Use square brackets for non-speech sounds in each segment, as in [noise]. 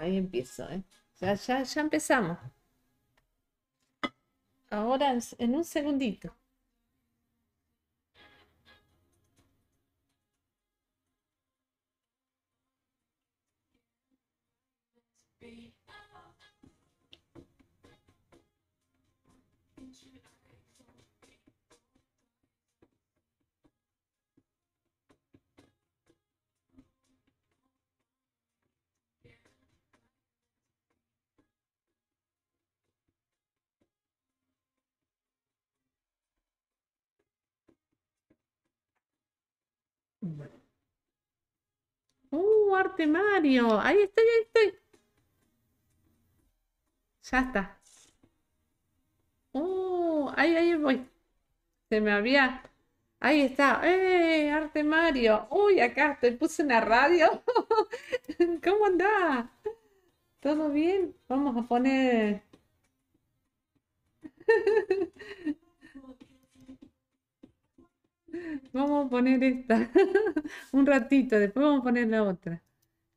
Ahí empiezo, ¿eh? ya empezamos ahora en un segundito. Uh, arte Ahí estoy, ahí estoy. Ya está. Uh, ahí, ahí voy. Se me había. Ahí está. ¡Eh! Arte Mario. Uy, acá te Puse una radio. [laughs] ¿Cómo anda? ¿Todo bien? Vamos a poner. Vamos a poner esta [laughs] un ratito, después vamos a poner la otra.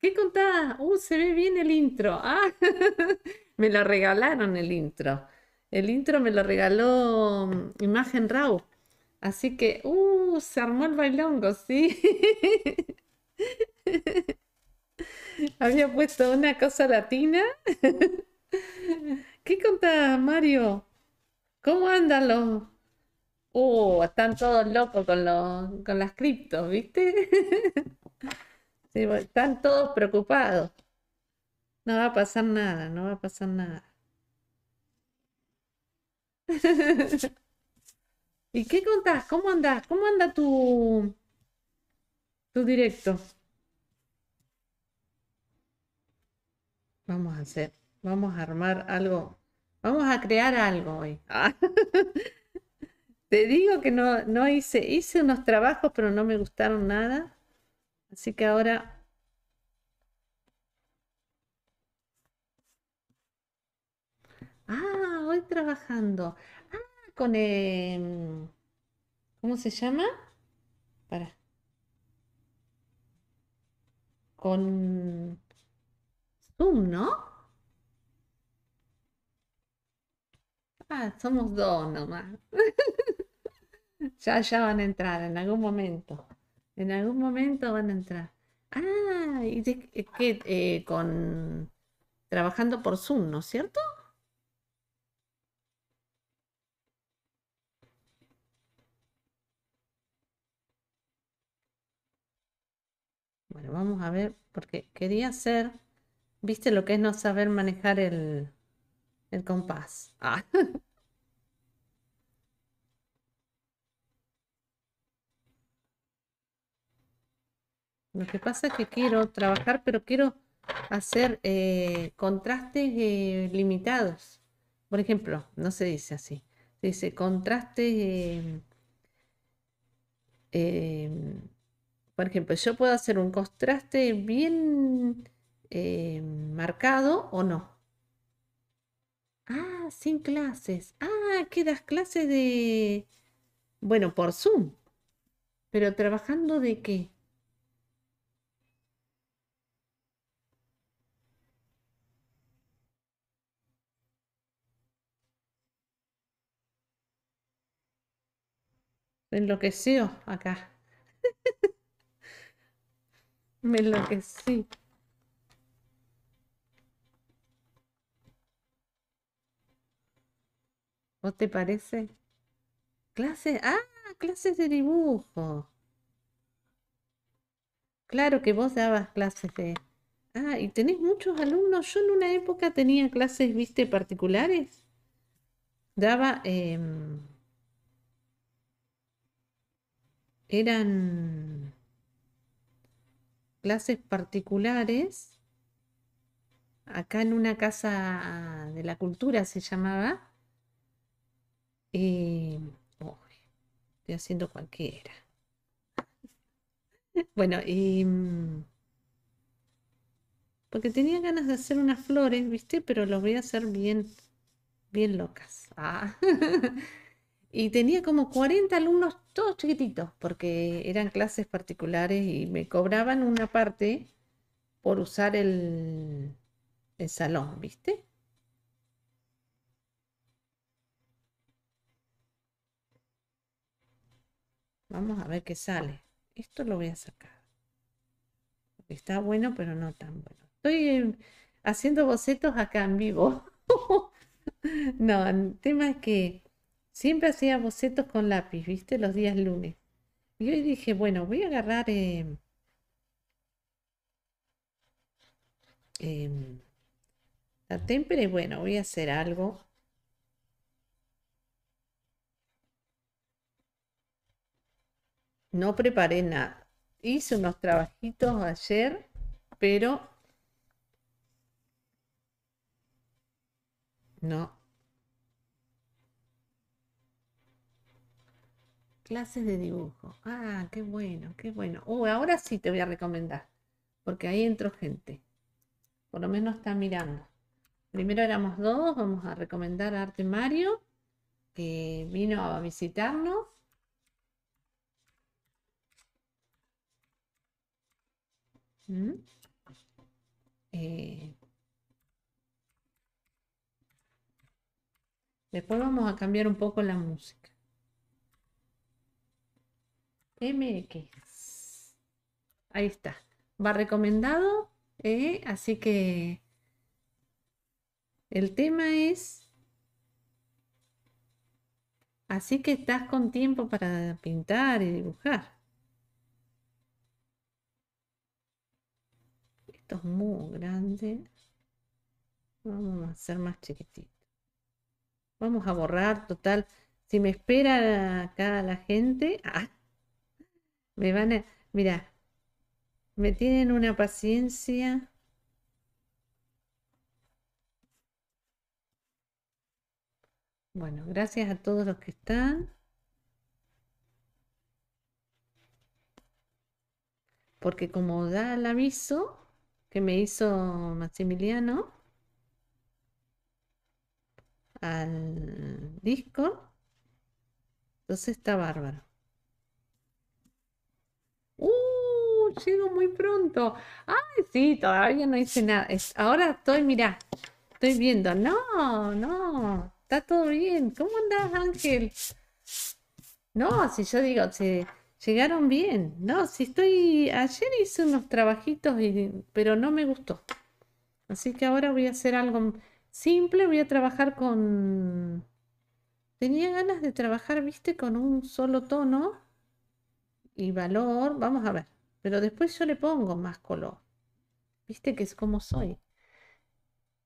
¿Qué contaba ¡Uh, se ve bien el intro! Ah, [laughs] me lo regalaron el intro. El intro me lo regaló mm, Imagen Raw. Así que, ¡uh! Se armó el bailongo, sí. [laughs] Había puesto una cosa latina. ¿Qué contaba Mario? ¿Cómo andan los, Uh, están todos locos con, los, con las criptos, ¿viste? [laughs] están todos preocupados. No va a pasar nada, no va a pasar nada. [laughs] ¿Y qué contás? ¿Cómo andás? ¿Cómo anda tu, tu directo? Vamos a hacer, vamos a armar algo, vamos a crear algo hoy. [laughs] Te digo que no, hice, hice unos trabajos, pero no me gustaron nada. Así que ahora Ah, voy trabajando. Ah, con el... Em, ¿Cómo se llama? Para. Con Zoom, ¿no? Ah, somos dos nomás. [laughs] Ya, ya van a entrar en algún momento. En algún momento van a entrar. Ah, y eh, que eh, con trabajando por Zoom, ¿no es cierto? Bueno, vamos a ver, porque quería hacer, viste lo que es no saber manejar el, el compás. Ah. [laughs] Lo que pasa es que quiero trabajar, pero quiero hacer eh, contrastes eh, limitados. Por ejemplo, no se dice así. Se dice contraste... Em, em, por ejemplo, yo puedo hacer un contraste bien eh, marcado o no. Ah, sin clases. Ah, que das clases de. Bueno, por Zoom. Pero trabajando de qué? enloqueció acá. [laughs] Me enloquecí. ¿Vos te parece? Clases. Ah, clases de dibujo. Claro que vos dabas clases de. Ah, y tenés muchos alumnos. Yo en una época tenía clases, viste, particulares. Daba. Em, eran clases particulares, acá en una casa de la cultura se llamaba. Eh, oh, estoy haciendo cualquiera. [laughs] Bueno, y mm, porque tenía ganas de hacer unas flores, ¿viste? Pero lo voy a hacer bien, bien locas. Ah. [laughs] Y tenía como 40 alumnos, todos chiquititos, porque eran clases particulares y me cobraban una parte por usar el, el salón, ¿viste? Vamos a ver qué sale. Esto lo voy a sacar. Está bueno, pero no tan bueno. Estoy em, haciendo bocetos acá en vivo. [laughs] no, el tema es que Siempre hacía bocetos con lápiz, ¿viste? Los días lunes. Y hoy dije, bueno, voy a agarrar... Em, em, la témpera y bueno, voy a hacer algo. No preparé nada. Hice unos trabajitos ayer, pero... No, Clases de dibujo. Ah, qué bueno, qué bueno. ahora sí te voy a recomendar, porque ahí entró gente. Por lo menos está mirando. Primero éramos dos, vamos a recomendar a Arte Mario, que vino a visitarnos. ¿Mm? Eh, después vamos a cambiar un poco la música. MX. Ahí está. Va recomendado. Eh, así que el tema es... Así que estás con tiempo para pintar y dibujar. Esto es muy grande. Vamos a hacer más chiquitito. Vamos a borrar total. Si me espera acá la gente... ¡ah! Me van a. Mira, me tienen una paciencia. Bueno, gracias a todos los que están. Porque como da el aviso que me hizo Maximiliano al disco, entonces está bárbaro. ¡Uh! Llego muy pronto. ¡Ay, sí! Todavía no hice nada. Es, ahora estoy, mirá, estoy viendo. No, no, está todo bien. ¿Cómo andás, Ángel? No, si yo digo, se llegaron bien. No, si estoy. Ayer hice unos trabajitos, pero no me gustó. Así que ahora voy a hacer algo simple. Voy a trabajar con. Tenía ganas de trabajar, viste, con un solo tono y valor, vamos a ver. Pero después yo le pongo más color. Viste que es como soy.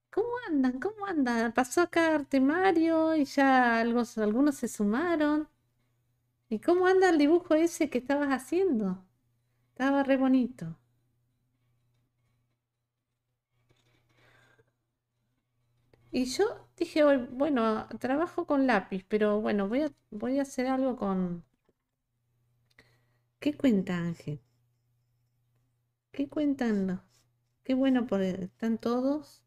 ¿Cómo andan? ¿Cómo andan? Pasó acá Artemario y ya algunos, algunos se sumaron. ¿Y cómo anda el dibujo ese que estabas haciendo? Estaba re bonito. Y yo dije, bueno, trabajo con lápiz, pero bueno, voy voy a hacer algo con, ¿Qué cuenta Ángel? ¿Qué cuentan Qué bueno, por están todos.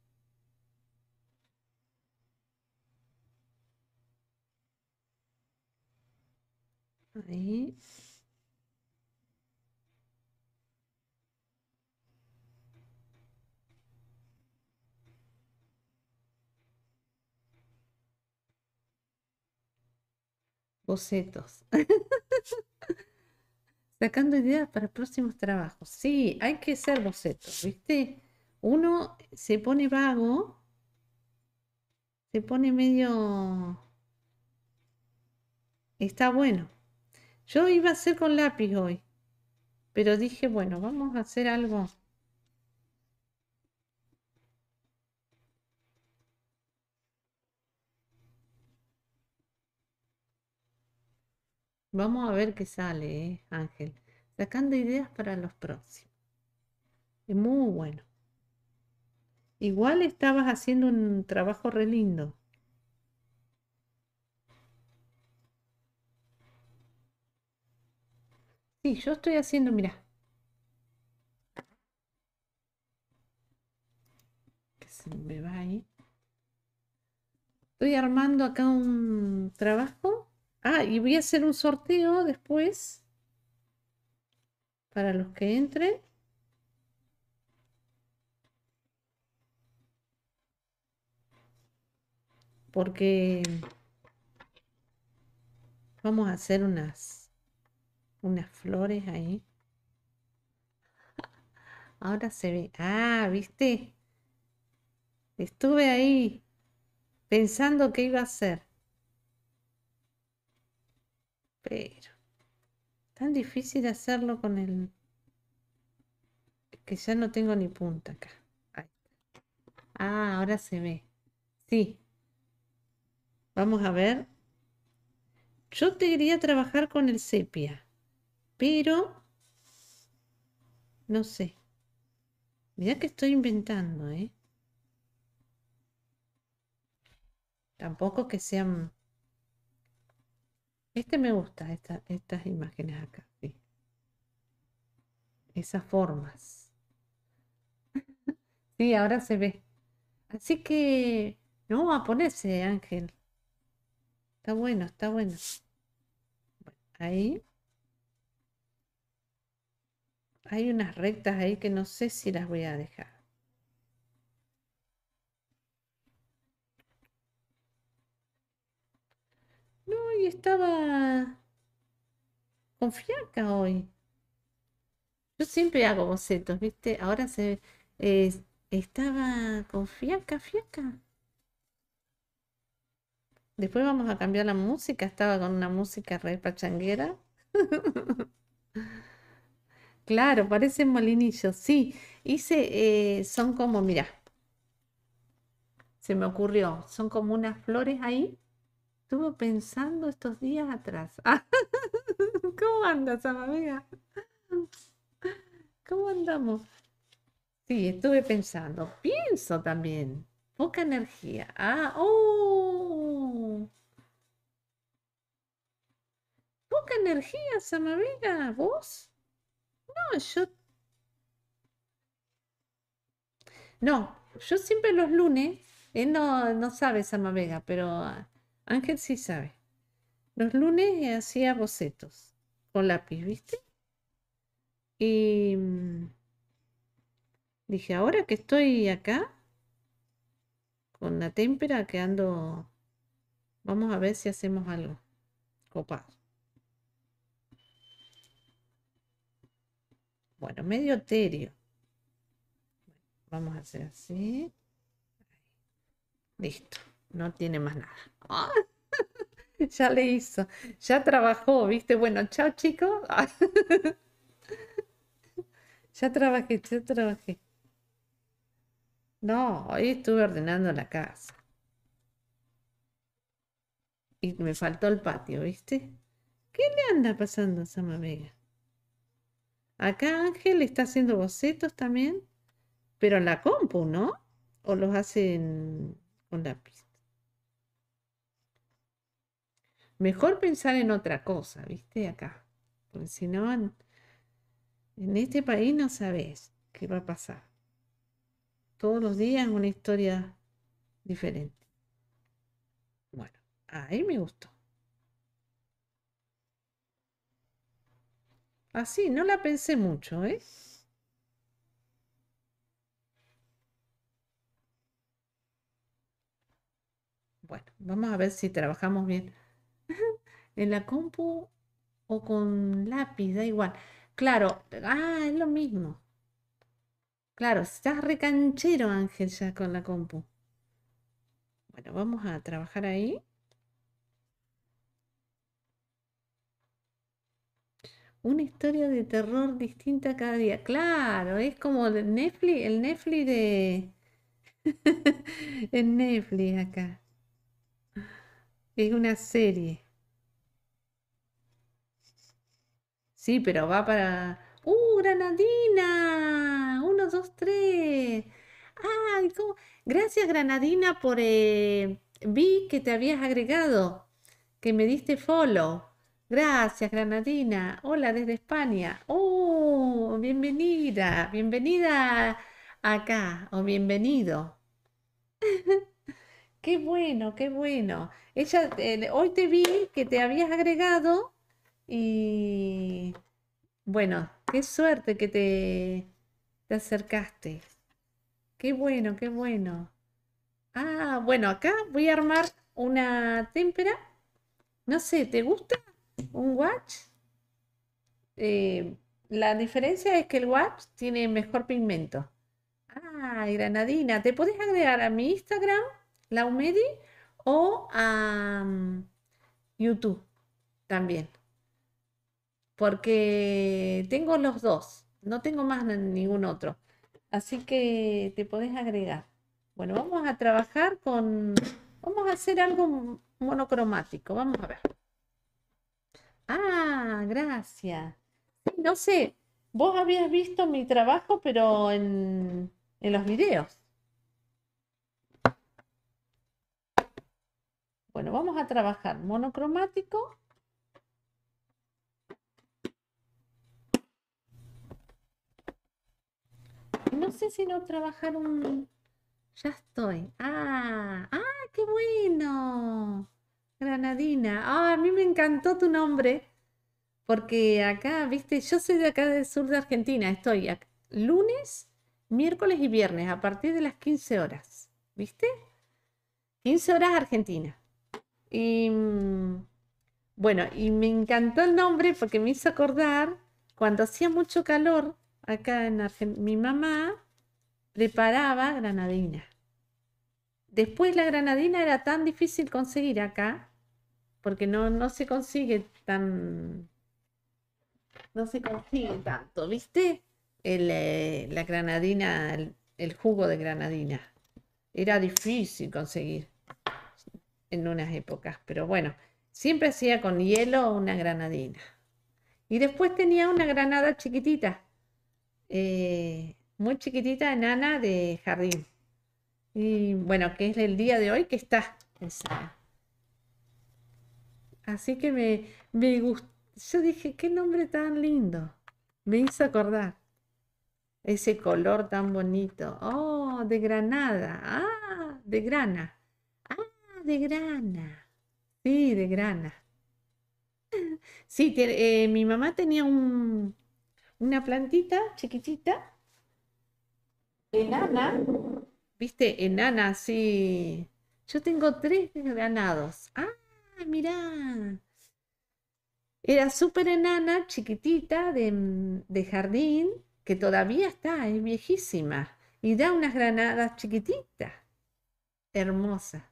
Bocetos. [laughs] sacando ideas para próximos trabajos. Sí, hay que hacer bocetos, ¿viste? Uno se pone vago, se pone medio... Está bueno. Yo iba a hacer con lápiz hoy, pero dije, bueno, vamos a hacer algo Vamos a ver qué sale, ¿eh? Ángel. Sacando ideas para los próximos. Es muy bueno. Igual estabas haciendo un trabajo re lindo. Sí, yo estoy haciendo, mira. Que se me va ahí. Estoy armando acá un trabajo Ah, y voy a hacer un sorteo después para los que entren. Porque vamos a hacer unas unas flores ahí. [laughs] Ahora se ve. Ah, ¿viste? Estuve ahí pensando qué iba a hacer. Pero. Tan difícil hacerlo con el. Que ya no tengo ni punta acá. Ah, ahora se ve. Sí. Vamos a ver. Yo te diría trabajar con el sepia. Pero. No sé. mira que estoy inventando, ¿eh? Tampoco que sean este me gusta, estas imágenes acá, Esas formas. [laughs] sí, ahora se ve. Así que no va a ponerse, Ángel. Está bueno, está bueno. bueno ahí. Hay unas rectas ahí que no sé si las voy a dejar. estaba con fiaca hoy. Yo siempre hago bocetos, ¿viste? Ahora se estaba con fiaca, fiaca. Después vamos a cambiar la música. Estaba con una música re pachanguera. [laughs] claro, parecen molinillos. Sí, hice, eh, son como, mira se me ocurrió, son como unas flores ahí Estuve pensando estos días atrás. [laughs] ¿Cómo andas, amiga? ¿Cómo andamos? Sí, estuve pensando. Pienso también. Poca energía. Ah, oh. Poca energía, Samavega. ¿Vos? No, yo. No, yo siempre los lunes. Él eh, no, no sabe, Samavega, pero ah, Ángel sí sabe. Los lunes hacía bocetos con lápiz, ¿viste? Y mm, dije, ahora que estoy acá, con la témpera, quedando. vamos a ver si hacemos algo copado. Bueno, medio terio. Vamos a hacer así. Listo no tiene más nada. Ah, [laughs] ya le hizo, ya trabajó, ¿viste? Bueno, chao chicos. [laughs] ya trabajé, ya trabajé. No, hoy estuve ordenando la casa. Y me faltó el patio, ¿viste? ¿Qué le anda pasando a esa Vega? Acá Ángel está haciendo bocetos también, pero en la compu, ¿no? ¿O los hacen con lápiz? Mejor pensar en otra cosa, ¿viste? Acá. Porque si no, en, este país no sabes qué va a pasar. Todos los días una historia diferente. Bueno, ahí me gustó. Así, no la pensé mucho, ¿eh? Bueno, vamos a ver si trabajamos bien [laughs] en la compu o con lápiz, da igual. Claro, ah, es lo mismo. Claro, estás recanchero, Ángel, ya con la compu. Bueno, vamos a trabajar ahí. Una historia de terror distinta cada día. Claro, es como el Netflix, el Netflix de... [laughs] el Netflix acá. Es una serie. Sí, pero va para... ¡Uh, Granadina! Uno, dos, tres. Gracias, Granadina, por... Eh... Vi que te habías agregado, que me diste follow. Gracias, Granadina. Hola desde España. ¡Oh! Bienvenida, bienvenida acá o bienvenido. [laughs] Qué bueno, qué bueno. Ella, eh, hoy te vi que te habías agregado y bueno, qué suerte que te, te acercaste. Qué bueno, qué bueno. Ah, bueno, acá voy a armar una témpera. No sé, ¿te gusta un watch? Eh, la diferencia es que el watch tiene mejor pigmento. Ah, granadina, ¿te podés agregar a mi Instagram? Laumedi o a mm, YouTube también. Porque tengo los dos, no tengo más ningún otro. Así que te podés agregar. Bueno, vamos a trabajar con... Vamos a hacer algo monocromático. Vamos a ver. Ah, gracias. No sé, vos habías visto mi trabajo, pero en, en los videos. Bueno, vamos a trabajar monocromático. No sé si no trabajar un... Ya estoy. ¡Ah! ¡Ah, qué bueno! Granadina. Ah, a mí me encantó tu nombre. Porque acá, viste, yo soy de acá del sur de Argentina. Estoy lunes, miércoles y viernes a partir de las 15 horas. ¿Viste? 15 horas Argentina. Y mm, bueno, y me encantó el nombre porque me hizo acordar cuando hacía mucho calor acá en Argentina, mi mamá preparaba granadina. Después la granadina era tan difícil conseguir acá, porque no, se consigue tan... No se consigue tanto, ¿viste? Eh, la granadina, el jugo de granadina. Era difícil conseguir en unas épocas, pero bueno, siempre hacía con hielo una granadina. Y después tenía una granada chiquitita, eh, muy chiquitita, enana de jardín. Y bueno, que es el día de hoy que está Así que me, me gustó. Yo dije, qué nombre tan lindo. Me hizo acordar. Ese color tan bonito. Oh, de granada. Ah, de grana de grana. Sí, de grana. [laughs] Sí, eh, mi mamá tenía un, una plantita chiquitita, enana, viste, enana, sí. Yo tengo tres granados. ¡Ah, mirá! Era súper enana, chiquitita, de, de, jardín, que todavía está, es viejísima. Y da unas granadas chiquititas, hermosas.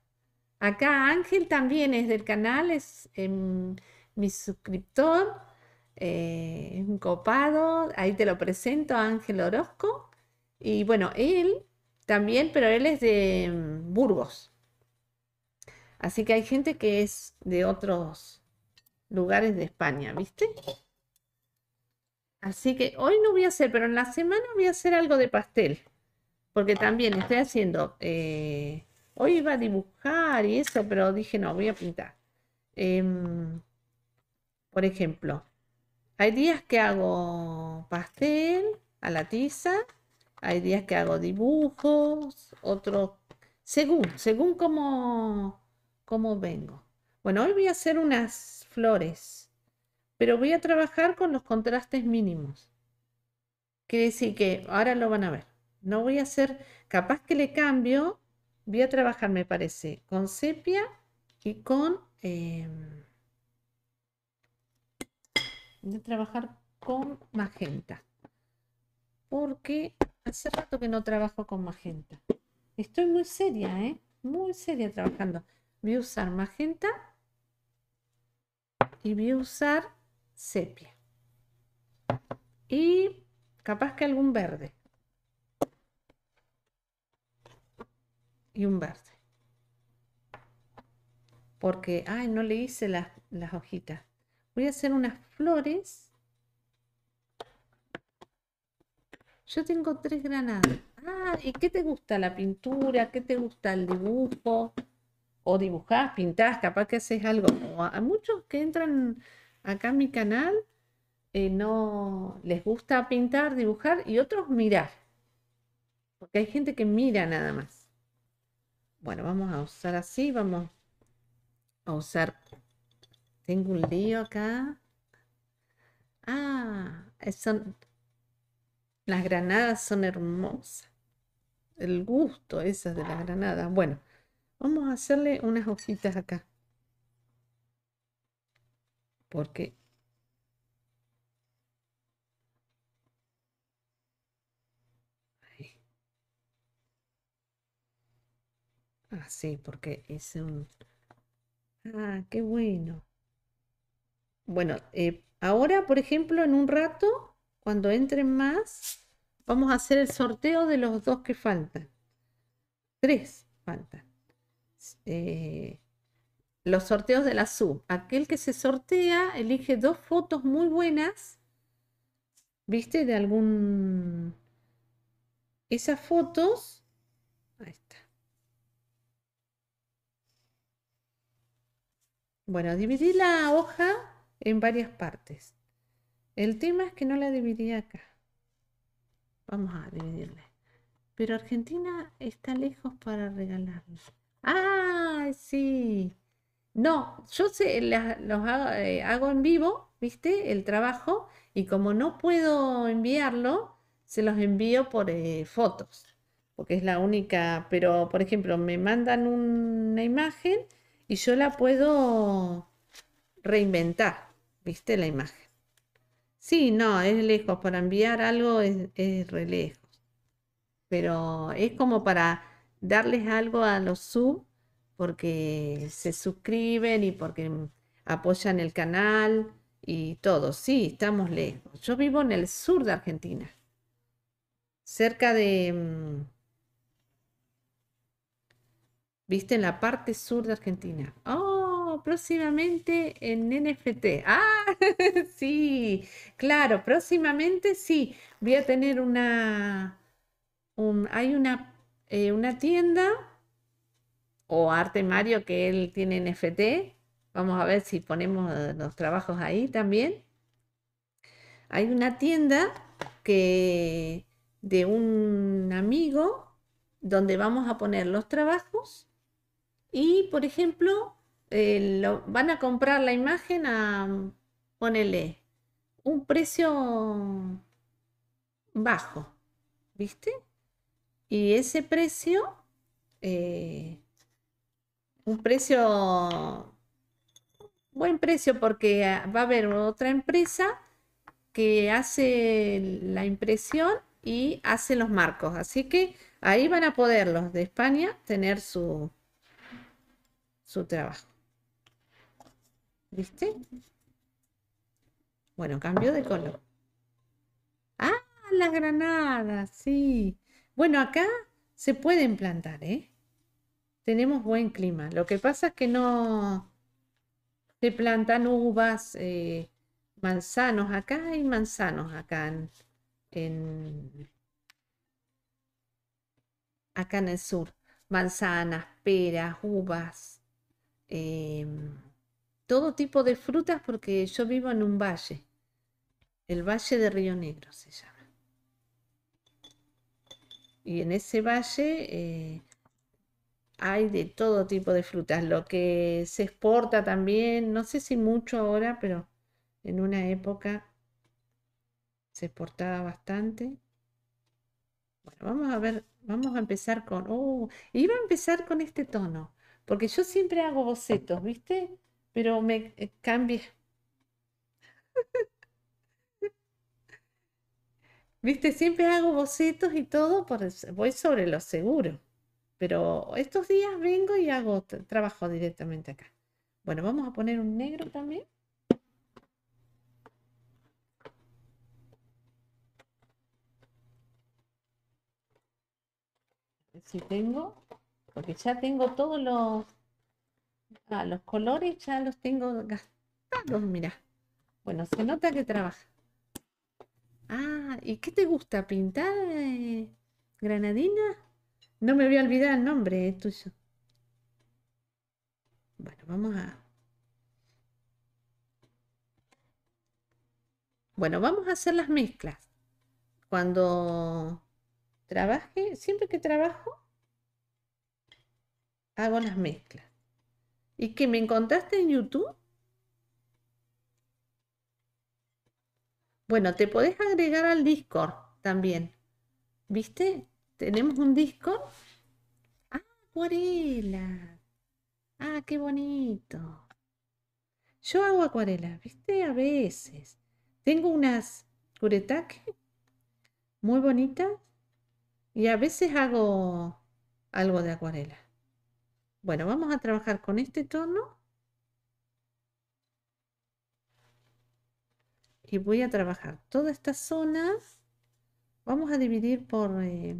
Acá Ángel también es del canal, es em, mi suscriptor, eh, es un copado, ahí te lo presento, Ángel Orozco. Y bueno, él también, pero él es de em, Burgos. Así que hay gente que es de otros lugares de España, ¿viste? Así que hoy no voy a hacer, pero en la semana voy a hacer algo de pastel. Porque también estoy haciendo eh, Hoy iba a dibujar y eso, pero dije, no, voy a pintar. Em, por ejemplo, hay días que hago pastel a la tiza, hay días que hago dibujos, otro según, según cómo, cómo vengo. Bueno, hoy voy a hacer unas flores, pero voy a trabajar con los contrastes mínimos. Quiere decir que ahora lo van a ver. No voy a hacer, capaz que le cambio voy a trabajar, me parece, con sepia y con... Em, voy a trabajar con magenta. Porque hace rato que no trabajo con magenta. Estoy muy seria, ¿eh? Muy seria trabajando. Voy a usar magenta y voy a usar sepia. Y capaz que algún verde. y un verde. Porque, ay, no le hice las, hojitas. Voy a hacer unas flores. Yo tengo tres granadas. Ah, ¿y qué te gusta? ¿La pintura? ¿Qué te gusta el dibujo? O dibujás, pintás, capaz que haces algo. a, muchos que entran acá a mi canal eh, no les gusta pintar, dibujar y otros mirar. Porque hay gente que mira nada más. Bueno, vamos a usar así, vamos a usar... Tengo un lío acá. Ah, son... Las granadas son hermosas. El gusto esas de las granadas. Bueno, vamos a hacerle unas hojitas acá. Porque Ah, sí, porque es un... Ah, qué bueno. Bueno, eh, ahora, por ejemplo, en un rato, cuando entren más, vamos a hacer el sorteo de los dos que faltan. Tres faltan. Eh, los sorteos de la sub. Aquel que se sortea elige dos fotos muy buenas, ¿viste? De algún... Esas fotos... Ahí está. Bueno, dividí la hoja en varias partes. El tema es que no la dividí acá. Vamos a dividirla. Pero Argentina está lejos para regalarlo. ¡Ah! Sí. No, yo los eh, hago, en vivo, ¿viste? El trabajo. Y como no puedo enviarlo, se los envío por eh, fotos. Porque es la única. Pero, por ejemplo, me mandan una imagen y yo la puedo reinventar, ¿viste? La imagen. Sí, no, es lejos, para enviar algo es, re lejos, pero es como para darles algo a los sub porque se suscriben y porque apoyan el canal y todo. Sí, estamos lejos. Yo vivo en el sur de Argentina, cerca de... Mm, ¿Viste? En la parte sur de Argentina. Oh, próximamente en NFT. Ah, [laughs] sí, claro, próximamente sí. Voy a tener una... hay una, eh, una tienda o Arte Mario que él tiene NFT. Vamos a ver si ponemos eh, los trabajos ahí también. Hay una tienda que de un amigo donde vamos a poner los trabajos y, por ejemplo, eh, lo, van a comprar la imagen a, ponele, un precio bajo, ¿viste? Y ese precio, eh, un precio, buen precio porque eh, va a haber otra empresa que hace la impresión y hace los marcos. Así que ahí van a poder los de España tener su, su trabajo. ¿Viste? Bueno, cambio de color. Ah, las granadas, sí. Bueno, acá se pueden plantar, ¿eh? Tenemos buen clima. Lo que pasa es que no se plantan uvas, eh, manzanos acá y manzanos acá en, en, acá en el sur. Manzanas, peras, uvas. Em, todo tipo de frutas porque yo vivo en un valle, el Valle de Río Negro se llama. Y en ese valle eh, hay de todo tipo de frutas, lo que se exporta también, no sé si mucho ahora, pero en una época se exportaba bastante. Bueno, vamos a ver, vamos a empezar con... Oh, iba a empezar con este tono. Porque yo siempre hago bocetos, ¿viste? Pero me eh, cambia. ¿Viste? Siempre hago bocetos y todo, por, voy sobre lo seguro. Pero estos días vengo y hago trabajo directamente acá. Bueno, vamos a poner un negro también. Si tengo porque ya tengo todos los, ah, los colores, ya los tengo gastados, mira. Bueno, se nota que trabaja. Ah, ¿y qué te gusta? ¿Pintar eh, granadina? No me voy a olvidar el nombre es eh, tuyo. Bueno, vamos a... Bueno, vamos a hacer las mezclas. Cuando trabaje, siempre que trabajo, hago las mezclas. ¿Y qué me encontraste en YouTube? Bueno, te podés agregar al Discord también. ¿Viste? Tenemos un Discord. ¡Ah, acuarela! ¡Ah, qué bonito! Yo hago acuarela, ¿viste? A veces. Tengo unas que muy bonitas y a veces hago algo de acuarela. Bueno, vamos a trabajar con este tono. Y voy a trabajar todas estas zonas. Vamos a dividir por... Eh,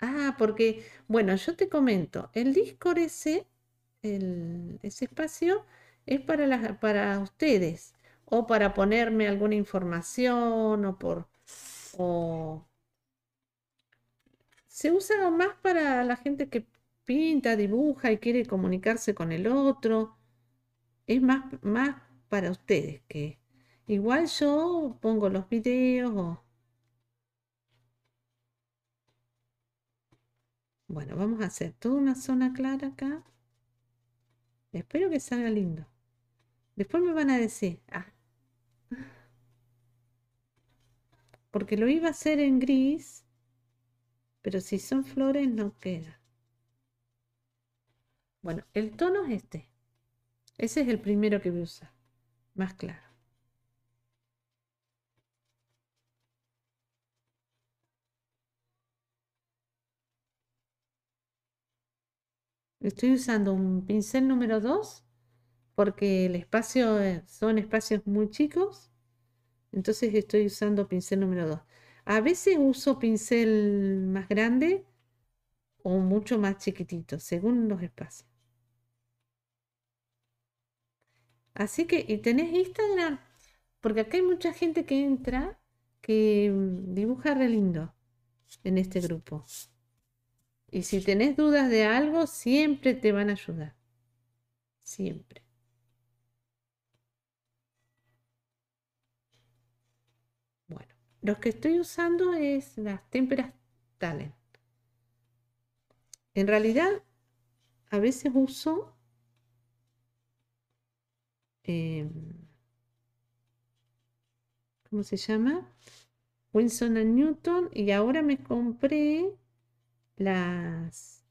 ah, porque, bueno, yo te comento, el Discord ese, el, ese espacio es para, para ustedes o para ponerme alguna información o por... O... Se usa más para la gente que pinta, dibuja y quiere comunicarse con el otro. Es más, más para ustedes que... Igual yo pongo los videos Bueno, vamos a hacer toda una zona clara acá. Espero que salga lindo. Después me van a decir, ah, porque lo iba a hacer en gris, pero si son flores no queda. Bueno, el tono es este. Ese es el primero que voy a usar, más claro. Estoy usando un pincel número 2 porque el espacio eh, son espacios muy chicos entonces estoy usando pincel número 2. A veces uso pincel más grande o mucho más chiquitito, según los espacios. Así que, y tenés Instagram, porque acá hay mucha gente que entra que mm, dibuja re lindo en este grupo. Y si tenés dudas de algo, siempre te van a ayudar. Siempre. Los que estoy usando es las témperas talent. En realidad, a veces uso em, ¿cómo se llama? wilson Newton y ahora me compré las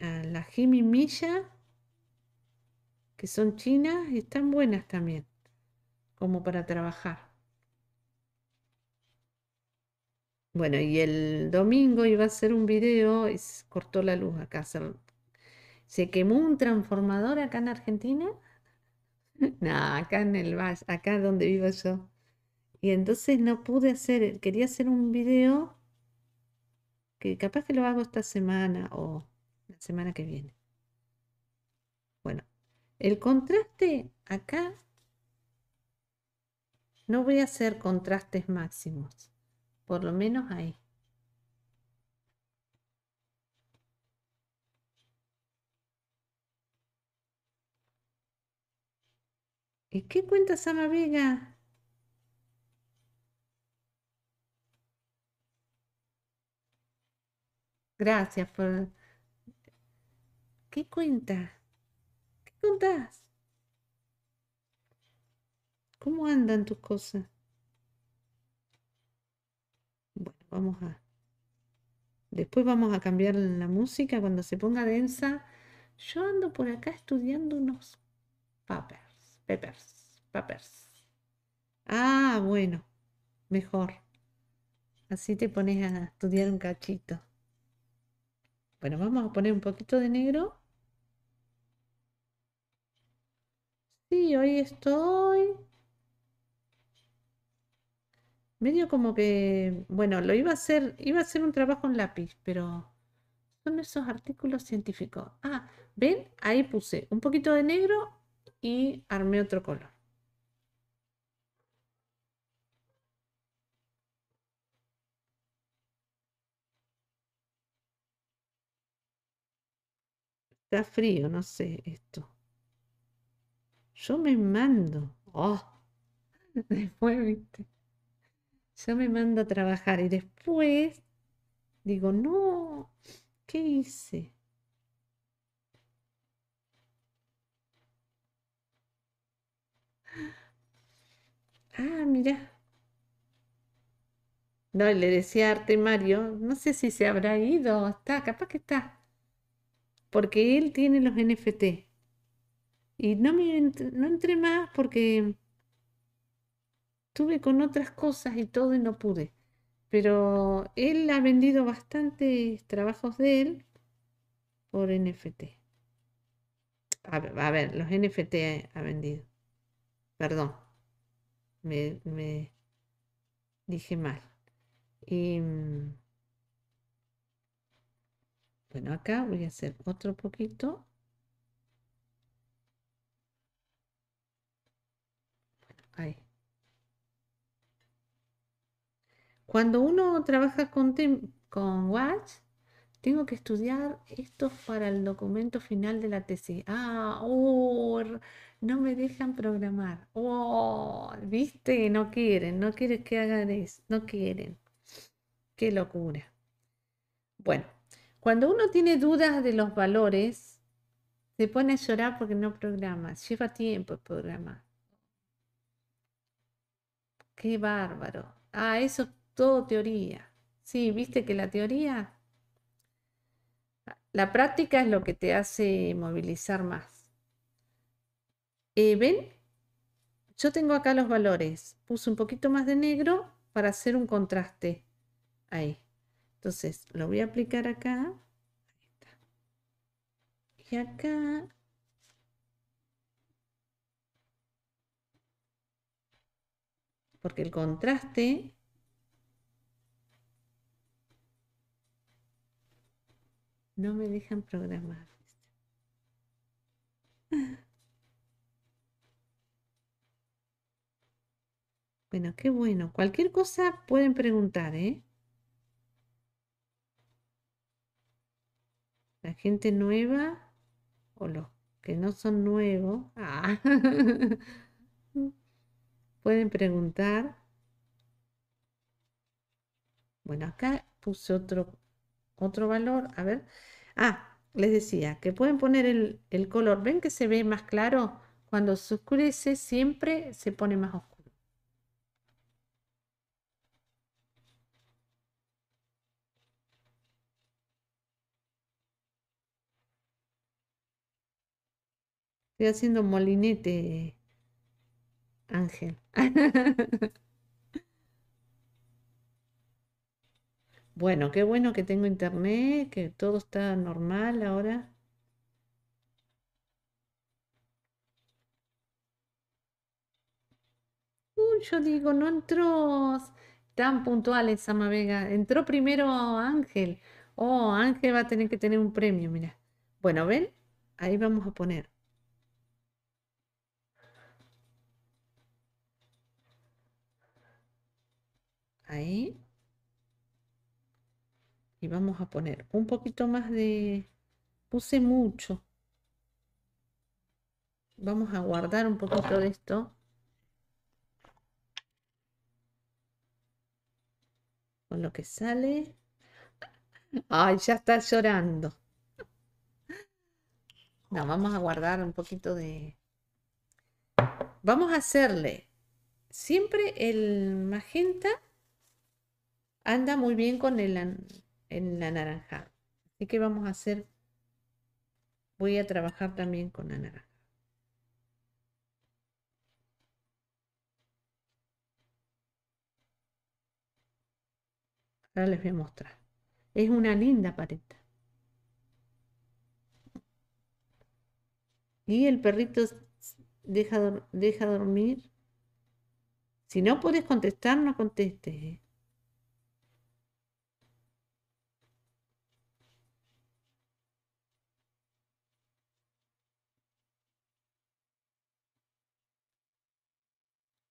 ah, la Jimmy Milla que son chinas y están buenas también como para trabajar Bueno, y el domingo iba a hacer un video y cortó la luz acá. Se, quemó un transformador acá en Argentina. [laughs] no, acá en el valle, acá donde vivo yo. Y entonces no pude hacer, eh, quería hacer un video que capaz que lo hago esta semana o la semana que viene. Bueno, el contraste acá, no voy a hacer contrastes máximos por lo menos ahí. ¿Y qué cuenta Sama Vega? Gracias por... ¿Qué cuenta? ¿Qué contás? ¿Cómo andan tus cosas? Vamos a... Después vamos a cambiar la música cuando se ponga densa. Yo ando por acá estudiando unos papers, papers, papers. Ah, bueno, mejor. Así te pones a estudiar un cachito. Bueno, vamos a poner un poquito de negro. Sí, hoy estoy medio como que, bueno, lo iba a hacer, iba a hacer un trabajo en lápiz, pero son esos artículos científicos. Ah, ven, ahí puse un poquito de negro y armé otro color. Está frío, no sé esto. Yo me mando. Oh, [laughs] después, viste yo me mando a trabajar y después digo, no, ¿qué hice? Ah, mira. No, le decía Arte Mario, no sé si se habrá ido, está, capaz que está. Porque él tiene los NFT. Y no, me, no entré más porque Tuve con otras cosas y todo y no pude. Pero él ha vendido bastantes trabajos de él por NFT. A ver, los NFT ha vendido. Perdón. Me, dije mal. Em, bueno, acá voy a hacer otro poquito. Ahí. Cuando uno trabaja con, con Watch, tengo que estudiar esto para el documento final de la tesis. Ah, oh, no me dejan programar. Oh, viste, no quieren, no quieren que hagan eso, no quieren. Qué locura. Bueno, cuando uno tiene dudas de los valores, se pone a llorar porque no programa. Lleva tiempo el programa. Qué bárbaro. Ah, eso todo teoría. Sí, viste que la teoría, la práctica es lo que te hace movilizar más. Eh, ¿Ven? Yo tengo acá los valores. Puse un poquito más de negro para hacer un contraste. Ahí. Entonces, lo voy a aplicar acá. Y acá. Porque el contraste No me dejan programar. [laughs] Bueno, qué bueno. Cualquier cosa pueden preguntar, ¿eh? La gente nueva o los que no son nuevos ah, [laughs] pueden preguntar. Bueno, acá puse otro otro valor, a ver. Ah, les decía que pueden poner el, color. ¿Ven que se ve más claro? Cuando se oscurece siempre se pone más oscuro. Estoy haciendo molinete, Ángel. [laughs] Bueno, qué bueno que tengo internet, que todo está normal ahora. Uh, yo digo, no entró tan puntual Sama Vega. Entró primero Ángel. Oh, Ángel va a tener que tener un premio, mira. Bueno, ¿ven? Ahí vamos a poner. Ahí. Y vamos a poner un poquito más de... Puse mucho. Vamos a guardar un poquito de esto. Con lo que sale. Ay, ya está llorando. No, vamos a guardar un poquito de... Vamos a hacerle. Siempre el magenta anda muy bien con el en la naranja. Así que vamos a hacer, voy a trabajar también con la naranja. Ahora les voy a mostrar. Es una linda paleta. Y el perrito deja, deja dormir. Si no puedes contestar, no contestes. ¿eh?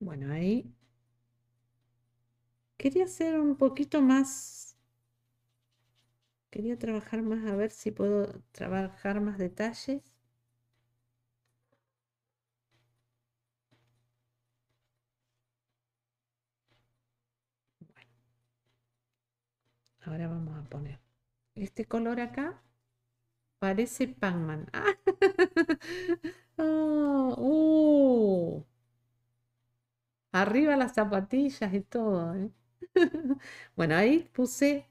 Bueno, ahí. Quería hacer un poquito más. Quería trabajar más, a ver si puedo trabajar más detalles. Bueno. Ahora vamos a poner este color acá. Parece Pac-Man. [laughs] ¡Ah! Uh. Arriba las zapatillas y todo. ¿eh? [laughs] bueno, ahí puse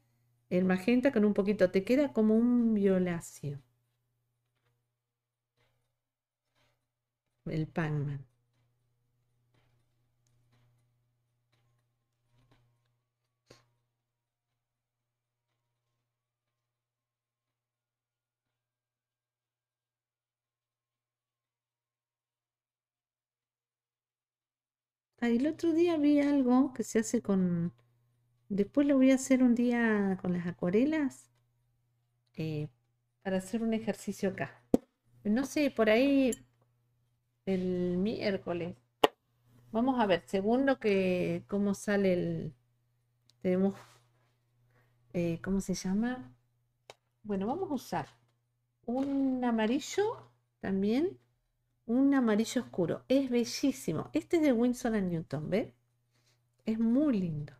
el magenta con un poquito. Te queda como un violacio El Pangman. Ah, el otro día vi algo que se hace con... Después lo voy a hacer un día con las acuarelas eh, para hacer un ejercicio acá. No sé, por ahí el miércoles. Vamos a ver, según lo que, cómo sale el... Tenemos, eh, ¿cómo se llama? Bueno, vamos a usar un amarillo también un amarillo oscuro. Es bellísimo. Este es de Winsor Newton, ¿ve? Es muy lindo.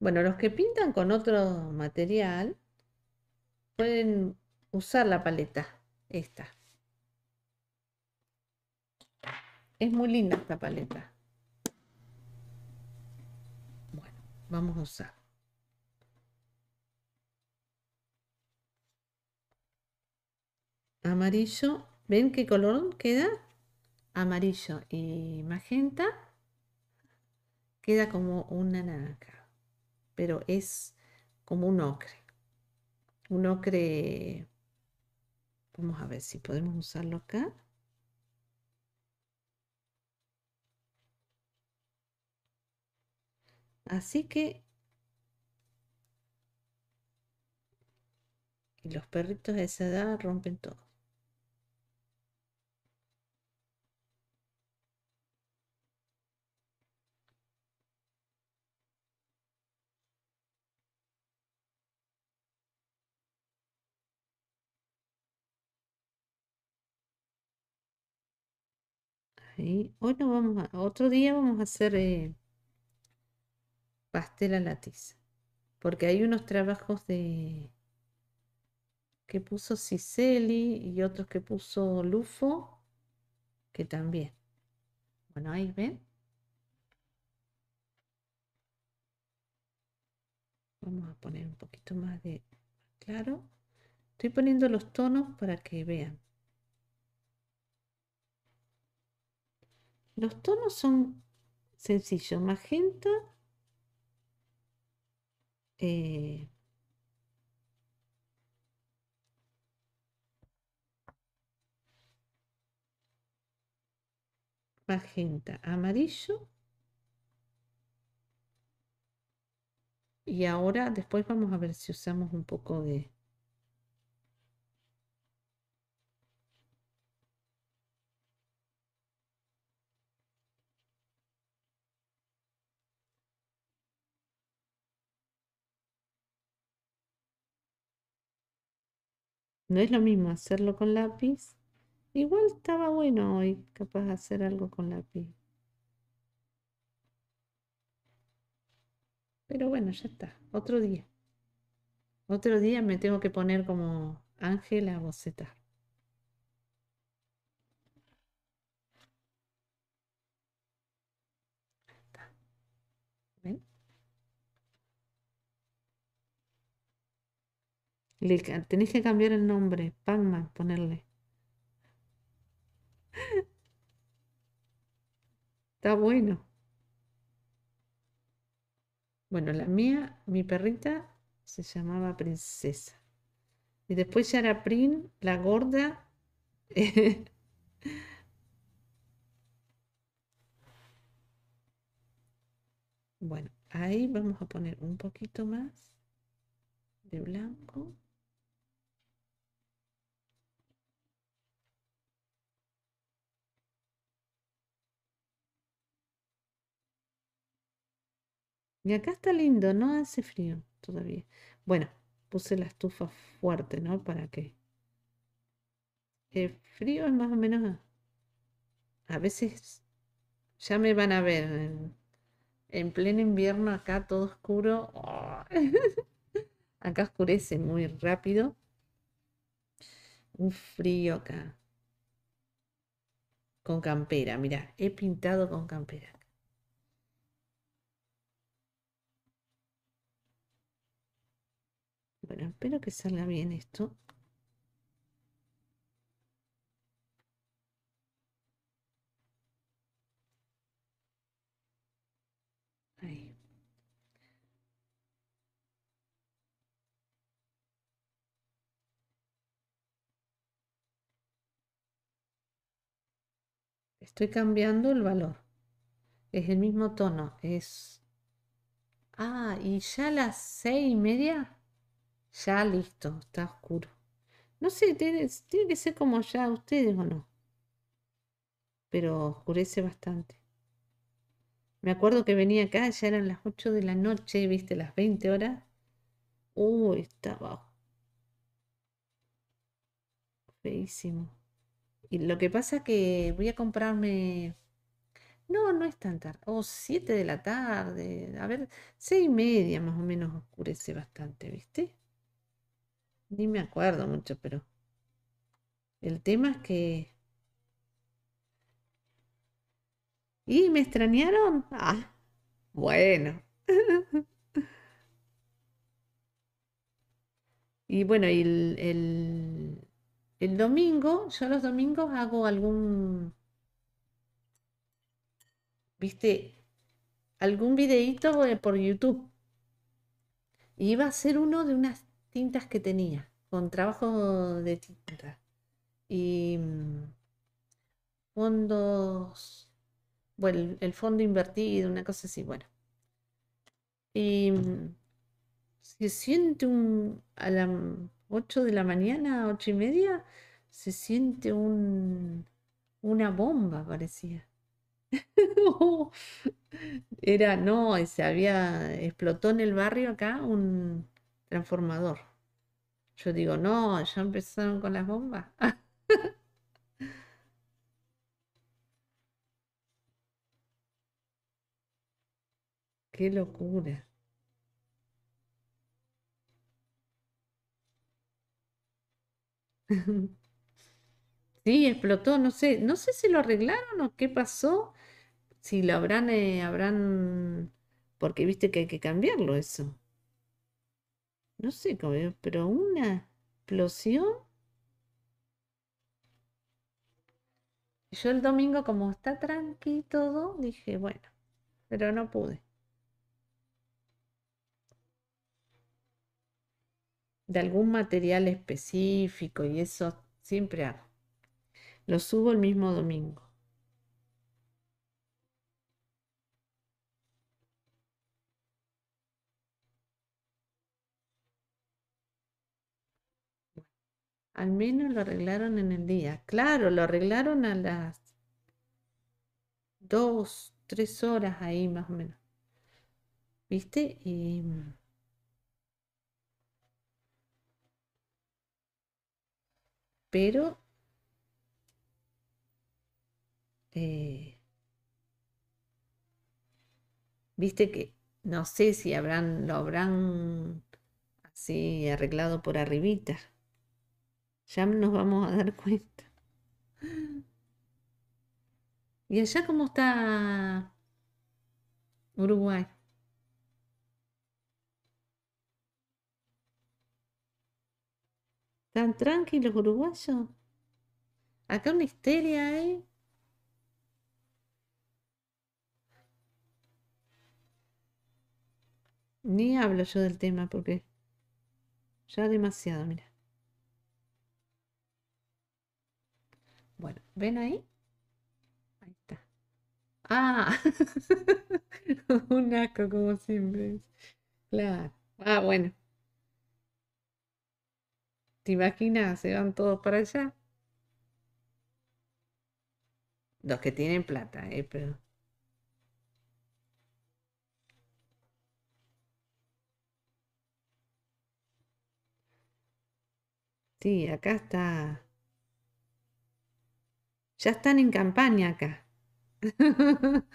Bueno, los que pintan con otro material pueden usar la paleta, esta. Es muy linda esta paleta. Bueno, vamos a usar. Amarillo ¿Ven qué color queda? Amarillo y magenta. Queda como una naranja, pero es como un ocre. Un ocre... Vamos a ver si podemos usarlo acá. Así que y los perritos de esa edad rompen todo. Hoy no vamos a, otro día vamos a hacer eh, pastel a la tiza, porque hay unos trabajos de que puso Ciceli y otros que puso Lufo, que también. Bueno, ahí ven. Vamos a poner un poquito más de claro. Estoy poniendo los tonos para que vean. Los tonos son sencillos, magenta, eh, magenta, amarillo. Y ahora después vamos a ver si usamos un poco de, No es lo mismo hacerlo con lápiz. Igual estaba bueno hoy, capaz de hacer algo con lápiz. Pero bueno, ya está. Otro día. Otro día me tengo que poner como Ángela a bocetar. Tenéis que cambiar el nombre, pac ponerle. [laughs] Está bueno. Bueno, la mía, mi perrita, se llamaba Princesa. Y después ya era Prin, la gorda. [laughs] bueno, ahí vamos a poner un poquito más de blanco. acá está lindo, no hace frío todavía. Bueno, puse la estufa fuerte, ¿no? Para que... El frío es más o menos... A veces ya me van a ver en, pleno invierno acá todo oscuro. [laughs] acá oscurece muy rápido. Un frío acá. Con campera, mirá, he pintado con campera. Bueno, espero que salga bien esto. Estoy cambiando el valor. Es el mismo tono. Es. Ah, y ya las seis y media ya listo, está oscuro. No sé, tiene, que ser como ya ustedes o no. Pero oscurece bastante. Me acuerdo que venía acá, ya eran las 8 de la noche, viste, las 20 horas. Uy, estaba feísimo. Y lo que pasa que voy a comprarme. No, no es tan tarde. O oh, 7 de la tarde. A ver, 6 y media más o menos oscurece bastante, ¿viste? Ni me acuerdo mucho, pero el tema es que... ¿Y me extrañaron? Ah, bueno. [laughs] y bueno, y el, el, domingo, yo los domingos hago algún... ¿Viste? algún videíto eh, por YouTube. Y iba a ser uno de unas tintas que tenía, con trabajo de tinta y mm, fondos, bueno, el fondo invertido, una cosa así, bueno. Y mm, se siente un, a las 8 de la mañana, ocho y media, se siente un, una bomba, parecía. [laughs] Era, no, se había, explotó en el barrio acá un, transformador. Yo digo, no, ya empezaron con las bombas. [laughs] Qué locura. [laughs] Sí, explotó, no sé, no sé si lo arreglaron o qué pasó, si lo habrán, eh, habrán, porque viste que hay que cambiarlo eso. No sé cómo, pero una explosión. Yo el domingo, como está tranqui todo, dije, bueno, pero no pude. De algún material específico y eso siempre hago. Lo subo el mismo domingo. Al menos lo arreglaron en el día. Claro, lo arreglaron a las dos, tres horas ahí más o menos. ¿Viste? Y... Pero... Eh, Viste que no sé si habrán, lo habrán así arreglado por arribita. Ya nos vamos a dar cuenta. ¿Y allá cómo está Uruguay? ¿Tan tranquilos uruguayos? Acá una histeria ¿eh? Ni hablo yo del tema porque ya demasiado, mira. ¿Ven ahí? Ahí está. Ah, [laughs] un asco como siempre. Claro. Ah, bueno. ¿Te imaginas? Se van todos para allá. Los que tienen plata, ¿eh? Pero... Sí, acá está ya están en campaña acá. [laughs]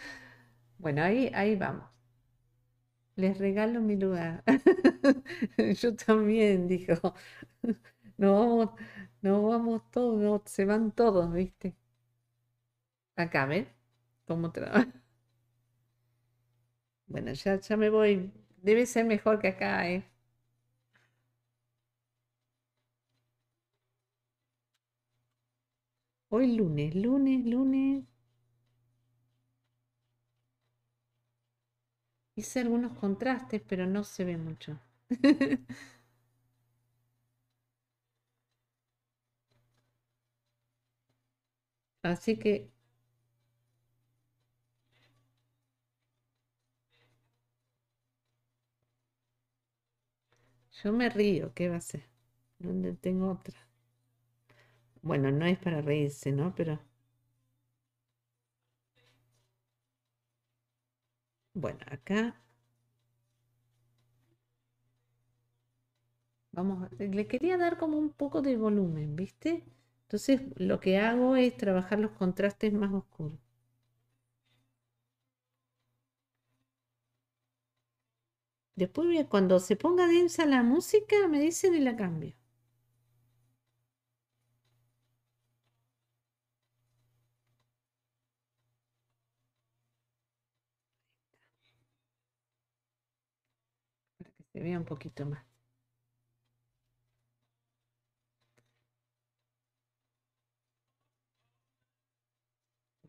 bueno, ahí, ahí vamos. Les regalo mi lugar. [laughs] Yo también, dijo. [laughs] Nos vamos, vamos todos, se van todos, ¿viste? Acá, ven, ¿Cómo trabaja? Bueno, ya, ya me voy. Debe ser mejor que acá, ¿eh? Hoy lunes, lunes, lunes. Hice algunos contrastes, pero no se ve mucho. [laughs] Así que yo me río, ¿qué va a ser? ¿Dónde tengo otra? Bueno, no es para reírse, ¿no? Pero... Bueno, acá... Vamos, le quería dar como un poco de volumen, ¿viste? Entonces lo que hago es trabajar los contrastes más oscuros. Después cuando se ponga densa la música me dicen y la cambio. Se un poquito más.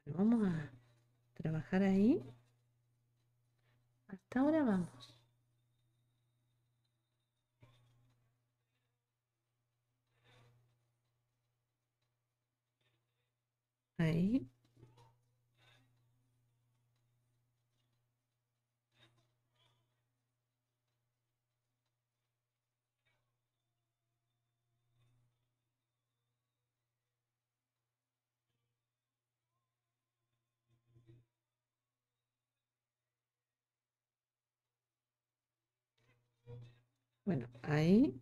vamos a trabajar ahí. Hasta ahora vamos. Ahí. Bueno, ahí.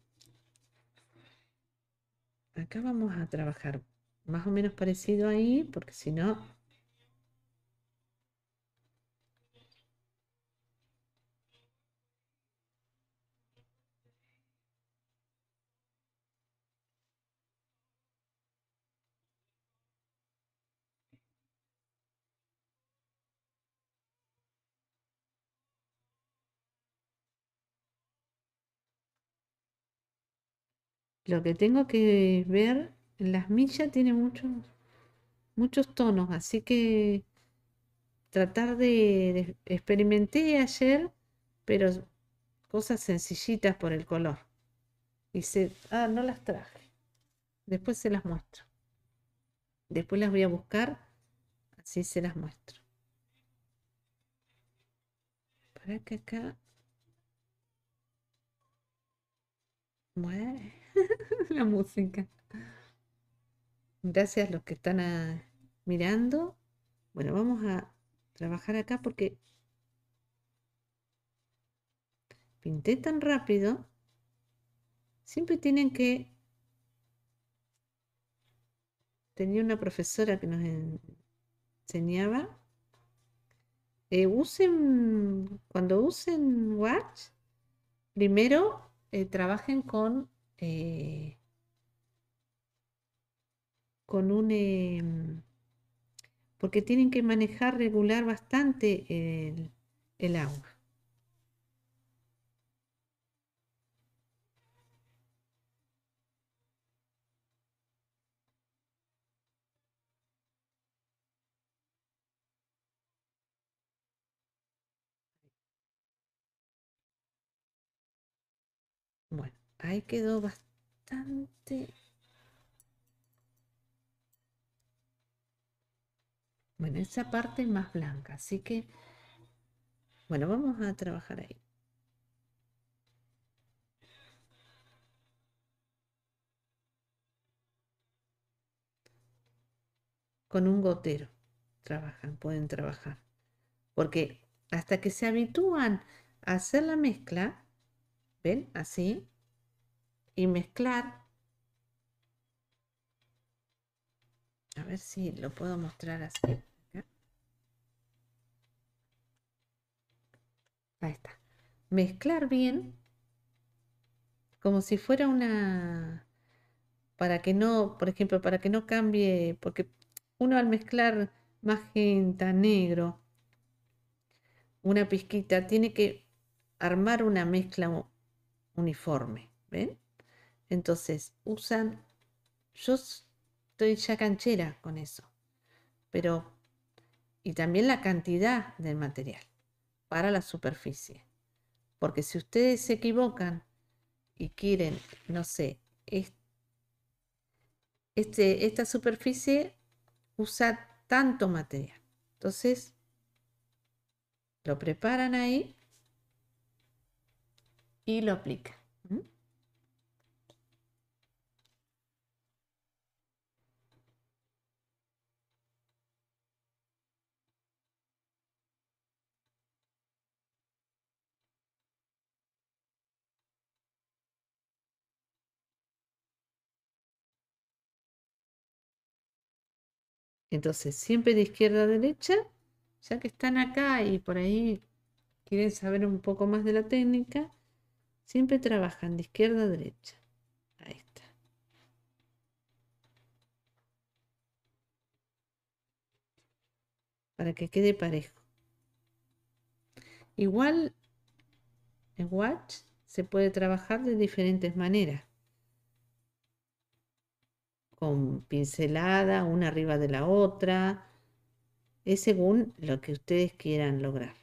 Acá vamos a trabajar más o menos parecido ahí, porque si no, Lo que tengo que ver, las millas tiene muchos, muchos tonos, así que tratar de, experimenté ayer, pero cosas sencillitas por el color. Y se, ah, no las traje. Después se las muestro. Después las voy a buscar, así se las muestro. Para que acá. [laughs] la música. Gracias a los que están ah, mirando. Bueno, vamos a trabajar acá porque pinté tan rápido. Siempre tienen que... Tenía una profesora que nos enseñaba. Eh, usen, cuando usen Watch, primero eh, trabajen con eh, con un... Em, porque tienen que manejar regular bastante el, el agua. Ahí quedó bastante... Bueno, esa parte más blanca, así que... Bueno, vamos a trabajar ahí. Con un gotero trabajan, pueden trabajar. Porque hasta que se habitúan a hacer la mezcla, ¿ven? Así, y mezclar. A ver si lo puedo mostrar así. Ahí está. Mezclar bien, como si fuera una, para que no, por ejemplo, para que no cambie, porque uno al mezclar magenta, negro, una pizquita, tiene que armar una mezcla uniforme, ¿ven? Entonces, usan, yo estoy ya canchera con eso, pero, y también la cantidad del material para la superficie. Porque si ustedes se equivocan y quieren, no sé, este, esta superficie usa tanto material. Entonces, lo preparan ahí y lo aplican. Entonces, siempre de izquierda a derecha, ya que están acá y por ahí quieren saber un poco más de la técnica, siempre trabajan de izquierda a derecha. Ahí está. Para que quede parejo. Igual el Watch se puede trabajar de diferentes maneras con pincelada, una arriba de la otra. Es según lo que ustedes quieran lograr.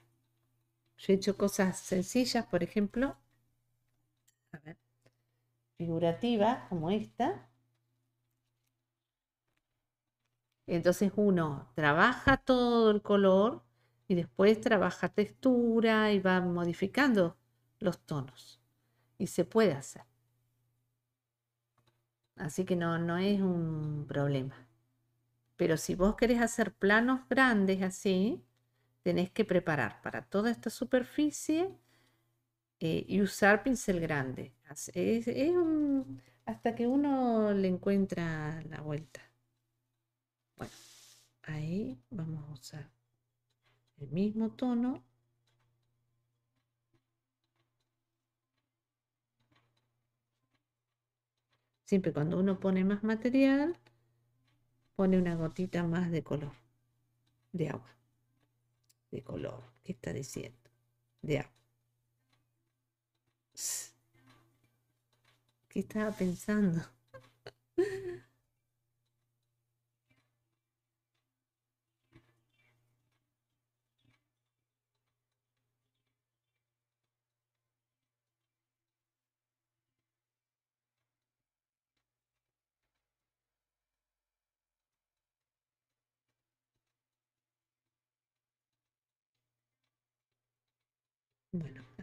Yo he hecho cosas sencillas, por ejemplo, figurativas como esta. Entonces uno trabaja todo el color y después trabaja textura y va modificando los tonos. Y se puede hacer. Así que no, no es un problema. Pero si vos querés hacer planos grandes así, tenés que preparar para toda esta superficie eh, y usar pincel grande. hasta que uno le encuentra la vuelta. Bueno, ahí vamos a usar el mismo tono Siempre cuando uno pone más material, pone una gotita más de color, de agua. De color, ¿qué está diciendo? De agua. ¿Qué estaba pensando? [laughs]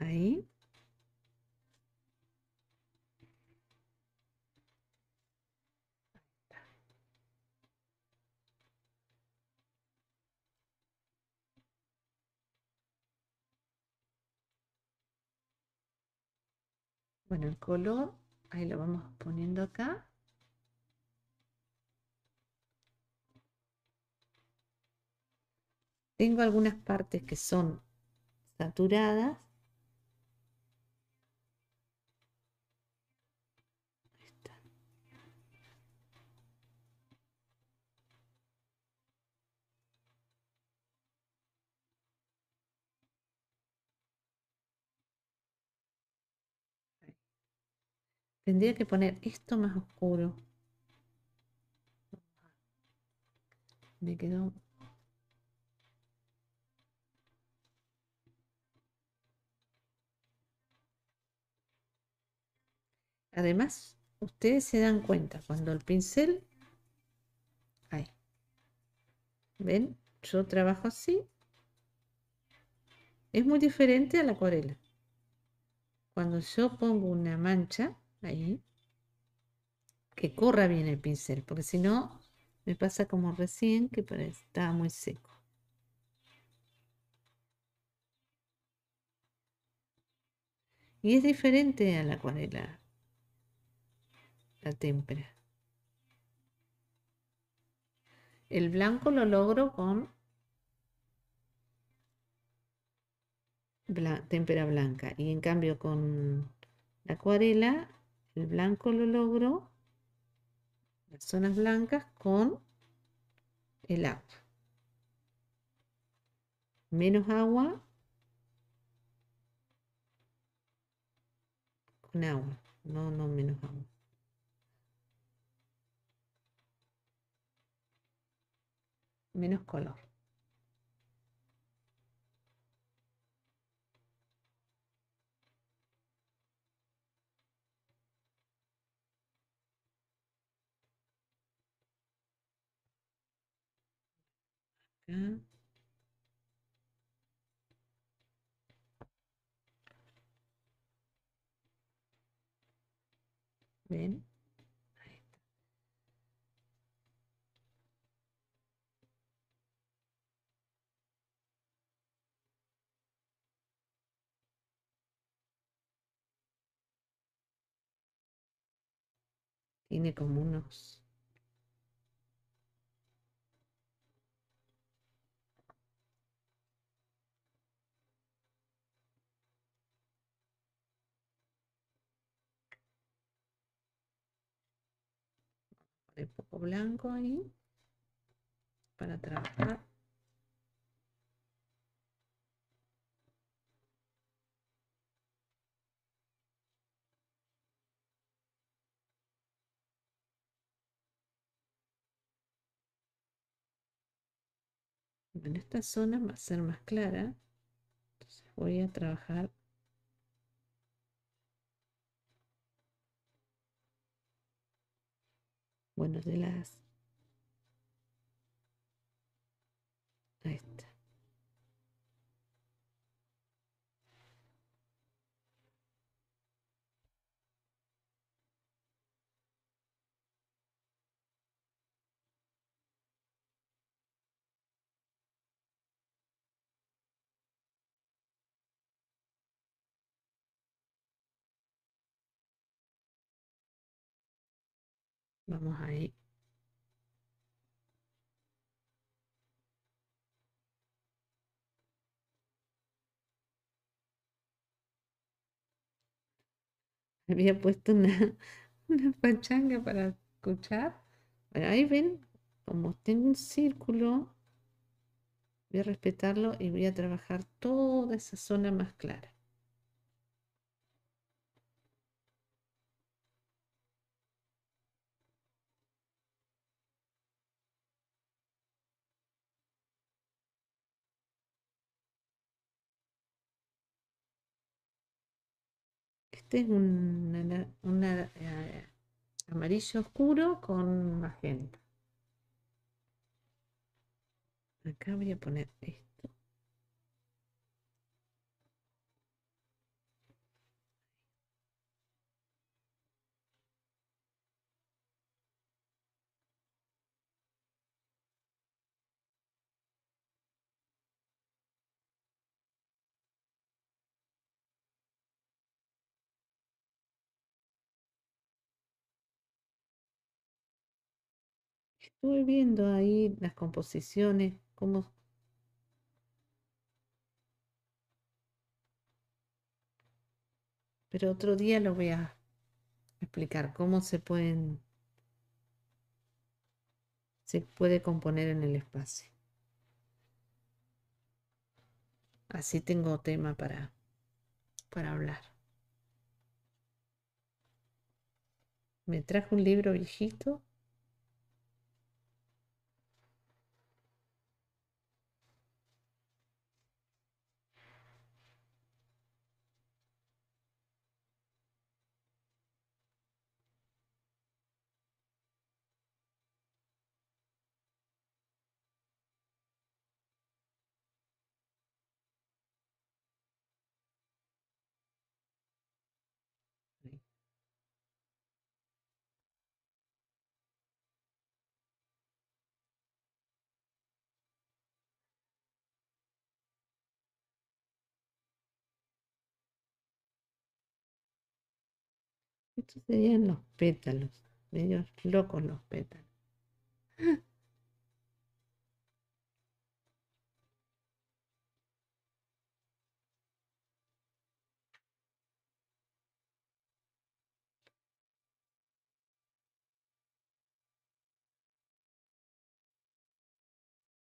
Ahí. Bueno, el color, ahí lo vamos poniendo acá. Tengo algunas partes que son saturadas Tendría que poner esto más oscuro. Me quedó... Además, ustedes se dan cuenta cuando el pincel... Ahí. ¿Ven? Yo trabajo así. Es muy diferente a la acuarela. Cuando yo pongo una mancha, ahí, que corra bien el pincel, porque si no, me pasa como recién que está muy seco. Y es diferente a la acuarela, la témpera. El blanco lo logro con témpera blanca y en cambio con la acuarela el blanco lo logro, las zonas blancas con el agua. Menos agua con agua. No, no menos agua. Menos color. Tiene como unos un poco blanco ahí para trabajar. En esta zona va a ser más clara. Entonces voy a trabajar buenos de las Vamos ahí. Había puesto una, [laughs] una pachanga para escuchar. ahí ven, como tengo un círculo, voy a respetarlo y voy a trabajar toda esa zona más clara. es un eh, amarillo oscuro con magenta. Acá voy a poner esto. Estuve viendo ahí las composiciones, cómo... Pero otro día lo voy a explicar cómo se pueden... Se puede componer en el espacio. Así tengo tema para, para hablar. me trajo un libro viejito Estos serían los pétalos, Ellos locos los pétalos.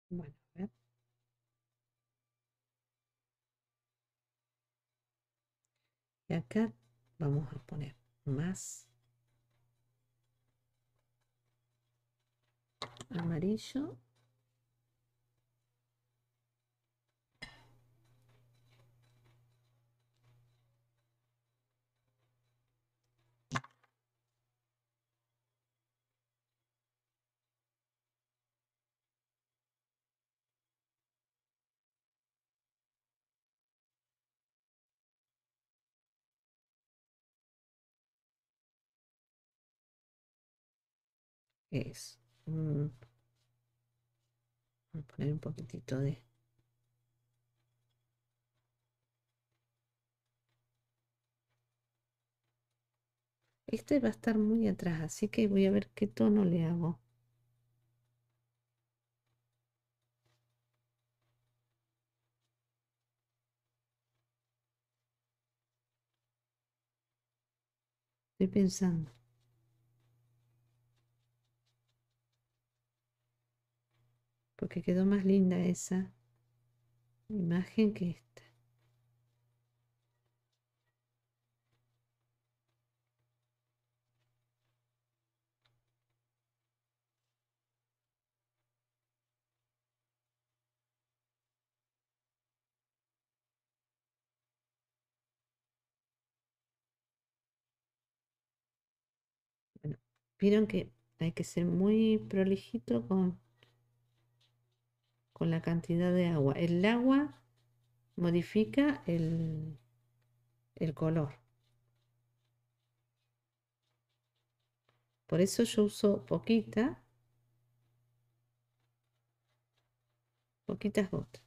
Bueno, a ver. Y acá vamos a poner más amarillo Mm, voy a poner un poquitito de... Este va a estar muy atrás, así que voy a ver qué tono le hago. Estoy pensando. porque quedó más linda esa imagen que esta. Bueno, Vieron que hay que ser muy prolijito con con la cantidad de agua. El agua modifica el, el color. Por eso yo uso poquita, poquitas gotas.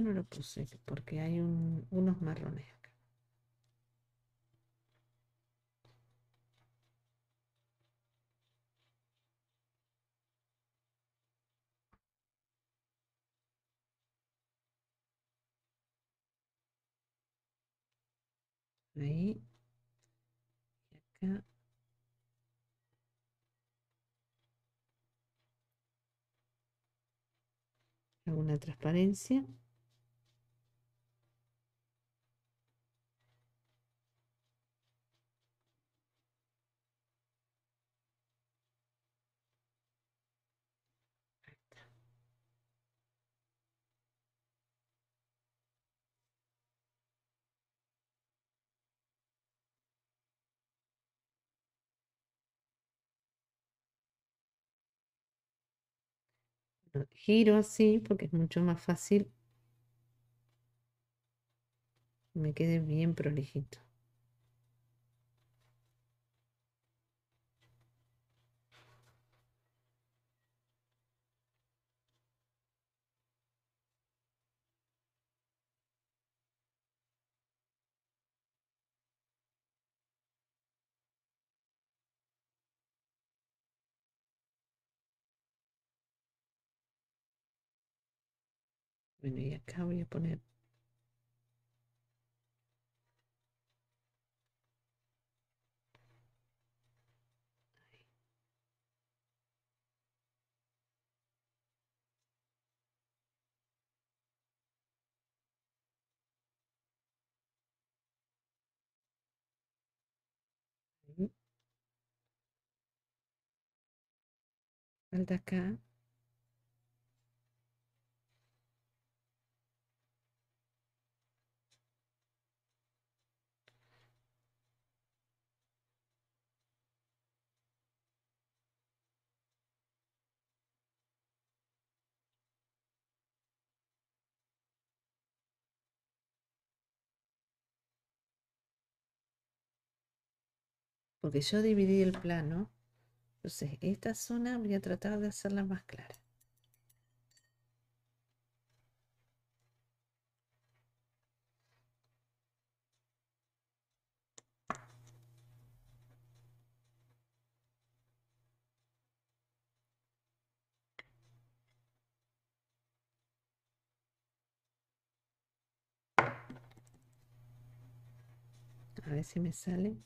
no lo puse porque hay unos marrones acá. Ahí. Y acá. Alguna transparencia. giro así porque es mucho más fácil. Me quede bien prolijito. Bueno, y acá voy a poner de acá porque yo dividí el plano. Entonces, esta zona voy a tratar de hacerla más clara. A ver si me sale.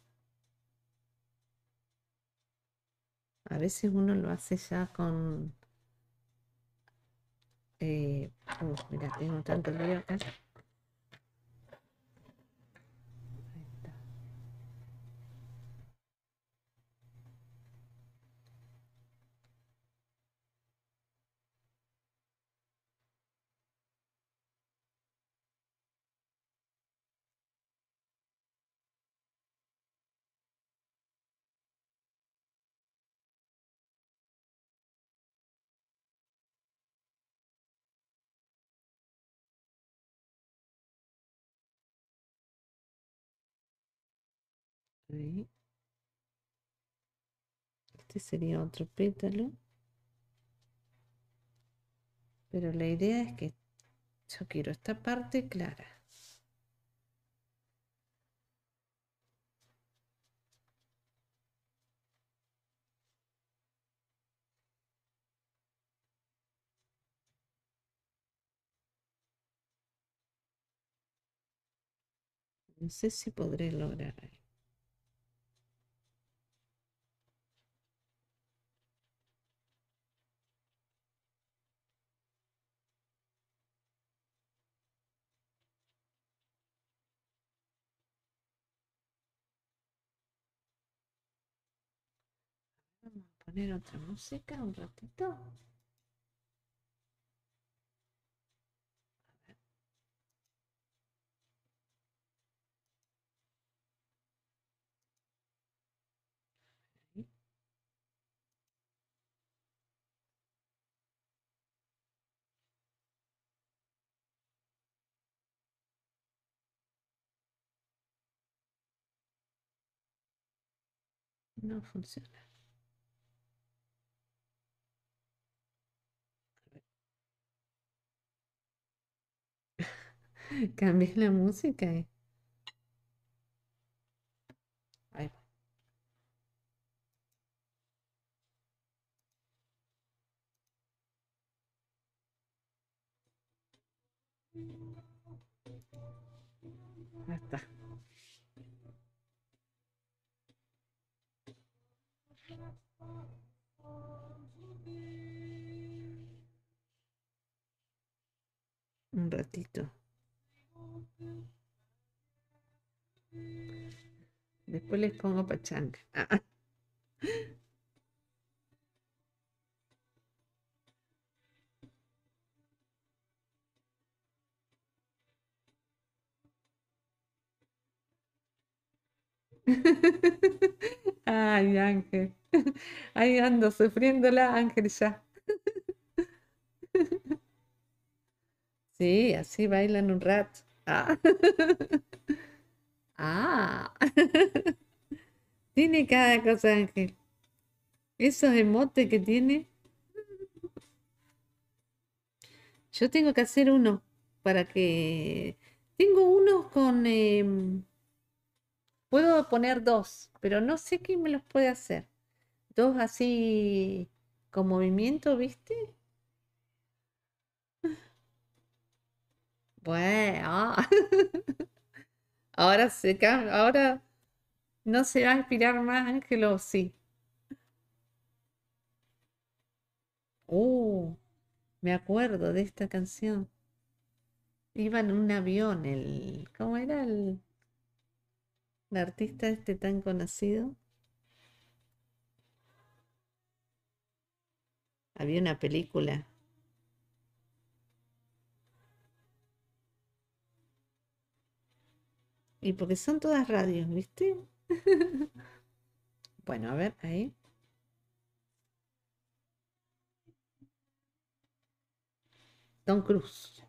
A veces uno lo hace ya con... Eh, oh, mira, tengo tanto lío acá. Este sería otro pétalo. Pero la idea es que yo quiero esta parte clara. No sé si podré lograr otra música un ratito. No funciona. [laughs] cambia la música. Ahí va. Ahí Un ratito. Después les pongo pachanga. Ah. Ay, Ángel. Ahí ando sufriéndola, Ángel, ya. Sí, así bailan un rato. Ah. Ah, [laughs] tiene cada cosa, Ángel. Esos mote que tiene. Yo tengo que hacer uno para que... Tengo unos con... Em, puedo poner dos, pero no sé quién me los puede hacer. Dos así con movimiento, ¿viste? [laughs] Bueno. [laughs] Ahora se ahora no se va a inspirar más Ángelo, sí. Uh, me acuerdo de esta canción. Iba en un avión el. ¿Cómo era el, el artista este tan conocido? Había una película Y porque son todas radios, ¿viste? [laughs] bueno, a ver, ahí. Don Cruz.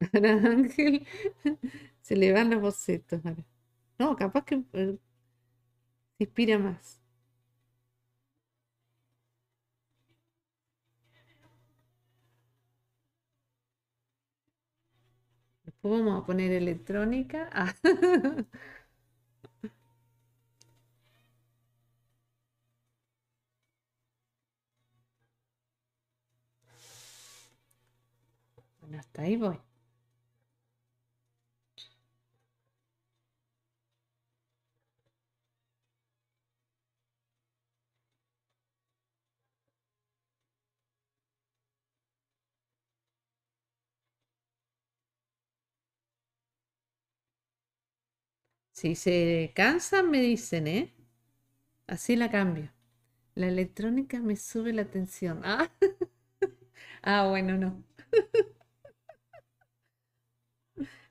[laughs] Ángel se le van los bocetos. No, capaz que eh, inspira más. Después vamos a poner electrónica. Ah. [laughs] bueno, hasta ahí voy. Si se cansan, me dicen, ¿eh? Así la cambio. La electrónica me sube la tensión. Ah, [laughs] ah bueno, no.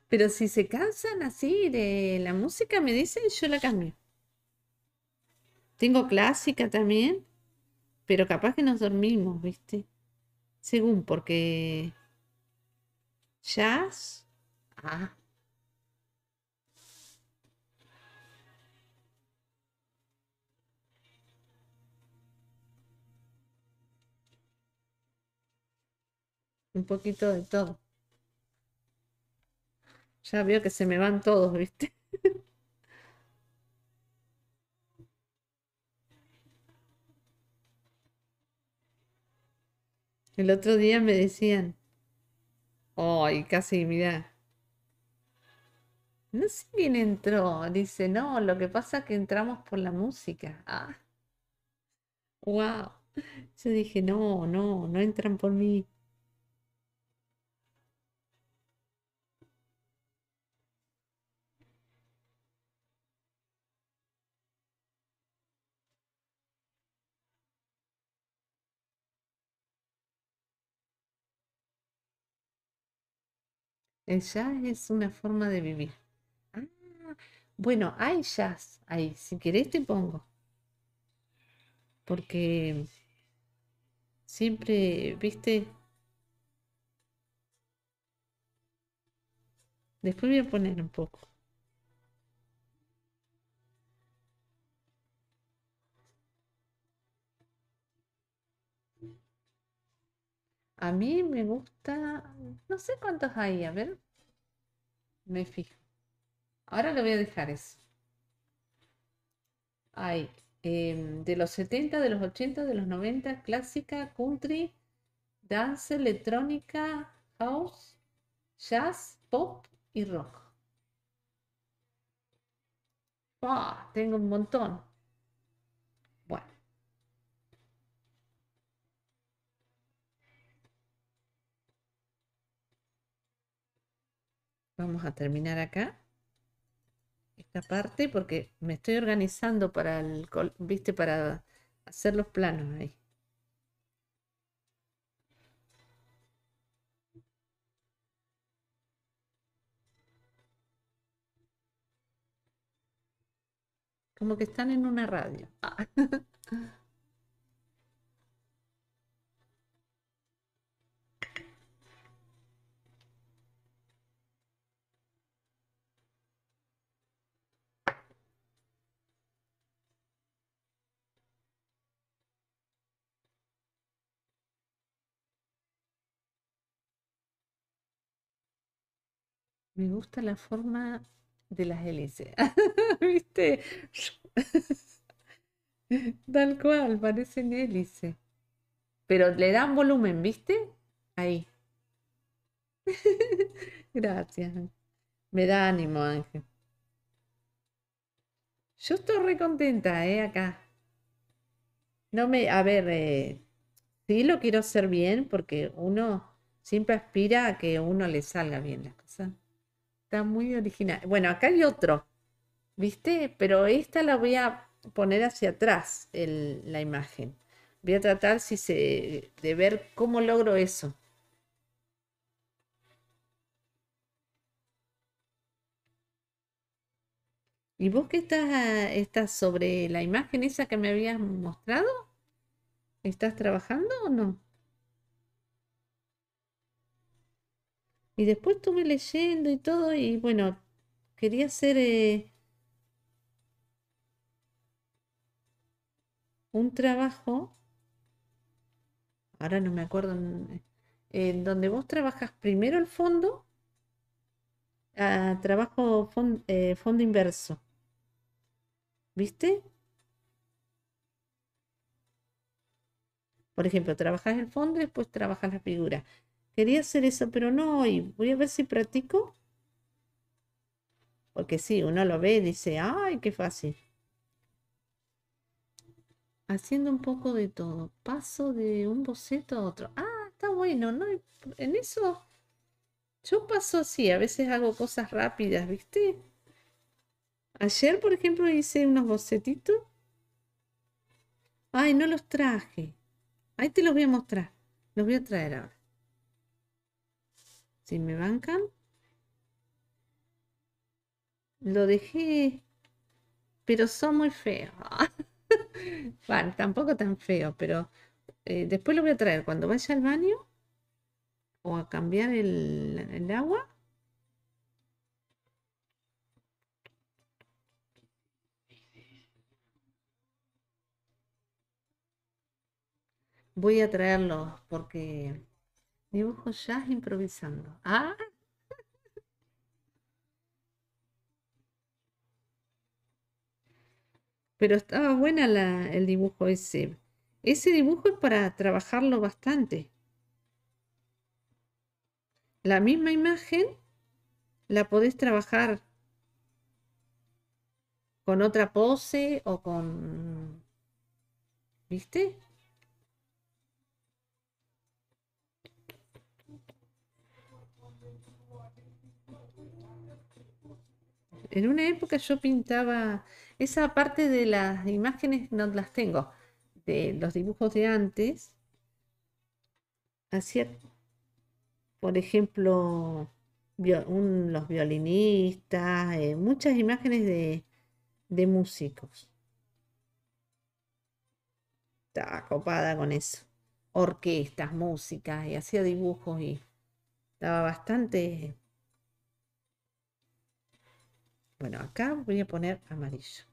Pero si se cansan así de la música, me dicen, yo la cambio. Tengo clásica también, pero capaz que nos dormimos, ¿viste? Según, porque jazz. Ah, un poquito de todo. Ya veo que se me van todos, ¿viste? [laughs] El otro día me decían, ay, casi, mira No sé quién entró. Dice, no, lo que pasa es que entramos por la música. Ah, wow. Yo dije, no, no, no entran por mí. El jazz es una forma de vivir. Ah, bueno, hay jazz ahí. Si querés te pongo. Porque siempre, viste. Después voy a poner un poco. A mí me gusta. No sé cuántos hay, a ver. Me fijo. Ahora lo voy a dejar eso. Hay em, de los 70, de los 80, de los 90, clásica, country, dance, electrónica, house, jazz, pop y rock. ¡Pah! Tengo un montón. Vamos a terminar acá esta parte porque me estoy organizando para el, viste, para hacer los planos ahí. Como que están en una radio. Ah. [laughs] Me gusta la forma de las hélices. [laughs] ¿Viste? [laughs] Tal cual, parecen hélices. Pero le dan volumen, ¿viste? Ahí. [laughs] Gracias. Me da ánimo, Ángel. Yo estoy re contenta, ¿eh? Acá. No me, a ver, eh, sí lo quiero hacer bien porque uno siempre aspira a que uno le salga bien las cosas. Está muy original. Bueno, acá hay otro, ¿viste? Pero esta la voy a poner hacia atrás la imagen. Voy a tratar si se, de ver cómo logro eso. ¿Y vos qué estás, ah, estás sobre la imagen esa que me habías mostrado? ¿Estás trabajando o no? Y después estuve leyendo y todo, y bueno, quería hacer eh, un trabajo, ahora no me acuerdo, en, donde vos trabajas primero el fondo, ah, trabajo eh, fondo inverso. ¿Viste? Por ejemplo, trabajas el fondo y después trabajas la figura. Quería hacer eso, pero no hoy. Voy a ver si practico. Porque sí, uno lo ve y dice, ay, qué fácil. Haciendo un poco de todo. Paso de un boceto a otro. Ah, está bueno, ¿no? En eso yo paso así. A veces hago cosas rápidas, ¿viste? Ayer, por ejemplo, hice unos bocetitos. Ay, no los traje. Ahí te los voy a mostrar. Los voy a traer ahora. Si me bancan. Lo dejé, pero son muy feos. [laughs] bueno, tampoco tan feo, pero eh, después lo voy a traer cuando vaya al baño o a cambiar el, agua. voy a traerlo. porque Dibujo jazz improvisando. Ah. Pero estaba buena la, el dibujo ese. Ese dibujo es para trabajarlo bastante. La misma imagen la podés trabajar con otra pose o con... ¿Viste? en una época yo pintaba esa parte de las imágenes, no las tengo, de los dibujos de antes. Hacía, por ejemplo, los violinistas, eh, muchas imágenes de, de músicos. Estaba copada con eso. Orquestas, música, y hacía dibujos y estaba bastante bueno, acá voy a poner amarillo.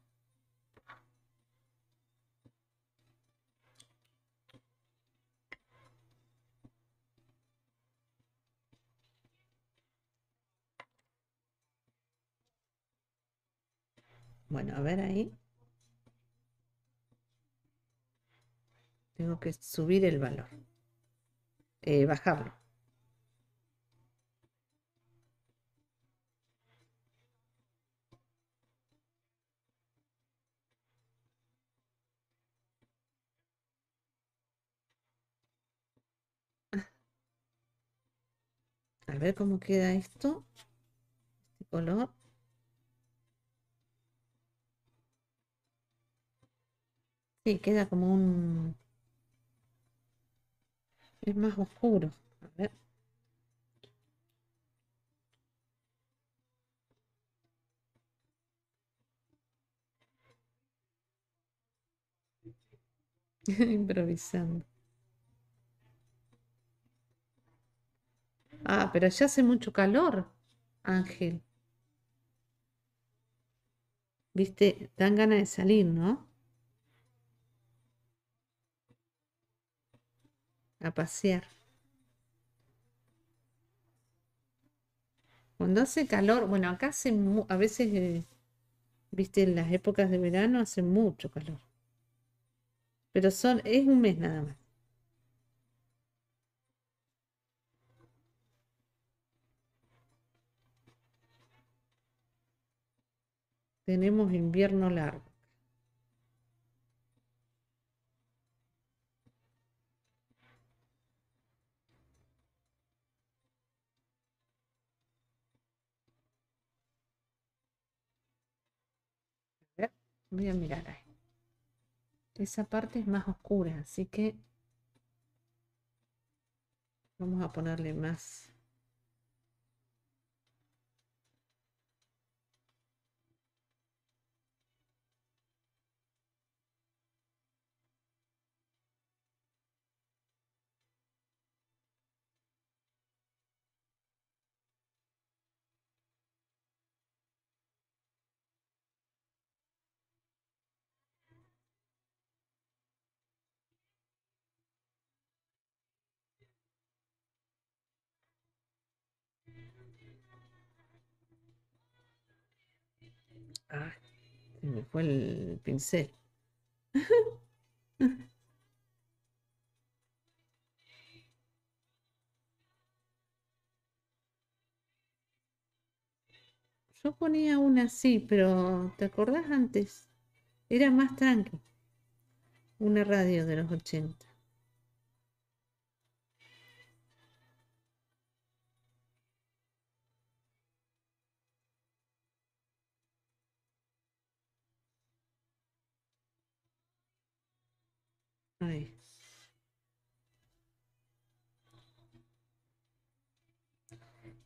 Bueno, a ver ahí. Tengo que subir el valor. Eh, bajarlo. A ver cómo queda esto. Este color. Sí, queda como un... Es más oscuro. A ver. [laughs] Improvisando. Ah, pero ya hace mucho calor, Ángel. Viste, dan ganas de salir, ¿no? A pasear. Cuando hace calor, bueno, acá hace a veces, eh, viste, en las épocas de verano hace mucho calor. Pero son, es un mes nada más. tenemos invierno largo. voy a mirar ahí. Esa parte es más oscura, así que vamos a ponerle más Ah, me fue el pincel. [laughs] Yo ponía una así, pero ¿te acordás antes? Era más tranquilo Una radio de los 80.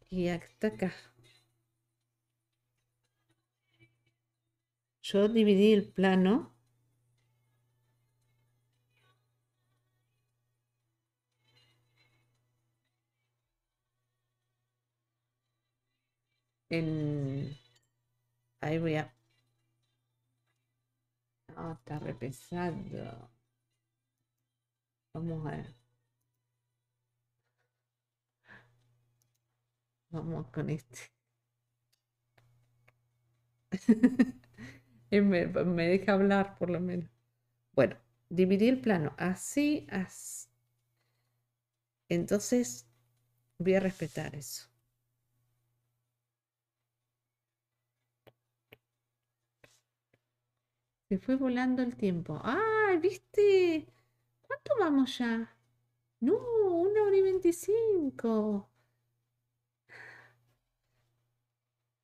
y hasta acá. Yo dividí el plano. En... Ahí voy a... está repesado. Vamos a ver. Vamos con este. [laughs] me, deja hablar por lo menos. Bueno, dividí el plano así, así. Entonces voy a respetar eso. Se fue volando el tiempo. ¡Ah! ¿Viste? ¿Cuánto vamos ya? No, una hora y veinticinco.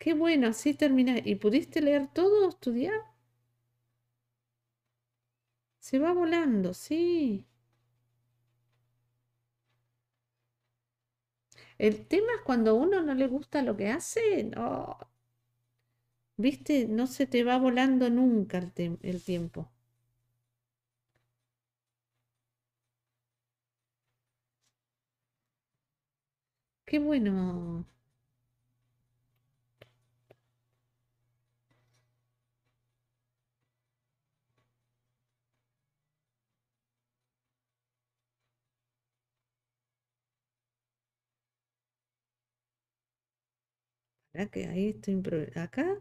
Qué bueno, así terminé. ¿Y pudiste leer todo, estudiar? Se va volando, sí. El tema es cuando a uno no le gusta lo que hace, no. Viste, no se te va volando nunca el tiempo. Qué bueno. que ahí estoy acá?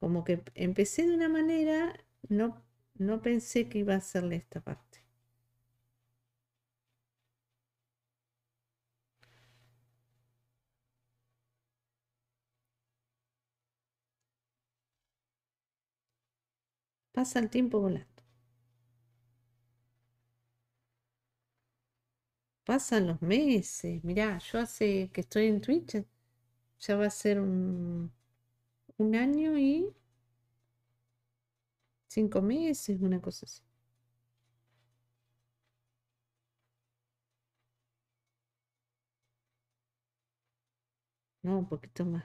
Como que empecé de una manera, no, no pensé que iba a hacerle esta parte. Pasa el tiempo volando. Pasan los meses. mira yo hace que estoy en Twitch, ya va a ser un, un año y cinco meses, una cosa así. No, un poquito más.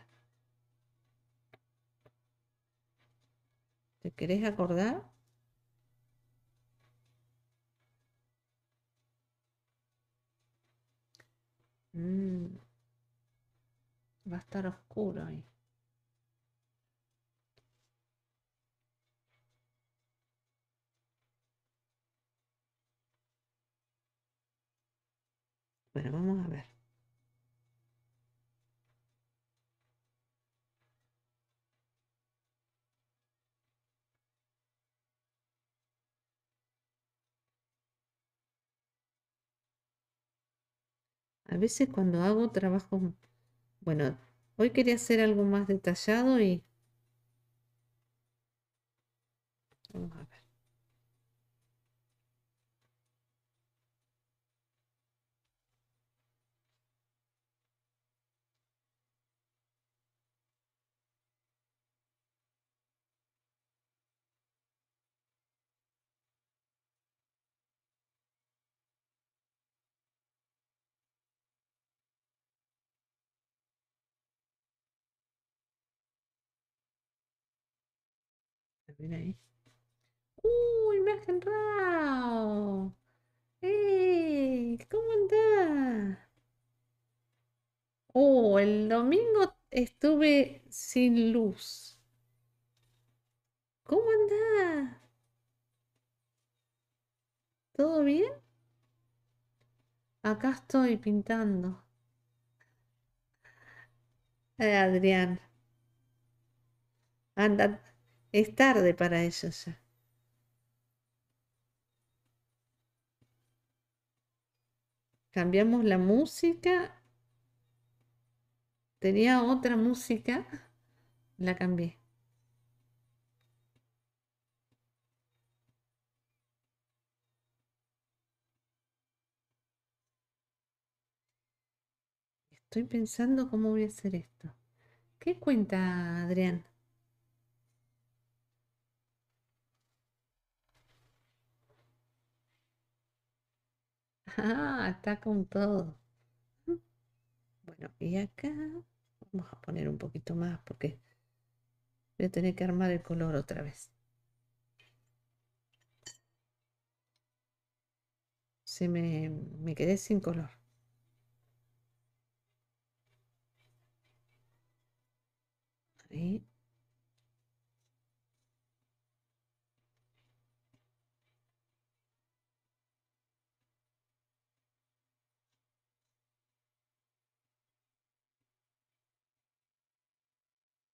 ¿Te querés acordar? Mm. Va a estar oscuro ahí. Bueno, vamos a ver. A veces cuando hago trabajo bueno, hoy quería hacer algo más detallado y... ahí. ¡Uy, ¡Ey! ¡Eh! ¿Cómo andás? Oh, el domingo estuve sin luz. ¿Cómo anda? ¿Todo bien? Acá estoy pintando. Eh, Adrián. Anda, es tarde para eso ya. Cambiamos la música. Tenía otra música. La cambié. Estoy pensando cómo voy a hacer esto. ¿Qué cuenta, Adrián? Ah, está con todo. Bueno, y acá vamos a poner un poquito más porque voy a tener que armar el color otra vez. Se me, me quedé sin color. Ahí.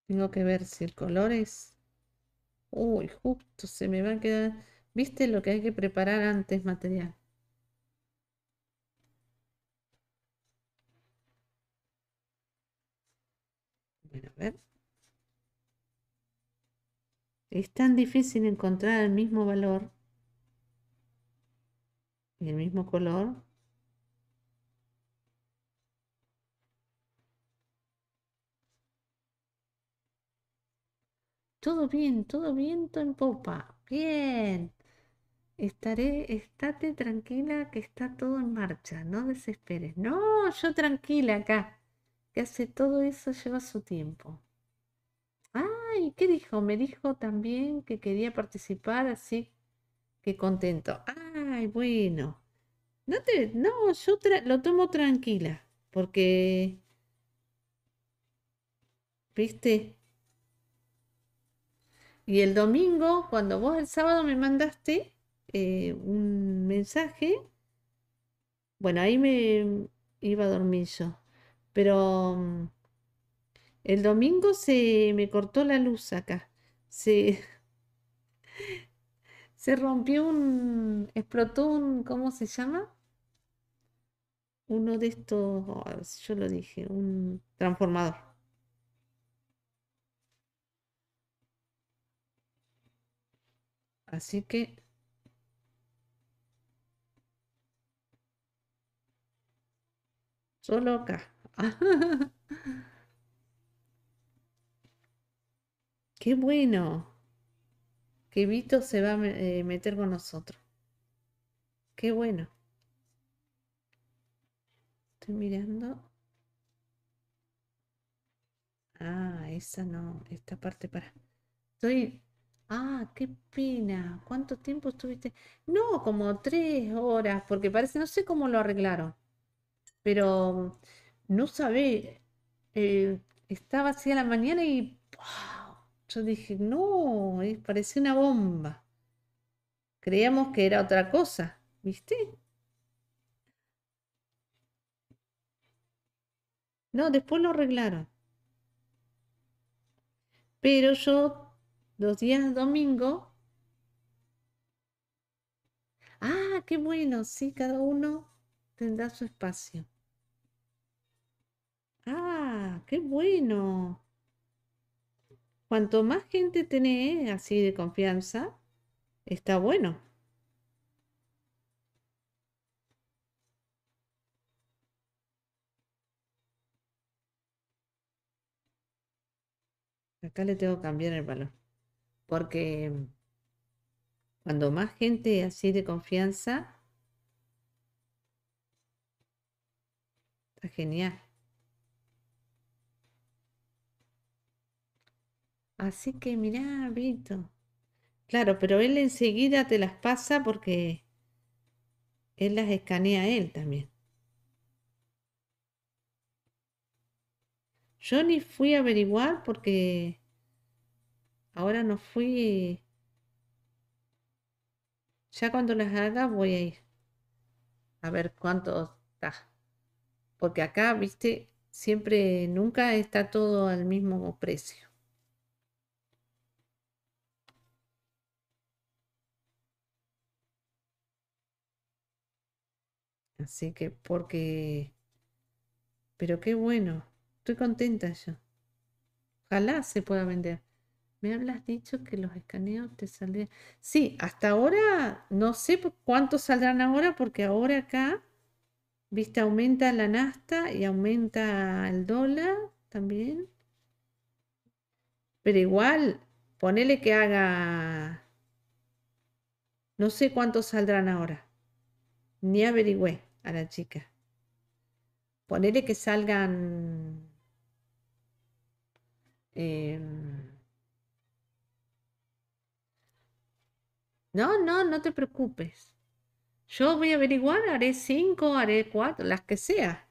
Tengo que ver si el color es... Uy, justo se me va a quedar... ¿Viste lo que hay que preparar antes material? a Es tan difícil encontrar el mismo valor y el mismo color Todo bien, todo viento en popa. Bien. Estaré, estate tranquila que está todo en marcha, no desesperes. No, yo tranquila acá, que hace todo eso lleva su tiempo. Ay, ¿qué dijo? Me dijo también que quería participar, así que contento. Ay, bueno. No te, no, yo lo tomo tranquila, porque, viste, y el domingo, cuando vos el sábado me mandaste eh, un mensaje, bueno, ahí me iba a dormir yo, pero mm, el domingo se me cortó la luz acá, se, [laughs] se rompió un, explotó un, ¿cómo se llama? Uno de estos, oh, yo lo dije, un transformador Así que solo acá. [laughs] Qué bueno que Vito se va a eh, meter con nosotros. Qué bueno. Estoy mirando. Ah, esa no, esta parte para. Estoy Ah, qué pena. ¿Cuánto tiempo estuviste? No, como tres horas, porque parece, no sé cómo lo arreglaron, pero no sabé. Eh, estaba así a la mañana y yo dije, no, parecía una bomba. Creíamos que era otra cosa, ¿viste? No, después lo arreglaron. Pero yo los días domingo. Ah, qué bueno, sí, cada uno tendrá su espacio. Ah, qué bueno. Cuanto más gente tiene eh, así de confianza, está bueno. Acá le tengo que cambiar el valor porque cuando más gente así de confianza, está genial. Así que mirá, Vito. Claro, pero él enseguida te las pasa porque él las escanea él también. Yo ni fui a averiguar porque Ahora no fui. Ya cuando las haga voy a ir a ver cuánto está. Porque acá, viste, siempre, nunca está todo al mismo precio. Así que, porque... Pero qué bueno, estoy contenta yo. Ojalá se pueda vender. Me hablas dicho que los escaneos te saldrían. Sí, hasta ahora no sé cuántos saldrán ahora, porque ahora acá, viste, aumenta la nafta y aumenta el dólar también. Pero igual, ponele que haga. No sé cuántos saldrán ahora. Ni averigüé a la chica. Ponele que salgan. Em, No, no, no te preocupes. Yo voy a averiguar, haré cinco, haré cuatro, las que sea.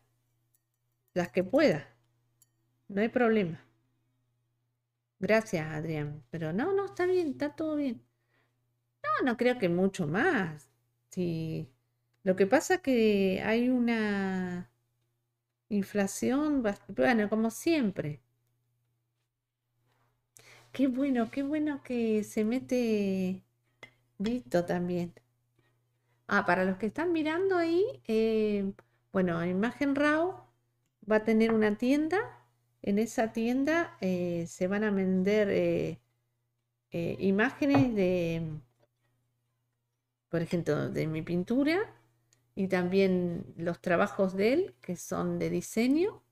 Las que pueda. No hay problema. Gracias, Adrián. Pero no, no, está bien, está todo bien. No, no creo que mucho más. Sí. Lo que pasa es que hay una inflación, bueno, como siempre. Qué bueno, qué bueno que se mete Vito también. Ah, para los que están mirando ahí, eh, bueno, Imagen RAW va a tener una tienda. En esa tienda eh, se van a vender eh, imágenes de, por ejemplo, de mi pintura y también los trabajos de él, que son de diseño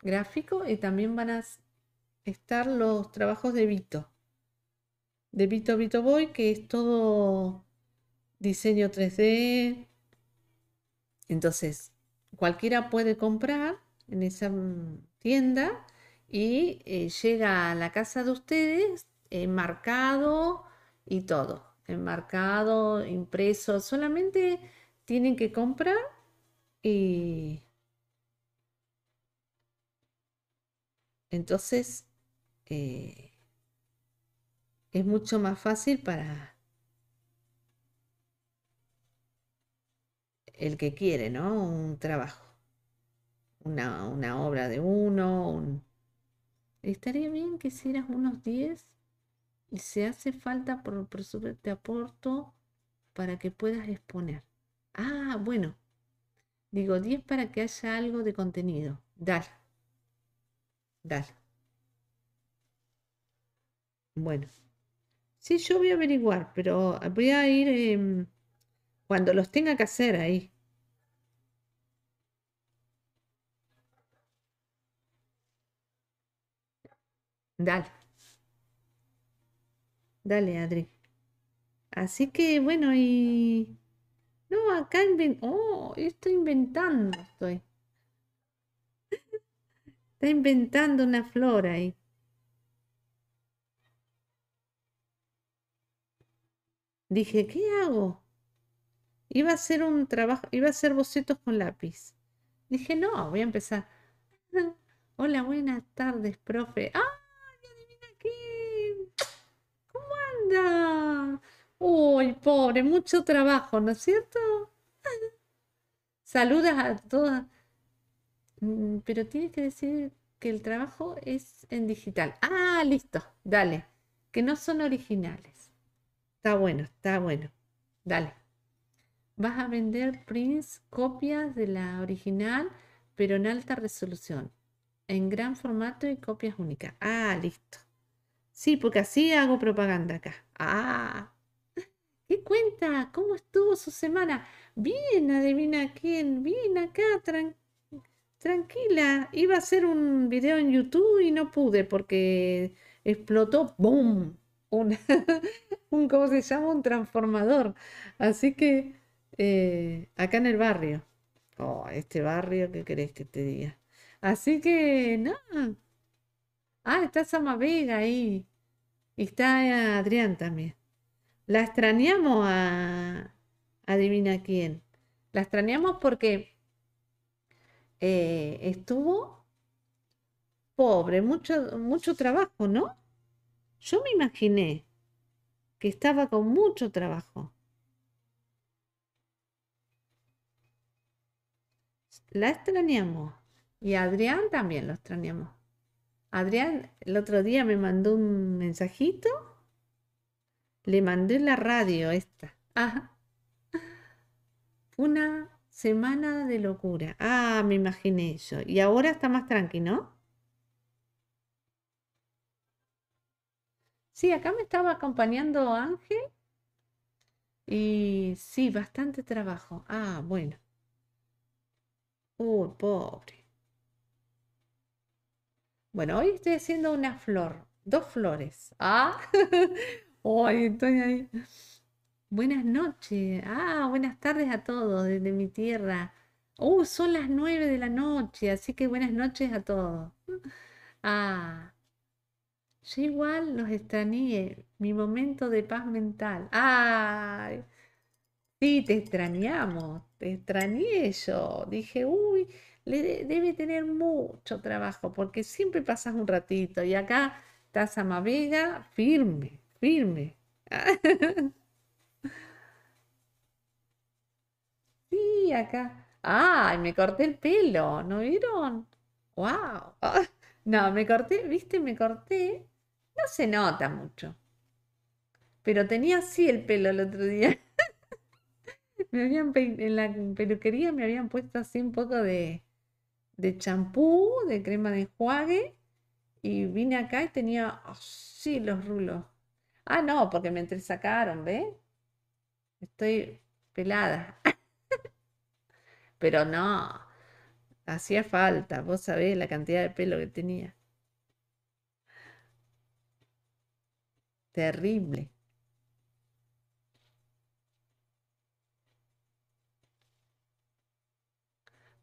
gráfico, y también van a estar los trabajos de Vito de Vito Vito Boy, que es todo diseño 3D. Entonces, cualquiera puede comprar en esa tienda y eh, llega a la casa de ustedes enmarcado y todo, enmarcado, impreso, solamente tienen que comprar y entonces eh, es mucho más fácil para el que quiere, ¿no? Un trabajo, una, obra de uno. Estaría bien que hicieras unos 10 y si hace falta, por, por supuesto te aporto para que puedas exponer. Ah, bueno, digo 10 para que haya algo de contenido. Dale, dale. Bueno. Sí, yo voy a averiguar, pero eh, voy a ir em, cuando los tenga que hacer ahí. Dale. Dale, Adri. Así que bueno, y... No, acá Oh, estoy inventando, estoy. [laughs] Está inventando una flor ahí. Dije, ¿qué hago? Iba a hacer un trabajo, iba a hacer bocetos con lápiz. Dije, no, voy a empezar. [laughs] Hola, buenas tardes, profe. ¡Ay, adivina qué! ¿Cómo anda? Uy, pobre, mucho trabajo, ¿no es cierto? [laughs] Saludas a todas. Mm, pero tienes que decir que el trabajo es en digital. Ah, listo, dale. Que no son originales. Está bueno, está bueno. Dale. Vas a vender prints, copias de la original, pero en alta resolución, en gran formato y copias únicas. Ah, listo. Sí, porque así hago propaganda acá. Ah. ¿Qué cuenta? ¿Cómo estuvo su semana? Bien, adivina quién. Bien acá, tranquila, iba a hacer un video en YouTube y no pude porque explotó, ¡boom! un, [laughs] un ¿cómo se llama? Un transformador. Así que eh, acá en el barrio. Oh, este barrio, ¿qué querés que te diga? Así que No. Ah, está Sama Vega ahí. Y está eh, Adrián también. La extrañamos a. Adivina quién. La extrañamos porque eh, estuvo pobre, mucho, mucho trabajo, ¿no? Yo me imaginé que estaba con mucho trabajo. La extrañamos y Adrián también lo extrañamos. Adrián el otro día me mandó un mensajito, le mandé la radio esta. Ah, una semana de locura. Ah, me imaginé eso. Y ahora está más tranquilo, ¿no? Sí, acá me estaba acompañando Ángel. Y sí, bastante trabajo. Ah, bueno. Uy, pobre. Bueno, hoy estoy haciendo una flor, dos flores. Ah, [laughs] hoy estoy ahí. Buenas noches. Ah, buenas tardes a todos desde mi tierra. Oh, son las nueve de la noche, así que buenas noches a todos. Ah, yo igual los extrañé, mi momento de paz mental. ¡Ay! Sí, te extrañamos, te extrañé yo. Dije, uy, debe tener mucho trabajo porque siempre pasas un ratito y acá estás a Mavega firme, firme. [laughs] sí, acá. ¡Ay, me corté el pelo! ¿No vieron? ¡Wow! [laughs] no, me corté, viste, me corté no se nota mucho. Pero tenía así el pelo el otro día. [laughs] me habían en la peluquería me habían puesto así un poco de champú, de crema de enjuague y vine acá y tenía así los rulos. Ah, no, porque me entresacaron, ¿ves? Estoy pelada. [laughs] Pero no, hacía falta, vos sabés la cantidad de pelo que tenía. terrible.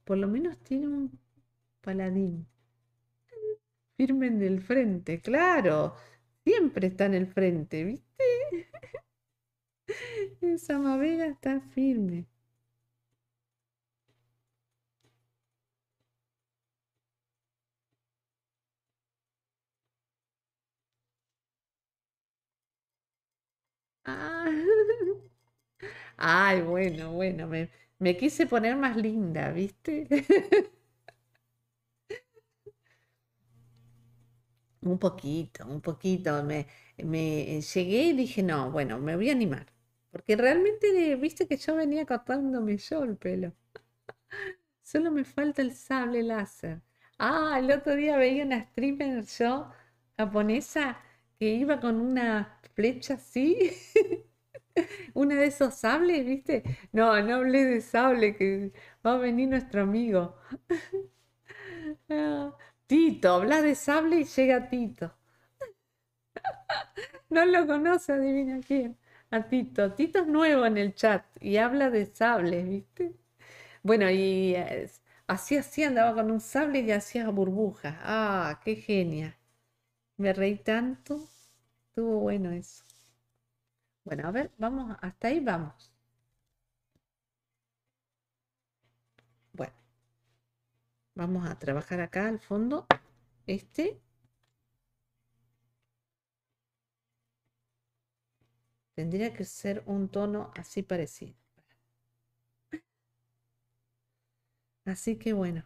Por lo menos tiene un paladín firme en el frente, claro, siempre está en el frente, ¿viste? [laughs] En mavera está firme. Ah, [laughs] ay, bueno, bueno, me, quise poner más linda, ¿viste? [laughs] un poquito, un poquito. Me, me llegué y dije, no, bueno, me voy a animar. Porque realmente viste que yo venía cortándome yo el pelo. [laughs] Solo me falta el sable láser. Ah, el otro día veía una streamer yo japonesa que iba con una flecha así, [laughs] una de esos sables, ¿viste? No, no hablé de sable, que va a venir nuestro amigo. [laughs] Tito, habla de sable y llega Tito. [laughs] No lo conoce, adivina quién. A Tito. Tito es nuevo en el chat y habla de sable ¿viste? Bueno, y eh, así así andaba con un sable y hacía burbujas. Ah, qué genia. Me reí tanto. Estuvo bueno eso. Bueno, a ver, vamos, hasta ahí vamos. Bueno, vamos a trabajar acá al fondo. Este. Tendría que ser un tono así parecido. Así que bueno.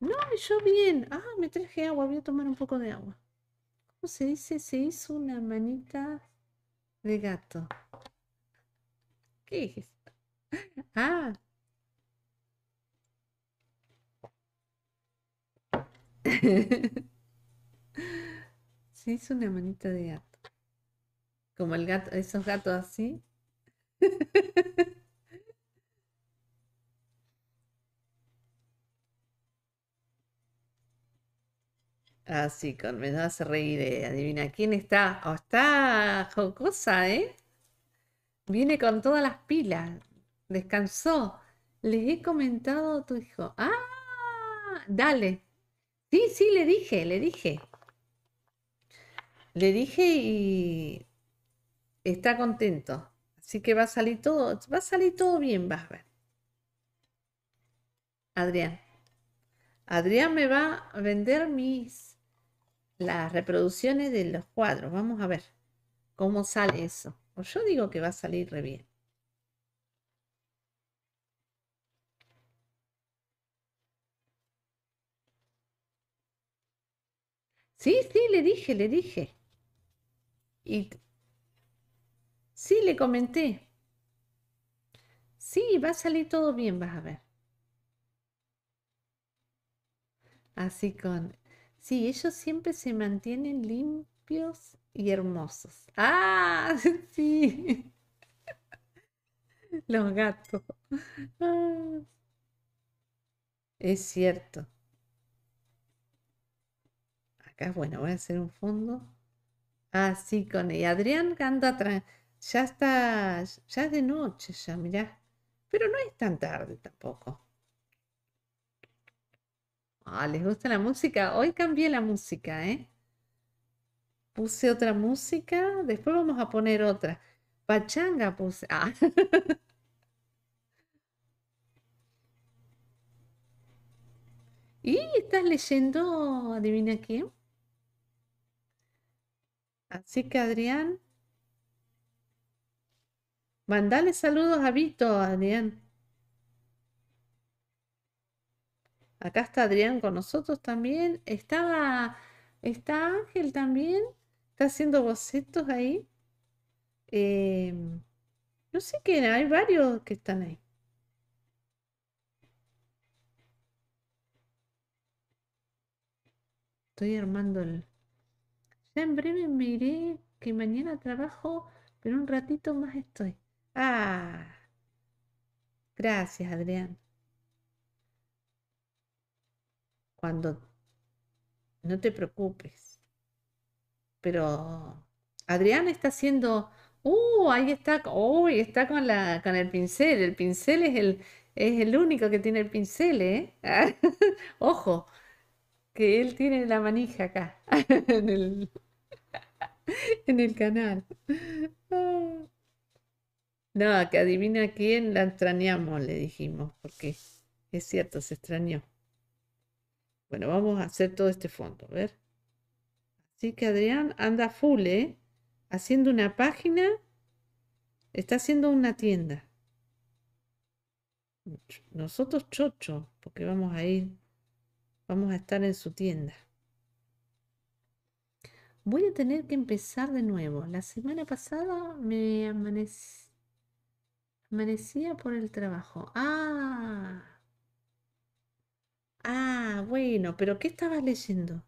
No, yo bien. Ah, me traje agua, voy a tomar un poco de agua. ¿Cómo se dice? Se hizo una manita de gato. ¿Qué es esto? Ah. [laughs] se hizo una manita de gato. Como el gato, esos gatos así. [laughs] Así, ah, con me hace reír. Adivina quién está. Oh, está jocosa, ¿eh? Viene con todas las pilas. Descansó. Les he comentado a tu hijo. ¡Ah! Dale. Sí, sí, le dije, le dije. Le dije y está contento. Así que va a salir todo, va a salir todo bien, vas a ver. Adrián. Adrián me va a vender mis las reproducciones de los cuadros. Vamos a ver cómo sale eso. yo digo que va a salir re bien. Sí, sí, le dije, le dije. Y sí, le comenté. Sí, va a salir todo bien, vas a ver. Así con Sí, ellos siempre se mantienen limpios y hermosos. Ah, [laughs] sí. Los gatos. Ah. Es cierto. Acá, bueno, voy a hacer un fondo. Ah, sí, con ella. Adrián anda atrás. Ya está, ya es de noche, ya mirá. Pero no es tan tarde tampoco. Ah, ¿les gusta la música? Hoy cambié la música, ¿eh? Puse otra música, después vamos a poner otra. Pachanga puse. Ah. [laughs] ¿Y estás leyendo, adivina quién? Así que Adrián, mandale saludos a Vito, Adrián. Acá está Adrián con nosotros también. Estaba, está Ángel también. Está haciendo bocetos ahí. Em, no sé qué hay varios que están ahí. Estoy armando el... Ya en breve me iré, que mañana trabajo, pero un ratito más estoy. Ah, gracias Adrián. no te preocupes. Pero Adriana está haciendo, uh, ahí está, hoy está con, la, el pincel. El pincel es el, es el único que tiene el pincel, ¿eh? [laughs] Ojo, que él tiene la manija acá, [laughs] en, el, [laughs] en el canal. Ah. No, que adivina quién la extrañamos, le dijimos, porque es cierto, se extrañó. Bueno, vamos a hacer todo este fondo, a ver. Así que Adrián anda full, ¿eh? Haciendo una página, está haciendo una tienda. Nosotros chocho, porque vamos a ir, vamos a estar en su tienda. Voy a tener que empezar de nuevo. La semana pasada me amanecía por el trabajo. Ah, Ah, bueno, pero ¿qué estabas leyendo?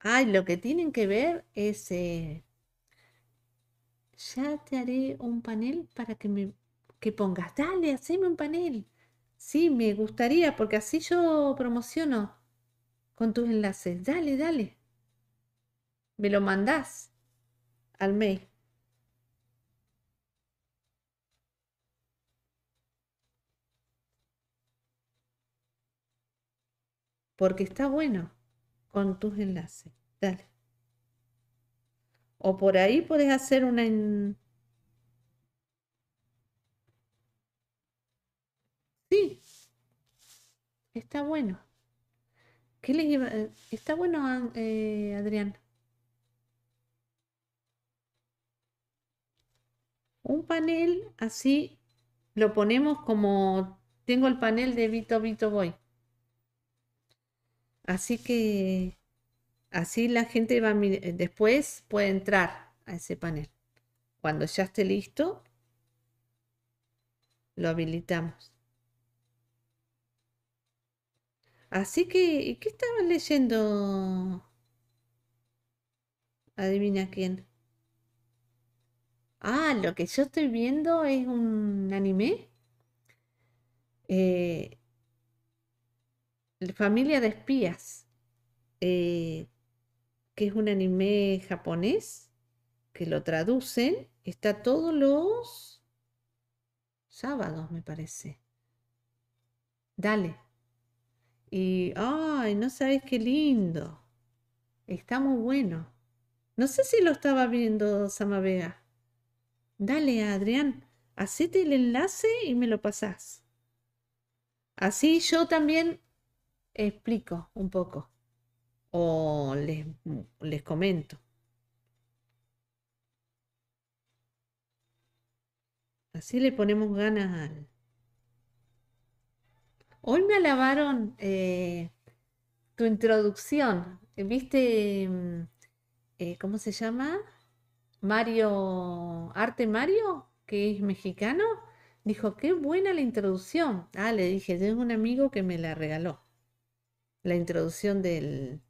Ay, lo que tienen que ver es... Eh, ya te haré un panel para que me pongas. Dale, haceme un panel. Sí, me gustaría, porque así yo promociono con tus enlaces. Dale, dale. Me lo mandás al mail. porque está bueno con tus enlaces. Dale. O por ahí puedes hacer una... Sí, está bueno. ¿Qué les iba? Eh, está bueno, eh, Adrián. Un panel así lo ponemos como tengo el panel de Vito Vito Boy. Así que así la gente va eh, después puede entrar a ese panel. Cuando ya esté listo, lo habilitamos. Así que, ¿qué estaban leyendo? Adivina quién. Ah, lo que yo estoy viendo es un anime. Eh, Familia de Espías, eh, que es un anime japonés, que lo traducen, está todos los sábados, me parece. Dale. Y, ay, no sabes qué lindo. Está muy bueno. No sé si lo estaba viendo Samavega. Dale, Adrián, hacete el enlace y me lo pasás. Así yo también explico un poco o les, les comento. Así le ponemos ganas al... Hoy me alabaron eh, tu introducción. ¿Viste mm, eh, cómo se llama? Mario, Arte Mario, que es mexicano. Dijo, qué buena la introducción. Ah, le dije, tengo un amigo que me la regaló la introducción del...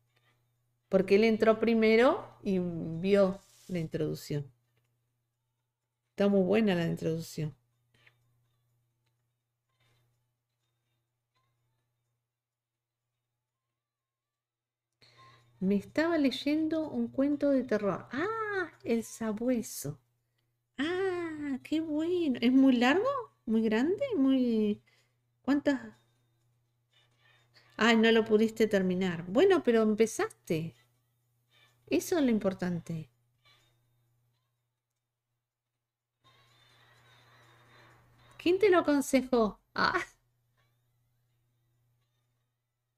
Porque él entró primero y vio la introducción. Está muy buena la introducción. Me estaba leyendo un cuento de terror. Ah, el sabueso. Ah, qué bueno. ¿Es muy largo? ¿Muy grande? ¿Muy... ¿Cuántas Ay, no lo pudiste terminar. Bueno, pero empezaste. Eso es lo importante. ¿Quién te lo aconsejó? Ah.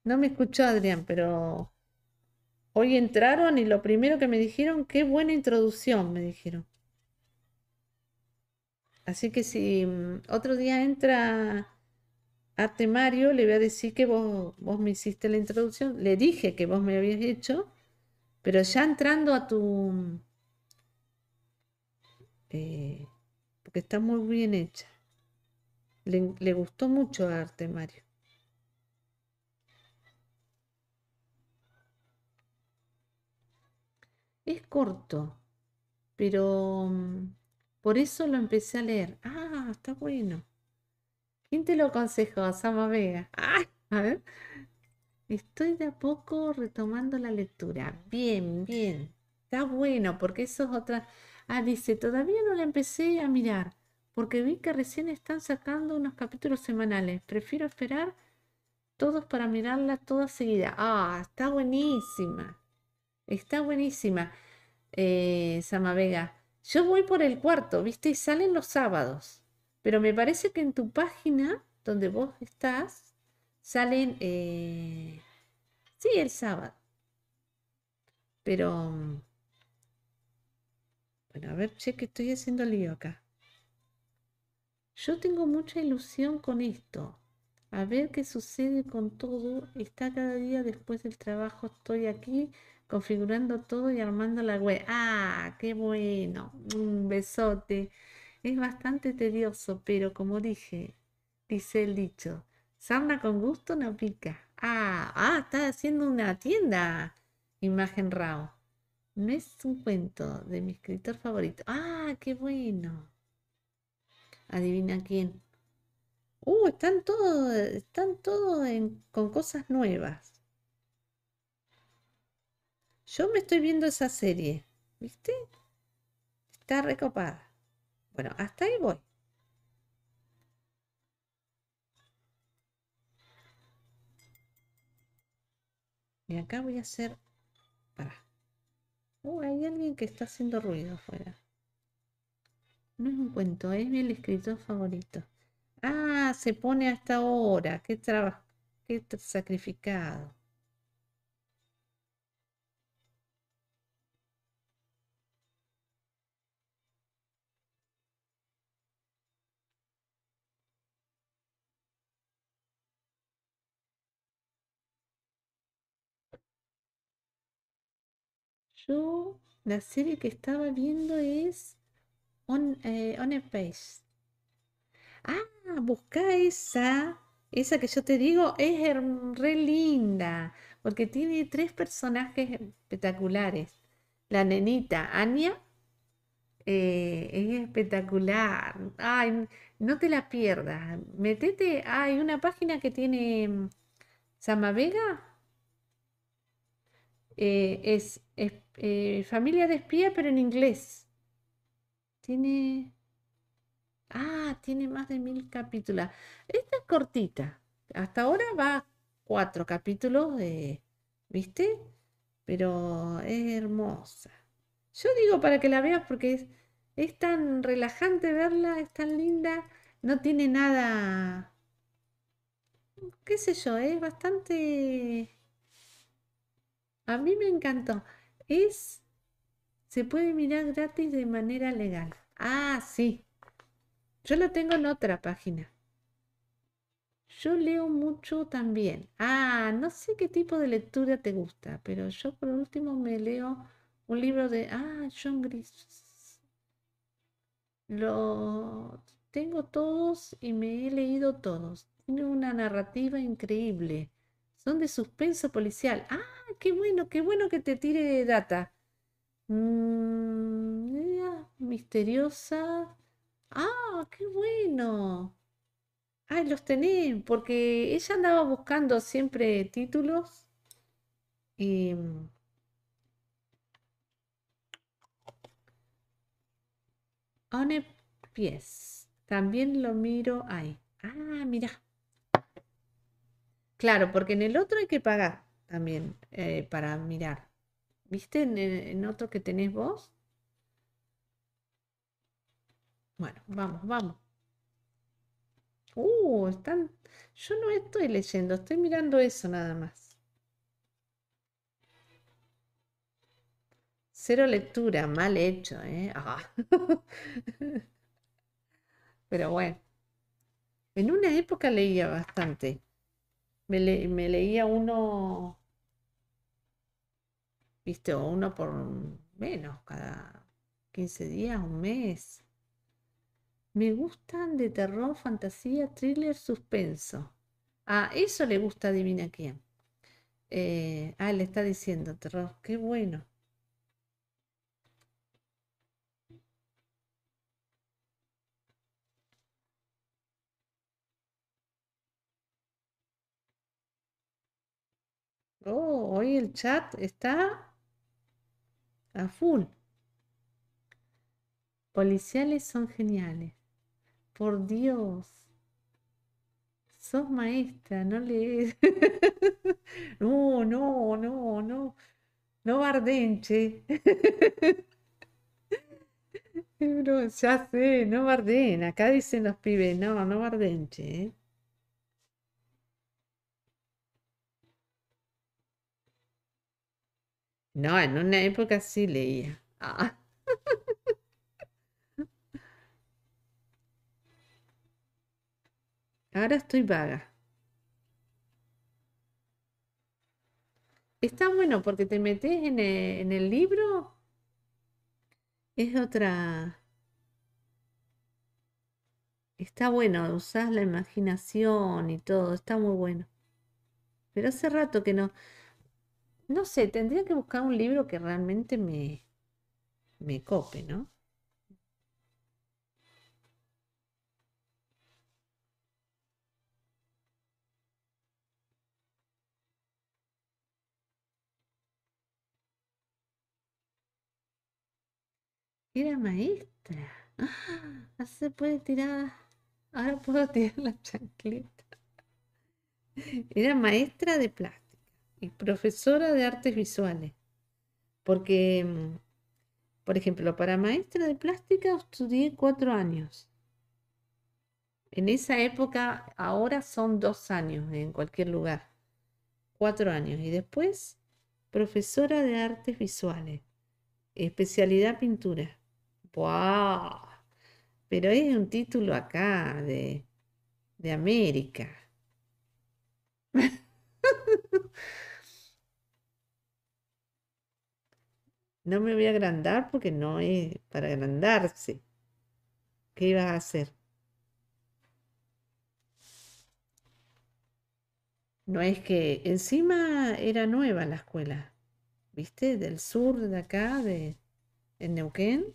No me escuchó Adrián, pero hoy entraron y lo primero que me dijeron, qué buena introducción, me dijeron. Así que si mm, otro día entra Artemario Mario, le voy a decir que vos, me hiciste la introducción, le dije que vos me habías hecho, pero ya entrando a tu... Eh, porque está muy bien hecha. Le, le gustó mucho a Arte Es corto, pero mm, por eso lo empecé a leer. Ah, está bueno. ¿Quién te lo aconsejó? Sama Vega. [laughs] Ah, a ver. Estoy de a poco retomando la lectura. Bien, bien. Está bueno, porque eso es otra. Ah, dice, todavía no la empecé a mirar, porque vi que recién están sacando unos capítulos semanales. Prefiero esperar todos para mirarla toda seguida. Ah, está buenísima. Está buenísima, eh, Sama Vega. Yo voy por el cuarto, ¿viste? Y salen los sábados. Pero me parece que en tu página donde vos estás salen, eh, sí, el sábado. Pero, bueno, a ver, che, que estoy haciendo lío acá. Yo tengo mucha ilusión con esto. A ver qué sucede con todo. Está cada día después del trabajo. Estoy aquí configurando todo y armando la web. Ah, qué bueno. Un besote. Es bastante tedioso, pero como dije, dice el dicho, sana con gusto no pica. Ah, ah, está haciendo una tienda. Imagen Rao. No es un cuento de mi escritor favorito. Ah, qué bueno. Adivina quién. Uh, están todos, están todos con cosas nuevas. Yo me estoy viendo esa serie, ¿viste? Está recopada. Bueno, hasta ahí voy. Y acá voy a hacer... Para. Uh, hay alguien que está haciendo ruido afuera. No es un cuento, es mi escritor favorito. Ah, se pone hasta ahora. Qué trabajo, qué sacrificado. Yo, la serie que estaba viendo es On, eh, a Page. Ah, busca esa. Esa que yo te digo es re linda, porque tiene tres personajes espectaculares. La nenita, Anya, eh, es espectacular. Ay, no te la pierdas. Metete, hay una página que tiene mm, Samavega eh, es, eh, familia de espía pero en inglés. Tiene. Ah, tiene más de mil capítulos. Esta es cortita. Hasta ahora va cuatro capítulos, de, ¿viste? Pero es hermosa. Yo digo para que la veas porque es, es tan relajante verla, es tan linda, no tiene nada, qué sé yo, es bastante a mí me encantó. Es, se puede mirar gratis de manera legal. Ah, sí. Yo lo tengo en otra página. Yo leo mucho también. Ah, no sé qué tipo de lectura te gusta, pero yo por último me leo un libro de, ah, John Gris. Lo tengo todos y me he leído todos. Tiene una narrativa increíble. Son de suspenso policial. Ah, qué bueno, qué bueno que te tire data. Mm, misteriosa. Ah, qué bueno. Ay, los tenés, porque ella andaba buscando siempre títulos. Mm, On a Pies. También lo miro ahí. Ah, mira. Claro, porque en el otro hay que pagar también eh, para mirar. ¿Viste eh, en, otro que tenés vos? Bueno, vamos, vamos. Uh, están. Yo no estoy leyendo, estoy mirando eso nada más. Cero lectura, mal hecho, ¿eh? Ah. [laughs] Pero bueno. En una época leía bastante. Me, leía uno, viste, uno por menos, cada 15 días, un mes. Me gustan de terror, fantasía, thriller, suspenso. A eso le gusta, adivina quién. Eh, ah, le está diciendo terror, qué bueno. Oh, hoy el chat está a full. Policiales son geniales. Por Dios. Sos maestra, no lees. [laughs] no, no, no, no. No bardenche. no, [laughs] ya sé, no barden. Acá dicen los pibes, no, no bardenche. ¿eh? No, en una época sí leía. Ah. Ahora estoy vaga. Está bueno porque te metes en el, en el libro. Es otra... Está bueno, usás la imaginación y todo, está muy bueno. Pero hace rato que no... No sé, tendría que buscar un libro que realmente me, me cope, ¿no? Era maestra. Ah, se puede tirar. Ahora puedo [laughs] tirar la chancleta. Era maestra de plata. Eh, profesora de artes visuales, porque, mm, por ejemplo, para maestra de plástica estudié cuatro años. En esa época, ahora son dos años en cualquier lugar, cuatro años. Y después, profesora de artes visuales, especialidad pintura. ¡Wow! Pero es un título acá de, de América. [laughs] No me voy a agrandar porque no es para agrandarse. ¿Qué iba a hacer? No es que encima era nueva la escuela, ¿viste? Del sur de acá, de en Neuquén.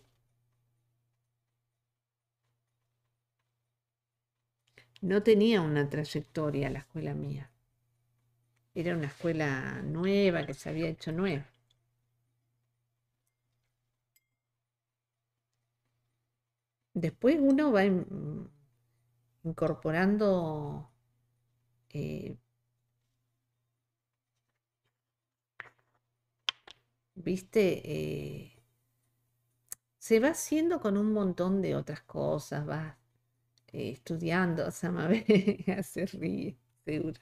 No tenía una trayectoria la escuela mía. Era una escuela nueva que se había hecho nueva. después uno va incorporando eh, viste, eh, se va haciendo con un montón de otras cosas, vas eh, estudiando, Samabé [laughs] hace ríe, seguro.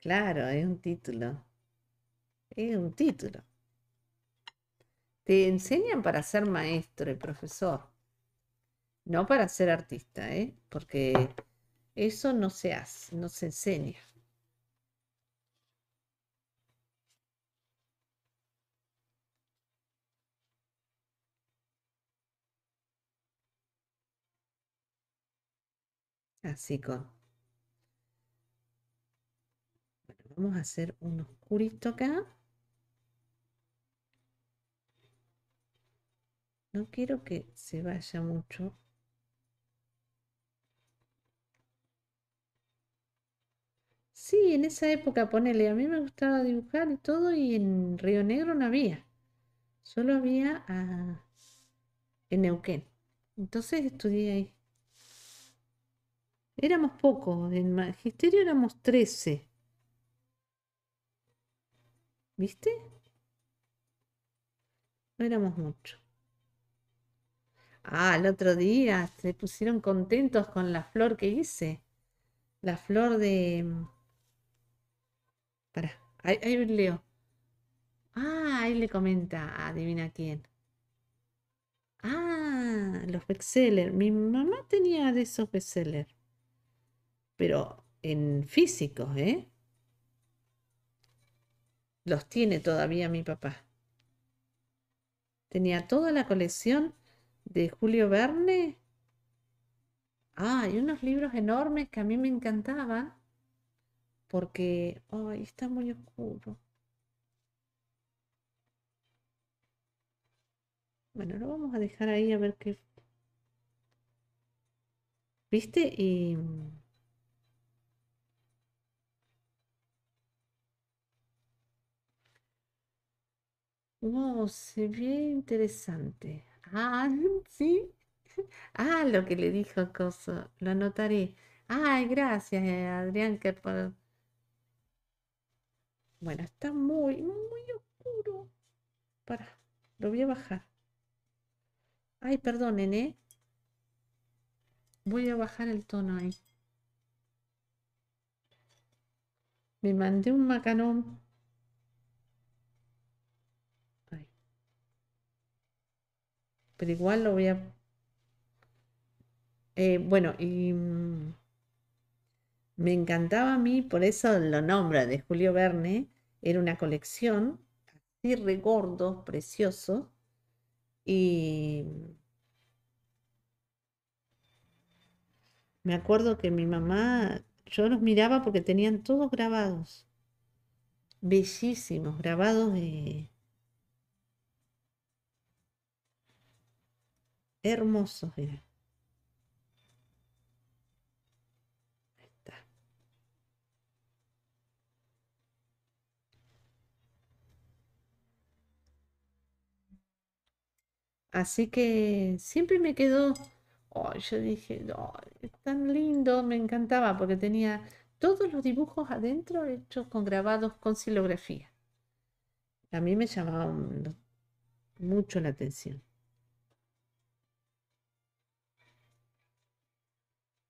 Claro, es un título, es un título. Te enseñan para ser maestro el profesor. No para ser artista, ¿eh? porque eso no se hace, no se enseña. Así con. vamos a hacer un oscurito acá. No quiero que se vaya mucho Sí, en esa época, ponele, a mí me gustaba dibujar y todo, y en Río Negro no había. Solo había ah, en Neuquén. Entonces estudié ahí. Éramos pocos, en magisterio éramos 13. ¿Viste? No éramos muchos. Ah, el otro día se pusieron contentos con la flor que hice. La flor de ahí, leo. Ah, ahí le comenta, adivina quién. Ah, los bestsellers. Mi mamá tenía de esos bestsellers. Pero en físico, ¿eh? Los tiene todavía mi papá. Tenía toda la colección de Julio Verne. Ah, y unos libros enormes que a mí me encantaban porque Ay, está muy oscuro. Bueno, lo vamos a dejar ahí a ver qué... ¿Viste? Y... Wow, se ve interesante. Ah, [laughs] sí. Ah, lo que le dijo Coso. Lo anotaré. Ay, gracias, eh, Adrián, que bueno, está muy, muy oscuro. Para, lo voy a bajar. Ay, perdonen, ¿eh? Voy a bajar el tono ahí. Me mandé un macanón. Pero igual lo voy a... Eh, bueno, y... Mm, me encantaba a mí, por eso lo nombra de Julio Verne, era una colección así regordos, preciosos. Y me acuerdo que mi mamá, yo los miraba porque tenían todos grabados. Bellísimos, grabados y. hermosos, mira. Así que siempre me quedó, yo dije, es tan lindo, me encantaba porque tenía todos los dibujos adentro hechos con grabados con silografía. A mí me llamaba mucho la atención.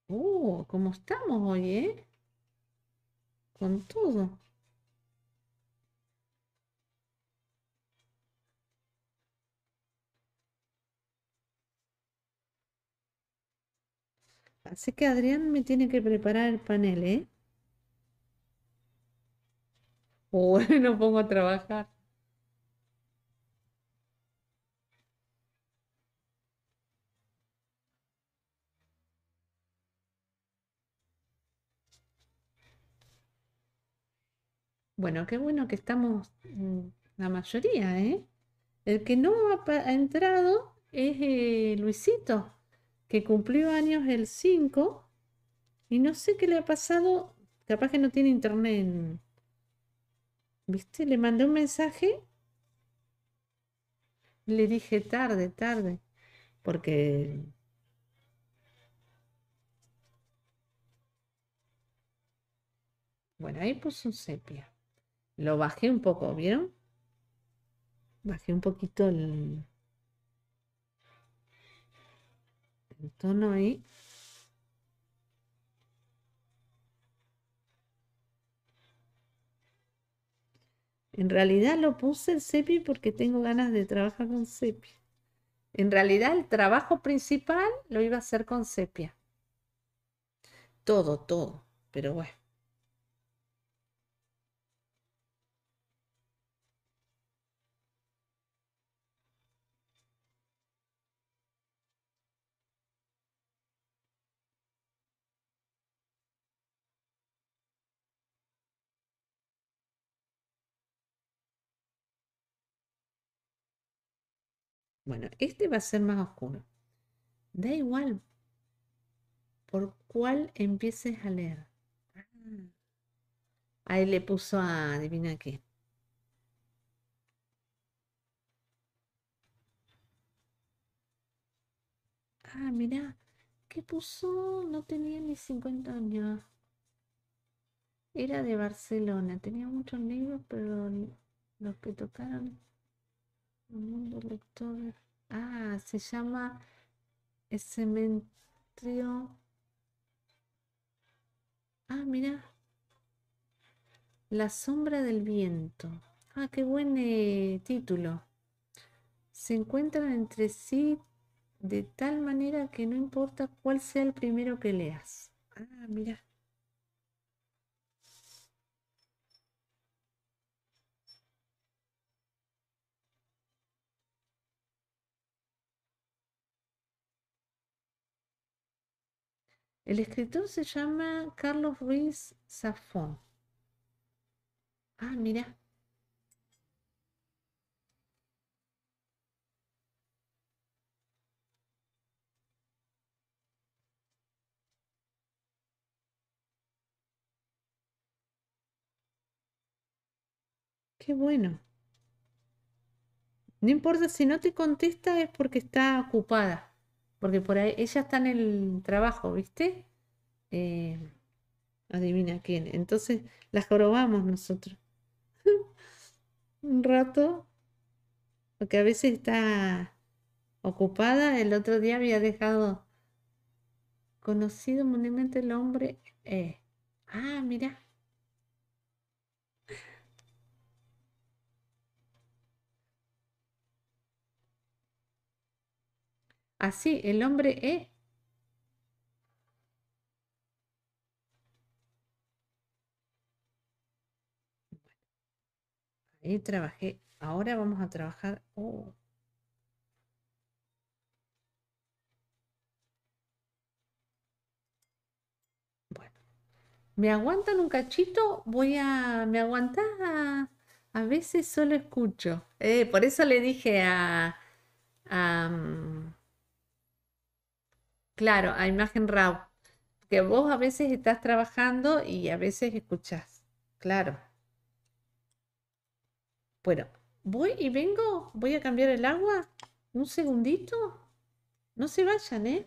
¡Oh! ¿Cómo estamos hoy, eh? Con todo. Así que Adrián me tiene que preparar el panel, ¿eh? Bueno, [laughs] pongo a trabajar. Bueno, qué bueno que estamos mm, la mayoría, ¿eh? El que no ha entrado es eh, Luisito cumplió años el 5 y no sé qué le ha pasado. Capaz que no tiene internet. ¿Viste? Le mandé un mensaje. Le dije tarde, tarde. Porque Bueno, ahí puso un sepia. Lo bajé un poco, ¿vieron? Bajé un poquito el, En realidad lo puse el cepi porque tengo ganas de trabajar con cepi. En realidad el trabajo principal lo iba a hacer con sepia. Todo, todo, pero bueno. Bueno, este va a ser más oscuro. Da igual por cuál empieces a leer. Ah. Ahí le puso a, adivina qué. Ah, mira, ¿qué puso? No tenía ni 50 años. Era de Barcelona, tenía muchos libros, pero los que tocaron Ah, se llama cementrio. Ah, mira. La sombra del viento. Ah, qué buen eh, título. Se encuentran entre sí de tal manera que no importa cuál sea el primero que leas. Ah, mira. El escritor se llama Carlos Ruiz Zafón. Ah, mira. Qué bueno. No importa si no te contesta es porque está ocupada. Porque por ahí ella está en el trabajo, ¿viste? Eh, adivina quién. Entonces las jorobamos nosotros. [laughs] Un rato, porque a veces está ocupada. El otro día había dejado conocido mundialmente el hombre. Eh, ah, mira. Así, el hombre es Ahí trabajé. Ahora vamos a trabajar. Oh. Bueno. ¿Me aguantan un cachito? Voy a. ¿Me aguanta A, veces solo escucho. Eh, por eso le dije a. a mm, Claro, a imagen RAW. Que vos a veces estás trabajando y a veces escuchás. Claro. Bueno, voy y vengo. Voy a cambiar el agua. Un segundito. No se vayan, ¿eh?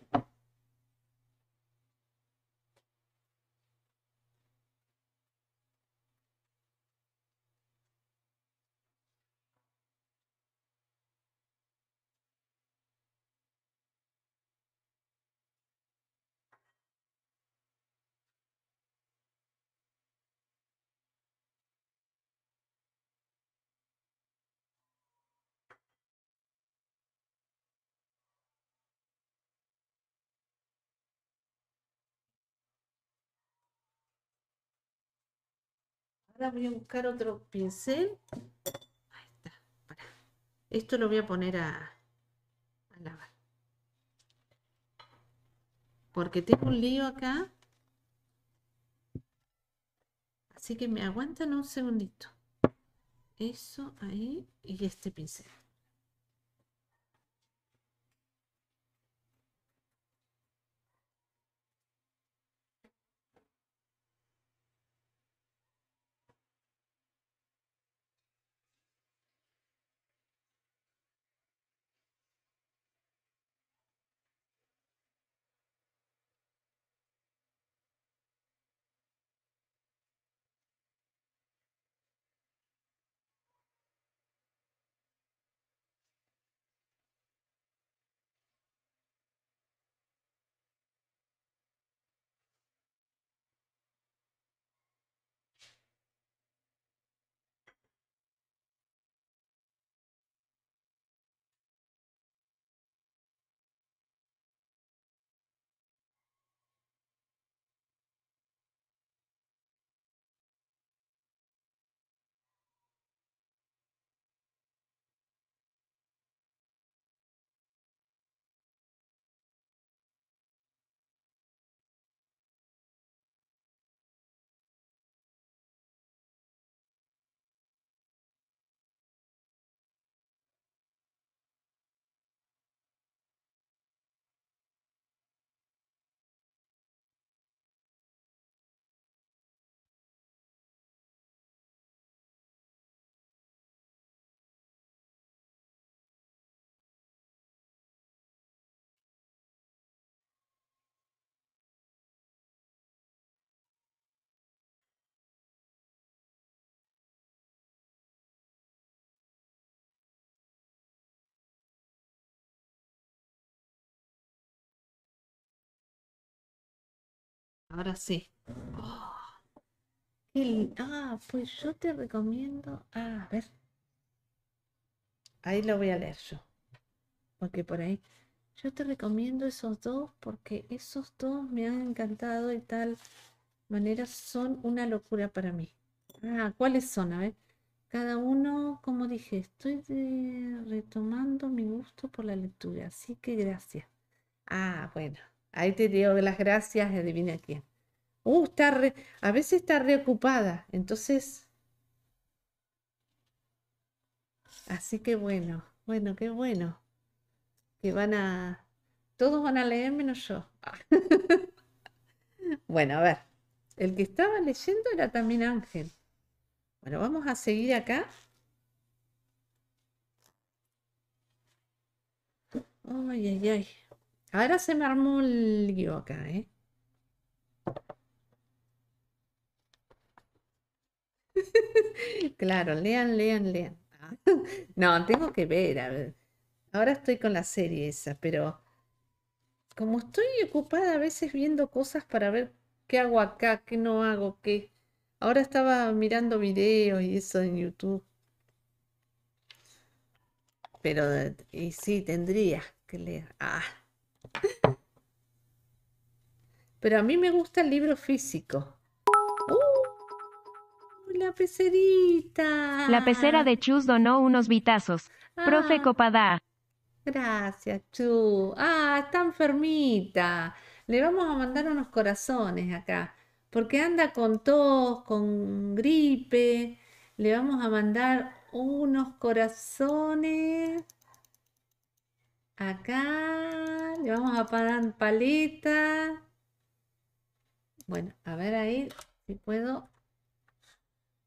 voy a buscar otro pincel. Ahí está. Esto lo voy a poner a, a lavar. Porque tengo un lío acá. Así que me aguantan un segundito. Eso ahí y este pincel. ahora sí. Oh. ah, pues yo te recomiendo. Ah, a ver. Ahí lo voy a leer yo. Porque por ahí. Yo te recomiendo esos dos porque esos dos me han encantado y tal manera son una locura para mí. Ah, ¿cuáles son? A ver. Cada uno, como dije, estoy retomando mi gusto por la lectura, así que gracias. Ah, bueno, Ahí te digo las gracias, adivina quién. Uh, a veces está reocupada, entonces. Así que bueno, bueno, qué bueno. Que van a. Todos van a leer menos yo. [laughs] bueno, a ver. El que estaba leyendo era también Ángel. Bueno, vamos a seguir acá. Ay, ay, ay. Ahora se me armó el lío acá, ¿eh? [laughs] claro, lean, lean, lean. [laughs] No, tengo que ver, a ver. Ahora estoy con la serie esa, pero como estoy ocupada a veces viendo cosas para ver qué hago acá, qué no hago, qué. Ahora estaba mirando videos y eso en YouTube. Pero, eh, y sí, tendría que leer. Ah. Pero a mí me gusta el libro físico. ¡Uh! ¡La pecerita! La pecera de Chus donó unos vitazos. Profe ah. Copada. Gracias, Chu. Ah, está enfermita. Le vamos a mandar unos corazones acá. Porque anda con tos, con gripe. Le vamos a mandar unos corazones. Acá le vamos a dar palita. Bueno, a ver ahí si puedo.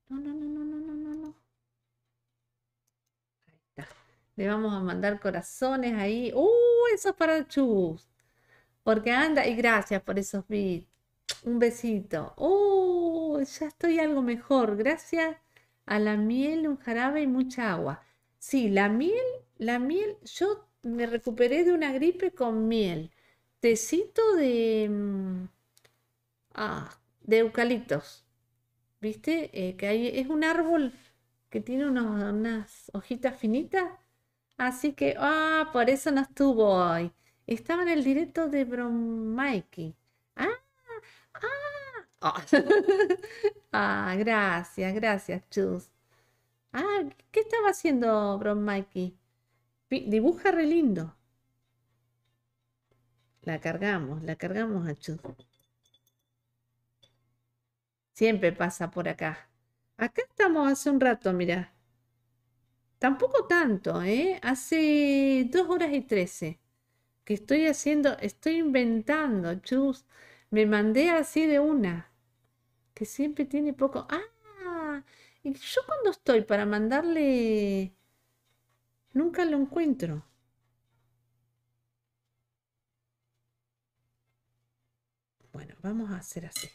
No, no, no, no, no, no, no. Ahí está. Le vamos a mandar corazones ahí. ¡Uh! Eso es para chus. Porque anda. Y gracias por esos bits. Un besito. ¡Uh! Ya estoy algo mejor. Gracias a la miel, un jarabe y mucha agua. Sí, la miel, la miel, yo me recuperé de una gripe con miel, tecito de, mm, ah, de eucaliptos, ¿viste? Eh, que hay, es un árbol que tiene unas hojitas finitas, así que, ah, por eso no estuvo hoy. Estaba en el directo de Bromikey Ah, ah. Ah. [laughs] ah, gracias, gracias, Chus. Ah, ¿qué estaba haciendo Bromaiki? Dibuja re lindo. La cargamos, la cargamos, a Chuz. Siempre pasa por acá. Acá estamos hace un rato, mira. Tampoco tanto, ¿eh? Hace dos horas y trece que estoy haciendo, estoy inventando, chus. Me mandé así de una, que siempre tiene poco. Ah, y yo cuando estoy para mandarle Nunca lo encuentro. Bueno, vamos a hacer así.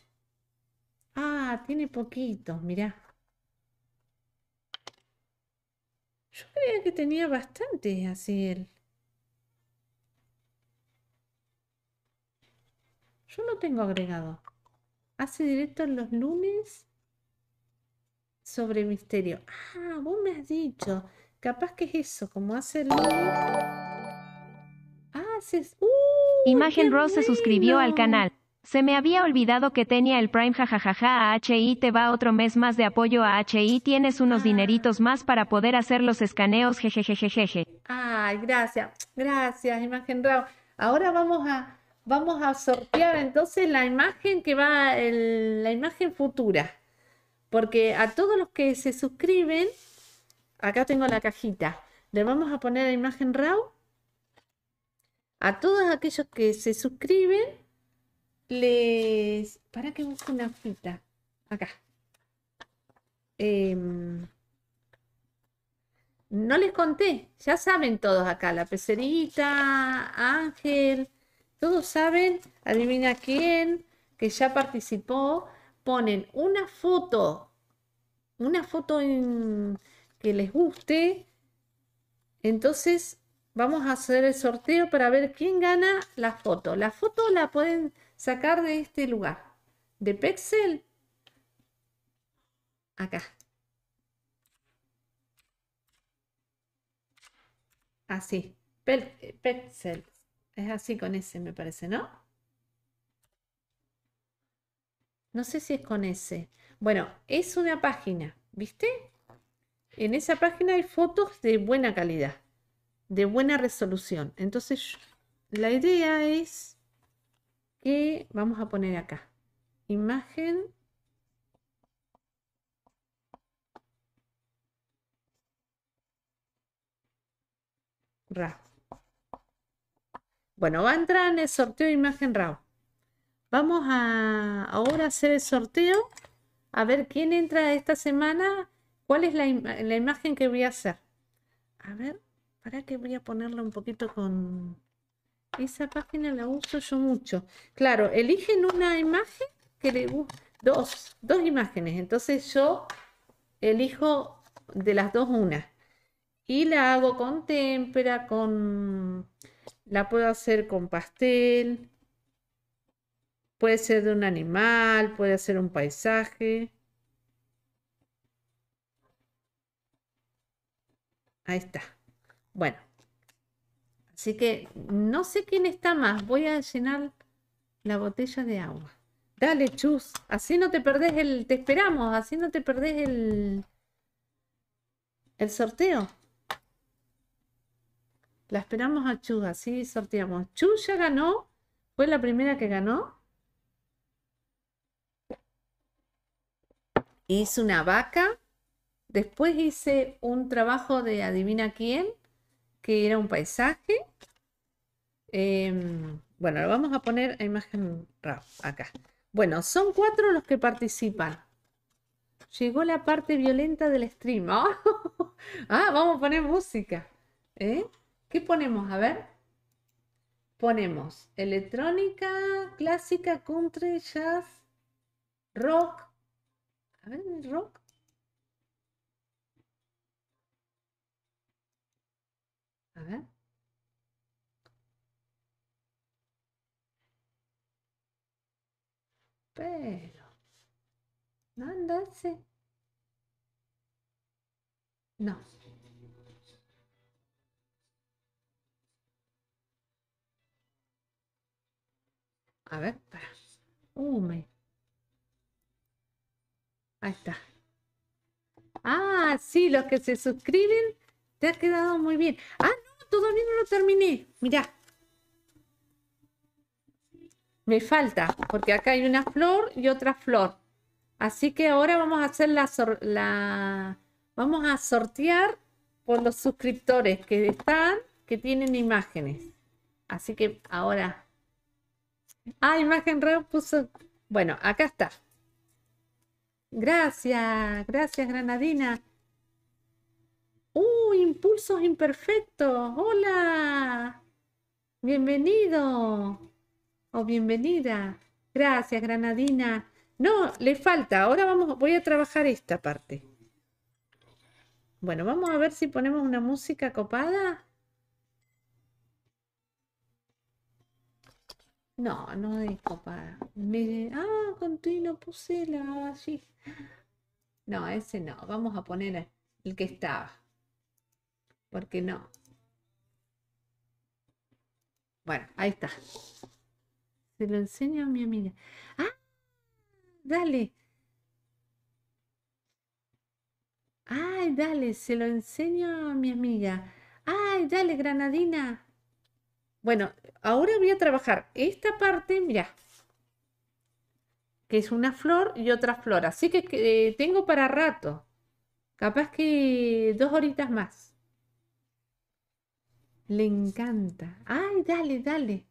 Ah, tiene poquito, mirá. Yo creía que tenía bastante así él. Yo no tengo agregado. Hace directo los lunes sobre misterio. Ah, vos me has dicho. Capaz que es eso, como hace el... Ah, ¡Uh, imagen Rose se suscribió al canal. Se me había olvidado que tenía el Prime jajajaja a HI te va otro mes más de apoyo a HI tienes unos ah. dineritos más para poder hacer los escaneos jejejejeje Ay, gracias, gracias Imagen Raw. Ahora vamos a, vamos a sortear entonces la imagen que va, la imagen futura. Porque a todos los que se suscriben acá tengo la cajita. Le vamos a poner la imagen RAW. A todos aquellos que se suscriben, les... Para que busque una fita. Acá. Em, no les conté. Ya saben todos acá. La pecerita, Ángel. Todos saben. Adivina quién. Que ya participó. Ponen una foto. Una foto en les guste. Entonces vamos a hacer el sorteo para ver quién gana la foto. La foto la pueden sacar de este lugar, de Pexel. Acá. Así, eh, Es así con ese, me parece, ¿no? No sé si es con ese. Bueno, es una página, ¿viste? en esa página hay fotos de buena calidad, de buena resolución. Entonces, la idea es que vamos a poner acá imagen RAW. Bueno, va a entrar en el sorteo de imagen RAW. Vamos a ahora hacer el sorteo a ver quién entra esta semana ¿Cuál es la, imagen que voy a hacer? A ver, para que voy a ponerla un poquito con... Esa página la uso yo mucho. Claro, eligen una imagen que le guste. Dos, dos imágenes. Entonces yo elijo de las dos una. Y la hago con témpera, con... La puedo hacer con pastel. Puede ser de un animal, puede ser un paisaje. Ahí está. Bueno. Así que no sé quién está más. Voy a llenar la botella de agua. Dale, chus. Así no te perdés el... Te esperamos. Así no te perdés el... El sorteo. La esperamos a Chus. así sorteamos. Chus ya ganó. Fue la primera que ganó. Hizo una vaca Después hice un trabajo de adivina quién, que era un paisaje. Em, bueno, lo vamos a poner a imagen acá. Bueno, son cuatro los que participan. Llegó la parte violenta del stream. [laughs] ah, vamos a poner música. ¿eh? ¿Qué ponemos? A ver. Ponemos electrónica, clásica, country, jazz, rock. A ver, rock. A ver. Pero. No andarse. No. A ver, para. Hume. Ahí está. Ah, sí, los que se suscriben, te ha quedado muy bien. Ah, Todavía no lo terminé. Mirá. Me falta, porque acá hay una flor y otra flor. Así que ahora vamos a hacer la, vamos a sortear por los suscriptores que están, que tienen imágenes. Así que ahora. Ah, imagen re puso. Bueno, acá está. Gracias, gracias Granadina. Impulsos Imperfectos. Hola. Bienvenido o bienvenida. Gracias, Granadina. No, le falta. Ahora vamos, voy a trabajar esta parte. Bueno, vamos a ver si ponemos una música copada. No, no es copada. ah, contigo puse la... No, ese no. Vamos a poner el que estaba. Porque no. Bueno, ahí está. Se lo enseño a mi amiga. ¡Ah! Dale. ¡Ay, dale! Se lo enseño a mi amiga. ¡Ay, dale, granadina! Bueno, ahora voy a trabajar esta parte, mira, que es una flor y otra flor. Así que eh, tengo para rato. Capaz que dos horitas más. Le encanta. Ay, dale, dale.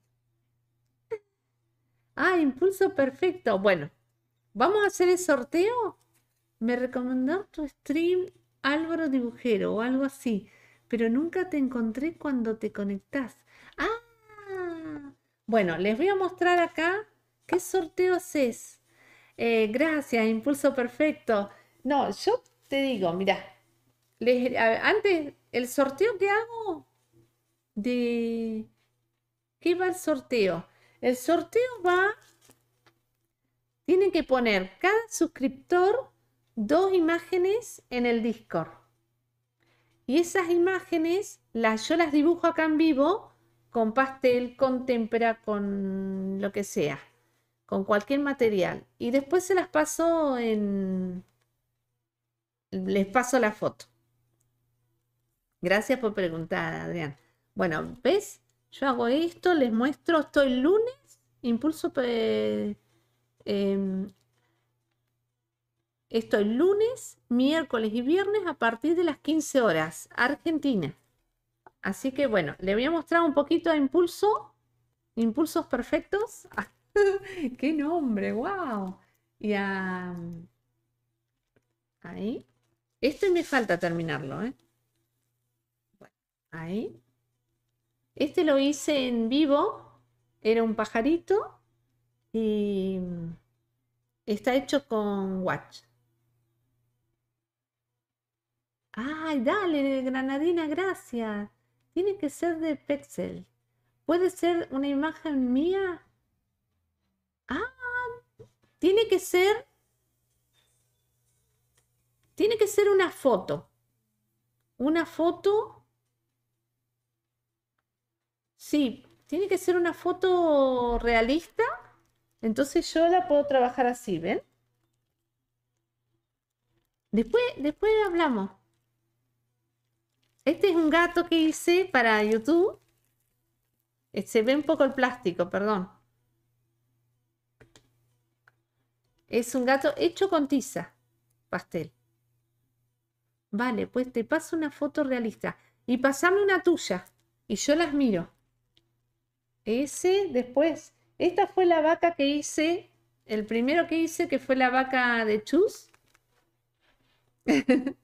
Ah, impulso perfecto. Bueno, vamos a hacer el sorteo. Me recomendó tu stream Álvaro Dibujero o algo así, pero nunca te encontré cuando te conectás. Ah, bueno, les voy a mostrar acá qué sorteo es. Eh, gracias, impulso perfecto. No, yo te digo, mira, antes el sorteo que hago de... ¿Qué va el sorteo? El sorteo va... Tienen que poner cada suscriptor dos imágenes en el Discord. Y esas imágenes las, yo las dibujo acá en vivo con pastel, con témpera, con lo que sea, con cualquier material. Y después se las paso en... Les paso la foto. Gracias por preguntar, Adrián. Bueno, ¿ves? Yo hago esto, les muestro, estoy lunes, impulso... Em, estoy lunes, miércoles y viernes a partir de las 15 horas, Argentina. Así que bueno, le voy a mostrar un poquito a impulso, impulsos perfectos. [laughs] ¡Qué nombre! ¡Wow! Y a... Ahí. Esto me falta terminarlo, ¿eh? ahí. Este lo hice en vivo, era un pajarito y está hecho con watch. Ay, dale, granadina, gracias. Tiene que ser de pixel. ¿Puede ser una imagen mía? Ah, tiene que ser... Tiene que ser una foto. Una foto Sí, tiene que ser una foto realista. Entonces yo la puedo trabajar así, ¿ven? Después, después hablamos. Este es un gato que hice para YouTube. Eh, se ve un poco el plástico, perdón. Es un gato hecho con tiza, pastel. Vale, pues te paso una foto realista y pasame una tuya y yo las miro. Ese después, esta fue la vaca que hice, el primero que hice, que fue la vaca de Chus. [laughs]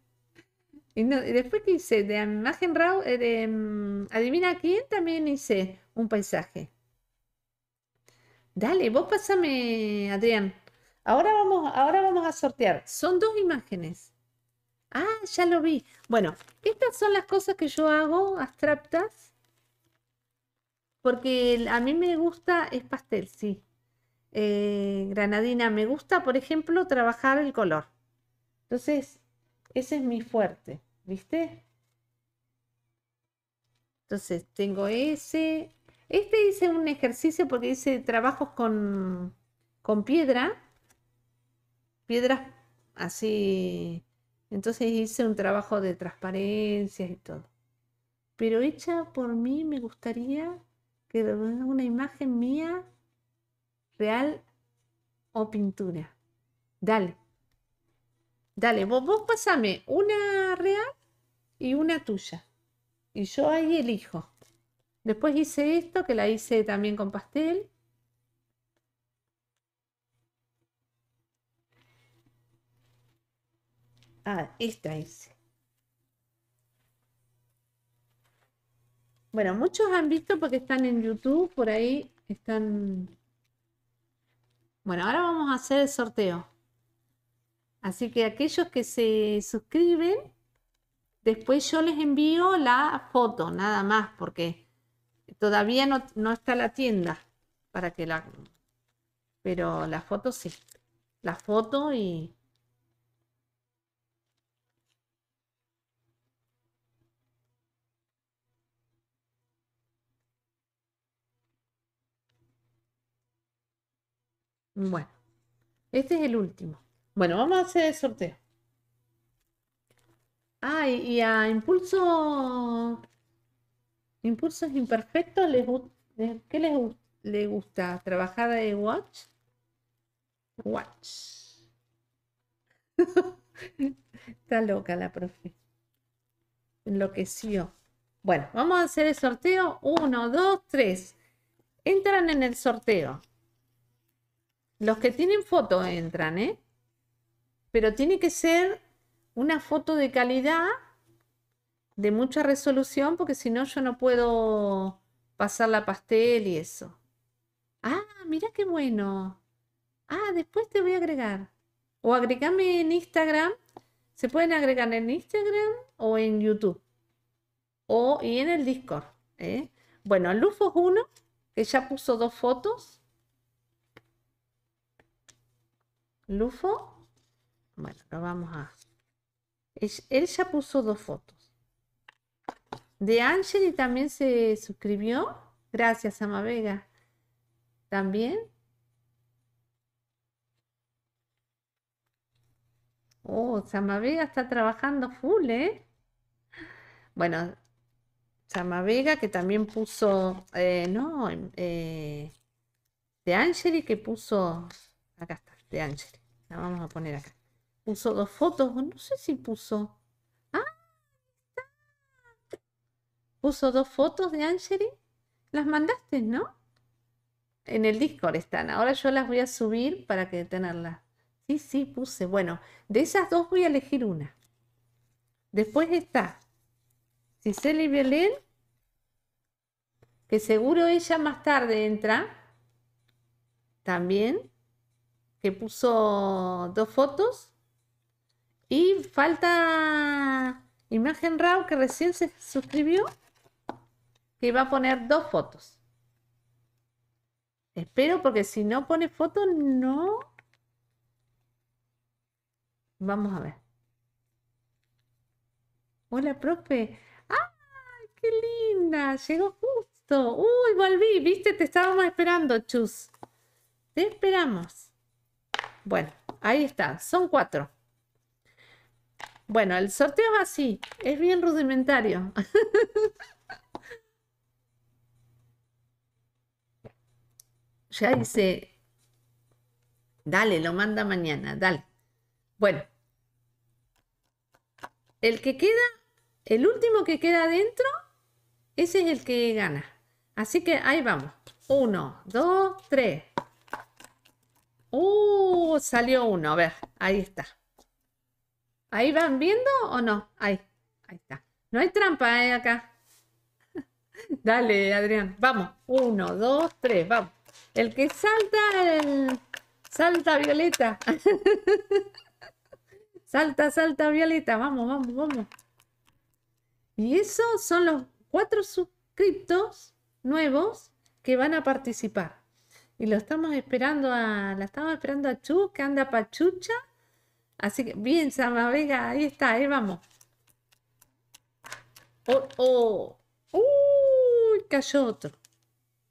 y, después que hice, de imagen raw, eh, mm, adivina quién, también hice un paisaje. Dale, vos pásame, Adrián. Ahora vamos, ahora vamos a sortear. Son dos imágenes. Ah, ya lo vi. Bueno, estas son las cosas que yo hago abstractas porque a mí me gusta, es pastel, sí. Eh, granadina, me gusta, por ejemplo, trabajar el color. Entonces, ese es mi fuerte, ¿viste? Entonces, tengo ese. Este hice un ejercicio porque hice trabajos con, con piedra, piedras así. Entonces hice un trabajo de transparencia y todo. Pero hecha por mí me gustaría que una imagen mía real o pintura. Dale. Dale, vos, vos pasame una real y una tuya. Y yo ahí elijo. Después hice esto, que la hice también con pastel. Ah, esta hice. Bueno, muchos han visto porque están en YouTube, por ahí están... Bueno, ahora vamos a hacer el sorteo. Así que aquellos que se suscriben, después yo les envío la foto, nada más, porque todavía no, está la tienda para que la... Pero la foto sí, la foto y Bueno, este es el último. Bueno, vamos a hacer el sorteo. Ay, ah, y, a impulso. Impulso imperfectos, les, ¿qué les, gusta? ¿Trabajar de Watch? Watch. [laughs] Está loca la profe. Enloqueció. Bueno, vamos a hacer el sorteo. Uno, dos, tres. Entran en el sorteo. Los que tienen fotos entran, ¿eh? Pero tiene que ser una foto de calidad, de mucha resolución, porque si no yo no puedo pasar la pastel y eso. Ah, mira qué bueno. Ah, después te voy a agregar. O agregame en Instagram. Se pueden agregar en Instagram o en YouTube. O y en el Discord. ¿eh? Bueno, Lufos uno que ya puso dos fotos. Lufo. Bueno, lo vamos a... Él ya puso dos fotos. De Angeli también se suscribió. Gracias, Ama Vega. También. Oh, Samavega está trabajando full, ¿eh? Bueno, Samavega que también puso, eh, no, eh, de Angeli que puso, acá está, de Angeli. La vamos a poner acá. Puso dos fotos, no sé si puso. ¡Ah! Puso dos fotos de Angeli. Las mandaste, ¿no? En el Discord están. Ahora yo las voy a subir para que tenerlas. Sí, sí, puse. Bueno, de esas dos voy a elegir una. Después está Cicely Belén, que seguro ella más tarde entra también que puso dos fotos. Y falta Imagen Raw, que recién se suscribió, que va a poner dos fotos. Espero, porque si no pone fotos, no. Vamos a ver. Hola, profe. ah qué linda! Llegó justo. ¡Uy, volví! ¿Viste? Te estábamos esperando, chus. Te esperamos. Bueno, ahí está, son cuatro. Bueno, el sorteo es así, es bien rudimentario. [laughs] ya dice, dale, lo manda mañana, dale. Bueno, el que queda, el último que queda adentro, ese es el que gana. Así que ahí vamos. Uno, dos, tres. Uh, salió uno. A ver, ahí está. ¿Ahí van viendo o no? Ahí, ahí está. No hay trampa ¿eh? acá. [laughs] Dale, Adrián. Vamos. Uno, dos, tres, vamos. El que salta, salta Violeta. [laughs] salta, salta Violeta. Vamos, vamos, vamos. Y esos son los cuatro suscriptos nuevos que van a participar. Y lo estamos esperando a, la estamos esperando a Chu, que anda pachucha. Así que bien, Sama Vega, ahí está, ahí vamos. Oh, oh, Uy, cayó otro.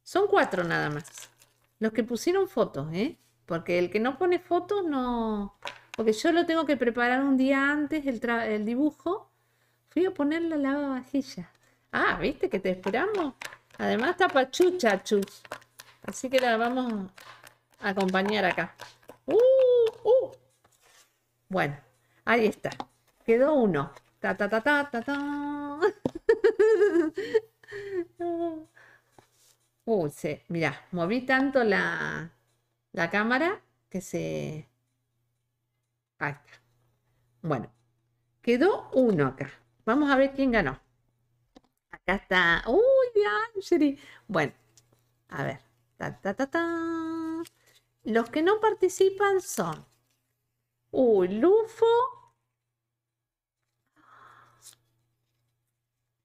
Son cuatro nada más. Los que pusieron fotos, ¿eh? Porque el que no pone fotos no... Porque yo lo tengo que preparar un día antes, el, dibujo. Fui a poner la lavavajilla. Ah, ¿viste que te esperamos? Además está pachucha, Chu Así que la vamos a acompañar acá. Uh, uh, Bueno, ahí está. Quedó uno. Ta, ta, ta, [laughs] mirá, moví tanto la, la cámara que se... Ahí está. Bueno, quedó uno acá. Vamos a ver quién ganó. Acá está. ¡Uy, Bueno, a ver. Ta, ta, ta, Los que no participan son Uy, Lufo.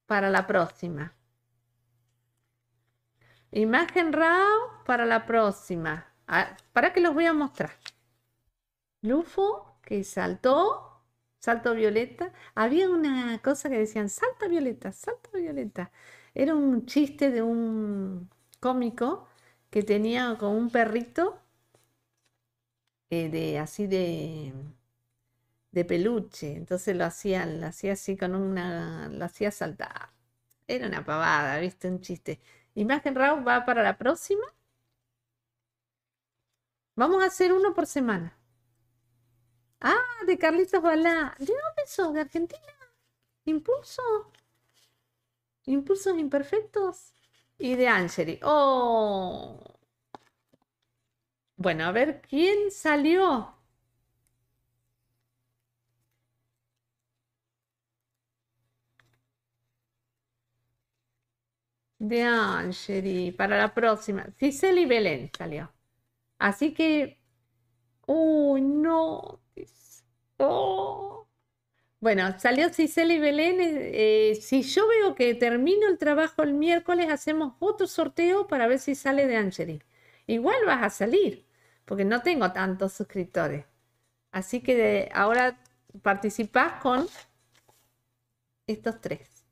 Para la próxima. Imagen RAW para la próxima. Ah, para que los voy a mostrar. Lufo que saltó. Salto violeta. Había una cosa que decían, salta violeta, salta violeta. Era un chiste de un cómico que tenía con un perrito eh, de así de, de peluche. Entonces lo hacía, lo hacía así con una. lo hacía saltar. Era una pavada, viste, un chiste. Imagen Raúl va para la próxima. Vamos a hacer uno por semana. Ah, de Carlitos Balá. yo dónde sos? ¿De Argentina? Impulso. Impulsos imperfectos y de Angeli. ¡Oh! Bueno, a ver quién salió. De Angeli, para la próxima. Cicely Belén salió. Así que. ¡Uy, no! ¡Oh! Bueno, salió Cicely y Belén. Eh, eh, si yo veo que termino el trabajo el miércoles, hacemos otro sorteo para ver si sale de Angeli. Igual vas a salir, porque no tengo tantos suscriptores. Así que ahora participás con estos tres.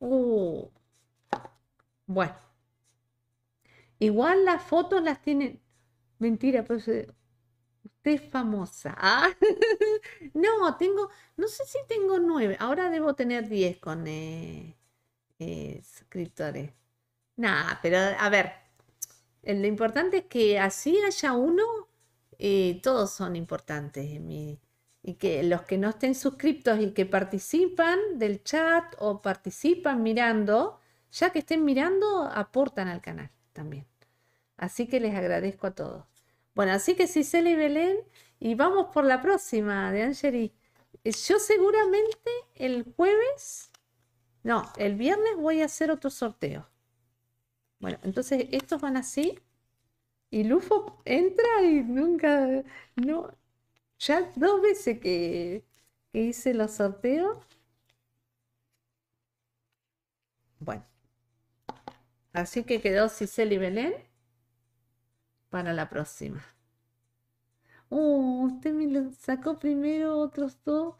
Uh, bueno. Igual las fotos las tienen. Mentira, pero es famosa. Ah, [laughs] no, tengo, no sé si tengo nueve. Ahora debo tener diez con eh, eh, suscriptores. Nada, pero a ver, eh, lo importante es que así haya uno, todos son importantes Y que los que no estén suscriptos y que participan del chat o participan mirando, ya que estén mirando, aportan al canal también. Así que les agradezco a todos. Bueno, así que Cicel y Belén, y vamos por la próxima de Angeli. Eh, yo seguramente el jueves, no, el viernes voy a hacer otro sorteo. Bueno, entonces estos van así. Y Lufo entra y nunca, no, ya dos veces que, hice los sorteos. Bueno, así que quedó Celi y Belén para la próxima. Oh, usted me lo sacó primero otros dos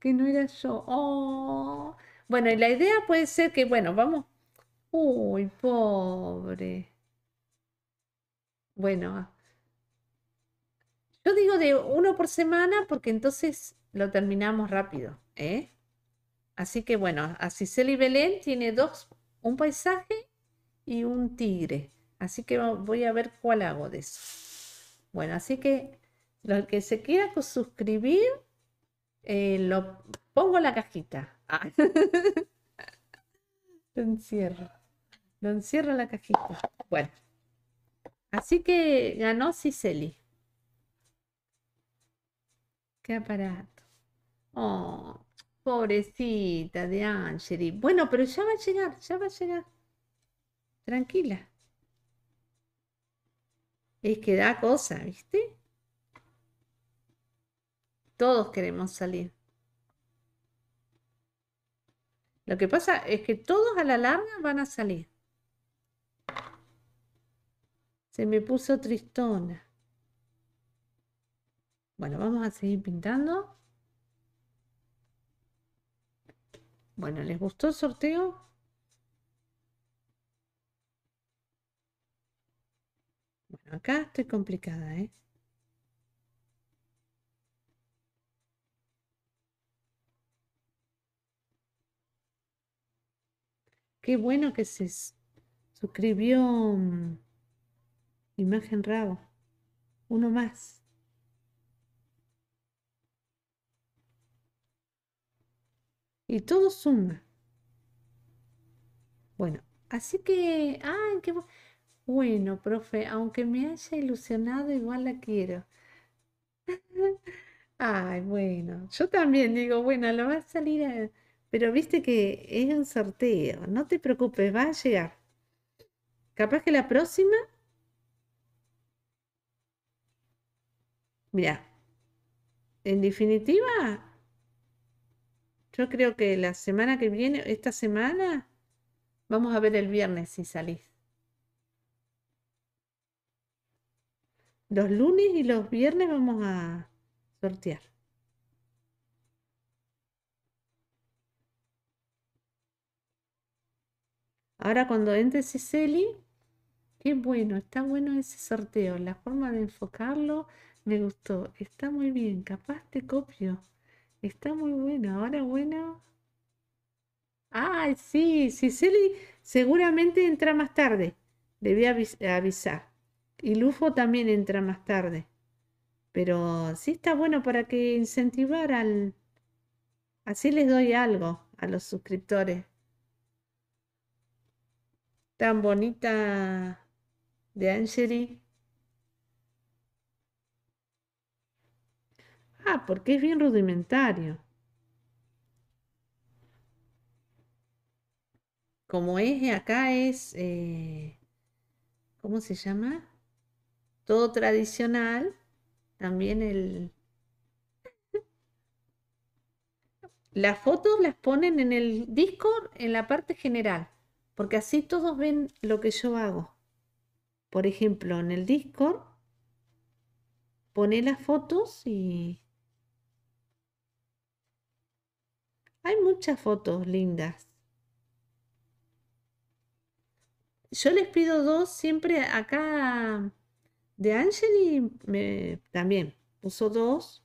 que no era yo. Oh. Bueno, y la idea puede ser que, bueno, vamos. Uy, pobre. Bueno, ah. yo digo de uno por semana porque entonces lo terminamos rápido, ¿eh? Así que bueno, así Cicely Belén tiene dos, un paisaje y un tigre. Así que voy a ver cuál hago de eso. Bueno, así que lo que se quiera suscribir, eh, lo pongo en la cajita. Ah. [laughs] lo encierro. Lo encierro en la cajita. Bueno. Así que ganó Cicely. Qué aparato. Oh, pobrecita de Angeli. Bueno, pero ya va a llegar, ya va a llegar. Tranquila. Es que da cosa, ¿viste? Todos queremos salir. Lo que pasa es que todos a la larga van a salir. Se me puso tristona. Bueno, vamos a seguir pintando. Bueno, ¿les gustó el sorteo? Acá estoy complicada, ¿eh? Qué bueno que se suscribió mm, Imagen Rabo. Uno más. Y todo suma. Bueno, así que. ¡Ay, qué bueno, profe, aunque me haya ilusionado, igual la quiero. [laughs] Ay, bueno, yo también digo, bueno, lo va a salir Pero viste que es un sorteo, no te preocupes, va a llegar. Capaz que la próxima... Mira, en definitiva, yo creo que la semana que viene, esta semana, vamos a ver el viernes si salís. Los lunes y los viernes vamos a sortear. Ahora cuando entre Cicely. qué bueno, está bueno ese sorteo. La forma de enfocarlo me gustó. Está muy bien, capaz te copio. Está muy bueno. Ahora bueno. ay sí, Cicely seguramente entra más tarde. Debí avisar. Y Lufo también entra más tarde. Pero sí está bueno para que incentivar al... Así les doy algo a los suscriptores. Tan bonita de Angeli. Ah, porque es bien rudimentario. Como es, acá es... Eh, ¿Cómo se llama? todo tradicional, también el... [laughs] Las fotos las ponen en el Discord en la parte general, porque así todos ven lo que yo hago. Por ejemplo, en el Discord pone las fotos y... Hay muchas fotos lindas. Yo les pido dos siempre acá de Angeli me, también puso dos,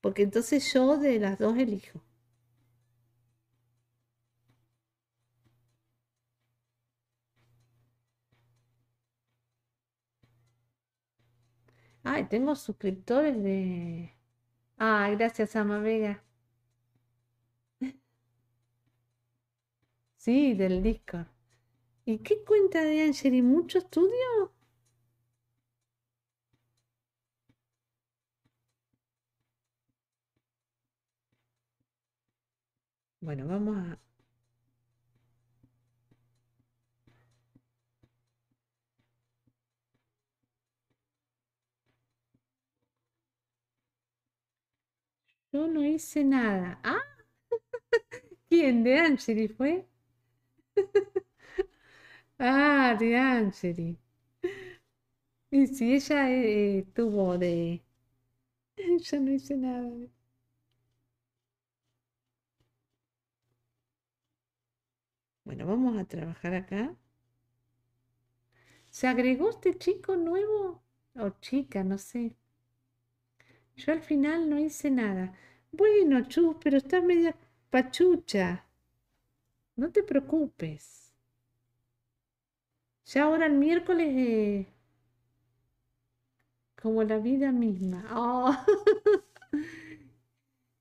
porque entonces yo de las dos elijo. Ay, tengo suscriptores de... Ah, gracias, Ama Vega. [laughs] Sí, del Discord. ¿Y qué cuenta de Angeli? ¿Mucho estudio? Bueno, vamos a... Yo no hice nada. Ah, [laughs] ¿quién? ¿De Angeli fue? [laughs] ah, de Angeli. Y si ella eh, tuvo de... [laughs] Yo no hice nada. Bueno, vamos a trabajar acá. ¿Se agregó este chico nuevo? O chica, no sé. Yo al final no hice nada. Bueno, Chus, pero está media pachucha. No te preocupes. Ya ahora el miércoles... Eh, como la vida misma. Oh. [laughs]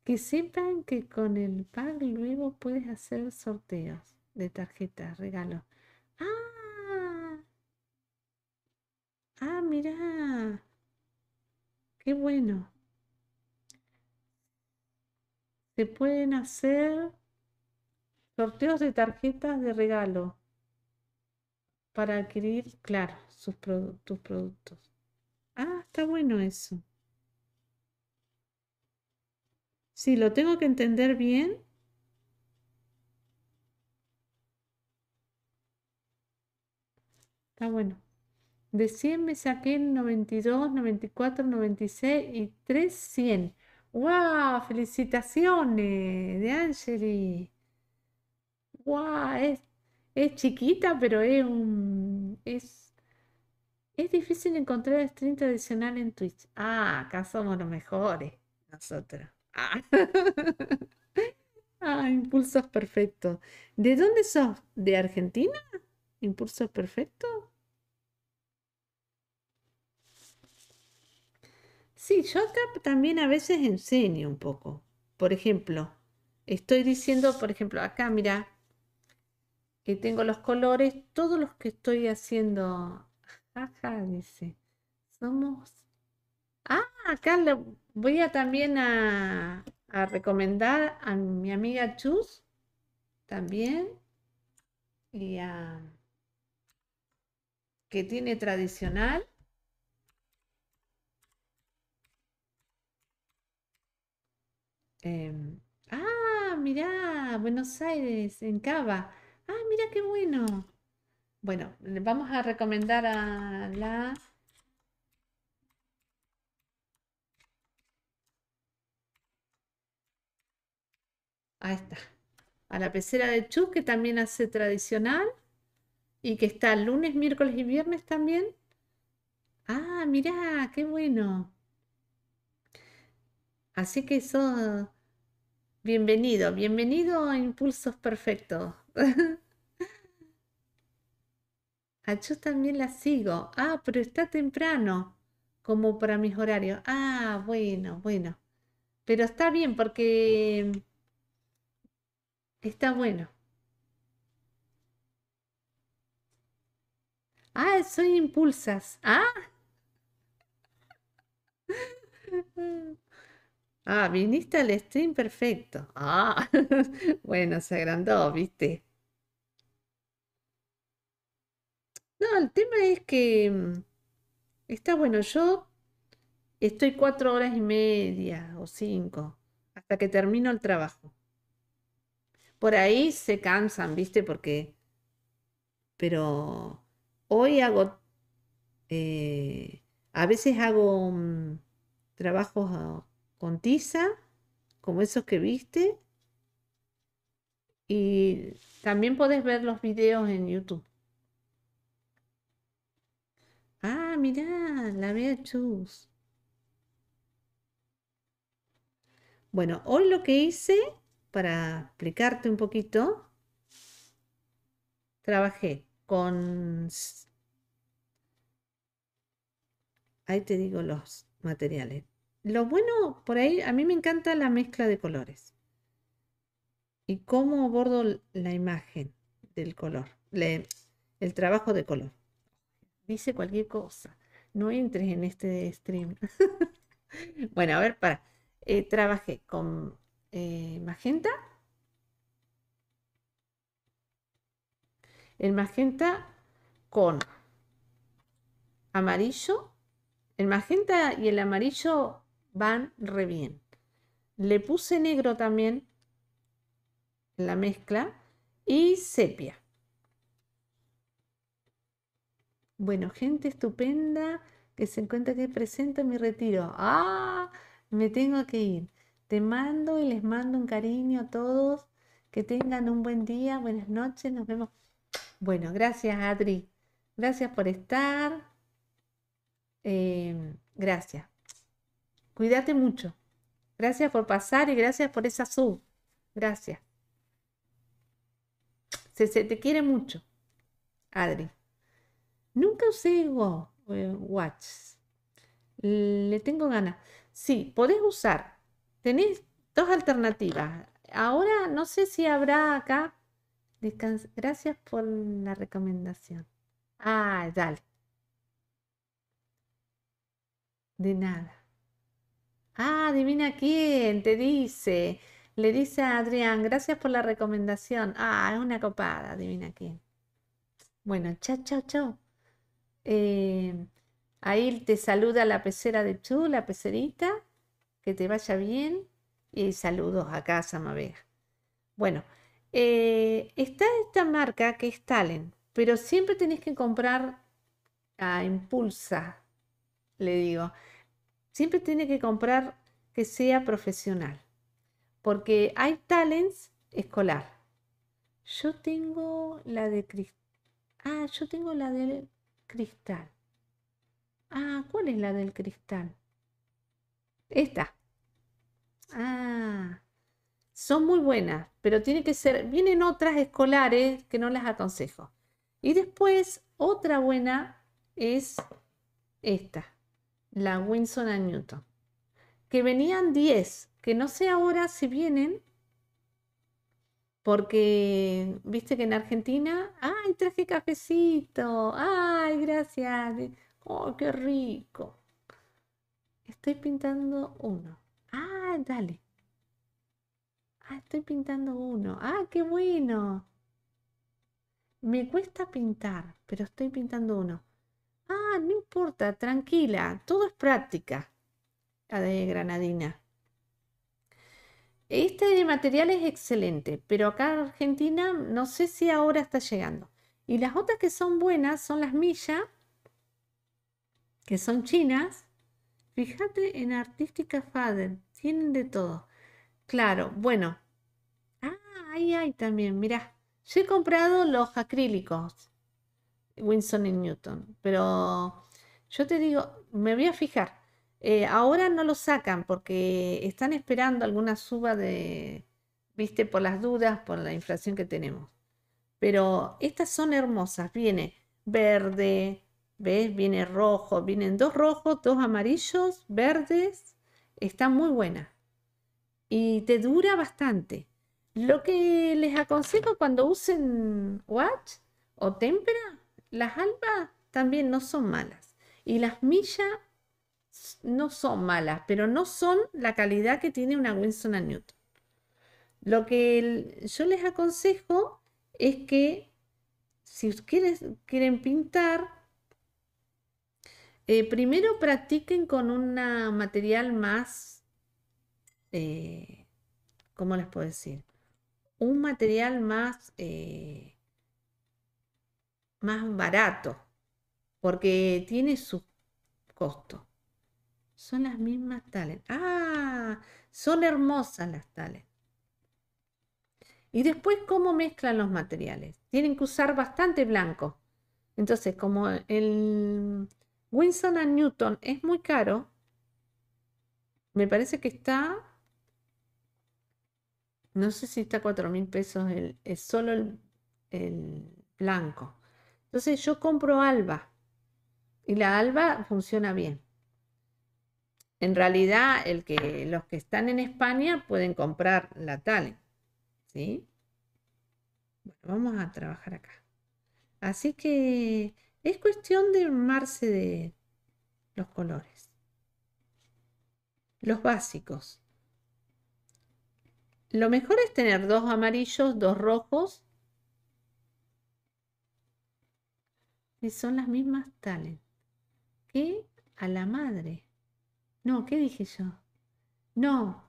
que sepan que con el pack luego puedes hacer sorteos de tarjetas, regalo. ¡Ah! ¡Ah, mira ¡Qué bueno! Se pueden hacer sorteos de tarjetas de regalo para adquirir, claro, sus tus productos. Ah, está bueno eso. si lo tengo que entender bien Está ah, bueno. De 100 me saqué 92, 94, 96 y 300. ¡Wow! ¡Felicitaciones de Angeli! ¡Wow! Es, chiquita, pero es un. Es, es difícil encontrar stream tradicional en Twitch. Ah, acá somos los mejores, nosotros. Ah. [laughs] ah, impulsos perfectos. ¿De dónde sos? ¿De Argentina? Impulso perfecto. Sí, yo acá también a veces enseño un poco. Por ejemplo, estoy diciendo, por ejemplo, acá, mira, que tengo los colores, todos los que estoy haciendo, jaja, dice, somos... Ah, acá voy a también a, a recomendar a mi amiga Chus, también, y a que tiene tradicional. Em, ah, mirá, Buenos Aires, en Cava. Ah, mira qué bueno. Bueno, vamos a recomendar a la... Ahí está. A la pecera de Chu, que también hace tradicional. Y que está lunes, miércoles y viernes también. Ah, mirá, qué bueno. Así que eso, bienvenido, bienvenido a Impulsos Perfectos. A [laughs] ah, yo también la sigo. Ah, pero está temprano, como para mis horarios. Ah, bueno, bueno. Pero está bien porque está bueno. Ah, soy impulsas. Ah. Ah, viniste al stream perfecto. Ah, [laughs] bueno, se agrandó, viste. No, el tema es que mm, está bueno, yo estoy cuatro horas y media o cinco hasta que termino el trabajo. Por ahí se cansan, viste, porque... Pero Hoy hago, eh, a veces hago mm, trabajos ah, con tiza, como esos que viste. Y también podés ver los videos en YouTube. Ah, mirá, la vea Chus. Bueno, hoy lo que hice, para explicarte un poquito, trabajé con... Ahí te digo los materiales. Lo bueno, por ahí, a mí me encanta la mezcla de colores. Y cómo abordo la imagen del color, el trabajo de color. Dice cualquier cosa. No entres en este stream. [laughs] bueno, a ver, para. Eh, trabajé con eh, magenta, el magenta con amarillo. El magenta y el amarillo van re bien. Le puse negro también en la mezcla y sepia. Bueno, gente estupenda que se encuentra que presento mi retiro. ¡Ah! Me tengo que ir. Te mando y les mando un cariño a todos. Que tengan un buen día, buenas noches, nos vemos bueno, gracias Adri. Gracias por estar. Em, gracias. Cuídate mucho. Gracias por pasar y gracias por esa sub. Gracias. Se, te quiere mucho, Adri. Nunca usé eh, Watch. Le tengo ganas. Sí, podés usar. Tenés dos alternativas. Ahora no sé si habrá acá Gracias por la recomendación. Ah, dale. De nada. Ah, adivina quién te dice. Le dice a Adrián, gracias por la recomendación. Ah, es una copada, adivina quién. Bueno, chao, chao, chao. Eh, ahí te saluda la pecera de Chu, la pecerita. Que te vaya bien. Y saludos a casa Samavega. Bueno. Eh, está esta marca que es Talent, pero siempre tenés que comprar a Impulsa, le digo. Siempre tiene que comprar que sea profesional, porque hay talents escolar. Yo tengo la de cristal. Ah, yo tengo la del cristal. Ah, ¿cuál es la del cristal? Esta. Ah, son muy buenas, pero tiene que ser, vienen otras escolares que no las aconsejo. Y después, otra buena es esta, la Winson Newton, que venían 10, que no sé ahora si vienen, porque viste que en Argentina, ay, traje cafecito, ay, gracias, oh, qué rico. Estoy pintando uno. Ah, dale. Ah, estoy pintando uno. Ah, qué bueno. Me cuesta pintar, pero estoy pintando uno. Ah, no importa, tranquila, todo es práctica. La de Granadina. Este material es excelente, pero acá en Argentina no sé si ahora está llegando. Y las otras que son buenas son las millas, que son chinas. Fíjate en Artística Faden, tienen de todo. Claro, bueno. Ah, ahí hay también, mirá. Yo he comprado los acrílicos Winson y Newton, pero yo te digo, me voy a fijar. Eh, ahora no lo sacan porque están esperando alguna suba de, viste, por las dudas, por la inflación que tenemos. Pero estas son hermosas. Viene verde, ¿ves? Viene rojo. Vienen dos rojos, dos amarillos, verdes. Están muy buenas y te dura bastante. Lo que les aconsejo cuando usen watch o tempera las albas también no son malas y las millas no son malas, pero no son la calidad que tiene una Winston Newton. Lo que yo les aconsejo es que si ustedes quieren pintar, eh, primero practiquen con un material más eh, ¿cómo les puedo decir? Un material más, eh, más barato, porque tiene su costo. Son las mismas tales. Ah, son hermosas las tales. Y después, ¿cómo mezclan los materiales? Tienen que usar bastante blanco. Entonces, como el Winson Newton es muy caro, me parece que está no sé si está 4 mil pesos, es solo el, blanco. Entonces yo compro alba y la alba funciona bien. En realidad, el que, los que están en España pueden comprar la tal. ¿sí? Bueno, vamos a trabajar acá. Así que es cuestión de armarse de los colores. Los básicos. Lo mejor es tener dos amarillos, dos rojos. Y son las mismas talent. ¿Qué? a la madre. No, ¿qué dije yo? No.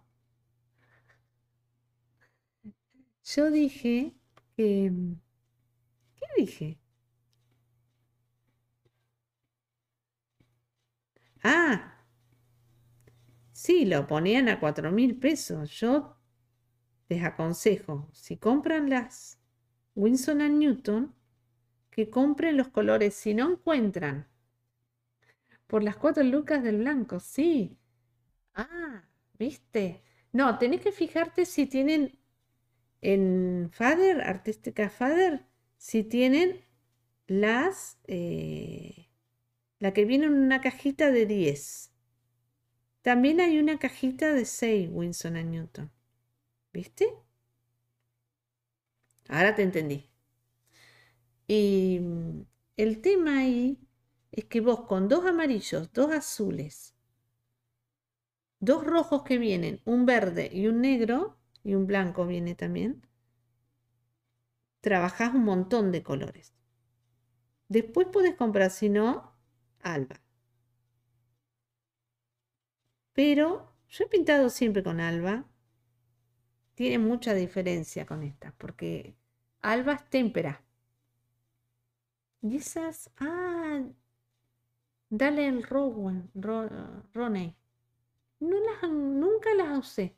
Yo dije que... ¿Qué dije? Ah, sí, lo ponían a cuatro mil pesos. Yo les aconsejo, si compran las Winson and Newton, que compren los colores. Si no encuentran, por las cuatro lucas del blanco, sí. Ah, viste. No, tenés que fijarte si tienen en Fader, Artística Fader, si tienen las, eh, la que viene en una cajita de 10. También hay una cajita de 6 Winson and Newton. ¿Viste? Ahora te entendí. Y mm, el tema ahí es que vos con dos amarillos, dos azules, dos rojos que vienen, un verde y un negro, y un blanco viene también, trabajás un montón de colores. Después puedes comprar, si no, alba. Pero yo he pintado siempre con alba tiene mucha diferencia con estas. porque Alba es témpera. Y esas, ah, dale el Rowan, No las, nunca las usé.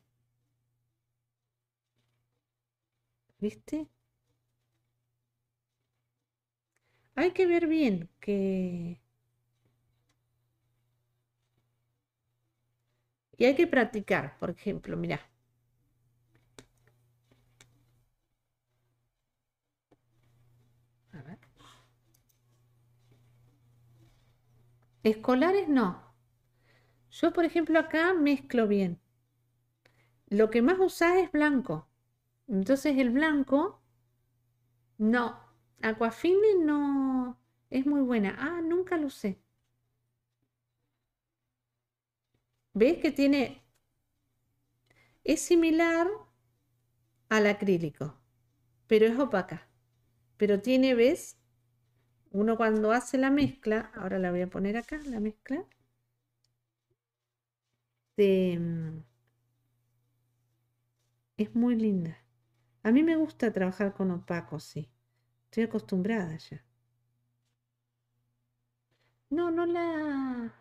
¿Viste? Hay que ver bien que... Y hay que practicar, por ejemplo, mirá. Escolares no. Yo, por ejemplo, acá mezclo bien. Lo que más usás es blanco. Entonces el blanco, no. Aquafine no es muy buena. Ah, nunca lo usé. ¿Ves que tiene... Es similar al acrílico, pero es opaca. Pero tiene, ¿ves? uno cuando hace la mezcla, ahora la voy a poner acá, la mezcla, mm, es muy linda. A mí me gusta trabajar con opacos, sí. Estoy acostumbrada ya. No, no la...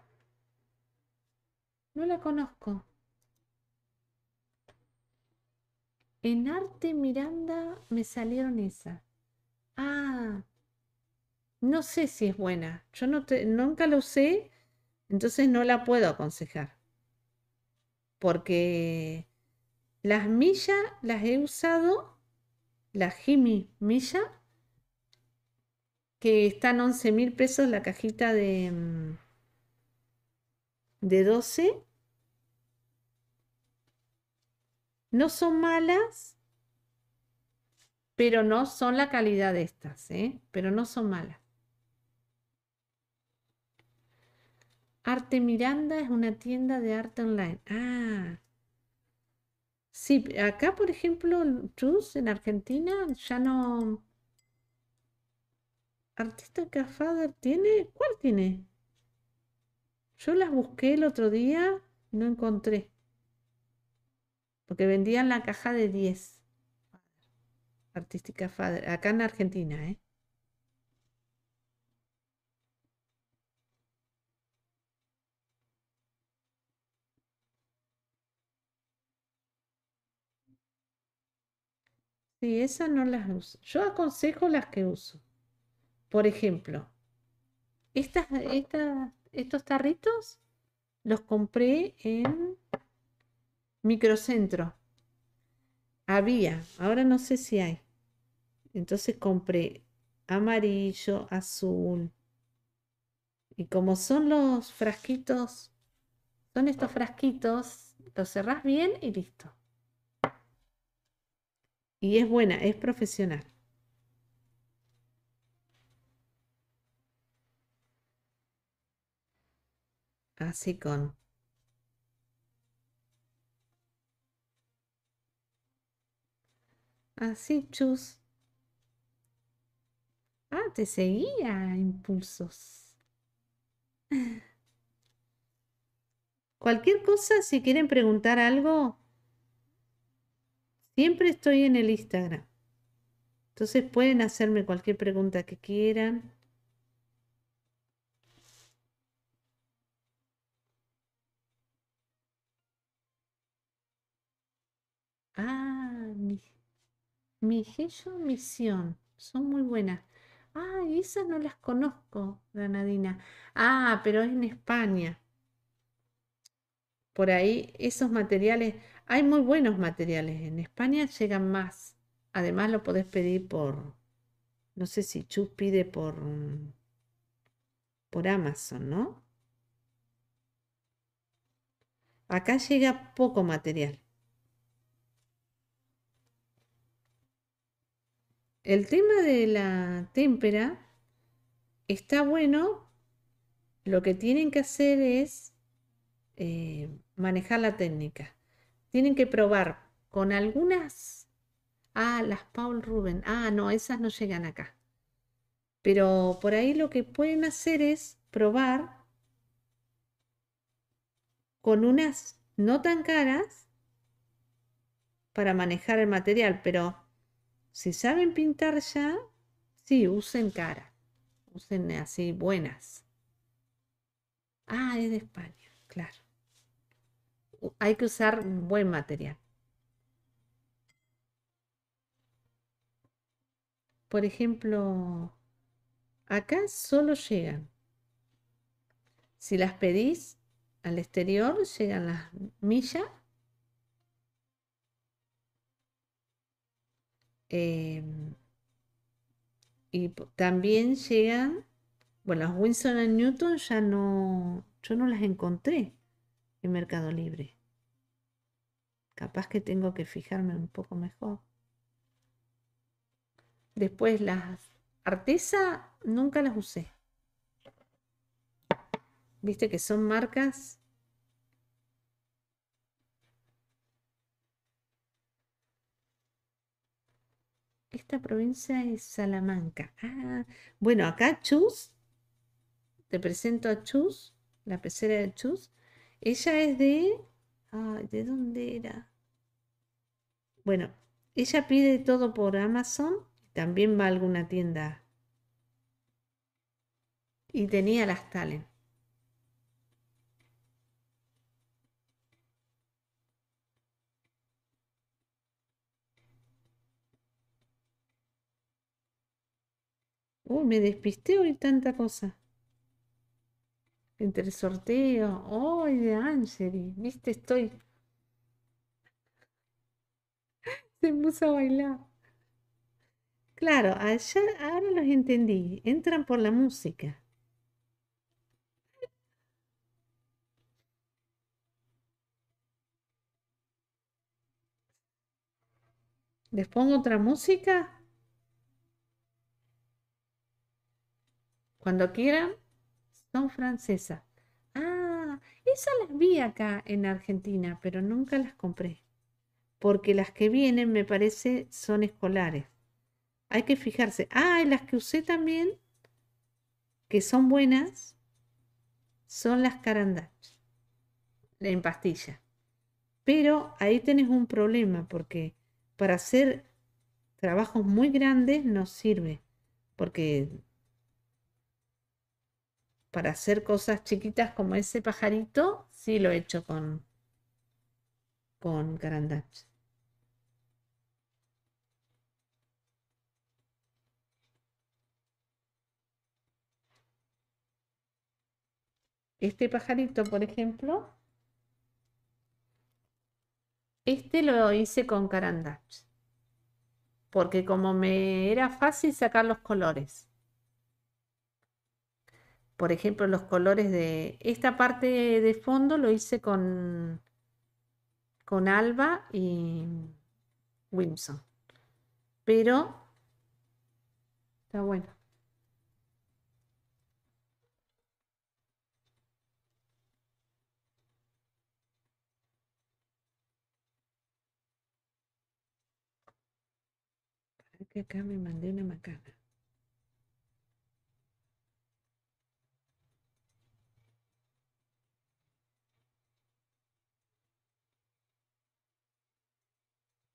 No la conozco. En arte Miranda me salieron esas. Ah, no sé si es buena. Yo no nunca lo usé, entonces no la puedo aconsejar. Porque las millas las he usado, las Jimmy Milla, que están 11 mil pesos la cajita de, mm, de 12. No son malas, pero no son la calidad de estas, ¿eh? pero no son malas. Arte Miranda es una tienda de arte online. Ah. Sí, acá por ejemplo, en Argentina ya no... ¿Artista Cafader tiene? ¿Cuál tiene? Yo las busqué el otro día, no encontré. Porque vendían la caja de 10. Artística Fader, acá en Argentina, ¿eh? Sí, esas no las uso. Yo aconsejo las que uso. Por ejemplo, estos tarritos los compré en microcentro. Había, ahora no sé si hay. Entonces compré amarillo, azul. Y como son los frasquitos, son estos frasquitos, los cerrás bien y listo. Y es buena, es profesional. Así con... Así, chus. Ah, te seguía impulsos. [laughs] Cualquier cosa, si quieren preguntar algo, Siempre estoy en el Instagram. Entonces pueden hacerme cualquier pregunta que quieran. Ah, mi, mi Misión. Son muy buenas. Ah, esas no las conozco, Granadina. Ah, pero es en España. Por ahí, esos materiales. Hay muy buenos materiales. En España llegan más. Además lo podés pedir por, no sé si Chus pide por, por Amazon, ¿no? Acá llega poco material. El tema de la témpera está bueno. Lo que tienen que hacer es eh, manejar la técnica tienen que probar con algunas. Ah, las Paul Rubén. Ah, no, esas no llegan acá. Pero por ahí lo que pueden hacer es probar con unas no tan caras para manejar el material. Pero si saben pintar ya, sí, usen cara. Usen así buenas. Ah, es de España hay que usar buen material. Por ejemplo, acá solo llegan. Si las pedís al exterior, llegan las millas. Em, y también llegan, bueno, las Winsor Newton ya no, yo no las encontré. Mercado Libre. Capaz que tengo que fijarme un poco mejor. Después las Artesa nunca las usé. Viste que son marcas Esta provincia es Salamanca. Ah, bueno, acá Chus, te presento a Chus, la pecera de Chus, ella es de... Ah, ¿De dónde era? Bueno, ella pide todo por Amazon. También va a alguna tienda. Y tenía las Talen. Uy, me despisté hoy tanta cosa entre sorteo, Ay, de Angeli! ¿Viste? Estoy. [laughs] Se puso a bailar. Claro, allá ahora los entendí. Entran por la música. ¿Les pongo otra música? Cuando quieran son francesas. Ah, esas las vi acá en Argentina, pero nunca las compré. Porque las que vienen, me parece, son escolares. Hay que fijarse. Ah, y las que usé también, que son buenas, son las carandachas en pastilla. Pero ahí tenés un problema porque para hacer trabajos muy grandes no sirve, porque para hacer cosas chiquitas como ese pajarito, sí lo he hecho con, con Carandach. Este pajarito, por ejemplo, este lo hice con Carandach, porque como me era fácil sacar los colores por ejemplo, los colores de... Esta parte de fondo lo hice con, con Alba y Wimson, Pero está bueno. que acá me mandé una macana.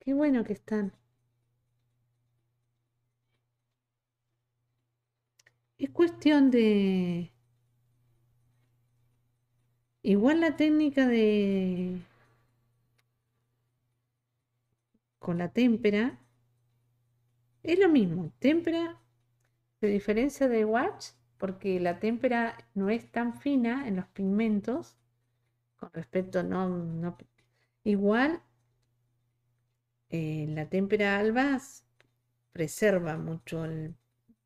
Qué bueno que están. Es cuestión de... Igual la técnica de... Con la témpera. Es lo mismo. Témpera se diferencia de watch porque la témpera no es tan fina en los pigmentos con respecto no, no igual eh, la témpera albas preserva mucho.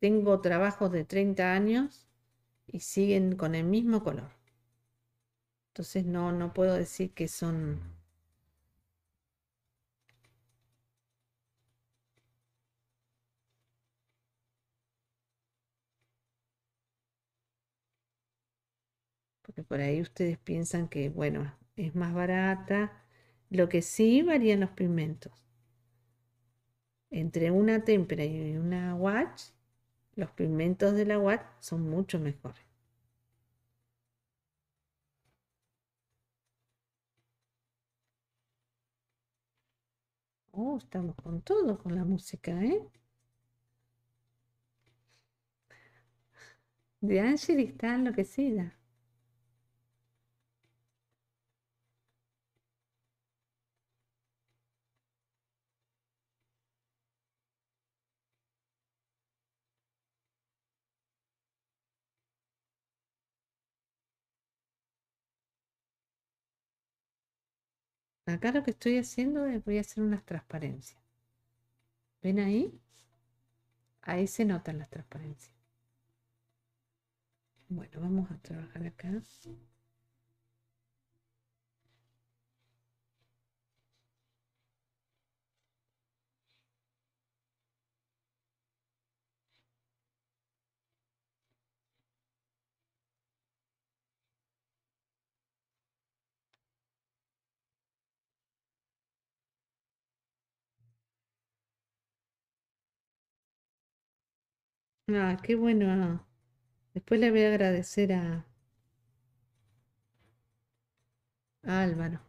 tengo trabajos de 30 años y siguen con el mismo color. Entonces no, no puedo decir que son... Porque por ahí ustedes piensan que, bueno, es más barata. Lo que sí varían los pigmentos entre una témpera y una watch, los pigmentos de la watch son mucho mejores. Oh, estamos con todo, con la música, ¿eh? De Angel está enloquecida. Acá lo que estoy haciendo es voy a hacer unas transparencias. ¿Ven ahí? Ahí se notan las transparencias. Bueno, vamos a trabajar acá. Ah, qué bueno. Después le voy a agradecer a, Álvaro.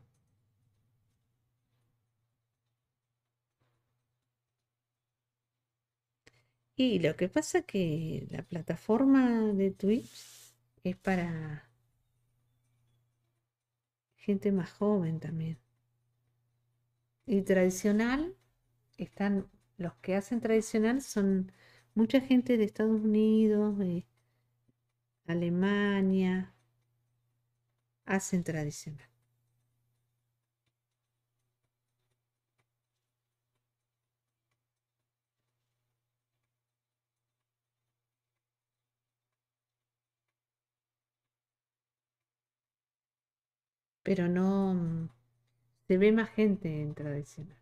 Y lo que pasa que la plataforma de Twitch es para gente más joven también. Y tradicional, están los que hacen tradicional son mucha gente de Estados Unidos, de Alemania, hacen tradicional. Pero no mm, se ve más gente en tradicional.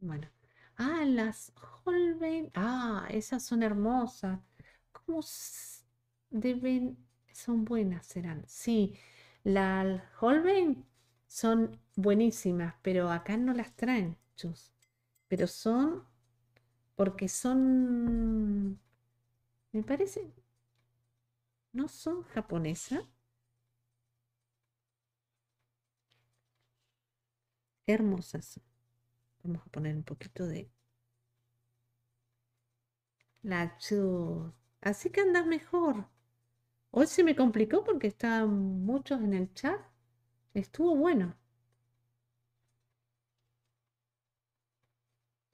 Bueno. Ah, las Holbein. Ah, esas son hermosas. ¿Cómo deben? Son buenas, serán. Sí, las Holbein son buenísimas, pero acá no las traen, chus. Pero son porque son, me parece, no son japonesas. Hermosas. Vamos a poner un poquito de la chur. Así que andas mejor. Hoy se me complicó porque estaban muchos en el chat. Estuvo bueno.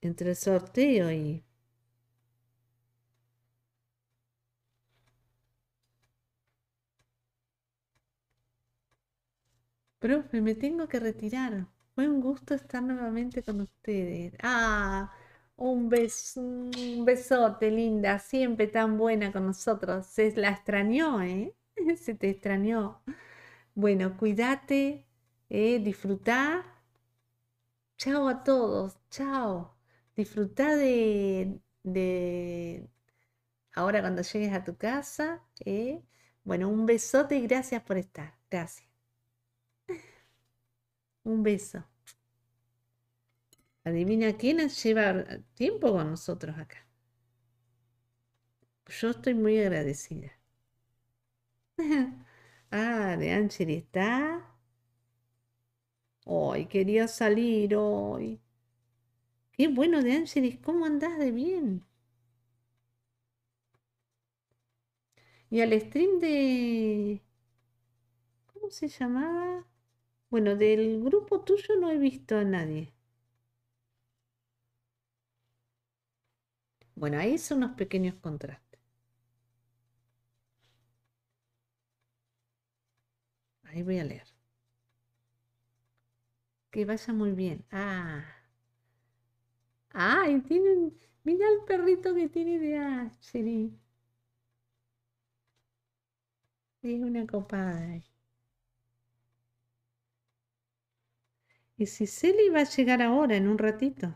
Entre el sorteo y... Profe, me tengo que retirar. Fue un gusto estar nuevamente con ustedes. Ah, un, besote, linda, siempre tan buena con nosotros. Se la extrañó, ¿eh? [laughs] Se te extrañó. Bueno, cuídate, ¿eh? disfrutá. Chao a todos, chao. Disfrutá de, de ahora cuando llegues a tu casa. ¿eh? Bueno, un besote y gracias por estar. Gracias. Un beso. Adivina quién lleva tiempo con nosotros acá. Yo estoy muy agradecida. [laughs] ah, de Ángel está. Hoy quería salir hoy. Qué bueno de ángelis ¿cómo andás de bien? Y al stream de. ¿Cómo se llamaba? Bueno, del grupo tuyo no he visto a nadie. Bueno, ahí son unos pequeños contrastes. Ahí voy a leer. Que vaya muy bien. Ah. Ay, un... Mira el perrito que tiene de Cheri. Es una copada. Y si Celi va a llegar ahora, en un ratito.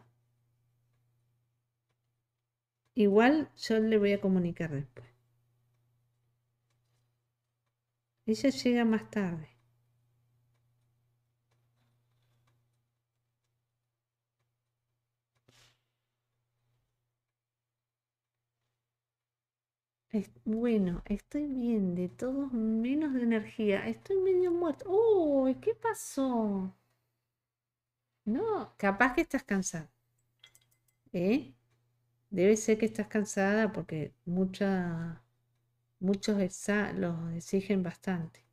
Igual yo le voy a comunicar después. Ella llega más tarde. bueno, estoy bien, de todos menos de energía. Estoy medio muerto. ¡Uy! ¿Qué pasó? No, capaz que estás cansada. ¿eh? Debe ser que estás cansada porque mucha, muchos los exigen bastante.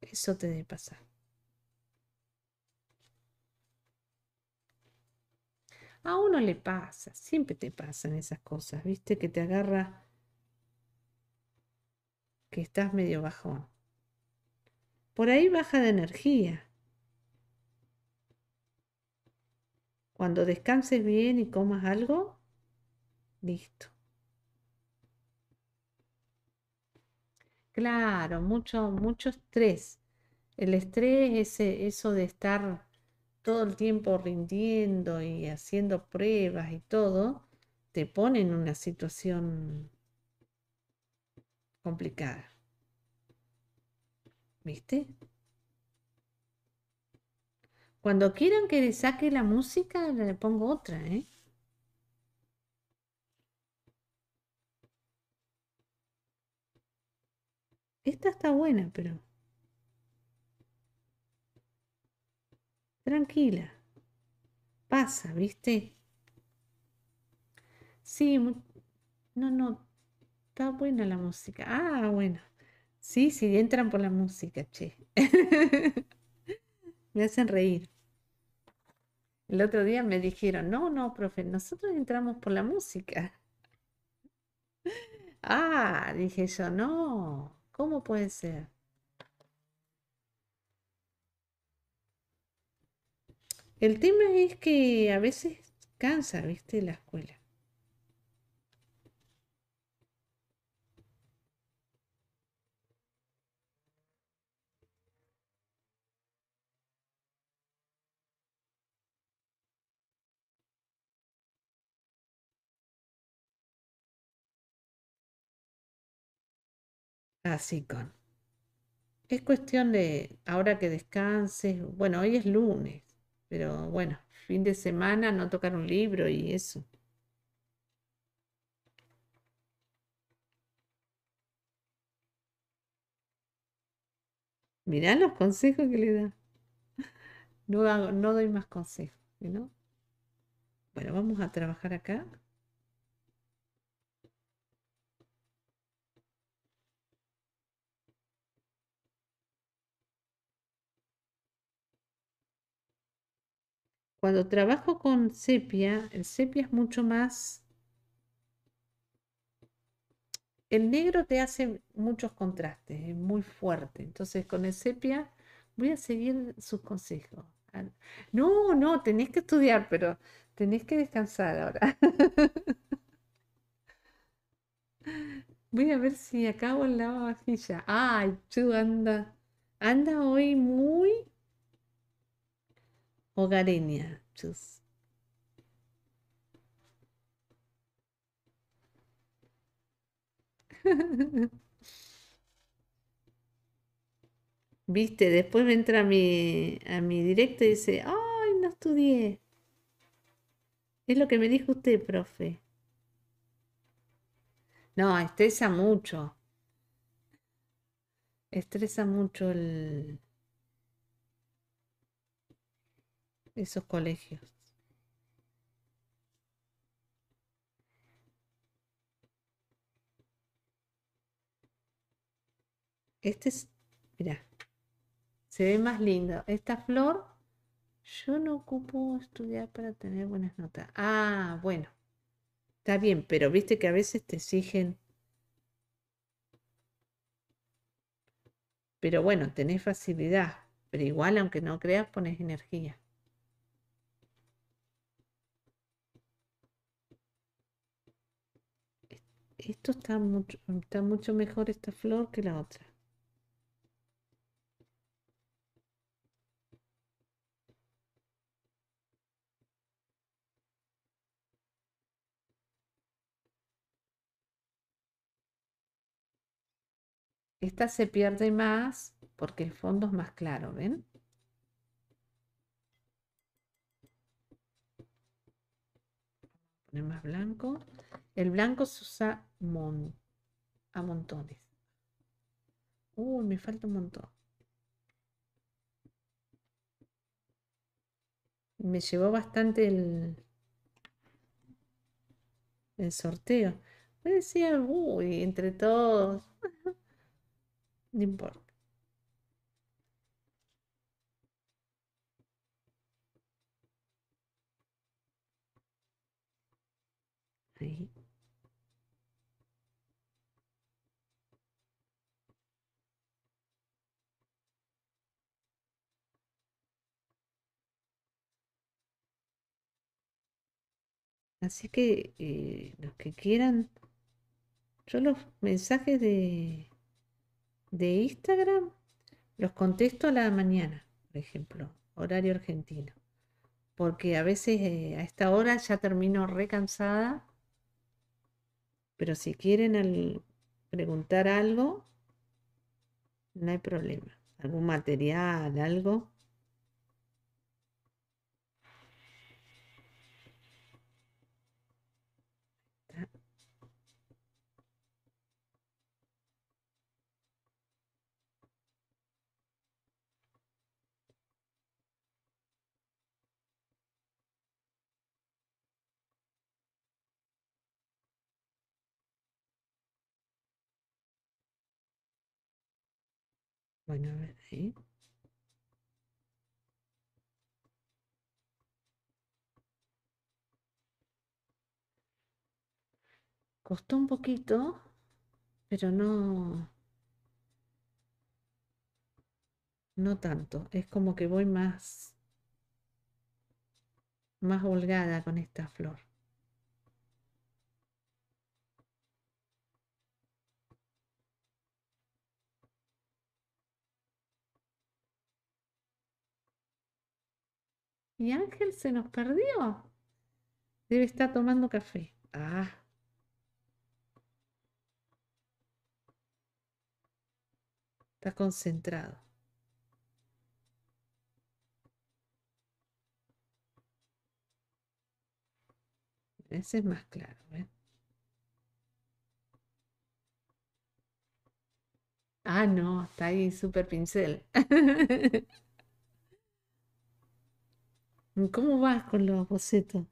Eso te debe pasar. A uno le pasa, siempre te pasan esas cosas, viste que te agarra que estás medio bajón. Por ahí baja de energía. Cuando descanses bien y comas algo, listo. Claro, mucho, mucho estrés. El estrés es eso de estar todo el tiempo rindiendo y haciendo pruebas y todo, te pone en una situación complicada. ¿Viste? Cuando quieran que le saque la música, le pongo otra, ¿eh? Esta está buena, pero... Tranquila. Pasa, ¿viste? Sí, no, no. Está buena la música. Ah, bueno. Sí, sí, entran por la música, che. [laughs] me hacen reír. El otro día me dijeron, no, no, profe, nosotros entramos por la música. [laughs] ah, dije yo, no, ¿cómo puede ser? El tema es que a veces cansa, viste, la escuela. Así ah, con. Es cuestión de ahora que descanses. Bueno, hoy es lunes, pero bueno, fin de semana no tocar un libro y eso. Mirá los consejos que le da. No, no doy más consejos, ¿no? Bueno, vamos a trabajar acá. Cuando trabajo con sepia, el sepia es mucho más... El negro te hace muchos contrastes, es muy fuerte. Entonces con el sepia voy a seguir sus consejos. Ah, no, no, tenés que estudiar, pero tenés que descansar ahora. [laughs] Voy a ver si acabo el la vajilla. Ay, tú anda. Anda hoy muy hogareña. [laughs] Viste, después me entra a mi, a mi directo y dice, ay, no estudié. Es lo que me dijo usted, profe. No, estresa mucho. Estresa mucho el, esos colegios. Este es, mira se ve más lindo. Esta flor, yo no ocupo estudiar para tener buenas notas. Ah, bueno, está bien, pero viste que a veces te exigen. Pero bueno, tenés facilidad, pero igual aunque no creas, pones energía. esto está mucho, está mucho mejor esta flor que la otra. Esta se pierde más porque el fondo es más claro, ¿ven? Poner más blanco. El blanco se usa a montones. Uy, me falta un montón. Me llevó bastante el, el sorteo. Me decía, uy, entre todos. [laughs] no importa. Así que eh, los que quieran, yo los mensajes de, Instagram los contesto a la mañana, por ejemplo, horario argentino. Porque a veces eh, a esta hora ya termino recansada. Pero si quieren preguntar algo, no hay problema. Algún material, algo, a ver ahí. Costó un poquito, pero no... No tanto. Es como que voy más... Más holgada con esta flor. Mi Ángel se nos perdió. Debe estar tomando café. Ah. Está concentrado. Ese es más claro. ¿eh? Ah, no, está ahí super pincel. [laughs] ¿Cómo vas con los bocetos?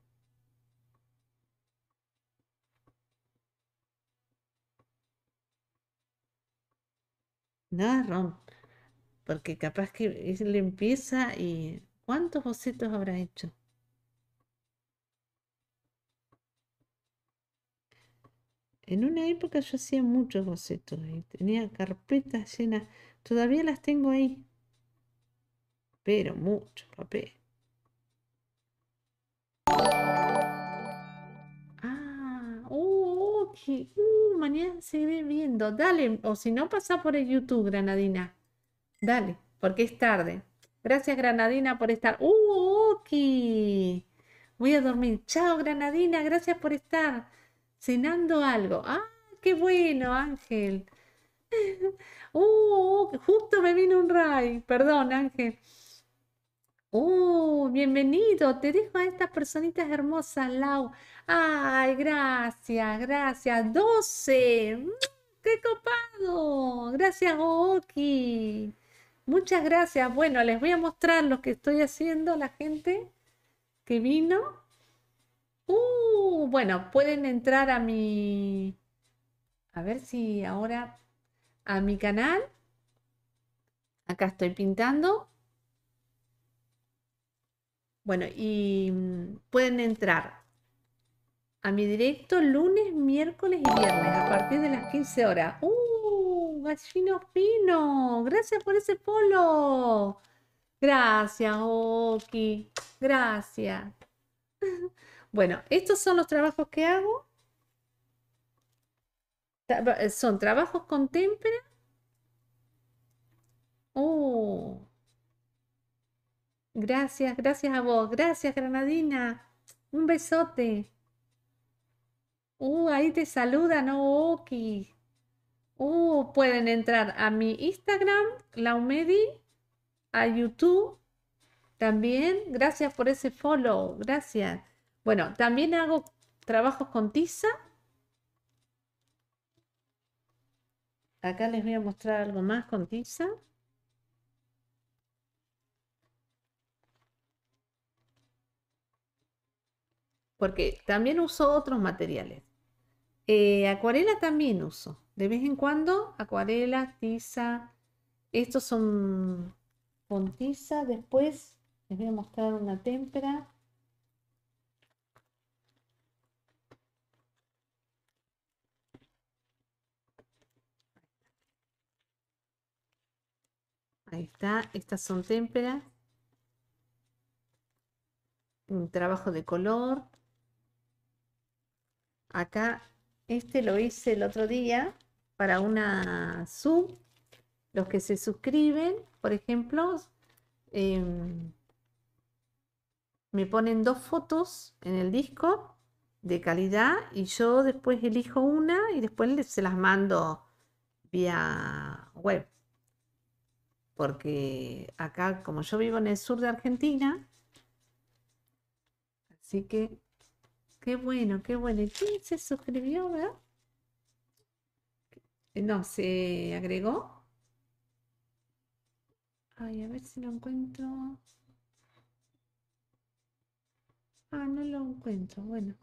Nada Ron. porque capaz que es limpieza y ¿cuántos bocetos habrá hecho? En una época yo hacía muchos bocetos y tenía carpetas llenas, todavía las tengo ahí, pero mucho papel. Uh, mañana se mañana seguiré viendo, dale, o si no, pasa por el YouTube, Granadina. Dale, porque es tarde. Gracias, Granadina, por estar. ¡Uh, Voy a dormir. Chao, Granadina, gracias por estar cenando algo. ¡Ah, qué bueno, Ángel! [laughs] ¡Uh, justo me vino un ray! Perdón, Ángel. ¡Uh, bienvenido! Te dejo a estas personitas hermosas, Lau. Ay, gracias, gracias. 12. Mm, ¡Qué copado! Gracias, Oki. Muchas gracias. Bueno, les voy a mostrar lo que estoy haciendo la gente que vino. Uh, bueno, pueden entrar a mi... A ver si ahora... A mi canal. Acá estoy pintando. Bueno, y mm, pueden entrar a mi directo lunes, miércoles y viernes a partir de las 15 horas. ¡Uh! Gallino fino. Gracias por ese polo. Gracias, ok, Gracias. [laughs] Bueno, estos son los trabajos que hago. Eh, son trabajos con témpera. Oh. Gracias, gracias a vos. Gracias, Granadina. Un besote. Uh, ahí te saludan, oh, Oki. Uh, pueden entrar a mi Instagram, Laumedi, a YouTube también. Gracias por ese follow, gracias. Bueno, también hago trabajos con tiza. Acá les voy a mostrar algo más con tiza. Porque también uso otros materiales. Eh, acuarela también uso. De vez en cuando, acuarela, tiza. Estos son con tiza. Después les voy a mostrar una témpera. Ahí está, estas son témperas. Un trabajo de color. Acá este lo hice el otro día para una sub. Los que se suscriben, por ejemplo, em, me ponen dos fotos en el disco de calidad y yo después elijo una y después se las mando vía web. Porque acá, como yo vivo en el sur de Argentina, así que Qué bueno, qué bueno. ¿Quién se suscribió, verdad? Eh, no, se agregó. Ay, a ver si lo encuentro. Ah, no lo encuentro. Bueno.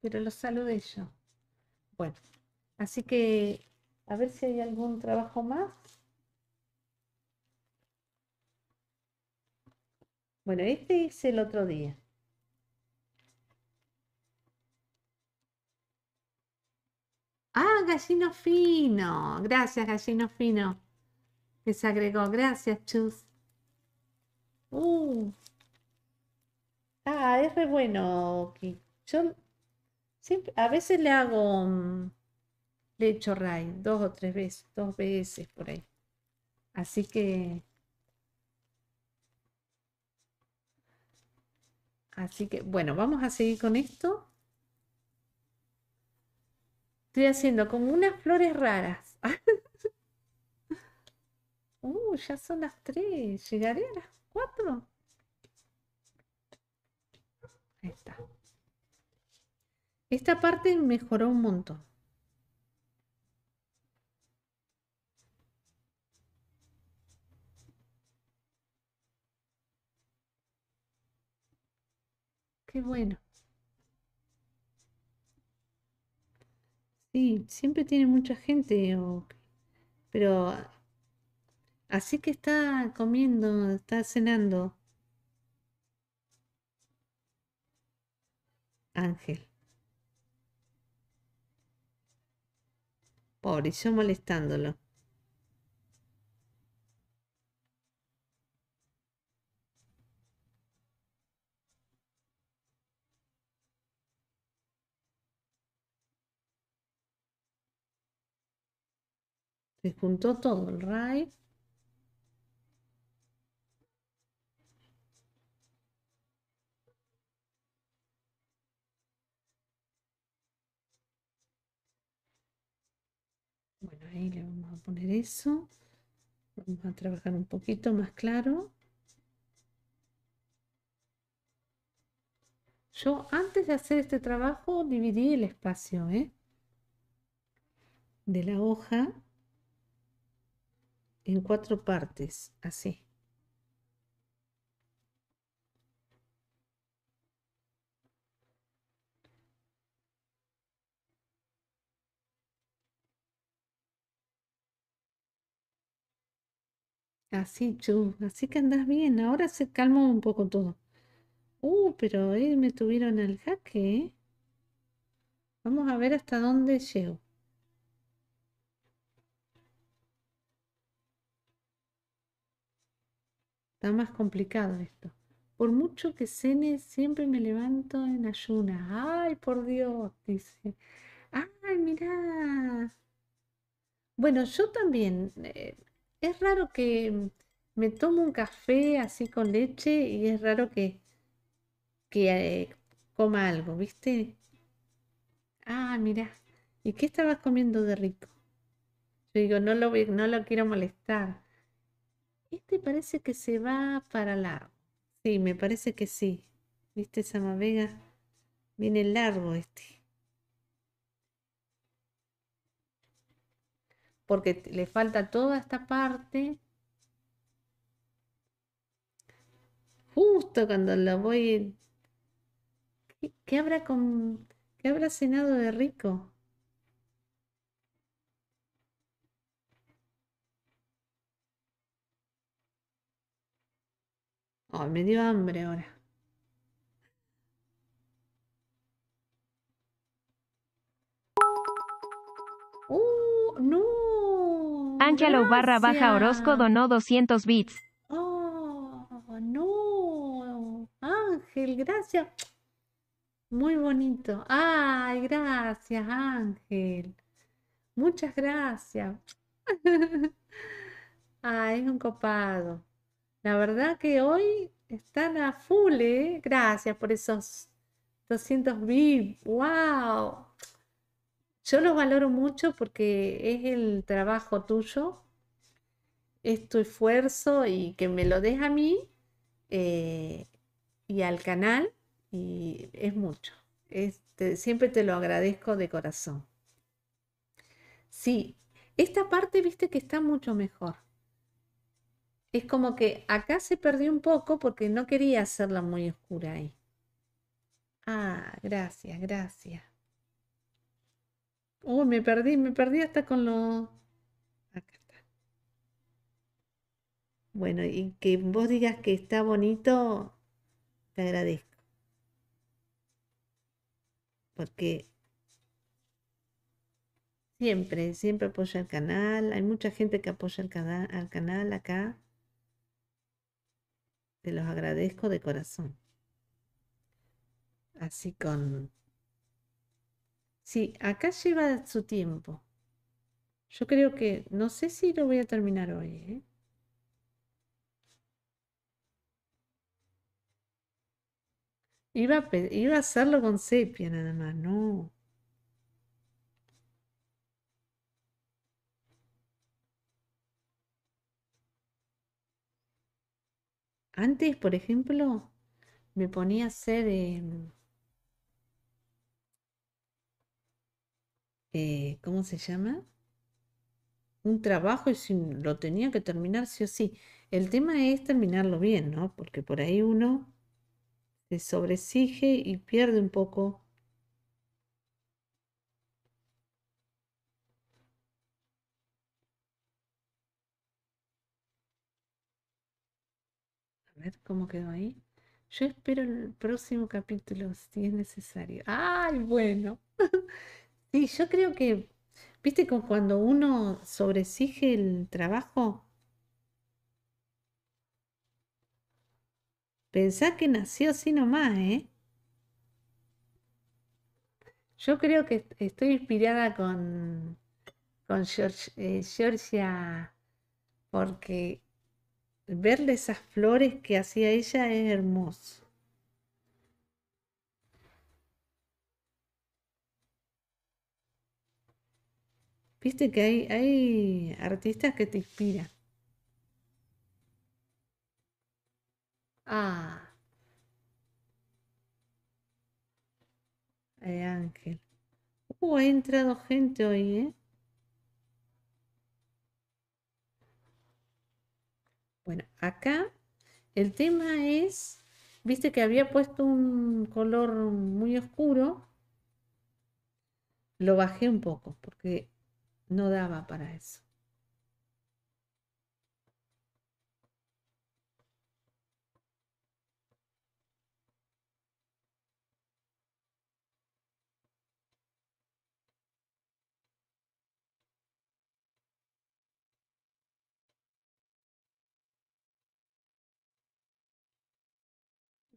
Pero lo saludé yo. Bueno, así que a ver si hay algún trabajo más. Bueno, este es el otro día. Ah, gallino fino. Gracias, gallino fino. Que se agregó. Gracias, Chus. Uh. Ah, es re bueno, Yo a veces le hago, mm, le echo ray dos o tres veces, dos veces por ahí. Así que, así que, bueno, vamos a seguir con esto. Estoy haciendo como unas flores raras. [laughs] uh, ya son las tres Llegaré a las cuatro? Ahí está. Esta parte mejoró un montón. Qué bueno. Sí, siempre tiene mucha gente, pero así que está comiendo, está cenando, Ángel. Pobre, y yo molestándolo. Despuntó todo el ray Bueno, ahí le vamos a poner eso. Vamos a trabajar un poquito más claro. Yo antes de hacer este trabajo dividí el espacio ¿eh? de la hoja en cuatro partes, así. Así, chu, así que andás bien. Ahora se calma un poco todo. Uh, pero ahí me tuvieron al jaque. ¿eh? Vamos a ver hasta dónde llego. Está más complicado esto. Por mucho que cene, siempre me levanto en ayuna. ¡Ay, por Dios! Dice. ¡Ay, mirá! Bueno, yo también. Eh, es raro que me tomo un café así con leche y es raro que, que eh, coma algo, ¿viste? Ah, mirá. ¿Y qué estabas comiendo de rico? Yo digo, no lo, no lo quiero molestar. Este parece que se va para largo. Sí, me parece que sí. ¿Viste esa mavega? Viene largo este. Porque le falta toda esta parte. Justo cuando la voy... habrá con... ¿Qué habrá cenado de rico? me dio hambre ahora. uh no! Ángelo barra baja Orozco donó 200 bits. ¡Oh, no! Ángel, gracias. Muy bonito. ¡Ay, gracias, Ángel! Muchas gracias. [laughs] Ay, es un copado. La verdad que hoy están a full, ¿eh? Gracias por esos 200 VIP. ¡Wow! Yo los valoro mucho porque es el trabajo tuyo, es tu esfuerzo y que me lo des a mí eh, y al canal y es mucho. Este, siempre te lo agradezco de corazón. Sí, esta parte viste que está mucho mejor es como que acá se perdió un poco porque no quería hacerla muy oscura ahí. Ah, gracias, gracias. oh me perdí, me perdí hasta con lo... Acá Bueno, y que vos digas que está bonito, te agradezco. Porque siempre, siempre apoya el canal. Hay mucha gente que apoya el al canal acá. Te los agradezco de corazón. Así con... Sí, acá lleva su tiempo. Yo creo que... No sé si lo voy a terminar hoy. ¿eh? Iba a, iba a hacerlo con sepia nada más, no. Antes, por ejemplo, me ponía a hacer em, eh, ¿cómo se llama? Un trabajo y lo tenía que terminar sí o sí. El tema es terminarlo bien, ¿no? Porque por ahí uno se sobresige y pierde un poco ver cómo quedó ahí. Yo espero el próximo capítulo si es necesario. ¡Ay, bueno! [laughs] sí, yo creo que, viste, con cuando uno sobresige el trabajo, pensá que nació así nomás, ¿eh? Yo creo que estoy inspirada con, con George, eh, Georgia porque verle esas flores que hacía ella es hermoso. Viste que hay, artistas que te inspiran. Ah. Hay eh, Ángel. Uh, ha entrado gente hoy, ¿eh? Bueno, acá el tema es, viste que había puesto un color muy oscuro, lo bajé un poco porque no daba para eso.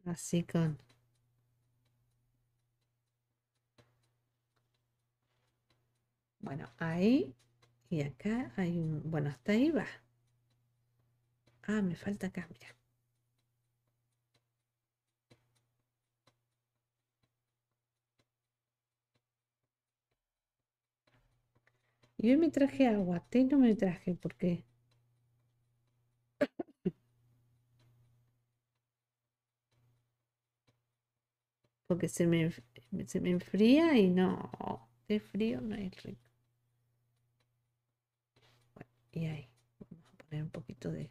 Así con... Bueno, ahí y acá hay un... Bueno, hasta ahí va. Ah, me falta acá, mira. Y me traje agua, tengo no me traje porque porque se me, se me enfría y no, de frío no es rico. y ahí, vamos a poner un poquito de...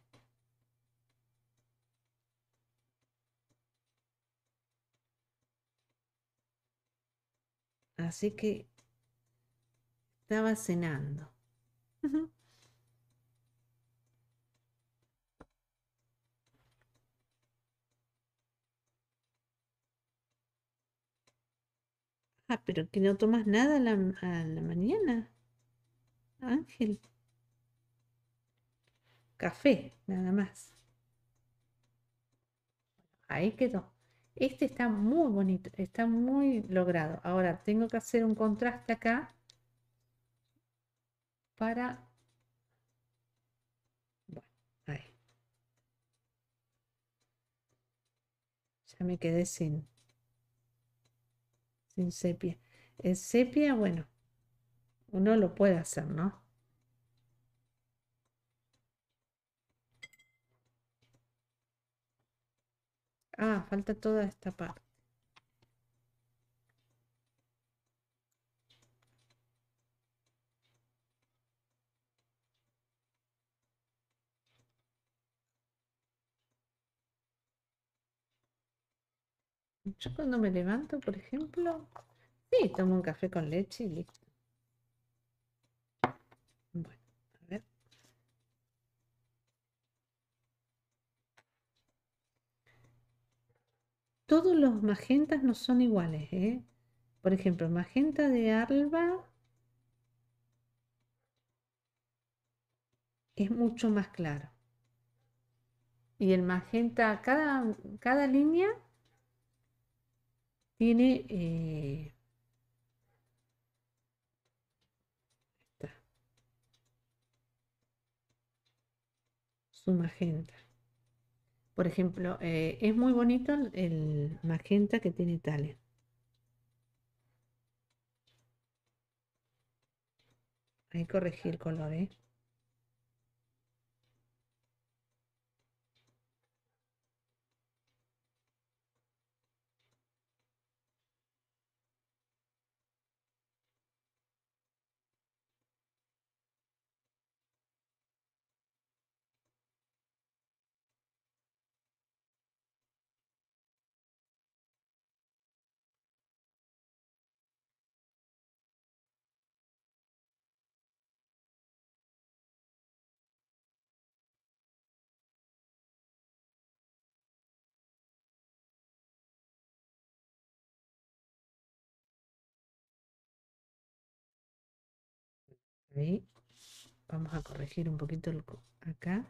Así que estaba cenando. Ah, pero que no tomas nada a la, a la mañana. Ángel. Café, nada más. Ahí quedó. Este está muy bonito, está muy logrado. Ahora tengo que hacer un contraste acá para... Bueno, ahí. Ya me quedé sin sin sepia. En sepia, bueno, uno lo puede hacer, ¿no? Ah, falta toda esta parte. Yo cuando me levanto, por ejemplo, sí, tomo un café con leche y listo. Bueno, a ver. Todos los magentas no son iguales, ¿eh? Por ejemplo, magenta de alba es mucho más claro. Y el magenta, cada línea tiene eh, su magenta. Por ejemplo, eh, es muy bonito el magenta que tiene hay Ahí corregir el color, ¿eh? Vamos a corregir un poquito acá.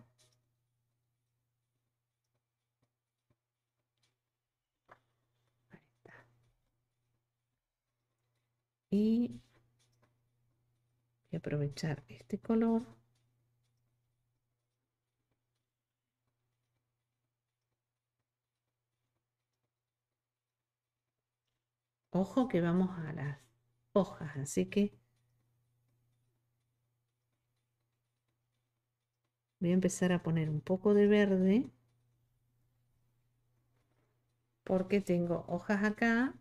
Y voy aprovechar este color. Ojo que vamos a las hojas, así que Voy a empezar a poner un poco de verde porque tengo hojas acá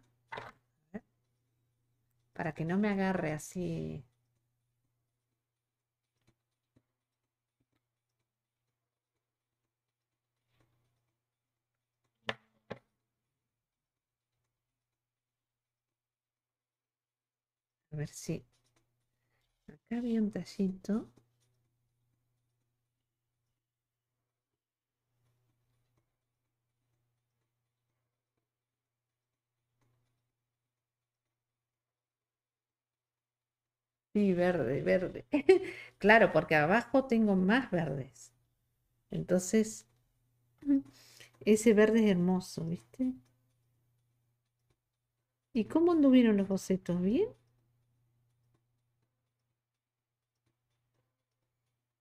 para que no me agarre así A ver si acá había un tallito. Sí, verde, verde. [laughs] claro, porque abajo tengo más verdes. Entonces, ese verde es hermoso, ¿viste? ¿Y cómo anduvieron los bocetos? ¿Bien?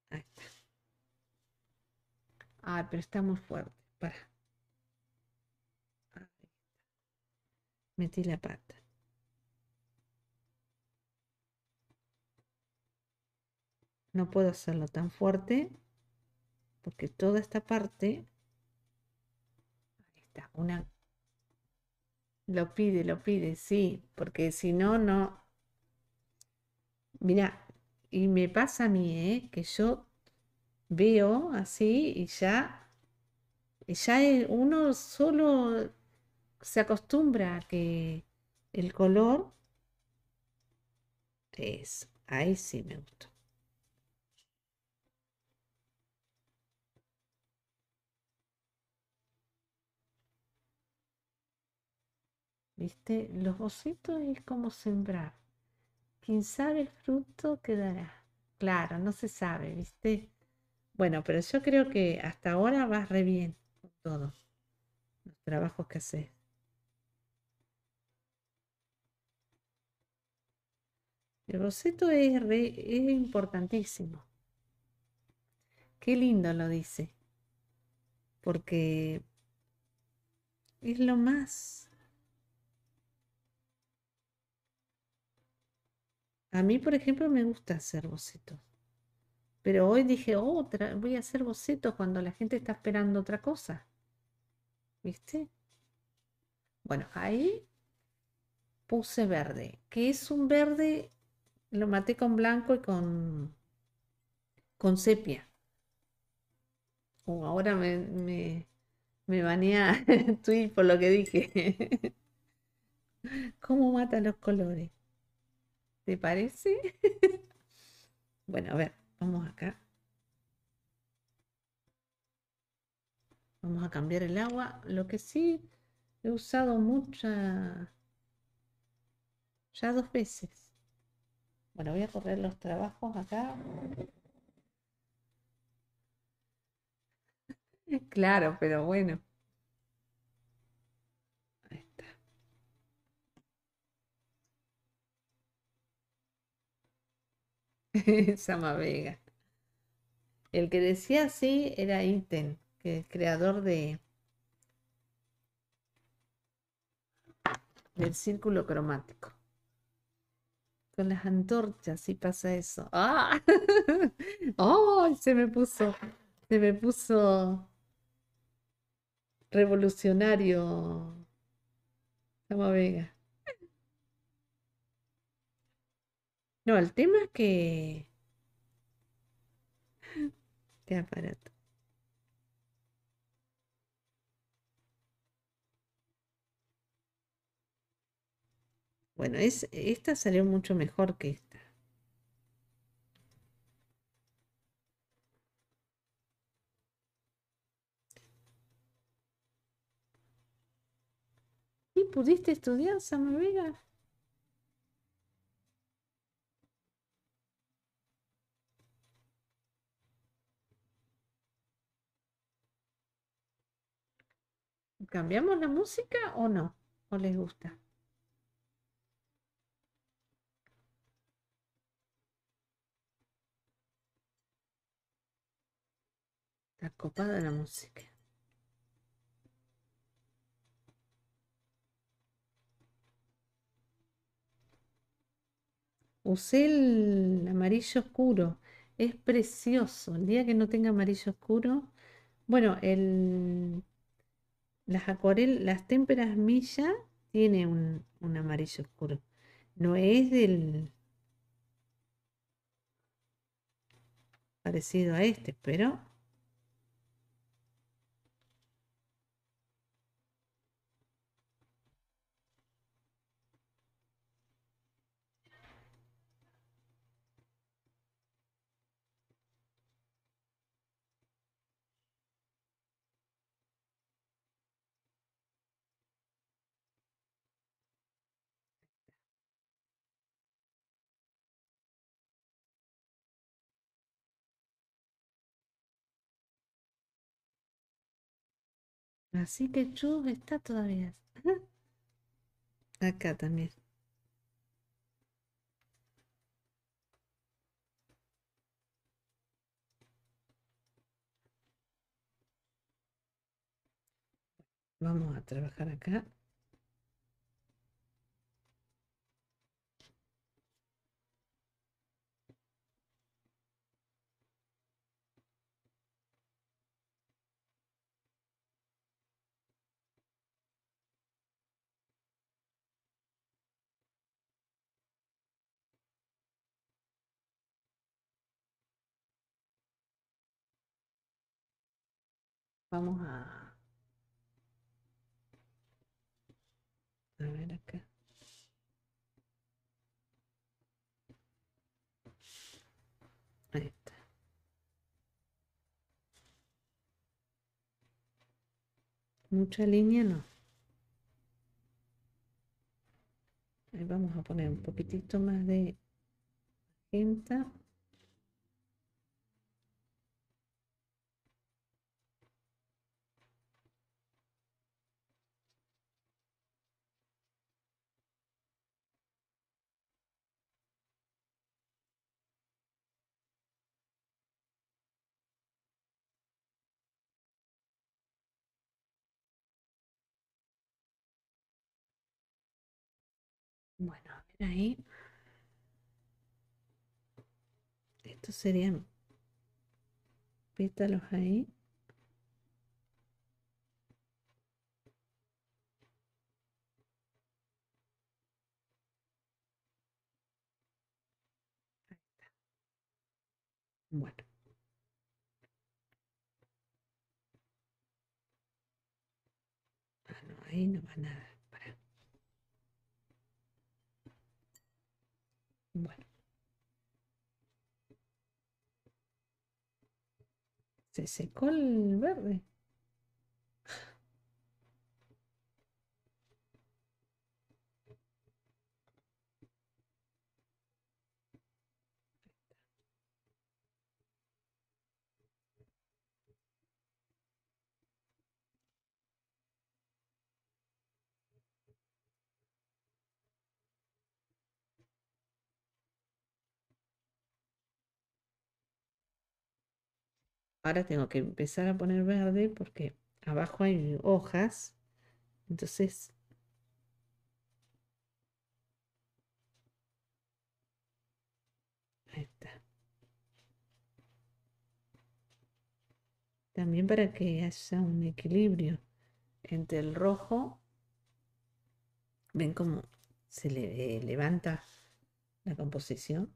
Ahí está. Ah, pero está muy fuerte. Para. Metí la pata. no puedo hacerlo tan fuerte porque toda esta parte ahí está una lo pide lo pide sí porque si no no mira y me pasa a mí ¿eh? que yo veo así y ya y ya uno solo se acostumbra a que el color es ahí sí me gustó ¿Viste? Los bocetos es como sembrar. Quien sabe el fruto quedará. Claro, no se sabe, ¿viste? Bueno, pero yo creo que hasta ahora vas re bien con todo. Los trabajos que haces. El boceto es, es importantísimo. Qué lindo lo dice. Porque es lo más A mí, por ejemplo, me gusta hacer bocetos. Pero hoy dije, otra, voy a hacer bocetos cuando la gente está esperando otra cosa. ¿Viste? Bueno, ahí puse verde, que es un verde, lo maté con blanco y con, con sepia. Oh, ahora me, me, me banea [laughs] por lo que dije. [laughs] ¿Cómo matan los colores? ¿Te parece? [laughs] bueno, a ver, vamos acá. Vamos a cambiar el agua. Lo que sí he usado mucha... Ya dos veces. Bueno, voy a correr los trabajos acá. [laughs] Claro, pero bueno. [laughs] Sama Vega. El que decía así era Iten, que es creador de del círculo cromático. Con las antorchas sí pasa eso. ¡Ah! [laughs] Se me puso, se me puso revolucionario. Sama Vega. No, el tema es que... [laughs] Qué aparato. Bueno, es, esta salió mucho mejor que esta. ¿Y pudiste estudiar, Samuel ¿Cambiamos la música o no? ¿O les gusta? Está copada la música. Usé el amarillo oscuro. Es precioso. El día que no tenga amarillo oscuro. Bueno, el las acuarelas, las témperas milla tiene un, un amarillo oscuro. No es del parecido a este, pero Así que Chu está todavía. Acá también. Vamos a trabajar acá. Vamos a... ver acá. Mucha línea no. Ahí vamos a poner un poquitito más de magenta. ahí estos serían pétalos ahí Bueno. Ah, ahí no va nada. Se secó el verde. Ahora tengo que empezar a poner verde porque abajo hay hojas. Entonces... También para que haya un equilibrio entre el rojo. ¿Ven cómo se le eh, levanta la composición?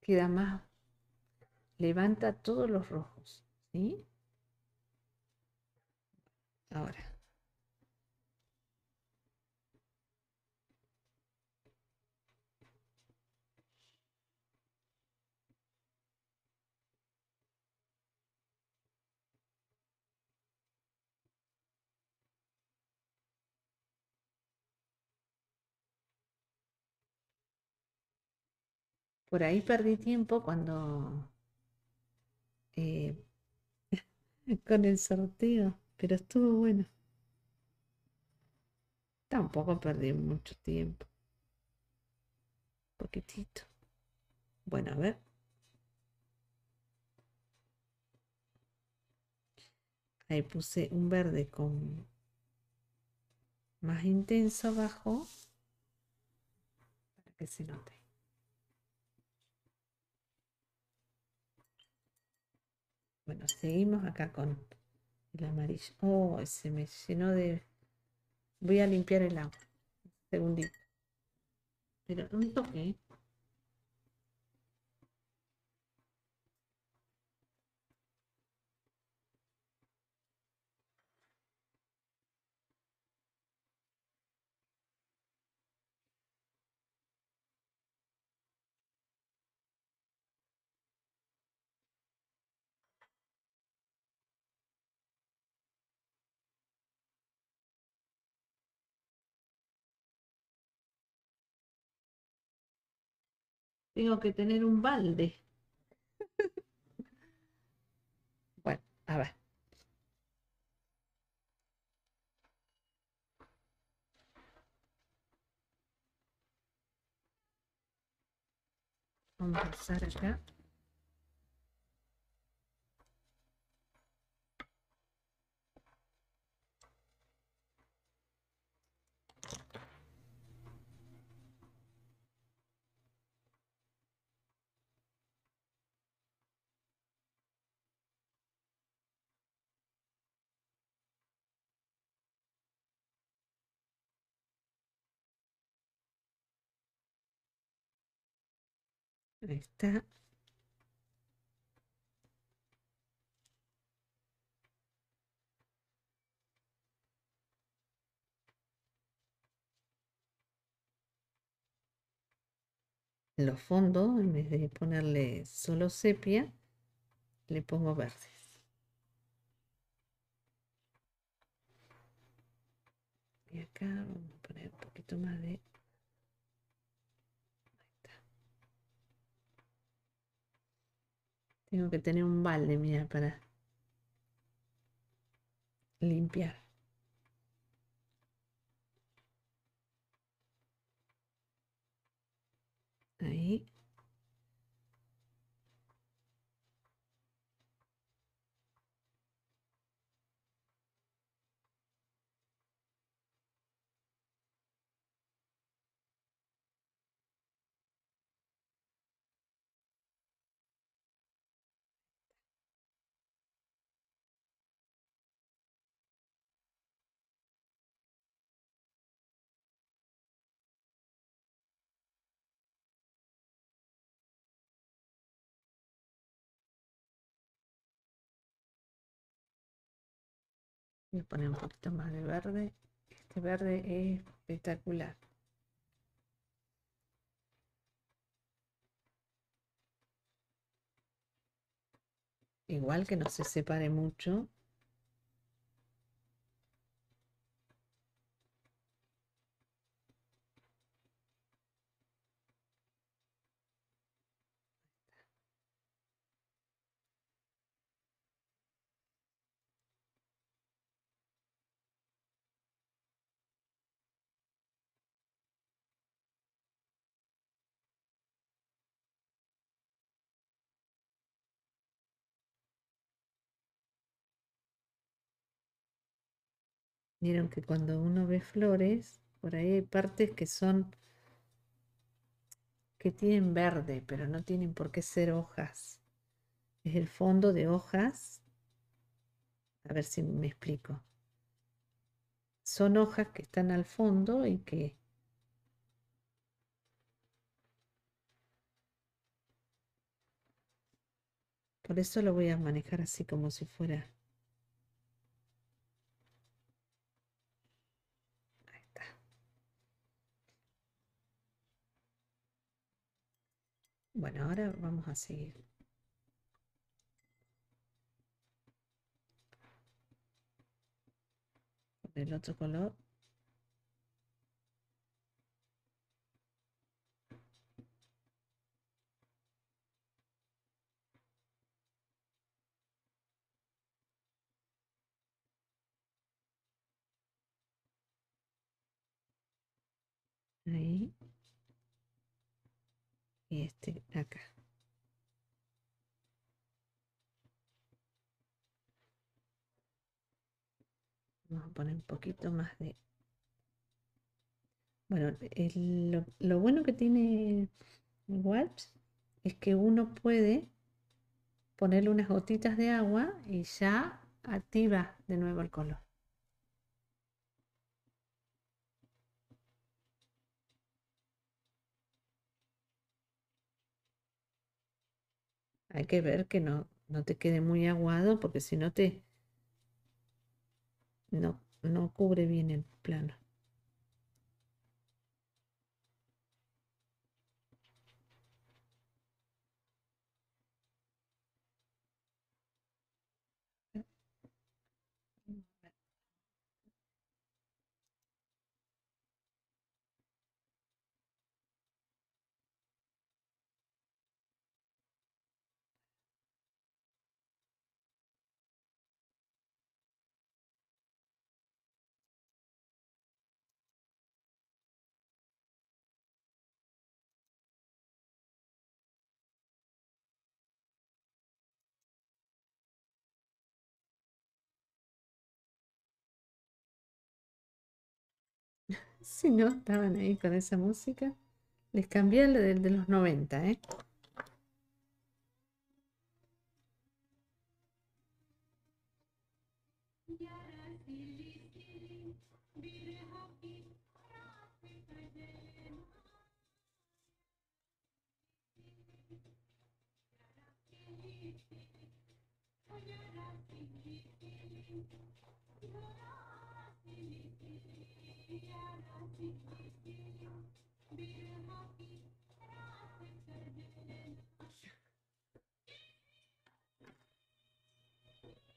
Queda más. Levanta todos los rojos, ¿sí? Ahora. por ahí perdí tiempo cuando eh, [laughs] con el sorteo, pero estuvo bueno. Tampoco perdí mucho tiempo. Un poquitito. Bueno, a ver. Ahí puse un verde con más intenso abajo para que se note. Bueno, seguimos acá con el amarillo. Oh, se me llenó de... Voy a limpiar el agua. Un segundito. Pero un toque. ¿eh? Tengo que tener un balde. [laughs] bueno, a ver. Vamos a pasar acá. Ahí está. Los fondos, en vez de ponerle solo sepia, le pongo verdes. Y acá vamos a poner un poquito más de Tengo que tener un balde, mira, para limpiar. Ahí. Voy a poner un poquito más de verde. Este verde es espectacular. Igual que no se separe mucho. Vieron que cuando uno ve flores, por ahí hay partes que son que tienen verde, pero no tienen por qué ser hojas. Es el fondo de hojas. A ver si me explico. Son hojas que están al fondo y que Por eso lo voy a manejar así como si fuera Bueno, ahora vamos a seguir. el otro color. Ahí este acá vamos a poner un poquito más de bueno lo, bueno que tiene Walps es que uno puede ponerle unas gotitas de agua y ya activa de nuevo el color Hay que ver que no, no te quede muy aguado porque si no te... No, no cubre bien el plano. Si no, estaban ahí con esa música. Les cambié la de, de los 90, ¿eh?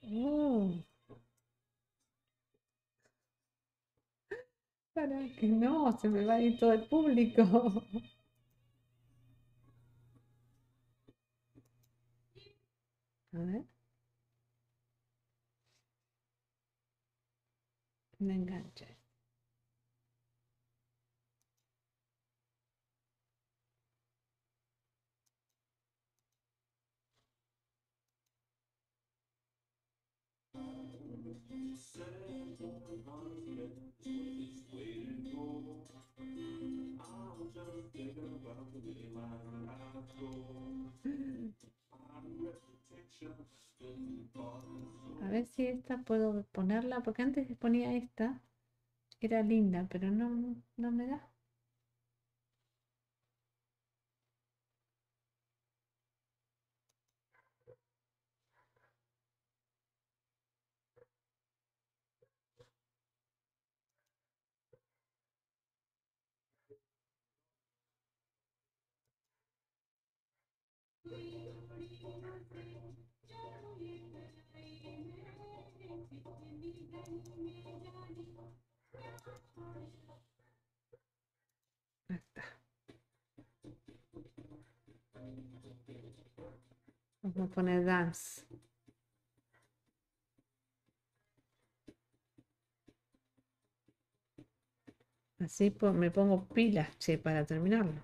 Mm. Para que no, se me va a ir todo el público. A Me engancha. A ver si esta puedo ponerla, porque antes ponía esta. Era linda, pero no, no me da. Vamos a poner dance. Así me pongo pilas, che, para terminarlo.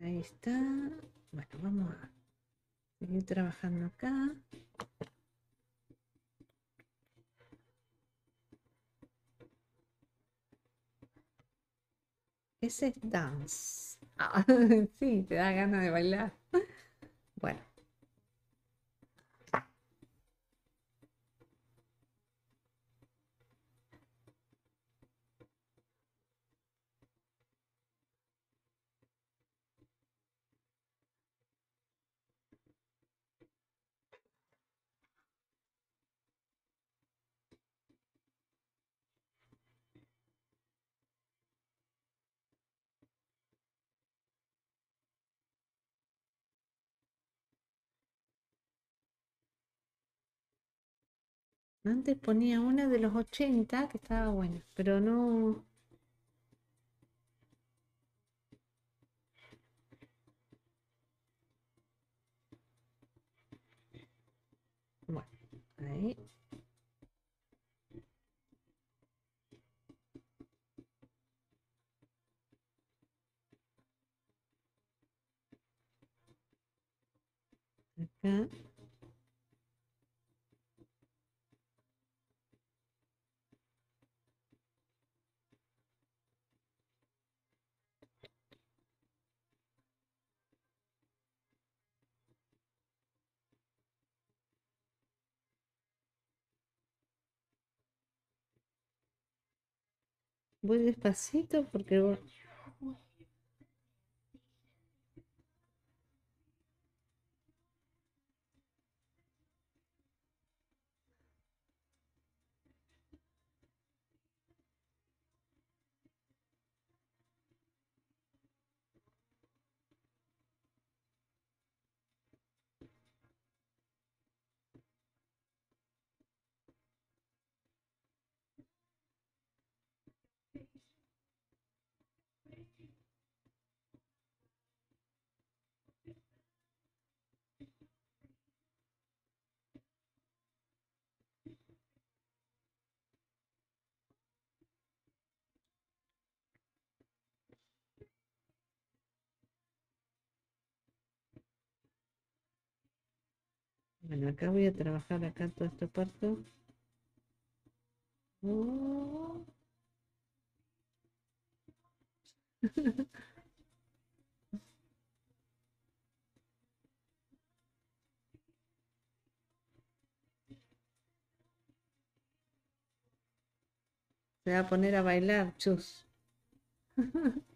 Ahí está. Bueno, vamos a seguir trabajando acá. Ese es dance. Ah, [laughs] sí, te da ganas de bailar. Bueno. Antes ponía una de los 80 que estaba buena, pero no. Bueno, ahí. Acá. voy despacito porque Bueno, acá voy a trabajar acá toda esta parte. [laughs] Se va a poner a bailar, chus. [laughs]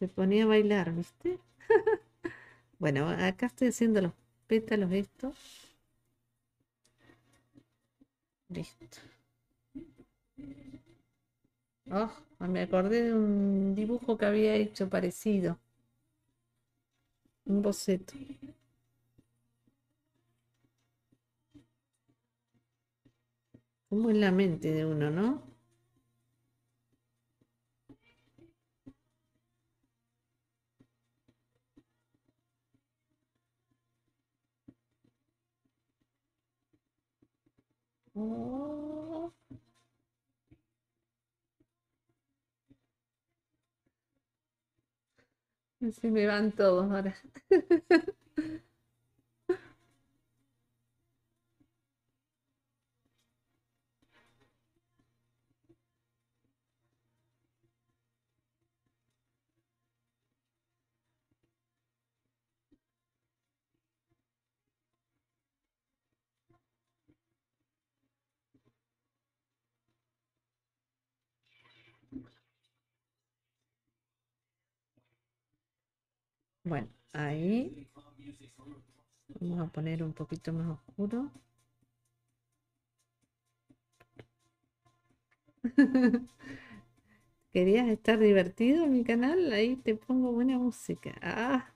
Se ponía a bailar, ¿viste? [laughs] bueno, acá estoy haciendo los pétalos estos. Listo. Oh, me acordé de un dibujo que había hecho parecido. Un boceto. Como en la mente de uno, ¿no? Oh. Si me van todos ahora. [laughs] Bueno, ahí vamos a poner un poquito más oscuro. [laughs] ¿Querías estar divertido en mi canal? Ahí te pongo buena música. Ah.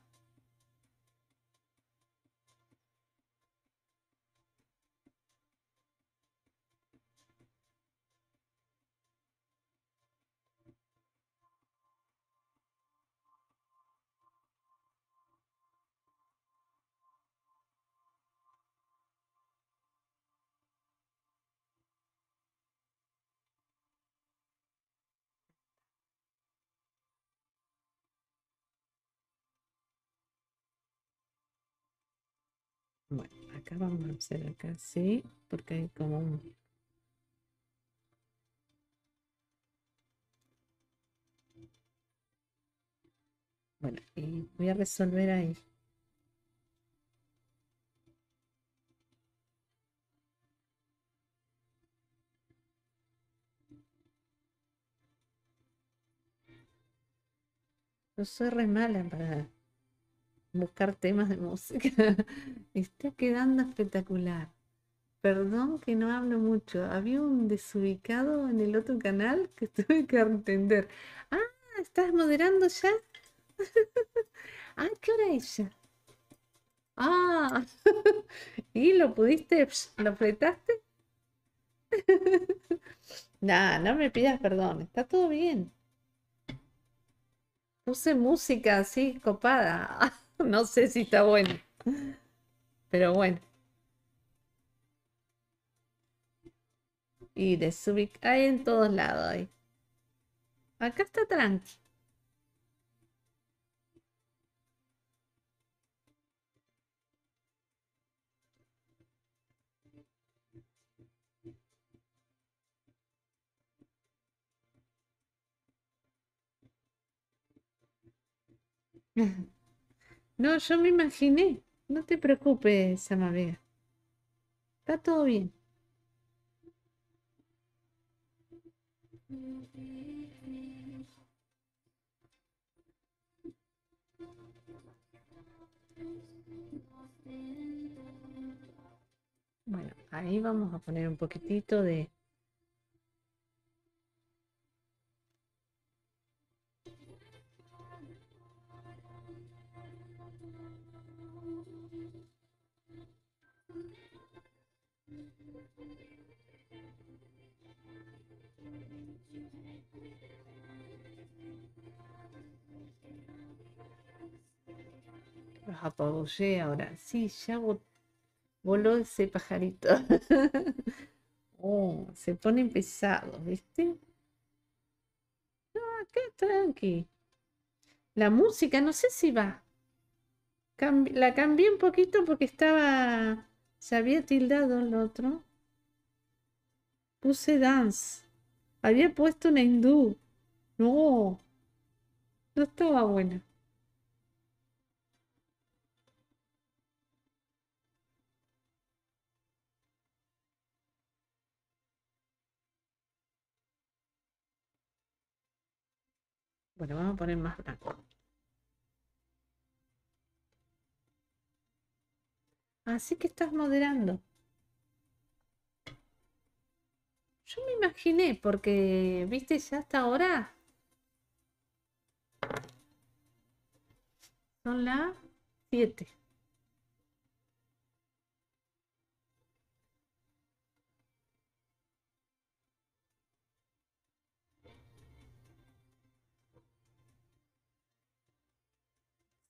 Bueno, acá vamos a hacer acá sí, porque hay como un... Bueno, y voy a resolver ahí. No soy re mala para buscar temas de música. [laughs] Está quedando espectacular. Perdón que no hablo mucho. Había un desubicado en el otro canal que [laughs] tuve que entender. Ah, ¿estás moderando ya? [laughs] ah, ¿qué hora es ya? Ah, ¿y lo pudiste? ¿Lo apretaste? nah, no me pidas perdón. Está todo bien. Puse música así, copada. [laughs] no sé si está bueno. Pero bueno. Y de Subic hay en todos lados. Acá está tranqui. [laughs] No, yo me imaginé. No te preocupes, Amabea. Está todo bien. Bueno, ahí vamos a poner un poquitito de apabullé ¿eh? ahora. Sí, ya voló ese pajarito. [laughs] oh, se pone pesado ¿viste? No, acá tranqui. La música, no sé si va. la cambié un poquito porque estaba. Se había tildado el otro. Puse dance. Había puesto una hindú. No. No estaba buena. Bueno, vamos a poner más blanco. Así que estás moderando. Yo me imaginé, porque, viste, ya hasta ahora son las 7.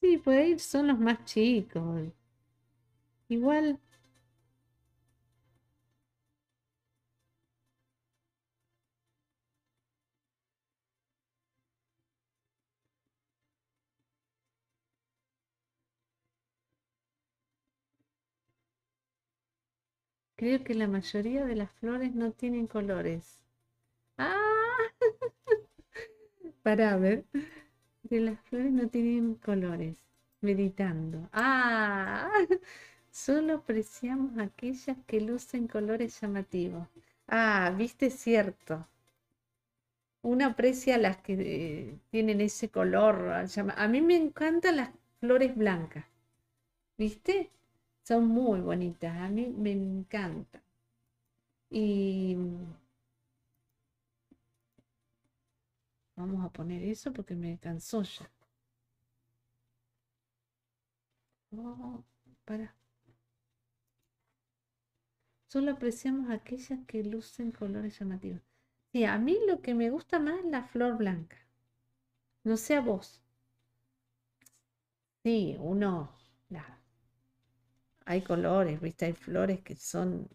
Sí, ir son los más chicos. Igual. Creo que la mayoría de las flores no tienen colores. ¡Ah! [laughs] Para ver que las flores no tienen colores. Meditando. Ah, [laughs] solo apreciamos aquellas que lucen colores llamativos. Ah, viste cierto. Uno aprecia las que eh, tienen ese color. A mí me encantan las flores blancas. ¿Viste? Son muy bonitas. A mí me encantan. Y Vamos a poner eso porque me cansó ya. Oh, para. Solo apreciamos aquellas que lucen colores llamativos. Sí, a mí lo que me gusta más es la flor blanca. No sea vos. Sí, uno. hay colores, ¿viste? Hay flores que son.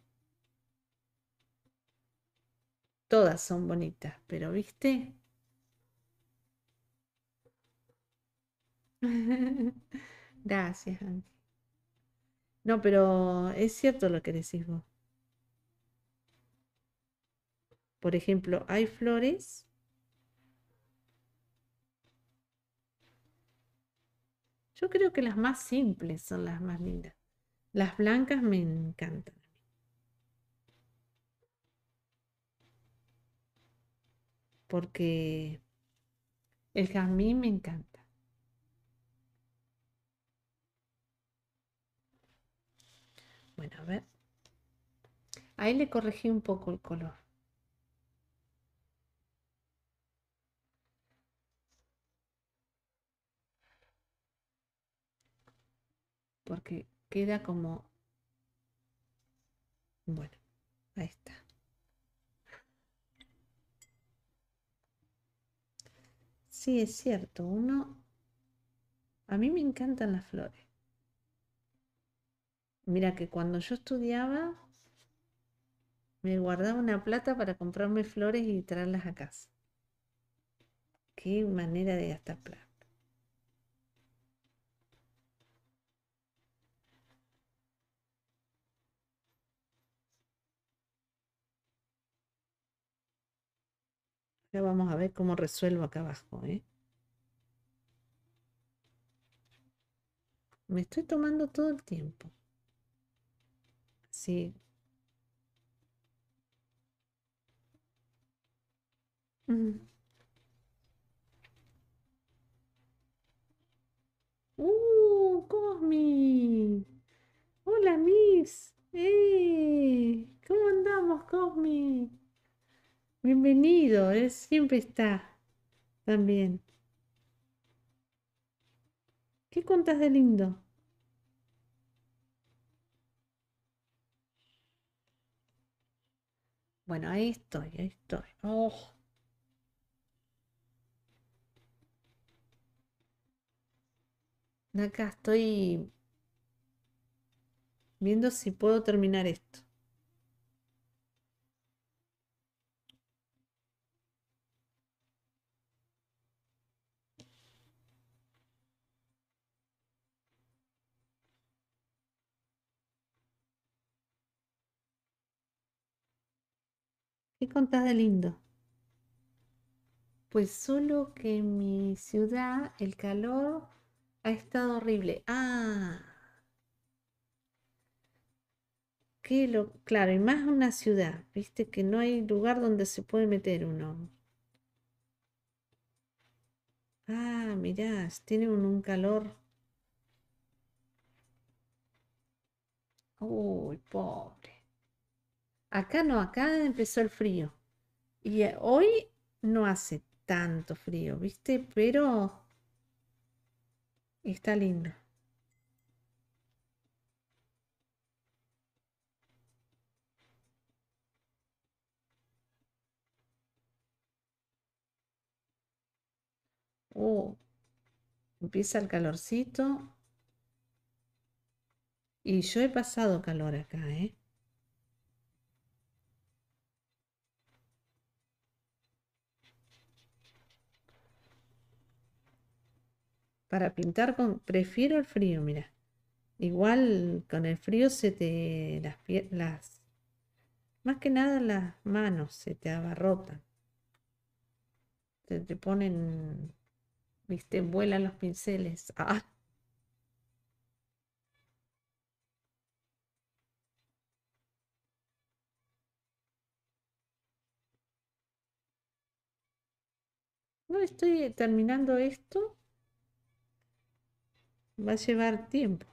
Todas son bonitas, pero ¿viste? [laughs] Gracias, No, pero es cierto lo que decís vos. Por ejemplo, hay flores Yo creo que las más simples son las más lindas. Las blancas me encantan. Porque el jazmín me encanta. Bueno, a ver. Ahí le corregí un poco el color. Porque queda como... Bueno, ahí está. Sí, es cierto, uno... A mí me encantan las flores. Mira que cuando yo estudiaba, me guardaba una plata para comprarme flores y traerlas a casa. Qué manera de gastar plata. Ya vamos a ver cómo resuelvo acá abajo. ¿eh? Me estoy tomando todo el tiempo. ¡Uh! ¡Cosmi! ¡Hola, Miss! ¡Eh! ¿Cómo andamos, Cosmi? Bienvenido, eh, siempre está también. ¿Qué contas de lindo? Bueno, ahí estoy, ahí estoy. Oh. Acá estoy viendo si puedo terminar esto. ¿Qué contás de lindo? Pues solo que en mi ciudad el calor ha estado horrible. Ah. qué lo, claro, y más una ciudad, viste que no hay lugar donde se puede meter uno. Ah, mirá, tiene un, calor. Uy, pobre. Acá no, acá empezó el frío. Y eh, hoy no hace tanto frío, ¿viste? Pero está lindo. Oh, empieza el calorcito. Y yo he pasado calor acá, ¿eh? Para pintar con... Prefiero el frío, mira. Igual con el frío se te... Las, las Más que nada las manos se te abarrotan. Se te ponen... Viste, vuelan los pinceles. [laughs] ¡Ah! No estoy terminando esto va a llevar tiempo.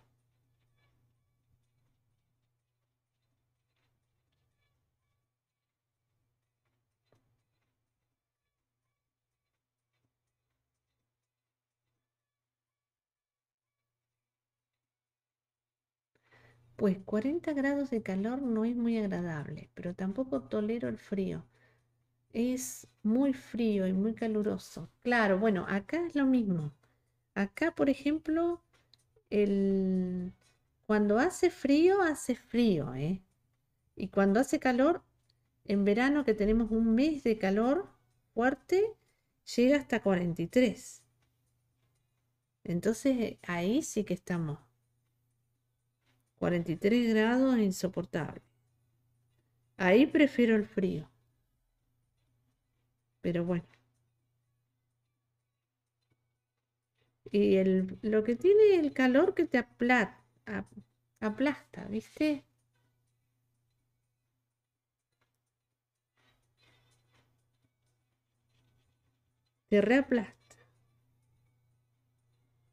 Pues 40 grados de calor no es muy agradable, pero tampoco tolero el frío. Es muy frío y muy caluroso. Claro, bueno, acá es lo mismo. Acá, por ejemplo, cuando hace frío, hace frío, ¿eh? Y cuando hace calor, en verano que tenemos un mes de calor fuerte, llega hasta 43. Entonces ahí sí que estamos. 43 grados insoportable. Ahí prefiero el frío. Pero bueno. y el, lo que tiene el calor que te aplata, aplasta, ¿viste? Te reaplasta.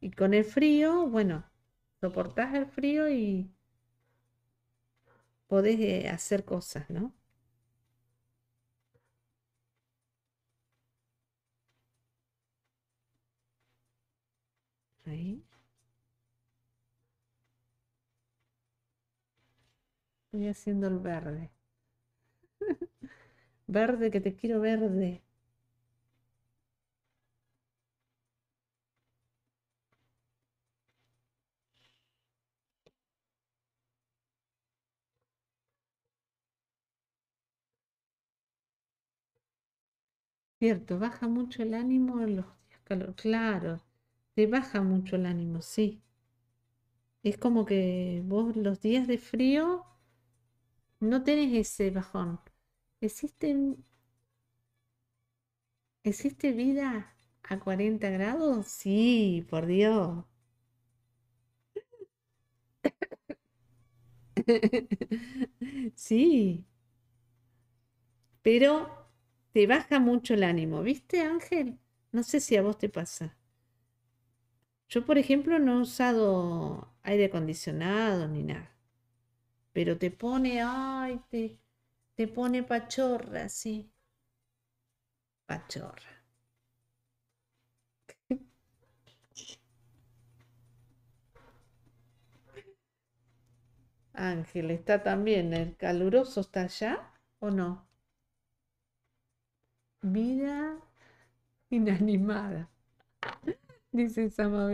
Y con el frío, bueno, soportás el frío y podés eh, hacer cosas, ¿no? Ahí. Estoy haciendo el verde. [laughs] verde, que te quiero verde. Cierto, baja mucho el ánimo en los días calor. Claro, te baja mucho el ánimo, sí. Es como que vos los días de frío no tenés ese bajón. Existe, ¿existe vida a 40 grados? Sí, por Dios. [laughs] sí. Pero te baja mucho el ánimo, ¿viste Ángel? No sé si a vos te pasa. Yo, por ejemplo, no he usado aire acondicionado ni nada. Pero te pone, ay, te, te pone pachorra, sí. Pachorra. Ángel, ¿está también el caluroso? ¿Está allá o no? Vida [laughs] inanimada dice Sama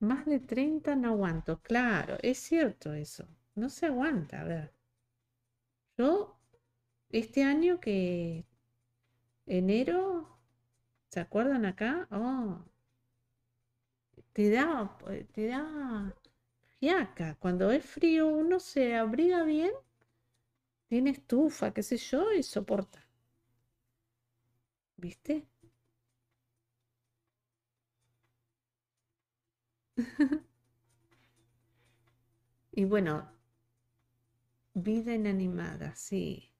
Más de 30 no aguanto. Claro, es cierto eso. No se aguanta, a ver. Yo, este año que enero, ¿se acuerdan acá? Oh, te da, te da fiaca. Cuando es frío uno se abriga bien, tiene estufa, qué sé yo, y soporta. ¿Viste? [laughs] y bueno, vida inanimada, sí.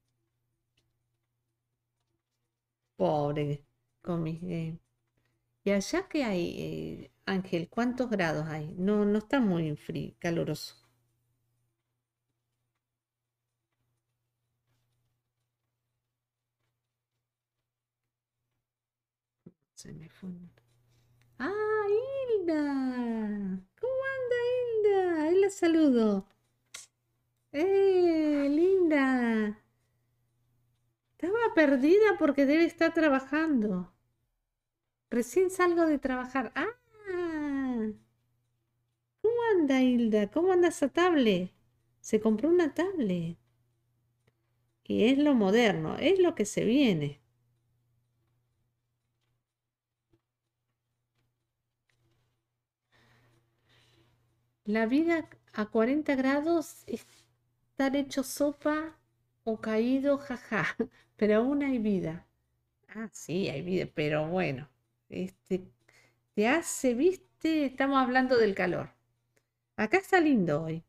Pobre con mis ¿Y allá que hay, eh, Ángel? ¿Cuántos grados hay? No, no está muy frío, caluroso. Se me fue. Ah, Linda, ¿Cómo anda Hilda? Ahí la saludo. ¡Eh, linda! Estaba perdida porque debe estar trabajando. Recién salgo de trabajar. ¡Ah! ¿Cómo anda Hilda? ¿Cómo anda esa tablet? Se compró una tablet. Y es lo moderno, es lo que se viene. La vida a 40 grados es estar hecho sopa o caído, jaja, [laughs] pero aún hay vida. Ah, sí, hay vida, pero bueno, este, te hace, viste, estamos hablando del calor. Acá está lindo hoy.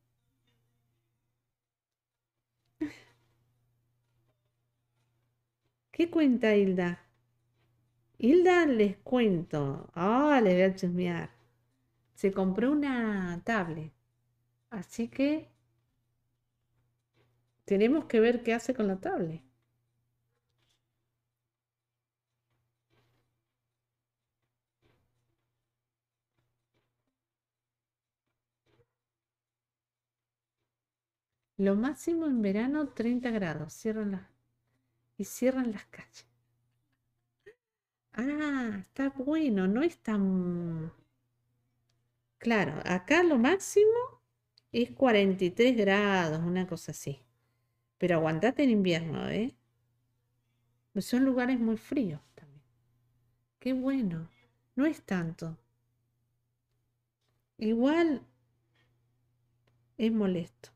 ¿Qué cuenta Hilda? Hilda les cuento. Ah, le les voy a chusmear se compró una tablet. Así que tenemos que ver qué hace con la tablet. Lo máximo en verano 30 grados. Cierran las y cierran las calles. Ah, está bueno, no es tan Claro, acá lo máximo es 43 grados, una cosa así. Pero aguantate en invierno, ¿eh? son lugares muy fríos también. Qué bueno, no es tanto. Igual es molesto.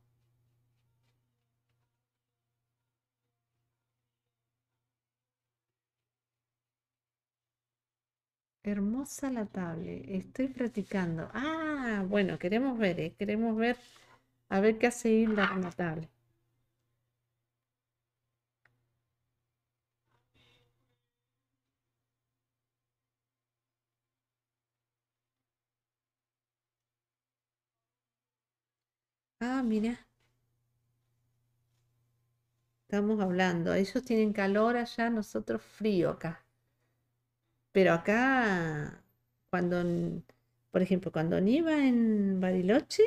Hermosa la tablet. Estoy practicando. Ah, bueno, queremos ver, ¿eh? queremos ver a ver qué hace Hilda la tabla. Ah, mira. Estamos hablando. Ellos tienen calor allá, nosotros frío acá. Pero acá, cuando, por ejemplo, cuando nieva en Bariloche,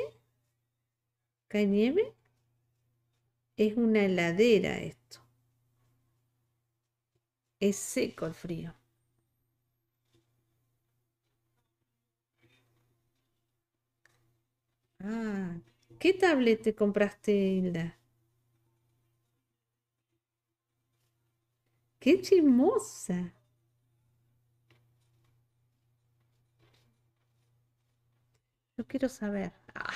cae nieve, es una heladera esto. Es seco el frío. Ah, ¿qué tablete te compraste, Hilda? ¡Qué chismosa! quiero saber. Ah.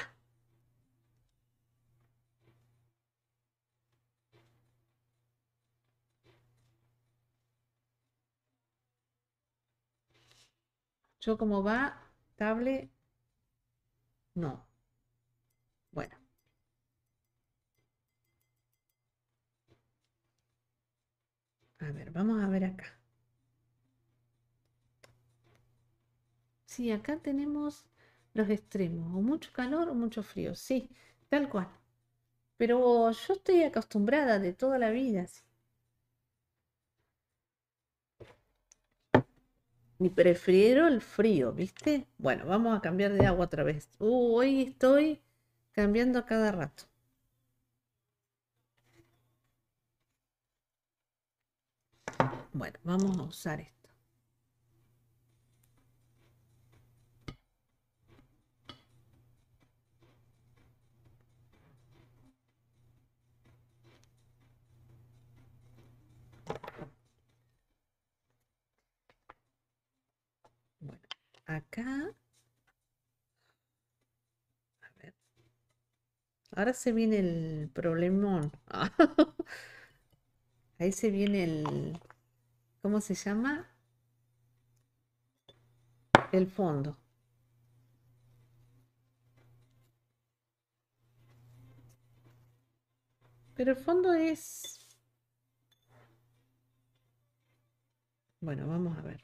Yo como va, table, no. Bueno. A ver, vamos a ver acá. si acá tenemos los extremos, o mucho calor o mucho frío, sí, tal cual. Pero yo estoy acostumbrada de toda la vida. Sí. Ni prefiero el frío, ¿viste? Bueno, vamos a cambiar de agua otra vez. Uh, hoy estoy cambiando a cada rato. Bueno, vamos a usar esto. acá. A ver. Ahora se viene el problemón. [laughs] Ahí se viene el... ¿Cómo se llama? El fondo. Pero el fondo es... Bueno, vamos a ver.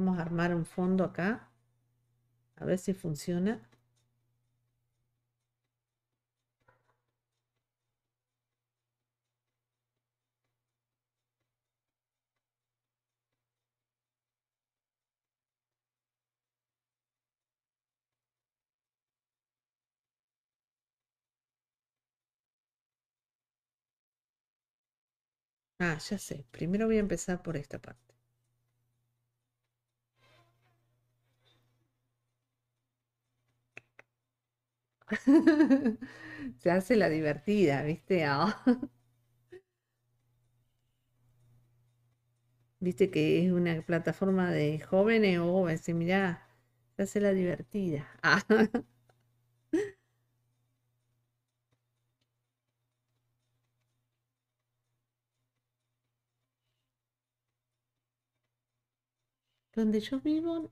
Vamos a armar un fondo acá. A ver si funciona. Ah, ya sé. Primero voy a empezar por esta parte. [laughs] Se hace la divertida, ¿viste? Ah. [laughs] Viste que es una plataforma de jóvenes o oh, se mirá, se hace la divertida. [laughs] Ah. Donde yo vivo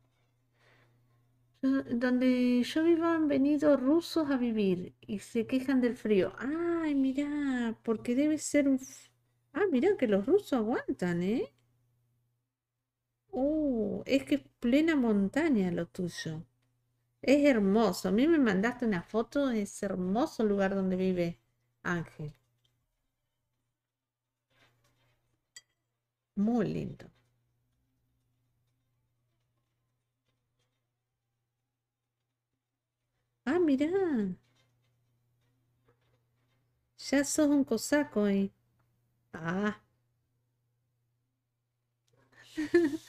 donde yo vivo han venido rusos a vivir y se quejan del frío. Ay, mira, porque debe ser un... Ah, mira que los rusos aguantan, ¿eh? Oh, es que es plena montaña lo tuyo. Es hermoso. A mí me mandaste una foto de ese hermoso lugar donde vive Ángel. Muy lindo. Ah, mirá. Ya sos un cosaco ahí. Eh. Ah. [laughs]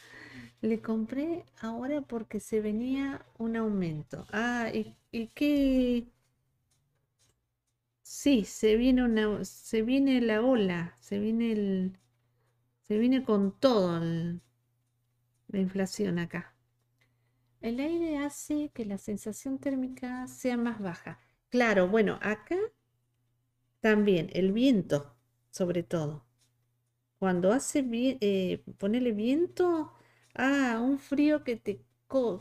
Le compré ahora porque se venía un aumento. Ah, ¿y, y qué? Sí, se viene una, se viene la ola, se viene el, se viene con todo la inflación acá. El aire hace que la sensación térmica sea más baja. Claro, bueno, acá también el viento, sobre todo. Cuando hace eh, ponele ponerle viento, ah, un frío que te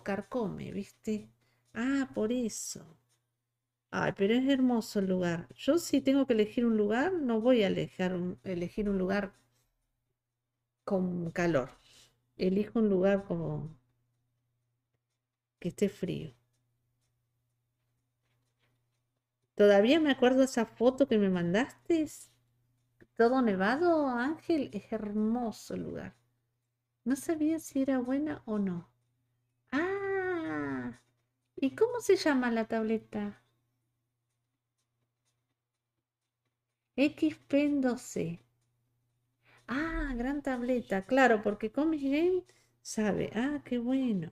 carcome, ¿viste? Ah, por eso. Ay, pero es hermoso el lugar. Yo si tengo que elegir un lugar, no voy a elegir un lugar con calor. Elijo un lugar como que esté frío. Todavía me acuerdo esa foto que me mandaste. Todo nevado, Ángel. Es hermoso lugar. No sabía si era buena o no. Ah. ¿Y cómo se llama la tableta? XP Ah, gran tableta. Claro, porque Comic Game sabe. Ah, qué bueno.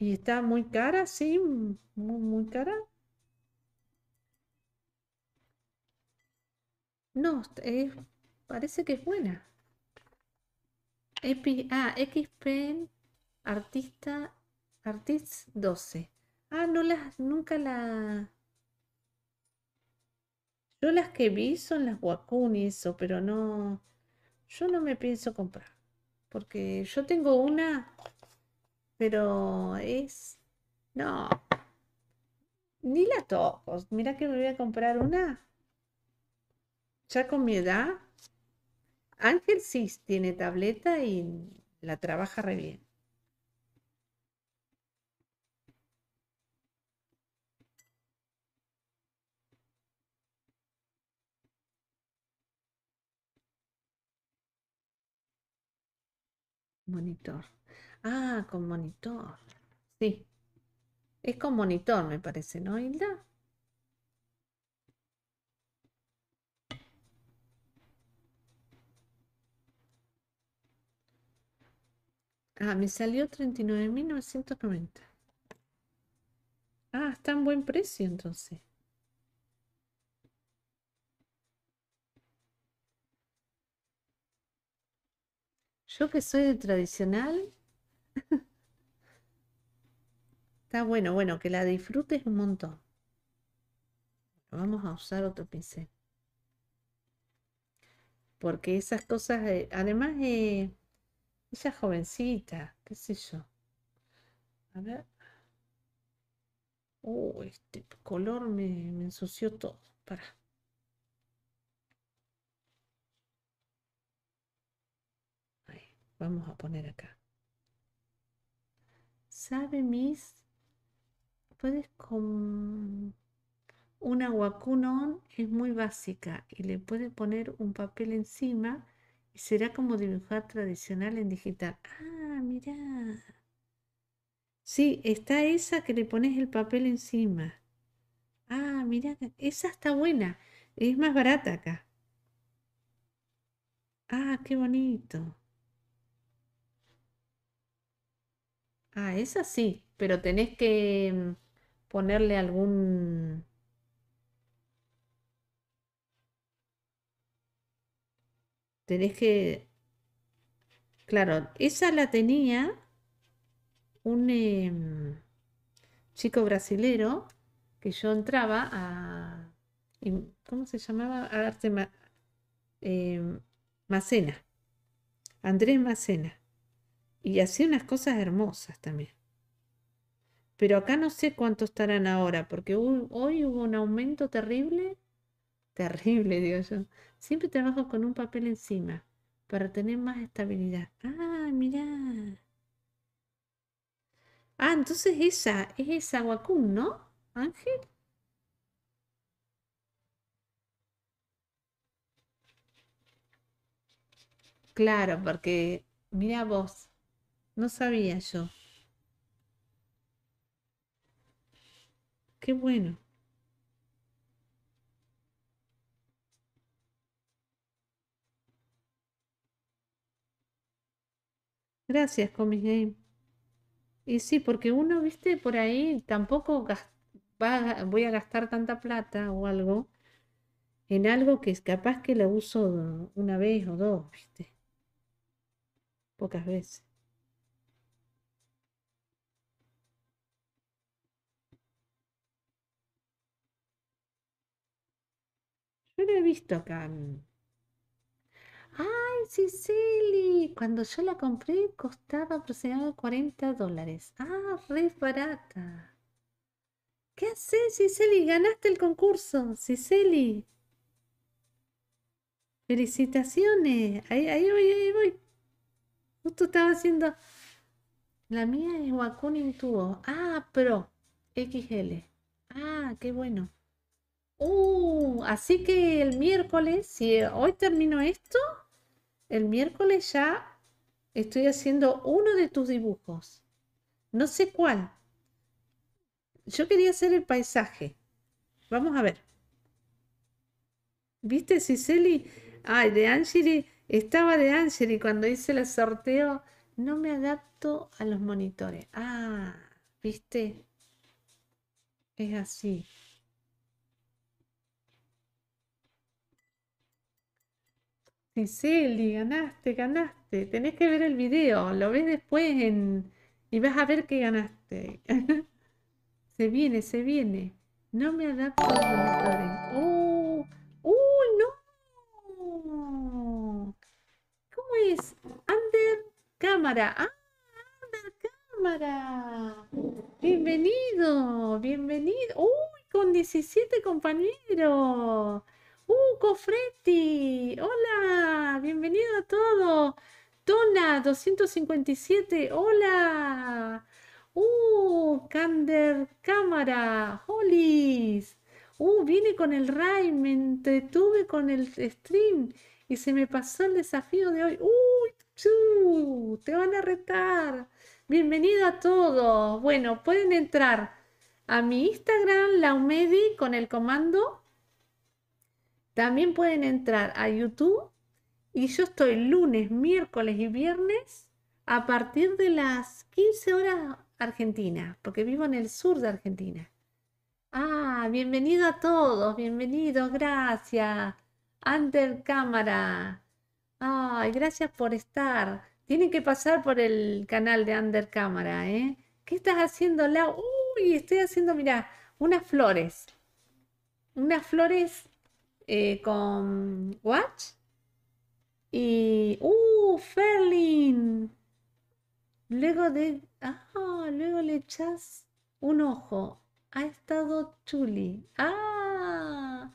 Y está muy cara, sí, muy, muy cara. No, parece que es buena. Epi, ah, Artista Artist 12. Ah, no las, nunca la... Yo las que vi son las guacun y eso, pero no... Yo no me pienso comprar. Porque yo tengo una pero es. No. Ni la toco. Mira que me voy a comprar una. Ya con mi edad. Ángel sí tiene tableta y la trabaja re bien. Monitor. Ah, con monitor. Sí. Es con monitor, me parece, ¿no, Hilda? Ah, me salió 39.990. Ah, está en buen precio entonces. Yo que soy de tradicional, Está bueno, bueno, que la disfrutes un montón. Vamos a usar otro pincel. Porque esas cosas, eh, además, eh, ella es jovencita, qué sé yo. A ver. Uh, este color me, ensució todo. Para. vamos a poner acá sabe mis puedes con una wakunon es muy básica y le puedes poner un papel encima y será como dibujar tradicional en digital. Ah, mira Sí, está esa que le pones el papel encima. Ah, mira esa está buena. Es más barata acá. Ah, qué bonito. Ah, esa sí, pero tenés que mm, ponerle algún... Tenés que... Claro, esa la tenía un em, chico brasilero que yo entraba a... Em, ¿Cómo se llamaba? A em, Macena. Andrés Macena. Y hacía unas cosas hermosas también. Pero acá no sé cuánto estarán ahora, porque hoy hubo un aumento terrible. Terrible, digo yo. Siempre trabajo con un papel encima para tener más estabilidad. Ah, mirá. Ah, entonces esa es esa ¿no, Ángel? Claro, porque mira vos, no sabía yo. Qué bueno. Gracias, Comic Game. Y sí, porque uno, viste, por ahí tampoco va, voy a gastar tanta plata o algo en algo que es capaz que lo uso una vez o dos, viste. Pocas veces. no lo he visto acá. ¡Ay, Cicely! Cuando yo la compré costaba aproximadamente 40 dólares. ¡Ah, re barata! ¿Qué haces, Cicely? Ganaste el concurso, Cicely. Felicitaciones. Ahí, voy, ahí voy. Justo estaba haciendo... La mía es Wakunin Tubo. Ah, Pro. XL. Ah, qué bueno. Uh, así que el miércoles, si hoy termino esto, el miércoles ya estoy haciendo uno de tus dibujos. No sé cuál. Yo quería hacer el paisaje. Vamos a ver. ¿Viste, Cicely? Ay, de Angeli. Estaba de Angeli cuando hice el sorteo. No me adapto a los monitores. Ah, ¿viste? Es así. Giseli, ganaste, ganaste. Tenés que ver el video, lo ves después y vas a ver que ganaste. [laughs] se viene, se viene. No me adapto a los ¡Oh! no! ¿Cómo es? Under cámara. ¡Ah! Under cámara. Bienvenido, bienvenido. ¡Uy! con 17 compañeros. ¡Uh, Cofretti! ¡Hola! ¡Bienvenido a todo! Tona 257, hola. Uh, Kander Cámara, Holis. Uh, vine con el Rai, me entretuve con el stream y se me pasó el desafío de hoy. Uh, chu, te van a retar. Bienvenido a todos. Bueno, pueden entrar a mi Instagram, Laumedi, con el comando también pueden entrar a YouTube y yo estoy lunes, miércoles y viernes a partir de las 15 horas Argentina, porque vivo en el sur de Argentina. Ah, bienvenido a todos, bienvenido, gracias. Under cámara. Ay, gracias por estar. Tienen que pasar por el canal de Under cámara, ¿eh? ¿Qué estás haciendo, Lau? Uy, estoy haciendo, mira, unas flores. Unas flores eh, con Watch y... ¡Uh! Ferlin. Luego de... ¡Ah! Luego le echas un ojo. Ha estado chuli. ¡Ah!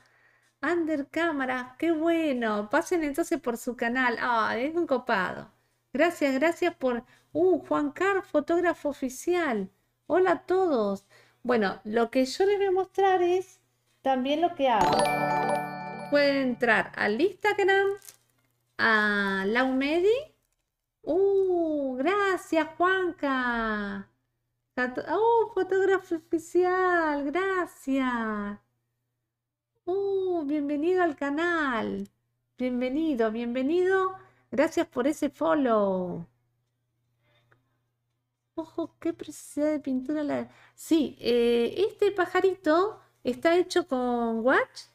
Under cámara. ¡Qué bueno! Pasen entonces por su canal. ¡Ah! Es un copado. Gracias, gracias por... ¡Uh! Juan Car, fotógrafo oficial. Hola a todos. Bueno, lo que yo les voy a mostrar es también lo que hago pueden entrar al Instagram, a Laumedi. ¡Uh! Gracias, Juanca. ¡Oh, fotógrafo oficial! Gracias. ¡Uh! Bienvenido al canal. Bienvenido, bienvenido. Gracias por ese follow. Ojo, qué preciosidad de pintura. La... Sí, eh, este pajarito está hecho con watch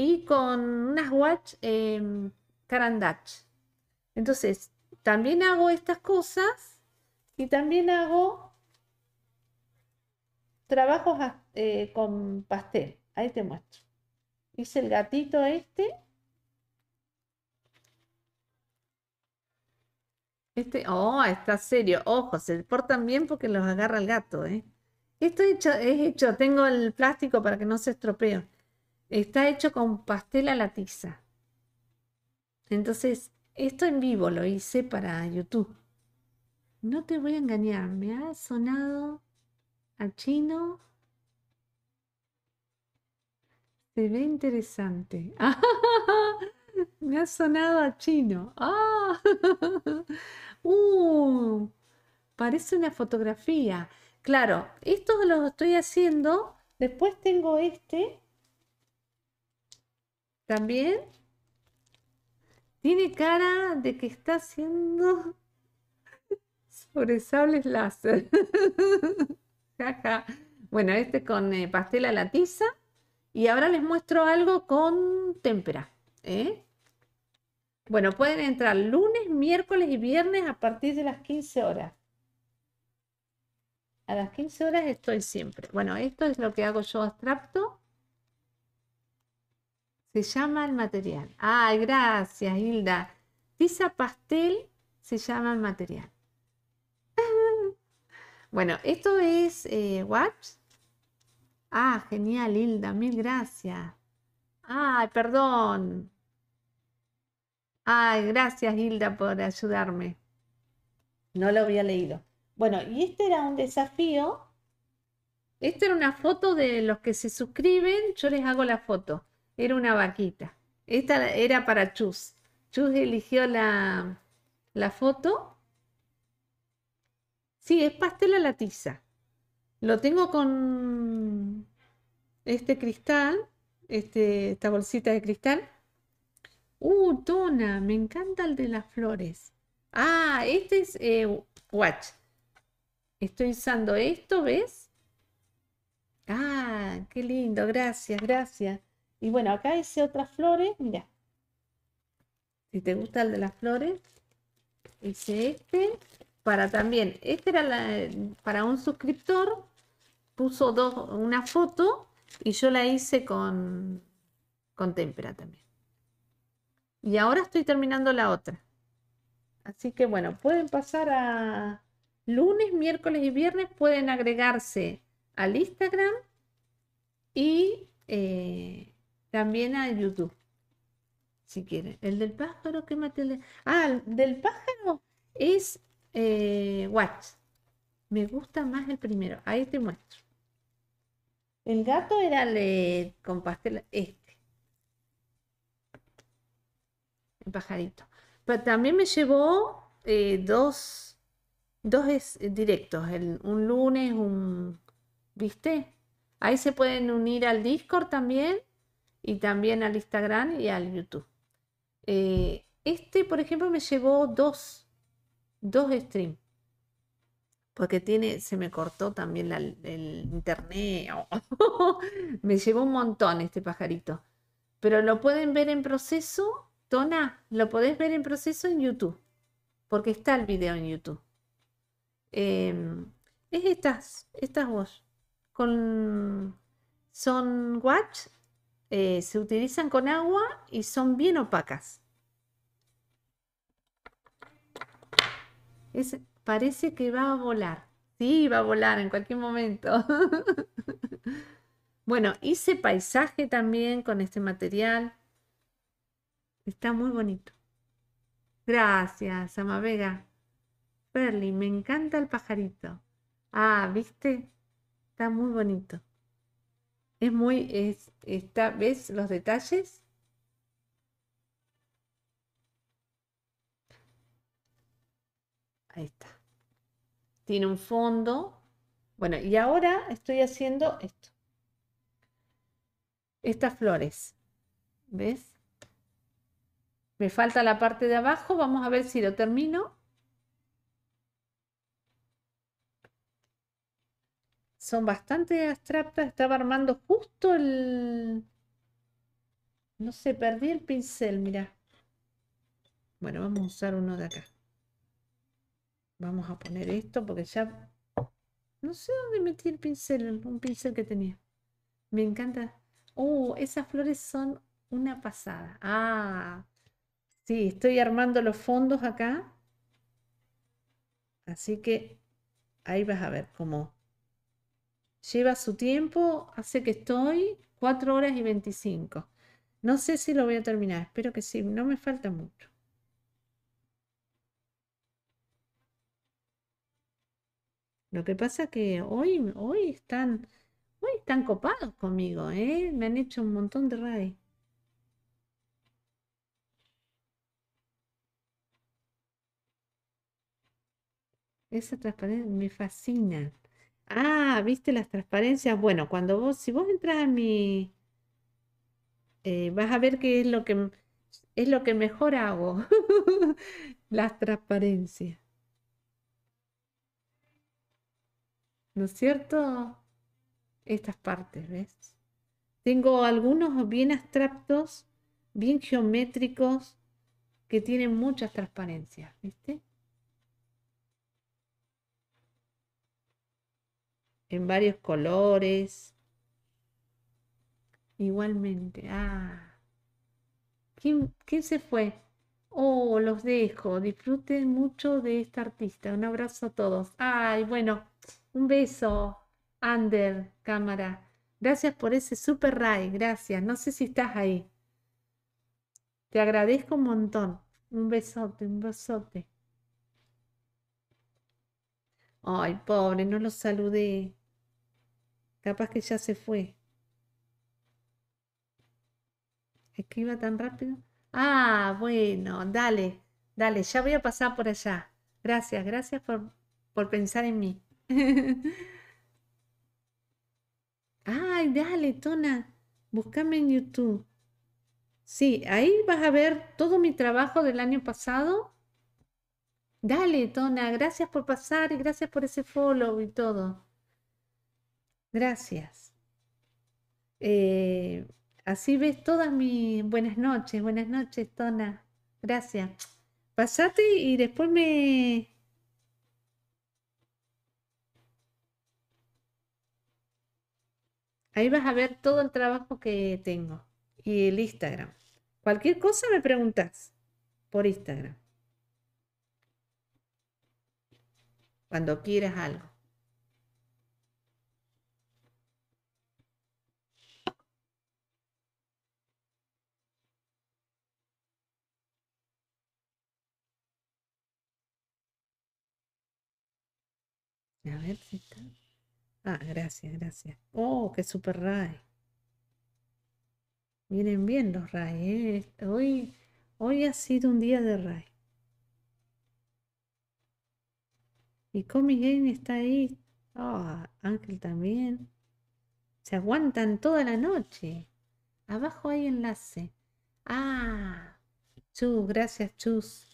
y con unas watch eh, Entonces, también hago estas cosas y también hago trabajos eh, con pastel. Ahí te muestro. Hice el gatito este. Este, oh, está serio. Ojo, se portan bien porque los agarra el gato, ¿eh? Esto hecho, es hecho, tengo el plástico para que no se estropee. Está hecho con pastel a la tiza. Entonces, esto en vivo lo hice para YouTube. No te voy a engañar, me ha sonado a chino. Se ve interesante. [laughs] Me ha sonado a chino. ¡Ah! [laughs] Uh, parece una fotografía. Claro, esto lo estoy haciendo. Después tengo este también tiene cara de que está haciendo sobre sables láser. [laughs] bueno, este con pastela eh, pastel la tiza. Y ahora les muestro algo con témpera. ¿eh? Bueno, pueden entrar lunes, miércoles y viernes a partir de las 15 horas. A las 15 horas estoy siempre. Bueno, esto es lo que hago yo abstracto. Se llama el material. Ay, gracias, Hilda. Tiza pastel se llama el material. [laughs] bueno, esto es eh, Ah, genial, Hilda, mil gracias. Ay, perdón. Ay, gracias, Hilda, por ayudarme. No lo había leído. Bueno, y este era un desafío. Esta era una foto de los que se suscriben, yo les hago la foto era una vaquita. Esta era para Chus. Chus eligió la, foto. Sí, es pastel a la tiza. Lo tengo con este cristal, este, esta bolsita de cristal. Uh, Tona, me encanta el de las flores. Ah, este es eh, Watch. Estoy usando esto, ¿ves? Ah, qué lindo, gracias, gracias. Y bueno, acá hice otras flores, mira. Si te gusta el de las flores, hice este. Para también, este era para un suscriptor, puso dos, una foto y yo la hice con, con témpera también. Y ahora estoy terminando la otra. Así que bueno, pueden pasar a lunes, miércoles y viernes, pueden agregarse al Instagram y... Eh, también a YouTube, si quieren. El del pájaro, ¿qué material? Ah, el del pájaro es eh, Watch. Me gusta más el primero. Ahí te muestro. El gato era el, eh, con este. El pajarito. Pero también me llevó eh, dos, dos directos. El, un lunes, un... ¿Viste? Ahí se pueden unir al Discord también y también al Instagram y al YouTube. Eh, este, por ejemplo, me llevó dos, dos streams. Porque tiene, se me cortó también el internet. [laughs] me llevó un montón este pajarito. Pero lo pueden ver en proceso, Tona, lo podés ver en proceso en YouTube. Porque está el video en YouTube. Em, es estas, estas voz. Con, son watch eh, se utilizan con agua y son bien opacas. parece que va a volar. Sí, va a volar en cualquier momento. [laughs] bueno, hice paisaje también con este material. Está muy bonito. Gracias, Amavega. Perly, me encanta el pajarito. Ah, ¿viste? Está muy bonito. Es muy, es, ¿ves los detalles? Ahí está. Tiene un fondo. Bueno, y ahora estoy haciendo esto. Estas flores. ¿Ves? Me falta la parte de abajo. Vamos a ver si lo termino. son bastante abstractas. Estaba armando justo el... No sé, perdí el pincel, mira. Bueno, vamos a usar uno de acá. Vamos a poner esto porque ya... No sé dónde metí el pincel, un pincel que tenía. Me encanta. Oh, esas flores son una pasada. Ah, sí, estoy armando los fondos acá. Así que ahí vas a ver cómo Lleva su tiempo, hace que estoy 4 horas y 25. No sé si lo voy a terminar, espero que sí, no me falta mucho. Lo que pasa que hoy, hoy están, hoy están copados conmigo, ¿eh? Me han hecho un montón de raid. Esa transparencia me fascina. Ah, ¿viste las transparencias? Bueno, cuando vos, si vos entras en mi, eh, vas a ver qué es lo que es lo que mejor hago, [laughs] las transparencias. ¿No es cierto? Estas partes, ¿ves? Tengo algunos bien abstractos, bien geométricos, que tienen muchas transparencias, ¿viste? en varios colores. Igualmente. Ah. ¿Quién, se fue? Oh, los dejo. Disfruten mucho de esta artista. Un abrazo a todos. Ay, bueno, un beso. Ander, cámara. Gracias por ese super ray. Gracias. No sé si estás ahí. Te agradezco un montón. Un besote, un besote. Ay, pobre, no los saludé. Capaz que ya se fue. Escriba tan rápido. Ah, bueno, dale, dale, ya voy a pasar por allá. Gracias, gracias por, pensar en mí. [laughs] Ay, dale, Tona, búscame en YouTube. Sí, ahí vas a ver todo mi trabajo del año pasado. Dale, Tona, gracias por pasar y gracias por ese follow y todo. Gracias. Eh, así ves todas mis buenas noches, buenas noches, Tona. Gracias. Pasate y después me... Ahí vas a ver todo el trabajo que tengo y el Instagram. Cualquier cosa me preguntas por Instagram. Cuando quieras algo. A ver si está. Ah, gracias, gracias. Oh, qué super ray Miren bien los RAE. Eh. Hoy, hoy ha sido un día de ray Y Comic Game está ahí. Oh, Ángel también. Se aguantan toda la noche. Abajo hay enlace. Ah, chus, gracias, chus.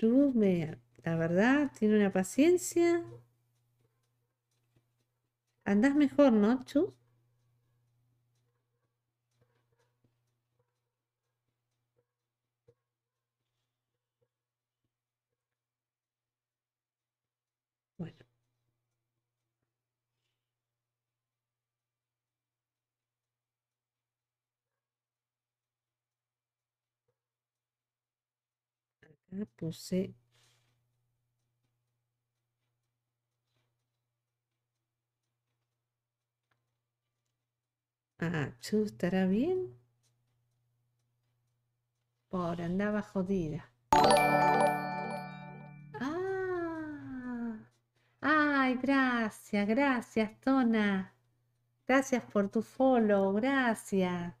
tú me, la verdad, tiene una paciencia. Andás mejor, ¿no, Chus? puse Ah, ¿tú pues ah, estará bien? Por andaba jodida. Ah, ay, gracias, gracias, Tona. Gracias por tu follow, gracias.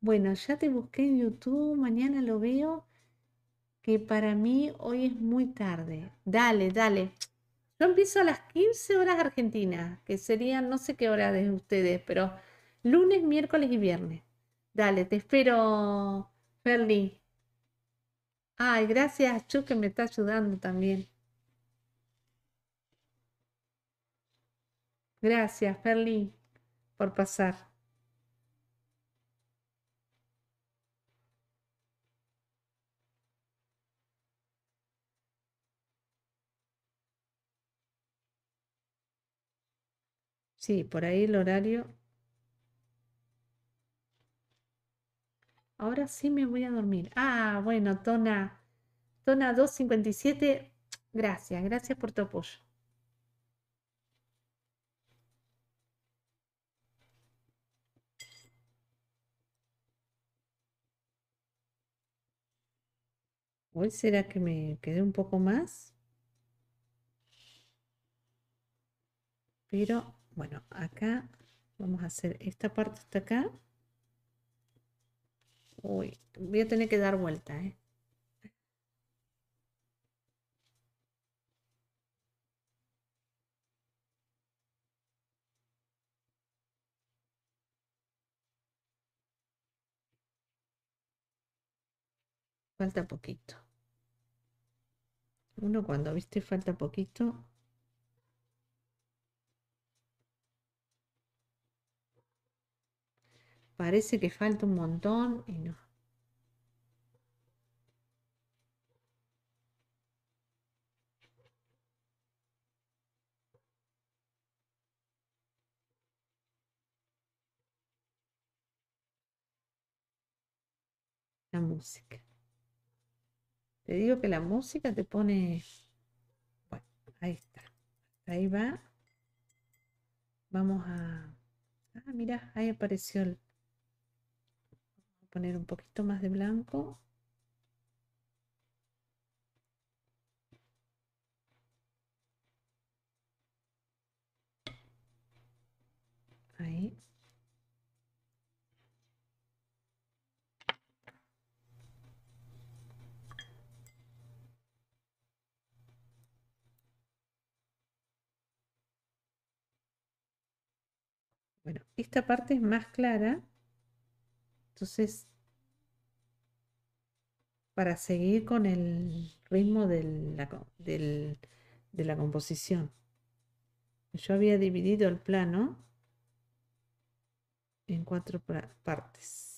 Bueno, ya te busqué en YouTube, mañana lo veo que para mí hoy es muy tarde. Dale, dale. Yo empiezo a las 15 horas argentinas, que serían no sé qué hora de ustedes, pero lunes, miércoles y viernes. Dale, te espero, Ferli. Ay, gracias, Chu, que me está ayudando también. Gracias, Ferli, por pasar. Sí, por ahí el horario. Ahora sí me voy a dormir. Ah, bueno, Tona. Tona 257. Gracias, gracias por tu apoyo. Hoy será que me quede un poco más. Pero bueno, acá vamos a hacer esta parte hasta acá. Uy, voy a tener que dar vuelta, ¿eh? Falta poquito. Uno cuando viste falta poquito, parece que falta un montón y no. La música. Te digo que la música te pone... Bueno, ahí está. Ahí va. Vamos a... Ah, mira, ahí apareció el poner un poquito más de blanco. Ahí. Bueno, esta parte es más clara entonces, para seguir con el ritmo de la, de la composición. Yo había dividido el plano en cuatro partes.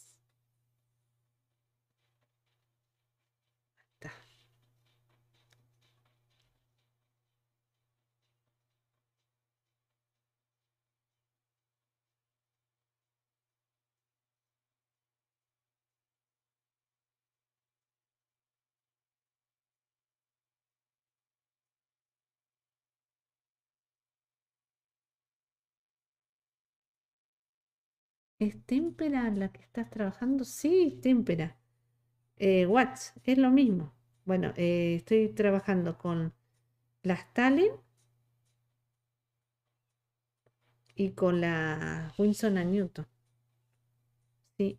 ¿Es témpera la que estás trabajando? Sí, témpera. Eh, watts, es lo mismo. Bueno, eh, estoy trabajando con las Talen y con la Winson and Newton. Sí.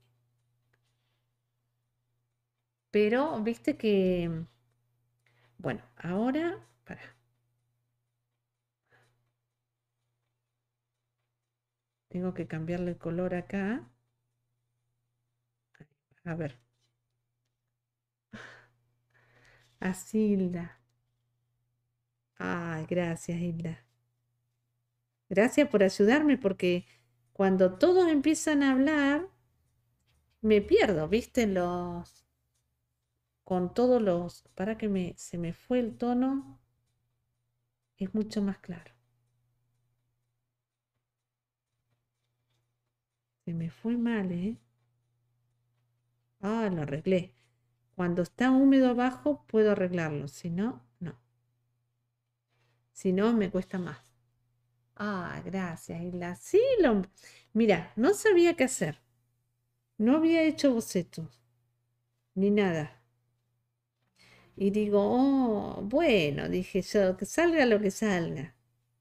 Pero viste que, bueno, ahora, para. Tengo que cambiarle el color acá. A ver. Así, Hilda. Ay, gracias, Hilda. Gracias por ayudarme porque cuando todos empiezan a hablar, me pierdo, ¿viste? Los... Con todos los... Para que se me fue el tono, es mucho más claro. Se me fue mal, ¿eh? Ah, lo arreglé. Cuando está húmedo abajo puedo arreglarlo, si no, no. Si no, me cuesta más. Ah, gracias, Y la lo... Mira, no sabía qué hacer. No había hecho bocetos, ni nada. Y digo, oh, bueno, dije yo, que salga lo que salga.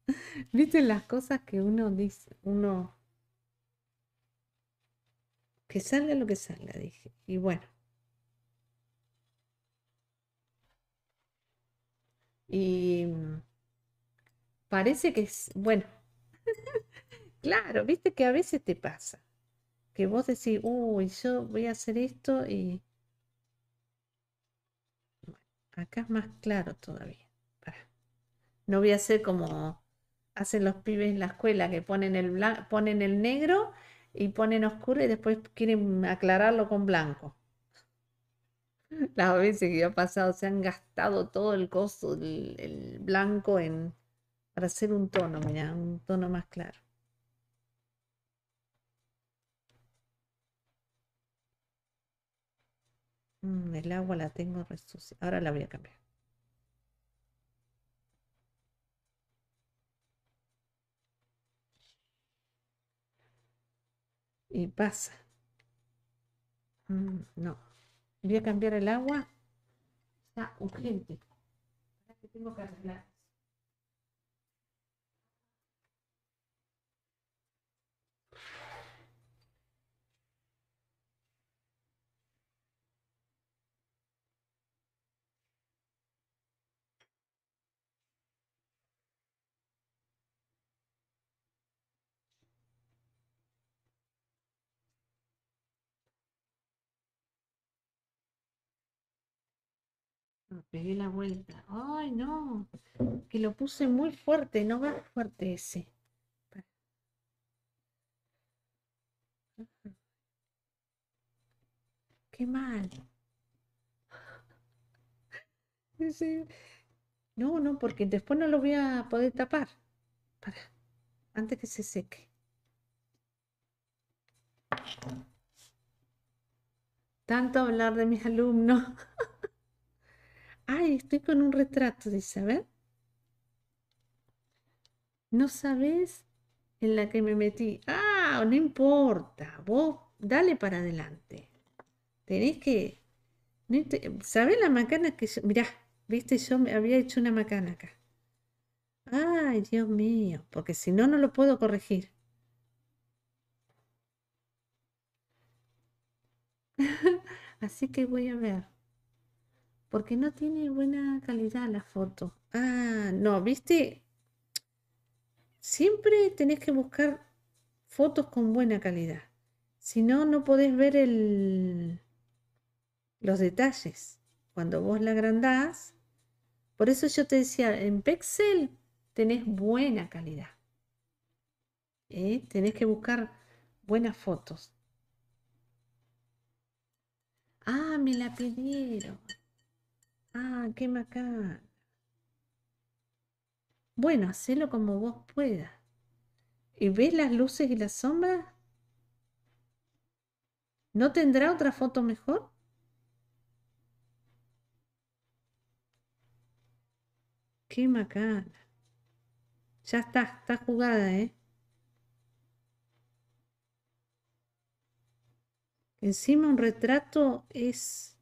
[laughs] ¿Viste las cosas que uno dice, uno que salga lo que salga, dije. Y bueno. Y mm, parece que es, bueno, [laughs] claro, viste que a veces te pasa. Que vos decís, uy, yo voy a hacer esto y... acá es más claro todavía. No voy a hacer como hacen los pibes en la escuela, que ponen el, ponen el negro y ponen oscuro y después quieren aclararlo con blanco. [laughs] Las veces que yo pasado se han gastado todo el costo, el, blanco para hacer un tono, mira, un tono más claro. Mm, el agua la tengo resucitada. Ahora la voy a cambiar. y pasa. Mm, no. Voy a cambiar el agua. Está urgente. tengo que arreglar. la vuelta. Ay, no, que lo puse muy fuerte, no va fuerte ese. Qué mal. No, no, porque después no lo voy a poder tapar. Para, antes que se seque. Tanto hablar de mis alumnos. [laughs] Ay, estoy con un retrato, de Isabel No sabes en la que me metí. Ah, no importa, vos dale para adelante. Tenés que... ¿Sabés la macana que yo... Mirá, viste, yo me había hecho una macana acá. Ay, Dios mío, porque si no, no lo puedo corregir. [laughs] Así que voy a ver porque no tiene buena calidad la foto. Ah, no, viste, siempre tenés que buscar fotos con buena calidad. Si no, no podés ver el, los detalles. Cuando vos la agrandás, por eso yo te decía, en Pexel tenés buena calidad. ¿eh? Tenés que buscar buenas fotos. Ah, me la pidieron. Ah, qué macana. Bueno, hacelo como vos puedas. ¿Y ves las luces y las sombras? ¿No tendrá otra foto mejor? Qué macana. Ya está, está jugada, ¿eh? Encima un retrato es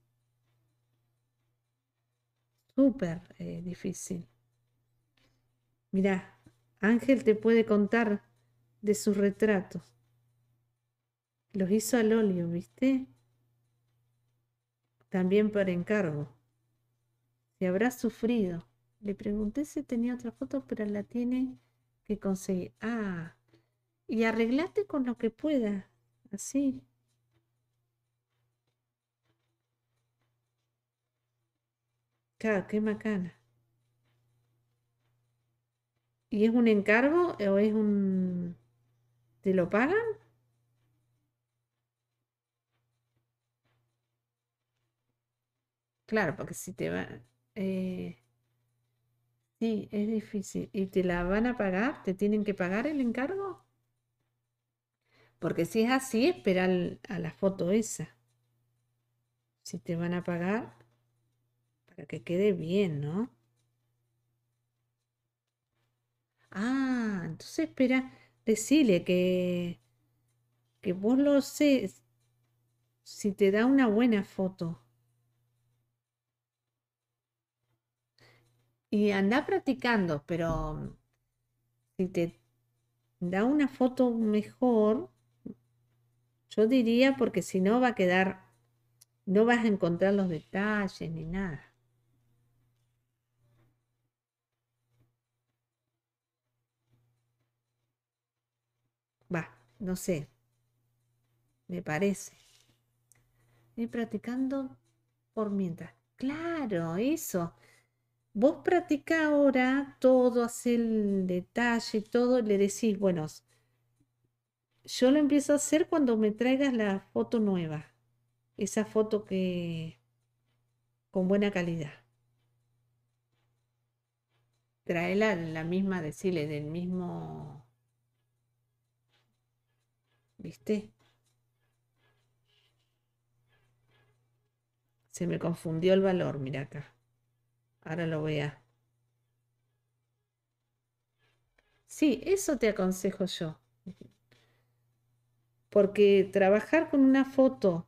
súper eh, difícil. Mirá, Ángel te puede contar de sus retratos. Los hizo al óleo, ¿viste? También para encargo. Si habrá sufrido. Le pregunté si tenía otra foto, pero la tiene que conseguir. Ah, y arreglate con lo que pueda. Así. qué macana. ¿Y es un encargo o es un... ¿Te lo pagan? Claro, porque si te va... Eh... Sí, es difícil. ¿Y te la van a pagar? ¿Te tienen que pagar el encargo? Porque si es así, espera a la foto esa. Si te van a pagar, que quede bien, ¿no? Ah, entonces espera, decile que, que vos lo sé si te da una buena foto. Y anda practicando, pero mm, si te da una foto mejor, yo diría porque si no va a quedar, no vas a encontrar los detalles ni nada. no sé, me parece. y practicando por mientras. Claro, eso. Vos practica ahora todo, hace el detalle, y todo, le decís, bueno, yo lo empiezo a hacer cuando me traigas la foto nueva. Esa foto que con buena calidad. Traela la misma, decirle, del mismo ¿Viste? Se me confundió el valor, mira acá. Ahora lo vea. Sí, eso te aconsejo yo. Porque trabajar con una foto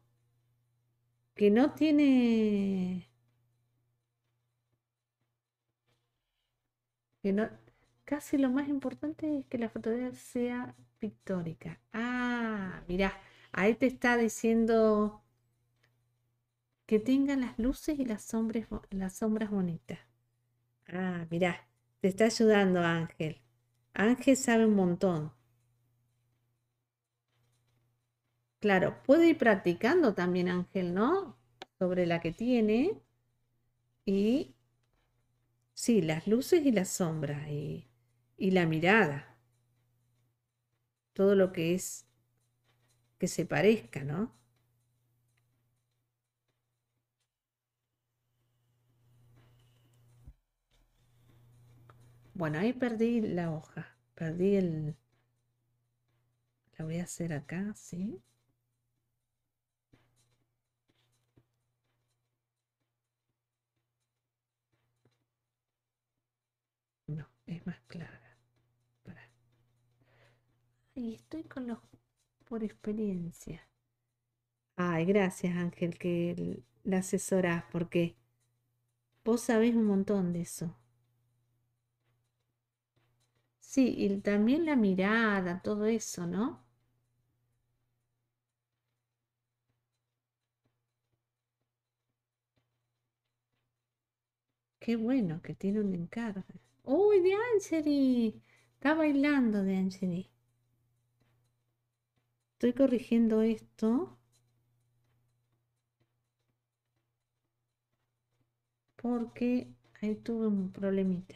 que no tiene... Que no... Casi lo más importante es que la fotografía sea Ah, mirá, ahí te está diciendo que tengan las luces y las sombras, las sombras bonitas. Ah, mirá, te está ayudando Ángel. Ángel sabe un montón. Claro, puede ir practicando también Ángel, ¿no? Sobre la que tiene. Y sí, las luces y las sombras y la mirada todo lo que es que se parezca, ¿no? Bueno, ahí perdí la hoja, perdí el... La voy a hacer acá, ¿sí? No, es más claro y estoy con los por experiencia. Ay, gracias Ángel que la asesorás porque vos sabés un montón de eso. Sí, y también la mirada, todo eso, ¿no? Qué bueno que tiene un encargo. ¡Uy, de Angeli! Está bailando de Angeli estoy corrigiendo esto porque ahí tuve un problemita.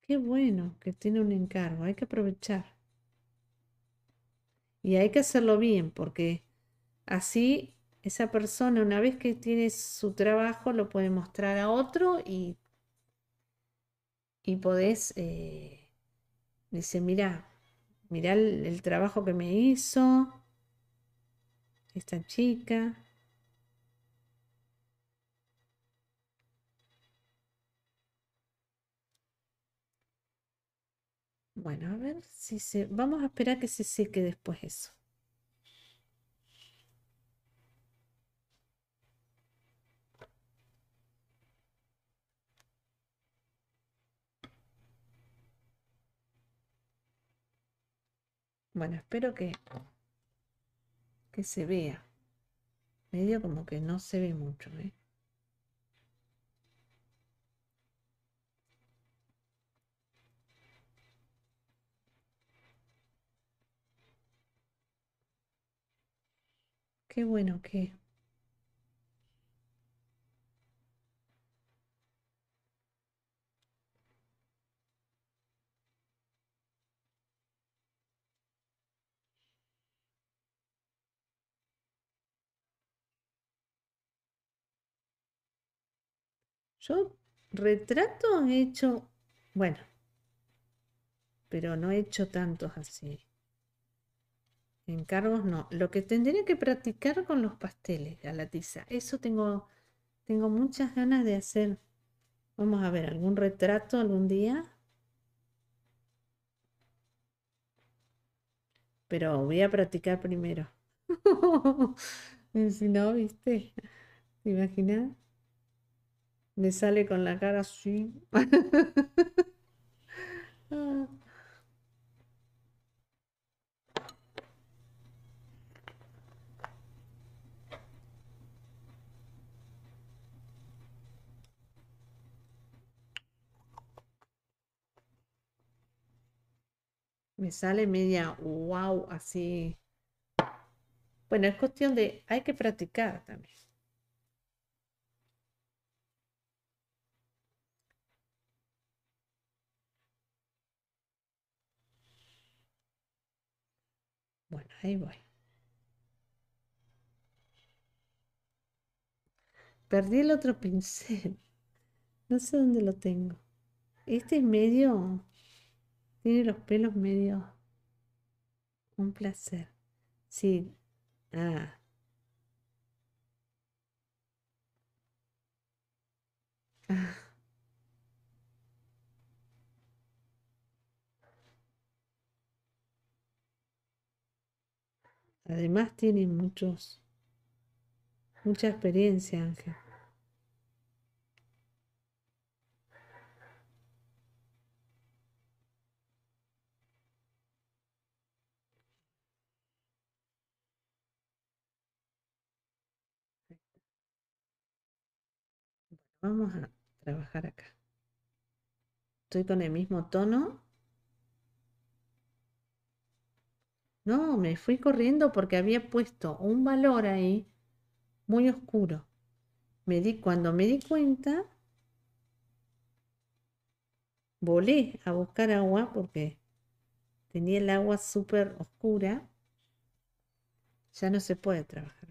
Qué bueno que tiene un encargo, hay que aprovechar. Y hay que hacerlo bien porque así esa persona, una vez que tiene su trabajo, lo puede mostrar a otro y, y podés, eh, dice, mira, mira el trabajo que me hizo esta chica. Bueno, a ver si se... Vamos a esperar que se seque después eso. Bueno, espero que, que se vea. Medio como que no se ve mucho, ¿eh? Qué bueno que Yo retrato he hecho, bueno, pero no he hecho tantos así. Encargos no. Lo que tendría que practicar con los pasteles a la tiza. Eso tengo, tengo muchas ganas de hacer. Vamos a ver, algún retrato algún día. Pero voy a practicar primero. [laughs] si no, viste, ¿te imaginas? Me sale con la cara así. [laughs] me sale media wow así. Bueno, es cuestión de, hay que practicar también. Ahí voy. Perdí el otro pincel. No sé dónde lo tengo. Este es medio... Tiene los pelos medio... Un placer. Sí. Ah. Ah. Además tiene muchos, mucha experiencia, Ángel. Vamos a trabajar acá. Estoy con el mismo tono No, me fui corriendo porque había puesto un valor ahí muy oscuro. Me di, cuando me di cuenta, volé a buscar agua porque tenía el agua súper oscura. Ya no se puede trabajar.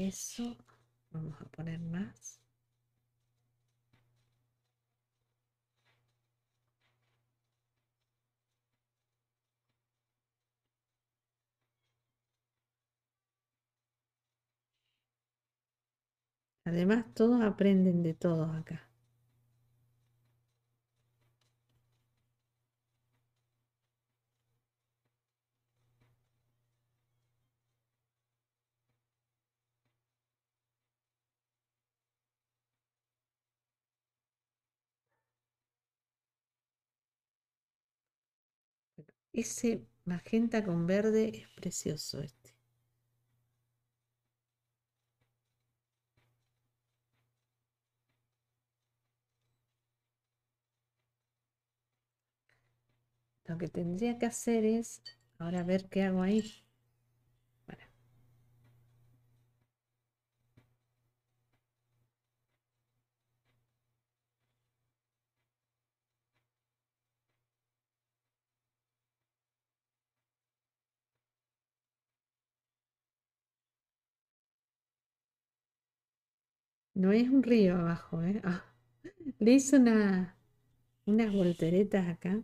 Eso. Vamos a poner más. Además, todos aprenden de todos acá. Ese magenta con verde es precioso este. Lo que tendría que hacer es ahora ver qué hago ahí. No es un río abajo, ¿eh? Ah. Le hice una, unas volteretas acá.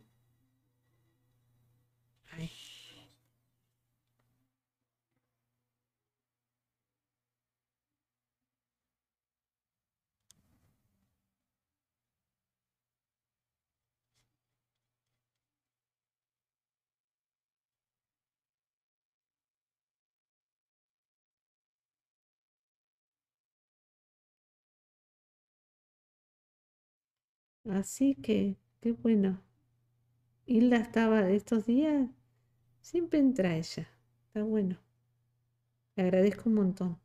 Así que, qué bueno. Hilda estaba estos días, siempre entra ella. Está bueno. Le agradezco un montón.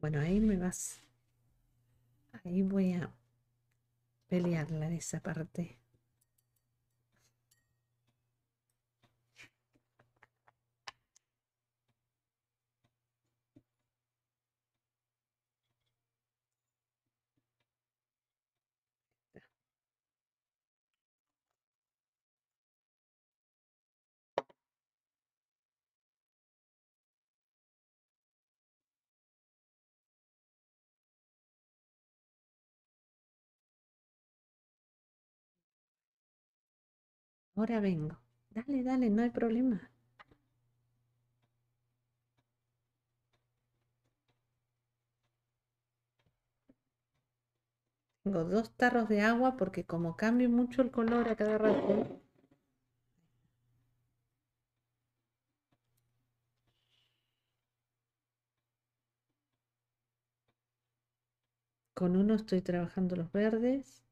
Bueno, ahí me vas. Ahí voy a pelearla en esa parte. Ahora vengo. Dale, dale, no hay problema. Tengo dos tarros de agua porque como cambio mucho el color a cada rato. Con uno estoy trabajando los verdes.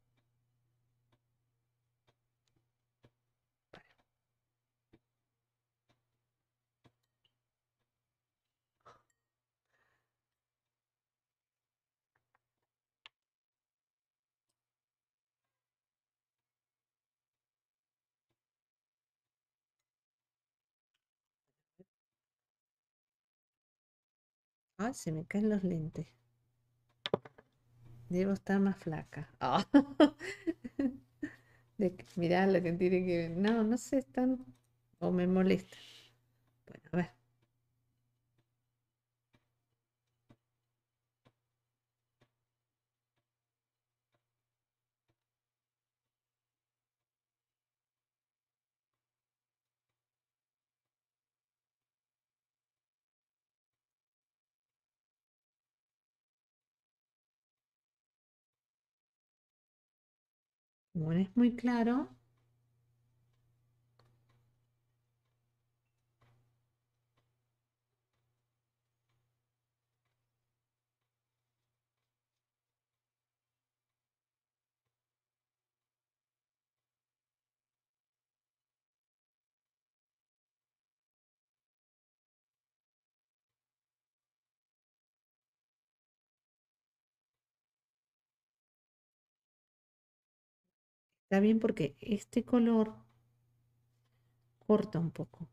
Ah, se me caen los lentes. Debo estar más flaca. Oh. [laughs] De mirá lo que tiene que ver. No, no sé, están o me molesta. Bueno, a ver. es muy claro, Está bien porque este color corta un poco.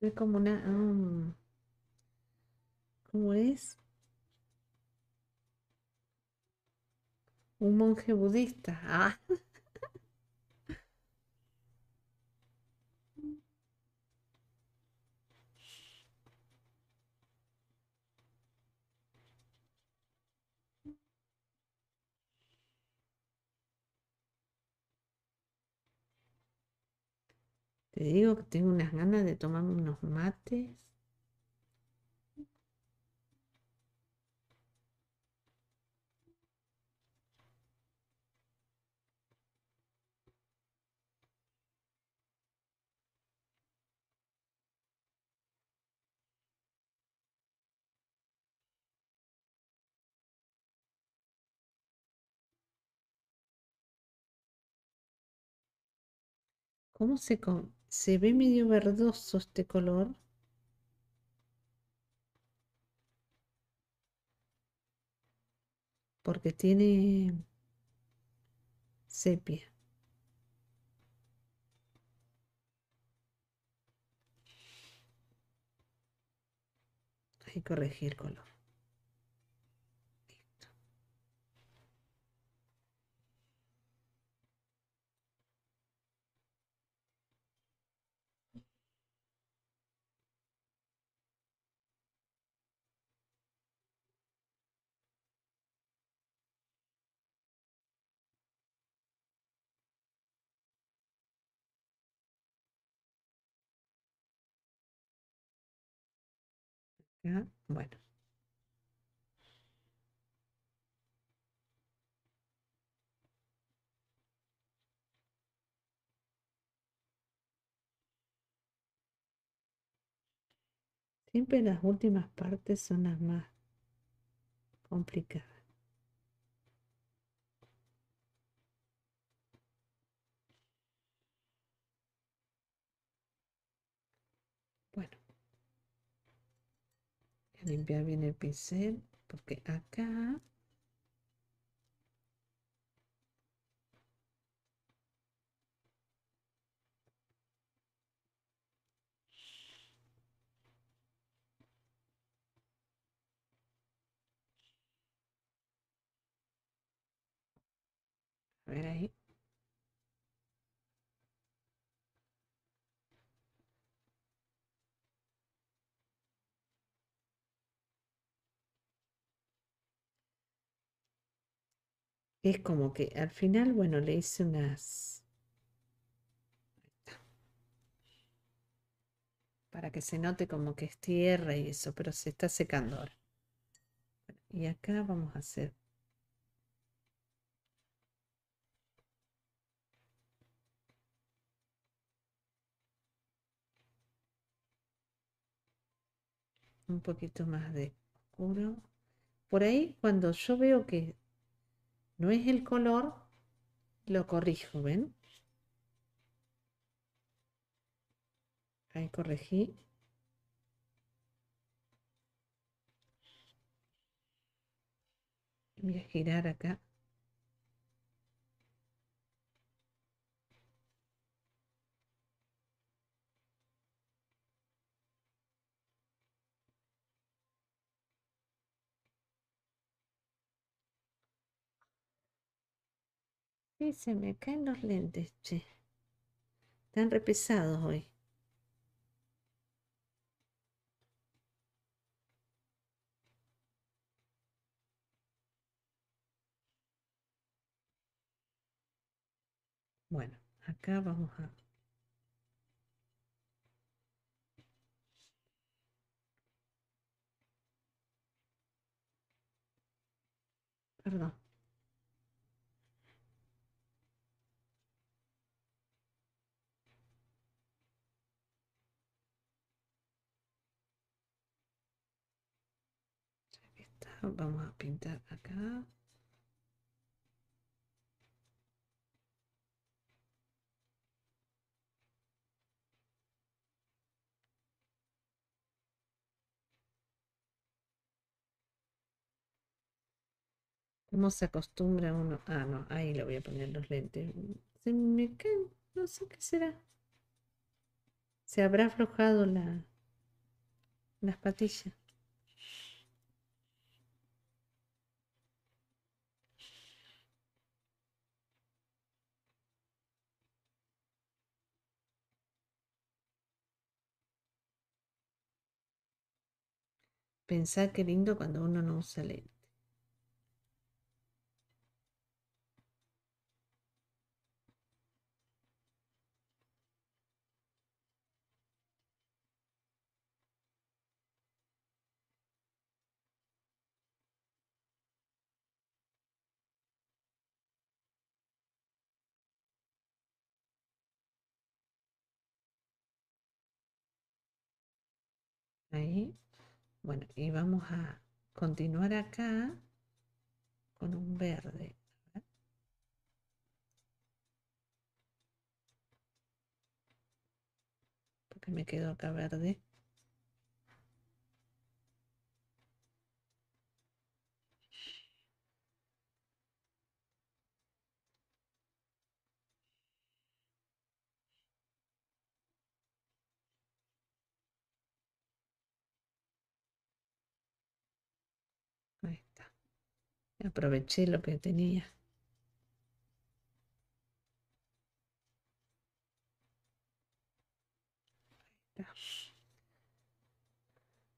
Es como una... Um, ¿Cómo es? Un monje budista. Ah. Te digo que tengo unas ganas de tomarme unos mates. ¿Cómo se, con, se ve medio verdoso este color. Porque tiene sepia. hay que corregir el color. bueno. Siempre las últimas partes son las más complicadas. limpiar bien el pincel porque acá A ver ahí. es como que al final, bueno, le hice unas... Para que se note como que es tierra y eso, pero se está secando ahora. Y acá vamos a hacer... Un poquito más de oscuro. Por ahí, cuando yo veo que no es el color, lo corrijo, ¿ven? Ahí corregí. Voy a girar acá. Sí, se me caen los lentes, che. Están repesados hoy. Bueno, acá vamos a... Perdón. vamos a pintar acá como se acostumbra uno? Ah, no, ahí le voy a poner los lentes. Se me caen, no sé qué será. Se habrá aflojado la, las patillas. Pensar qué lindo cuando uno no sale Ahí. Bueno, y vamos a continuar acá con un verde. Porque me quedo acá verde. Aproveché lo que tenía.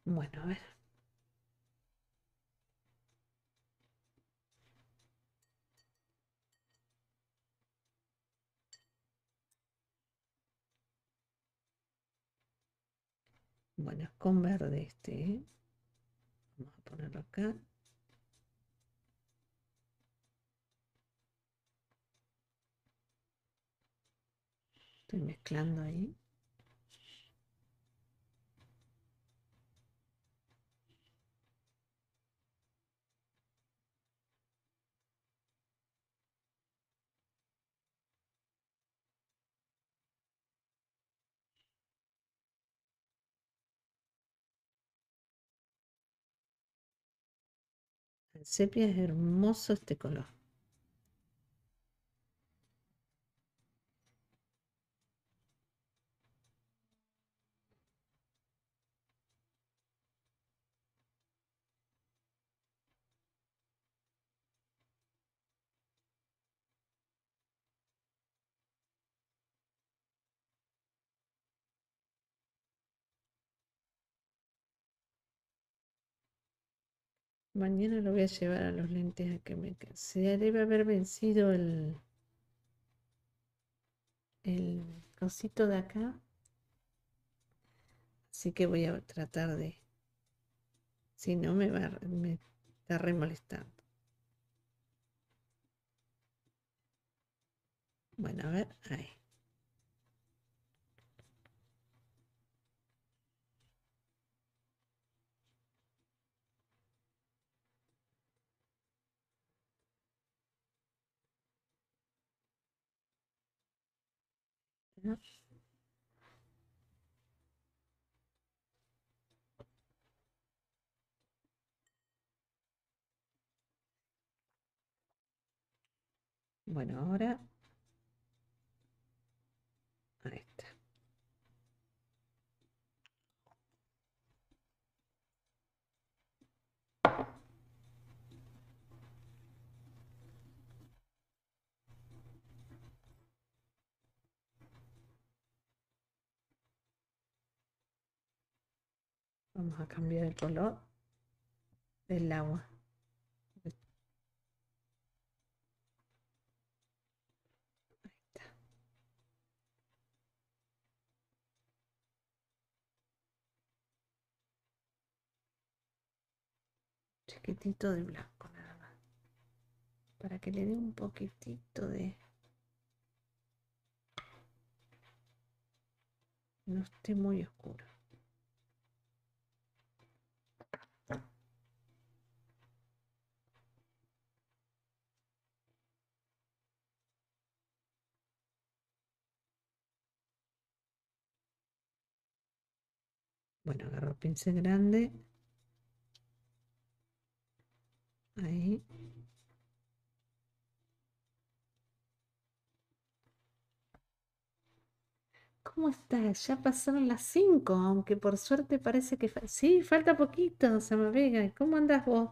Bueno, a ver. Bueno, con verde este. ¿eh? Vamos a ponerlo acá. Estoy mezclando ahí. El sepia es hermoso este color. Mañana lo voy a llevar a los lentes a que me... Se ah, debe haber vencido el... El cosito de acá. Así que voy a tratar de... Si no me va... Me está remolestando. Bueno, a ver, ahí. Bueno, ahora... Vamos a cambiar el color del agua. poquitito de blanco nada más. Para que le dé un poquitito de... No esté muy oscuro. Bueno, agarro pincel grande Ahí. ¿Cómo estás? Ya pasaron las 5, aunque por suerte parece que... sí, falta poquito, pega. ¿Cómo andas vos?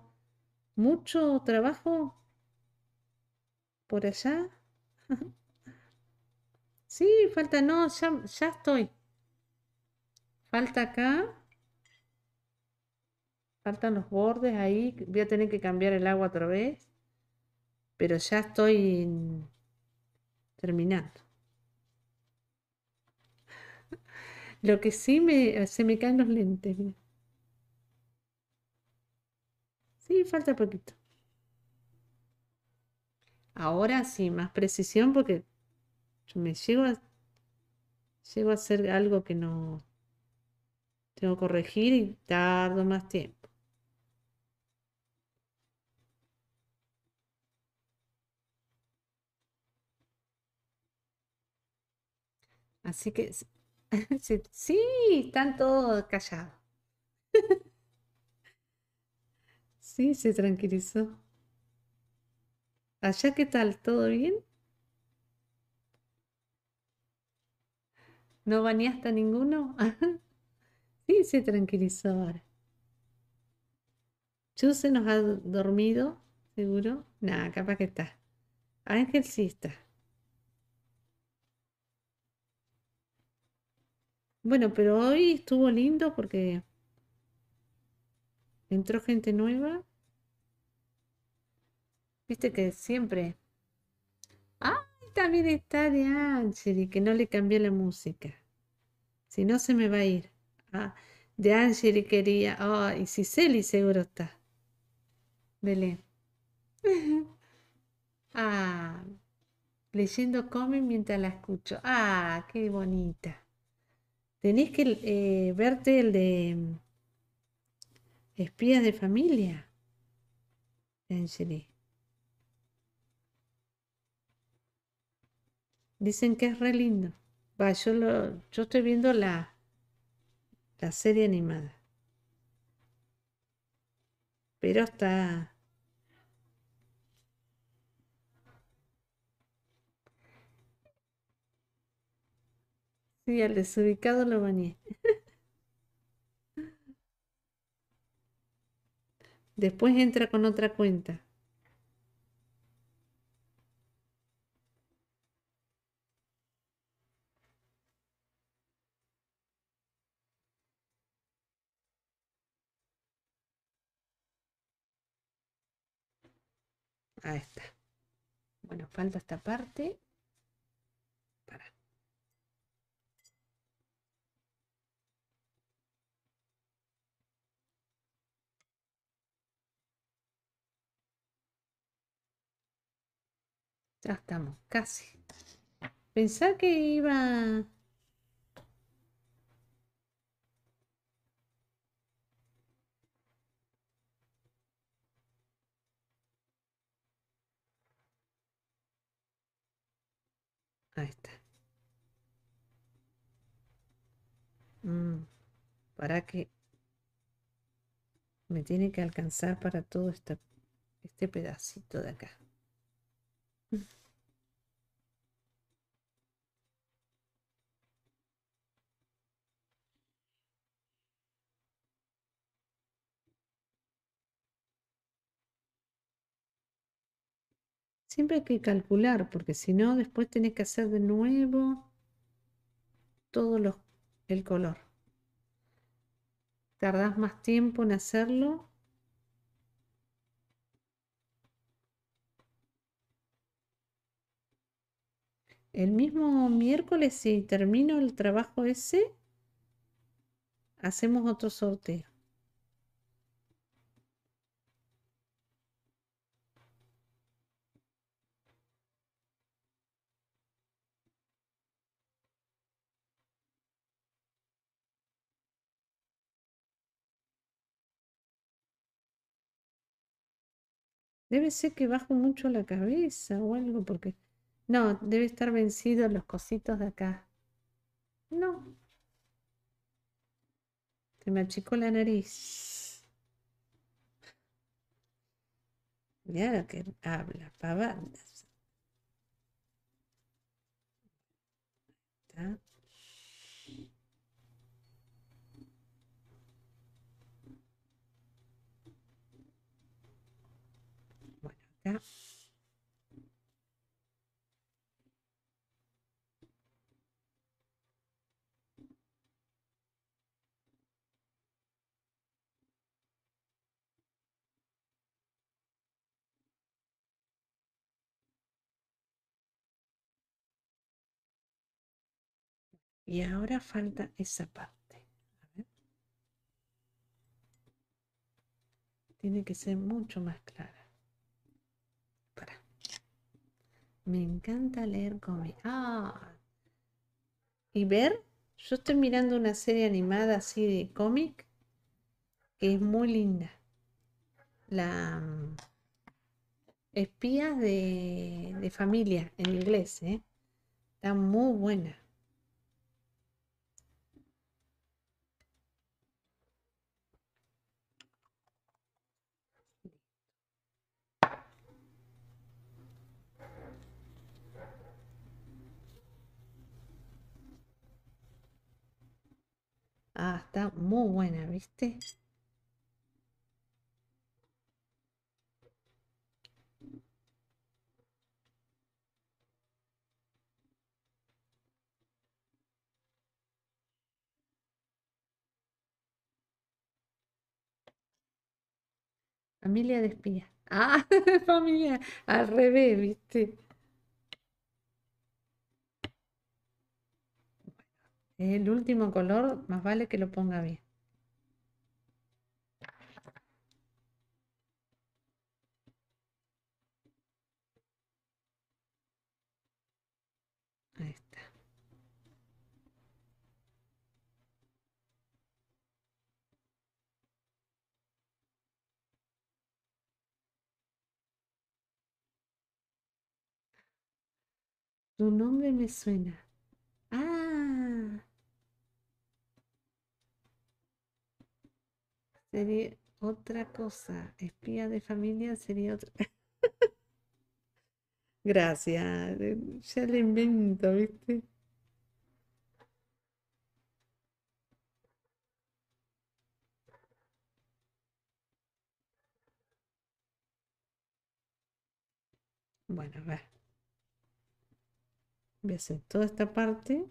¿Mucho trabajo por allá? [laughs] sí, falta, no, ya estoy. Falta acá. Faltan los bordes ahí. Voy a tener que cambiar el agua otra vez. Pero ya estoy terminando. [laughs] Lo que sí me, se me caen los lentes. Sí, falta poquito. Ahora sí, más precisión porque yo me llego a, llego a hacer algo que no tengo que corregir y tardo más tiempo. Así que [laughs] sí, están todos callados. [laughs] Sí, se tranquilizó. ¿Allá qué tal? ¿Todo bien? ¿No bañaste a ninguno? [laughs] sí, se tranquilizó ahora. Chu se nos ha dormido, seguro. Nada, capaz que está. Ángel sí está. Bueno, pero hoy estuvo lindo porque entró gente nueva. Viste que siempre. Ah, también está de Angeli, que no le cambié la música. Si no, se me va a ir. Ah, de Angeli quería. Ah, y Ciceli seguro está. Belén. [laughs] ah, leyendo Comen mientras la escucho. Ah, qué bonita. Tenés que eh, verte el de mm, espías de familia. Angeli. Dicen que es re lindo. Va, yo, lo, yo estoy viendo la, la serie animada. Pero está, ya al desubicado lo bañé. Después entra con otra cuenta. Ahí está. Bueno, falta esta parte. Ya estamos, casi. Pensar que iba... Ahí está. Mm, para que me tiene que alcanzar para todo este este pedacito de acá. Siempre hay que calcular, porque si no, después tenés que hacer de nuevo todo el color. Tardás más tiempo en hacerlo. El mismo miércoles, si termino el trabajo ese, hacemos otro sorteo. Debe ser que bajo mucho la cabeza o algo, porque. No, debe estar vencido los cositos de acá. No. Se me achicó la nariz. Mira lo que habla, pavadas. Está. Y ahora falta esa parte. Tiene que ser mucho más clara. Me encanta leer cómics. Ah. Y ver, yo estoy mirando una serie animada así de cómic que es muy linda. La mm, espías de, de familia en inglés, ¿eh? Está muy buena. Ah, está muy buena, ¿viste? Familia de espías. Ah, [laughs] familia, al revés, ¿viste? El último color, más vale que lo ponga bien. Ahí está. Tu nombre me suena. Ah. sería otra cosa. Espía de familia sería otra. [laughs] Gracias. Ya le invento, ¿viste? Bueno, a ver. Voy a hacer toda esta parte.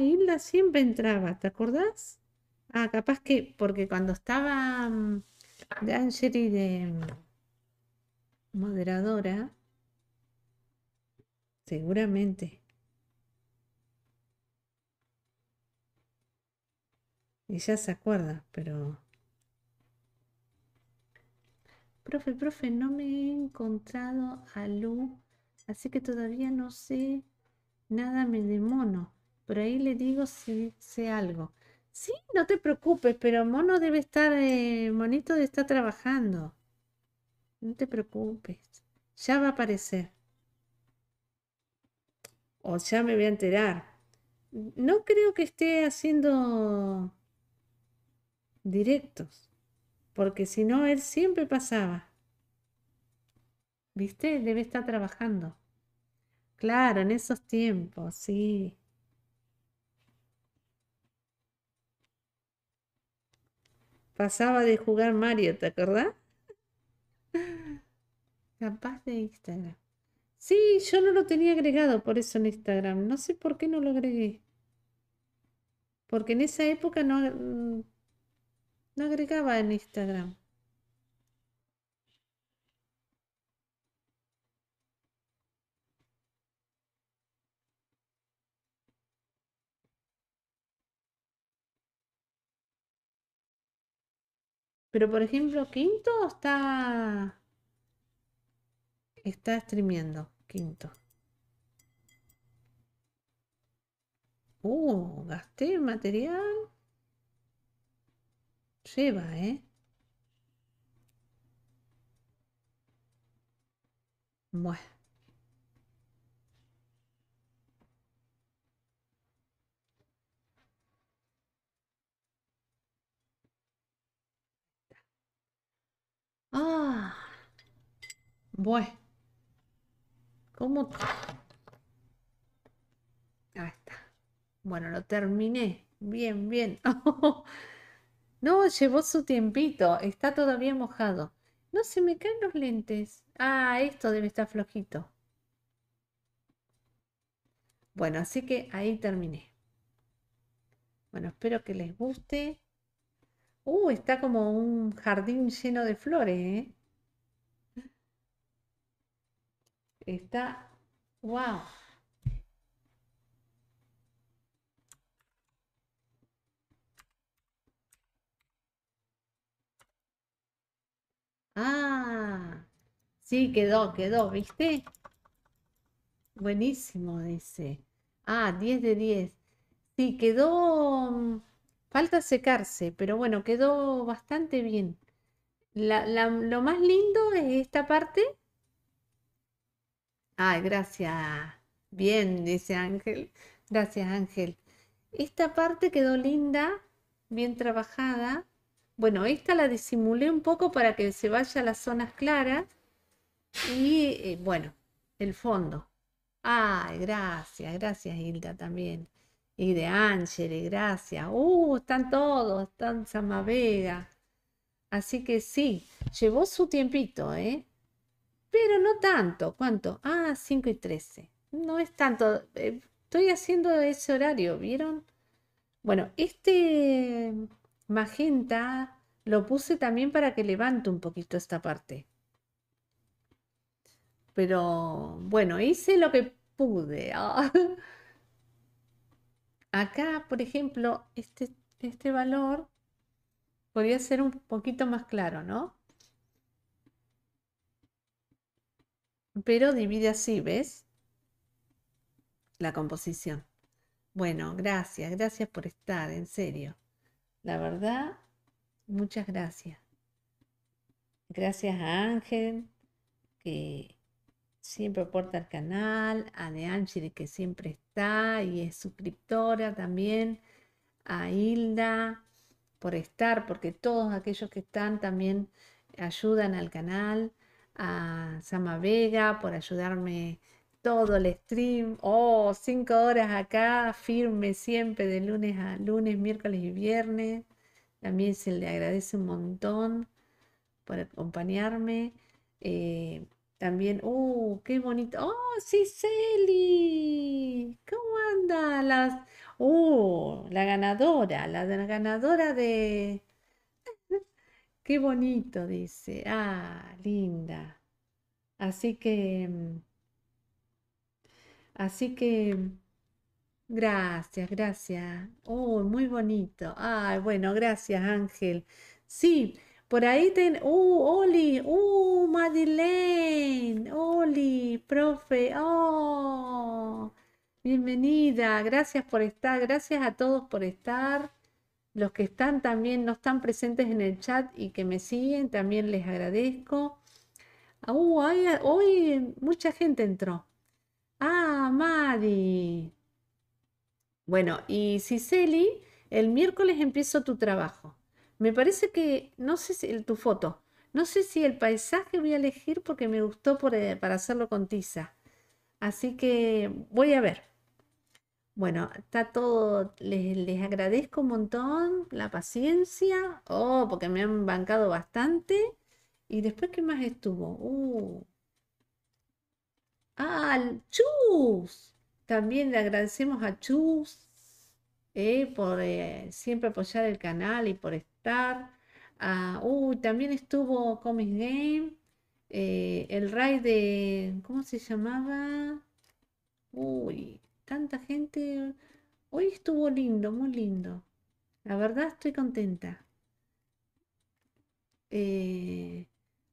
Isla siempre entraba, ¿te acordás? Ah, capaz que, porque cuando estaba mm, de Angeli de mm, moderadora, seguramente. Y ya se acuerda, pero... Profe, profe, no me he encontrado a Lu, así que todavía no sé nada me de por ahí le digo si sé algo. Sí, no te preocupes, pero Mono debe estar, eh, Monito debe estar trabajando. No te preocupes, ya va a aparecer. O ya me voy a enterar. No creo que esté haciendo directos, porque si no, él siempre pasaba. ¿Viste? Debe estar trabajando. Claro, en esos tiempos, sí. Pasaba de jugar Mario, ¿te acordás? Capaz de Instagram. Sí, yo no lo tenía agregado por eso en Instagram. No sé por qué no lo agregué. Porque en esa época no, mm, no agregaba en Instagram. Pero por ejemplo, Quinto está. Está streameando. Quinto. Uh, gasté material. Lleva, ¿eh? Bueno. Ah. Bueno. ¿Cómo? Ahí está. Bueno, lo terminé. Bien, bien. [laughs] No, llevó su tiempito. Está todavía mojado. No se me caen los lentes. Ah, esto debe estar flojito. Bueno, así que ahí terminé. Bueno, espero que les guste. Uh, está como un jardín lleno de flores, ¿eh? Está, wow. Ah, sí, quedó, quedó, ¿viste? Buenísimo, dice. Ah, 10 de 10. Sí, quedó mm, Falta secarse, pero bueno, quedó bastante bien. lo más lindo es esta parte. Ay, gracias. Bien, dice Ángel. Gracias, Ángel. Esta parte quedó linda, bien trabajada. Bueno, esta la disimulé un poco para que se vaya a las zonas claras. Y eh, bueno, el fondo. Ay, gracias, gracias Hilda también y de Ángel, gracias. ¡Uh! Están todos, están Samavega. Así que sí, llevó su tiempito, ¿eh? Pero no tanto. ¿Cuánto? Ah, 5 y 13. No es tanto. Eh, estoy haciendo ese horario, ¿vieron? Bueno, este magenta lo puse también para que levante un poquito esta parte. Pero bueno, hice lo que pude. [laughs] Ah, Acá, por ejemplo, este, este valor podría ser un poquito más claro, ¿no? Pero divide así, ¿ves? La composición. Bueno, gracias, gracias por estar, en serio. La verdad, muchas gracias. Gracias a Ángel, que siempre aporta al canal, a De que siempre está y es suscriptora también, a Hilda por estar, porque todos aquellos que están también ayudan al canal, a Sama Vega por ayudarme todo el stream, o oh, cinco horas acá, firme siempre de lunes a lunes, miércoles y viernes. También se le agradece un montón por acompañarme. Eh, también, oh, qué bonito. Oh, sí, ¿Cómo anda? Las, oh, la ganadora, la, la ganadora de... [laughs] qué bonito, dice. Ah, linda. Así que... Mm, así que... Mm, gracias, gracias. Oh, muy bonito. Ay, bueno, gracias, Ángel. Sí, por ahí ten, uh, Oli, uh, Madeleine, Oli, profe, oh, bienvenida, gracias por estar, gracias a todos por estar. Los que están también, no están presentes en el chat y que me siguen, también les agradezco. Ah, uh, hoy, mucha gente entró. Ah, Madi. Bueno, y Ciceli, el miércoles empiezo tu trabajo. Me parece que, no sé si tu foto, no sé si el paisaje voy a elegir porque me gustó eh, para hacerlo con tiza. Así que voy a ver. Bueno, está todo, les, agradezco un montón la paciencia, oh, porque me han bancado bastante. Y después, ¿qué más estuvo? Uh. al ah, Chus. También le agradecemos a Chus eh, por eh, siempre apoyar el canal y por estar. Ah, también estuvo Comic Game, eh, el raid de, ¿cómo se llamaba? Uy, tanta gente. Hoy estuvo lindo, muy lindo. La verdad estoy contenta.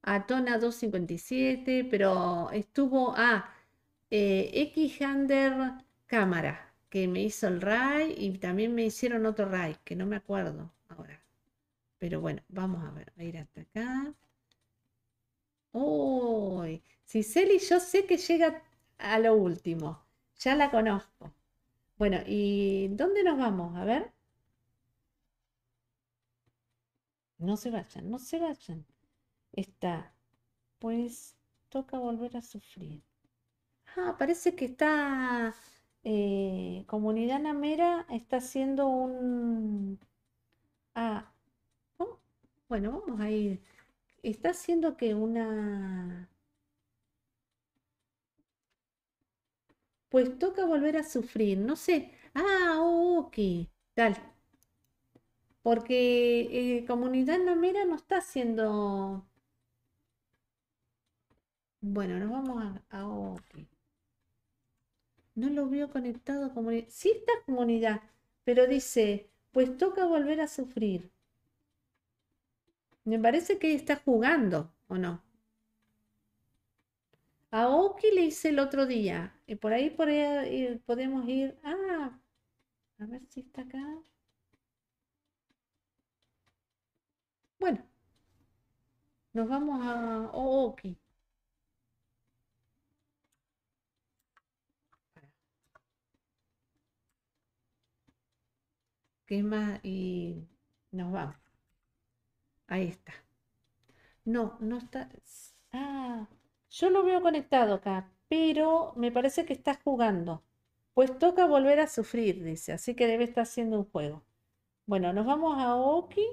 a Atona 257, pero estuvo a ah, X Cámara que me hizo el RAI y también me hicieron otro RAI, que no me acuerdo ahora. Pero bueno, vamos a ver, a ir hasta acá. Uy, yo sé que llega a lo último, ya la conozco. Bueno, ¿y dónde nos vamos? A ver. No se vayan, no se vayan. Está, pues toca volver a sufrir. Ah, parece que está eh, Comunidad Namera está haciendo un... Ah, bueno, vamos a ir. Está haciendo que una... Pues toca volver a sufrir, no sé. Ah, ok, tal Porque eh, Comunidad Namera no está haciendo... Bueno, nos vamos a... a ok no lo vio conectado a comunidad. Sí está comunidad, pero dice, pues toca volver a sufrir. Me parece que está jugando, ¿o no? A Oki le hice el otro día. Y por ahí, por ahí eh, podemos ir. Ah, a ver si está acá. Bueno, nos vamos a Oki. y nos vamos. Ahí está. No, no está. Ah, yo lo veo conectado acá, pero me parece que está jugando. Pues toca volver a sufrir, dice. Así que debe estar haciendo un juego. Bueno, nos vamos a Oki.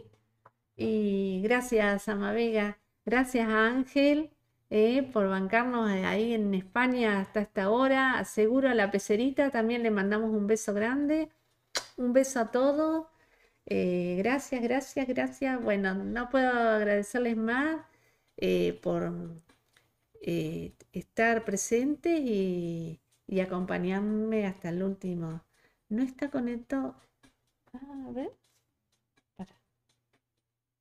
Y gracias, Amavega. Gracias a Ángel eh, por bancarnos ahí en España hasta esta hora. Seguro a la pecerita también le mandamos un beso grande. Un beso a todos. Eh, gracias, gracias, gracias. Bueno, no puedo agradecerles más eh, por eh, estar presentes y, acompañarme hasta el último. No está conectado. Ah, a ver. Para.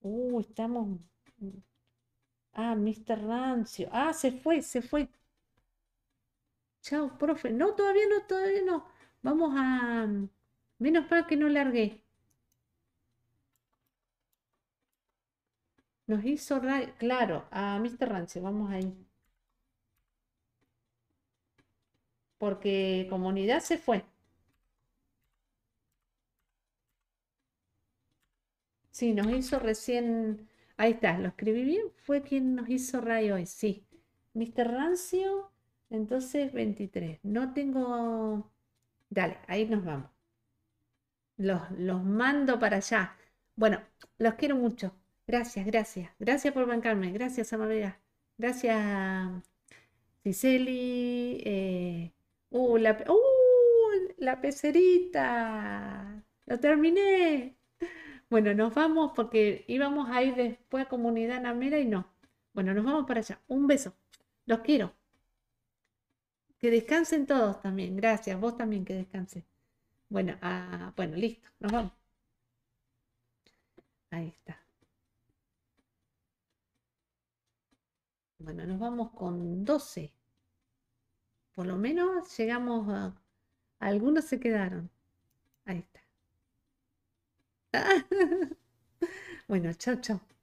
Uh, estamos. Ah, Mr. Rancio. Ah, se fue, se fue. Chao, profe. No, todavía no, todavía no. Vamos a Menos para que no largué. Nos hizo, claro, a Mr. Rancio, vamos ahí. Porque comunidad se fue. Sí, nos hizo recién, ahí está, lo escribí bien, fue quien nos hizo rayo hoy, sí. Mr. Rancio, entonces 23. No tengo, dale, ahí nos vamos los, mando para allá. Bueno, los quiero mucho. Gracias, gracias. Gracias por bancarme. Gracias, Amabela. Gracias, Ciceli. Eh, uh, la, uh, la pecerita. Lo terminé. Bueno, nos vamos porque íbamos a ir después a Comunidad Namera y no. Bueno, nos vamos para allá. Un beso. Los quiero. Que descansen todos también. Gracias. Vos también que descansen bueno, ah, bueno, listo, nos vamos. Ahí está. Bueno, nos vamos con 12. Por lo menos llegamos a... Algunos se quedaron. Ahí está. [laughs] bueno, chao, chao.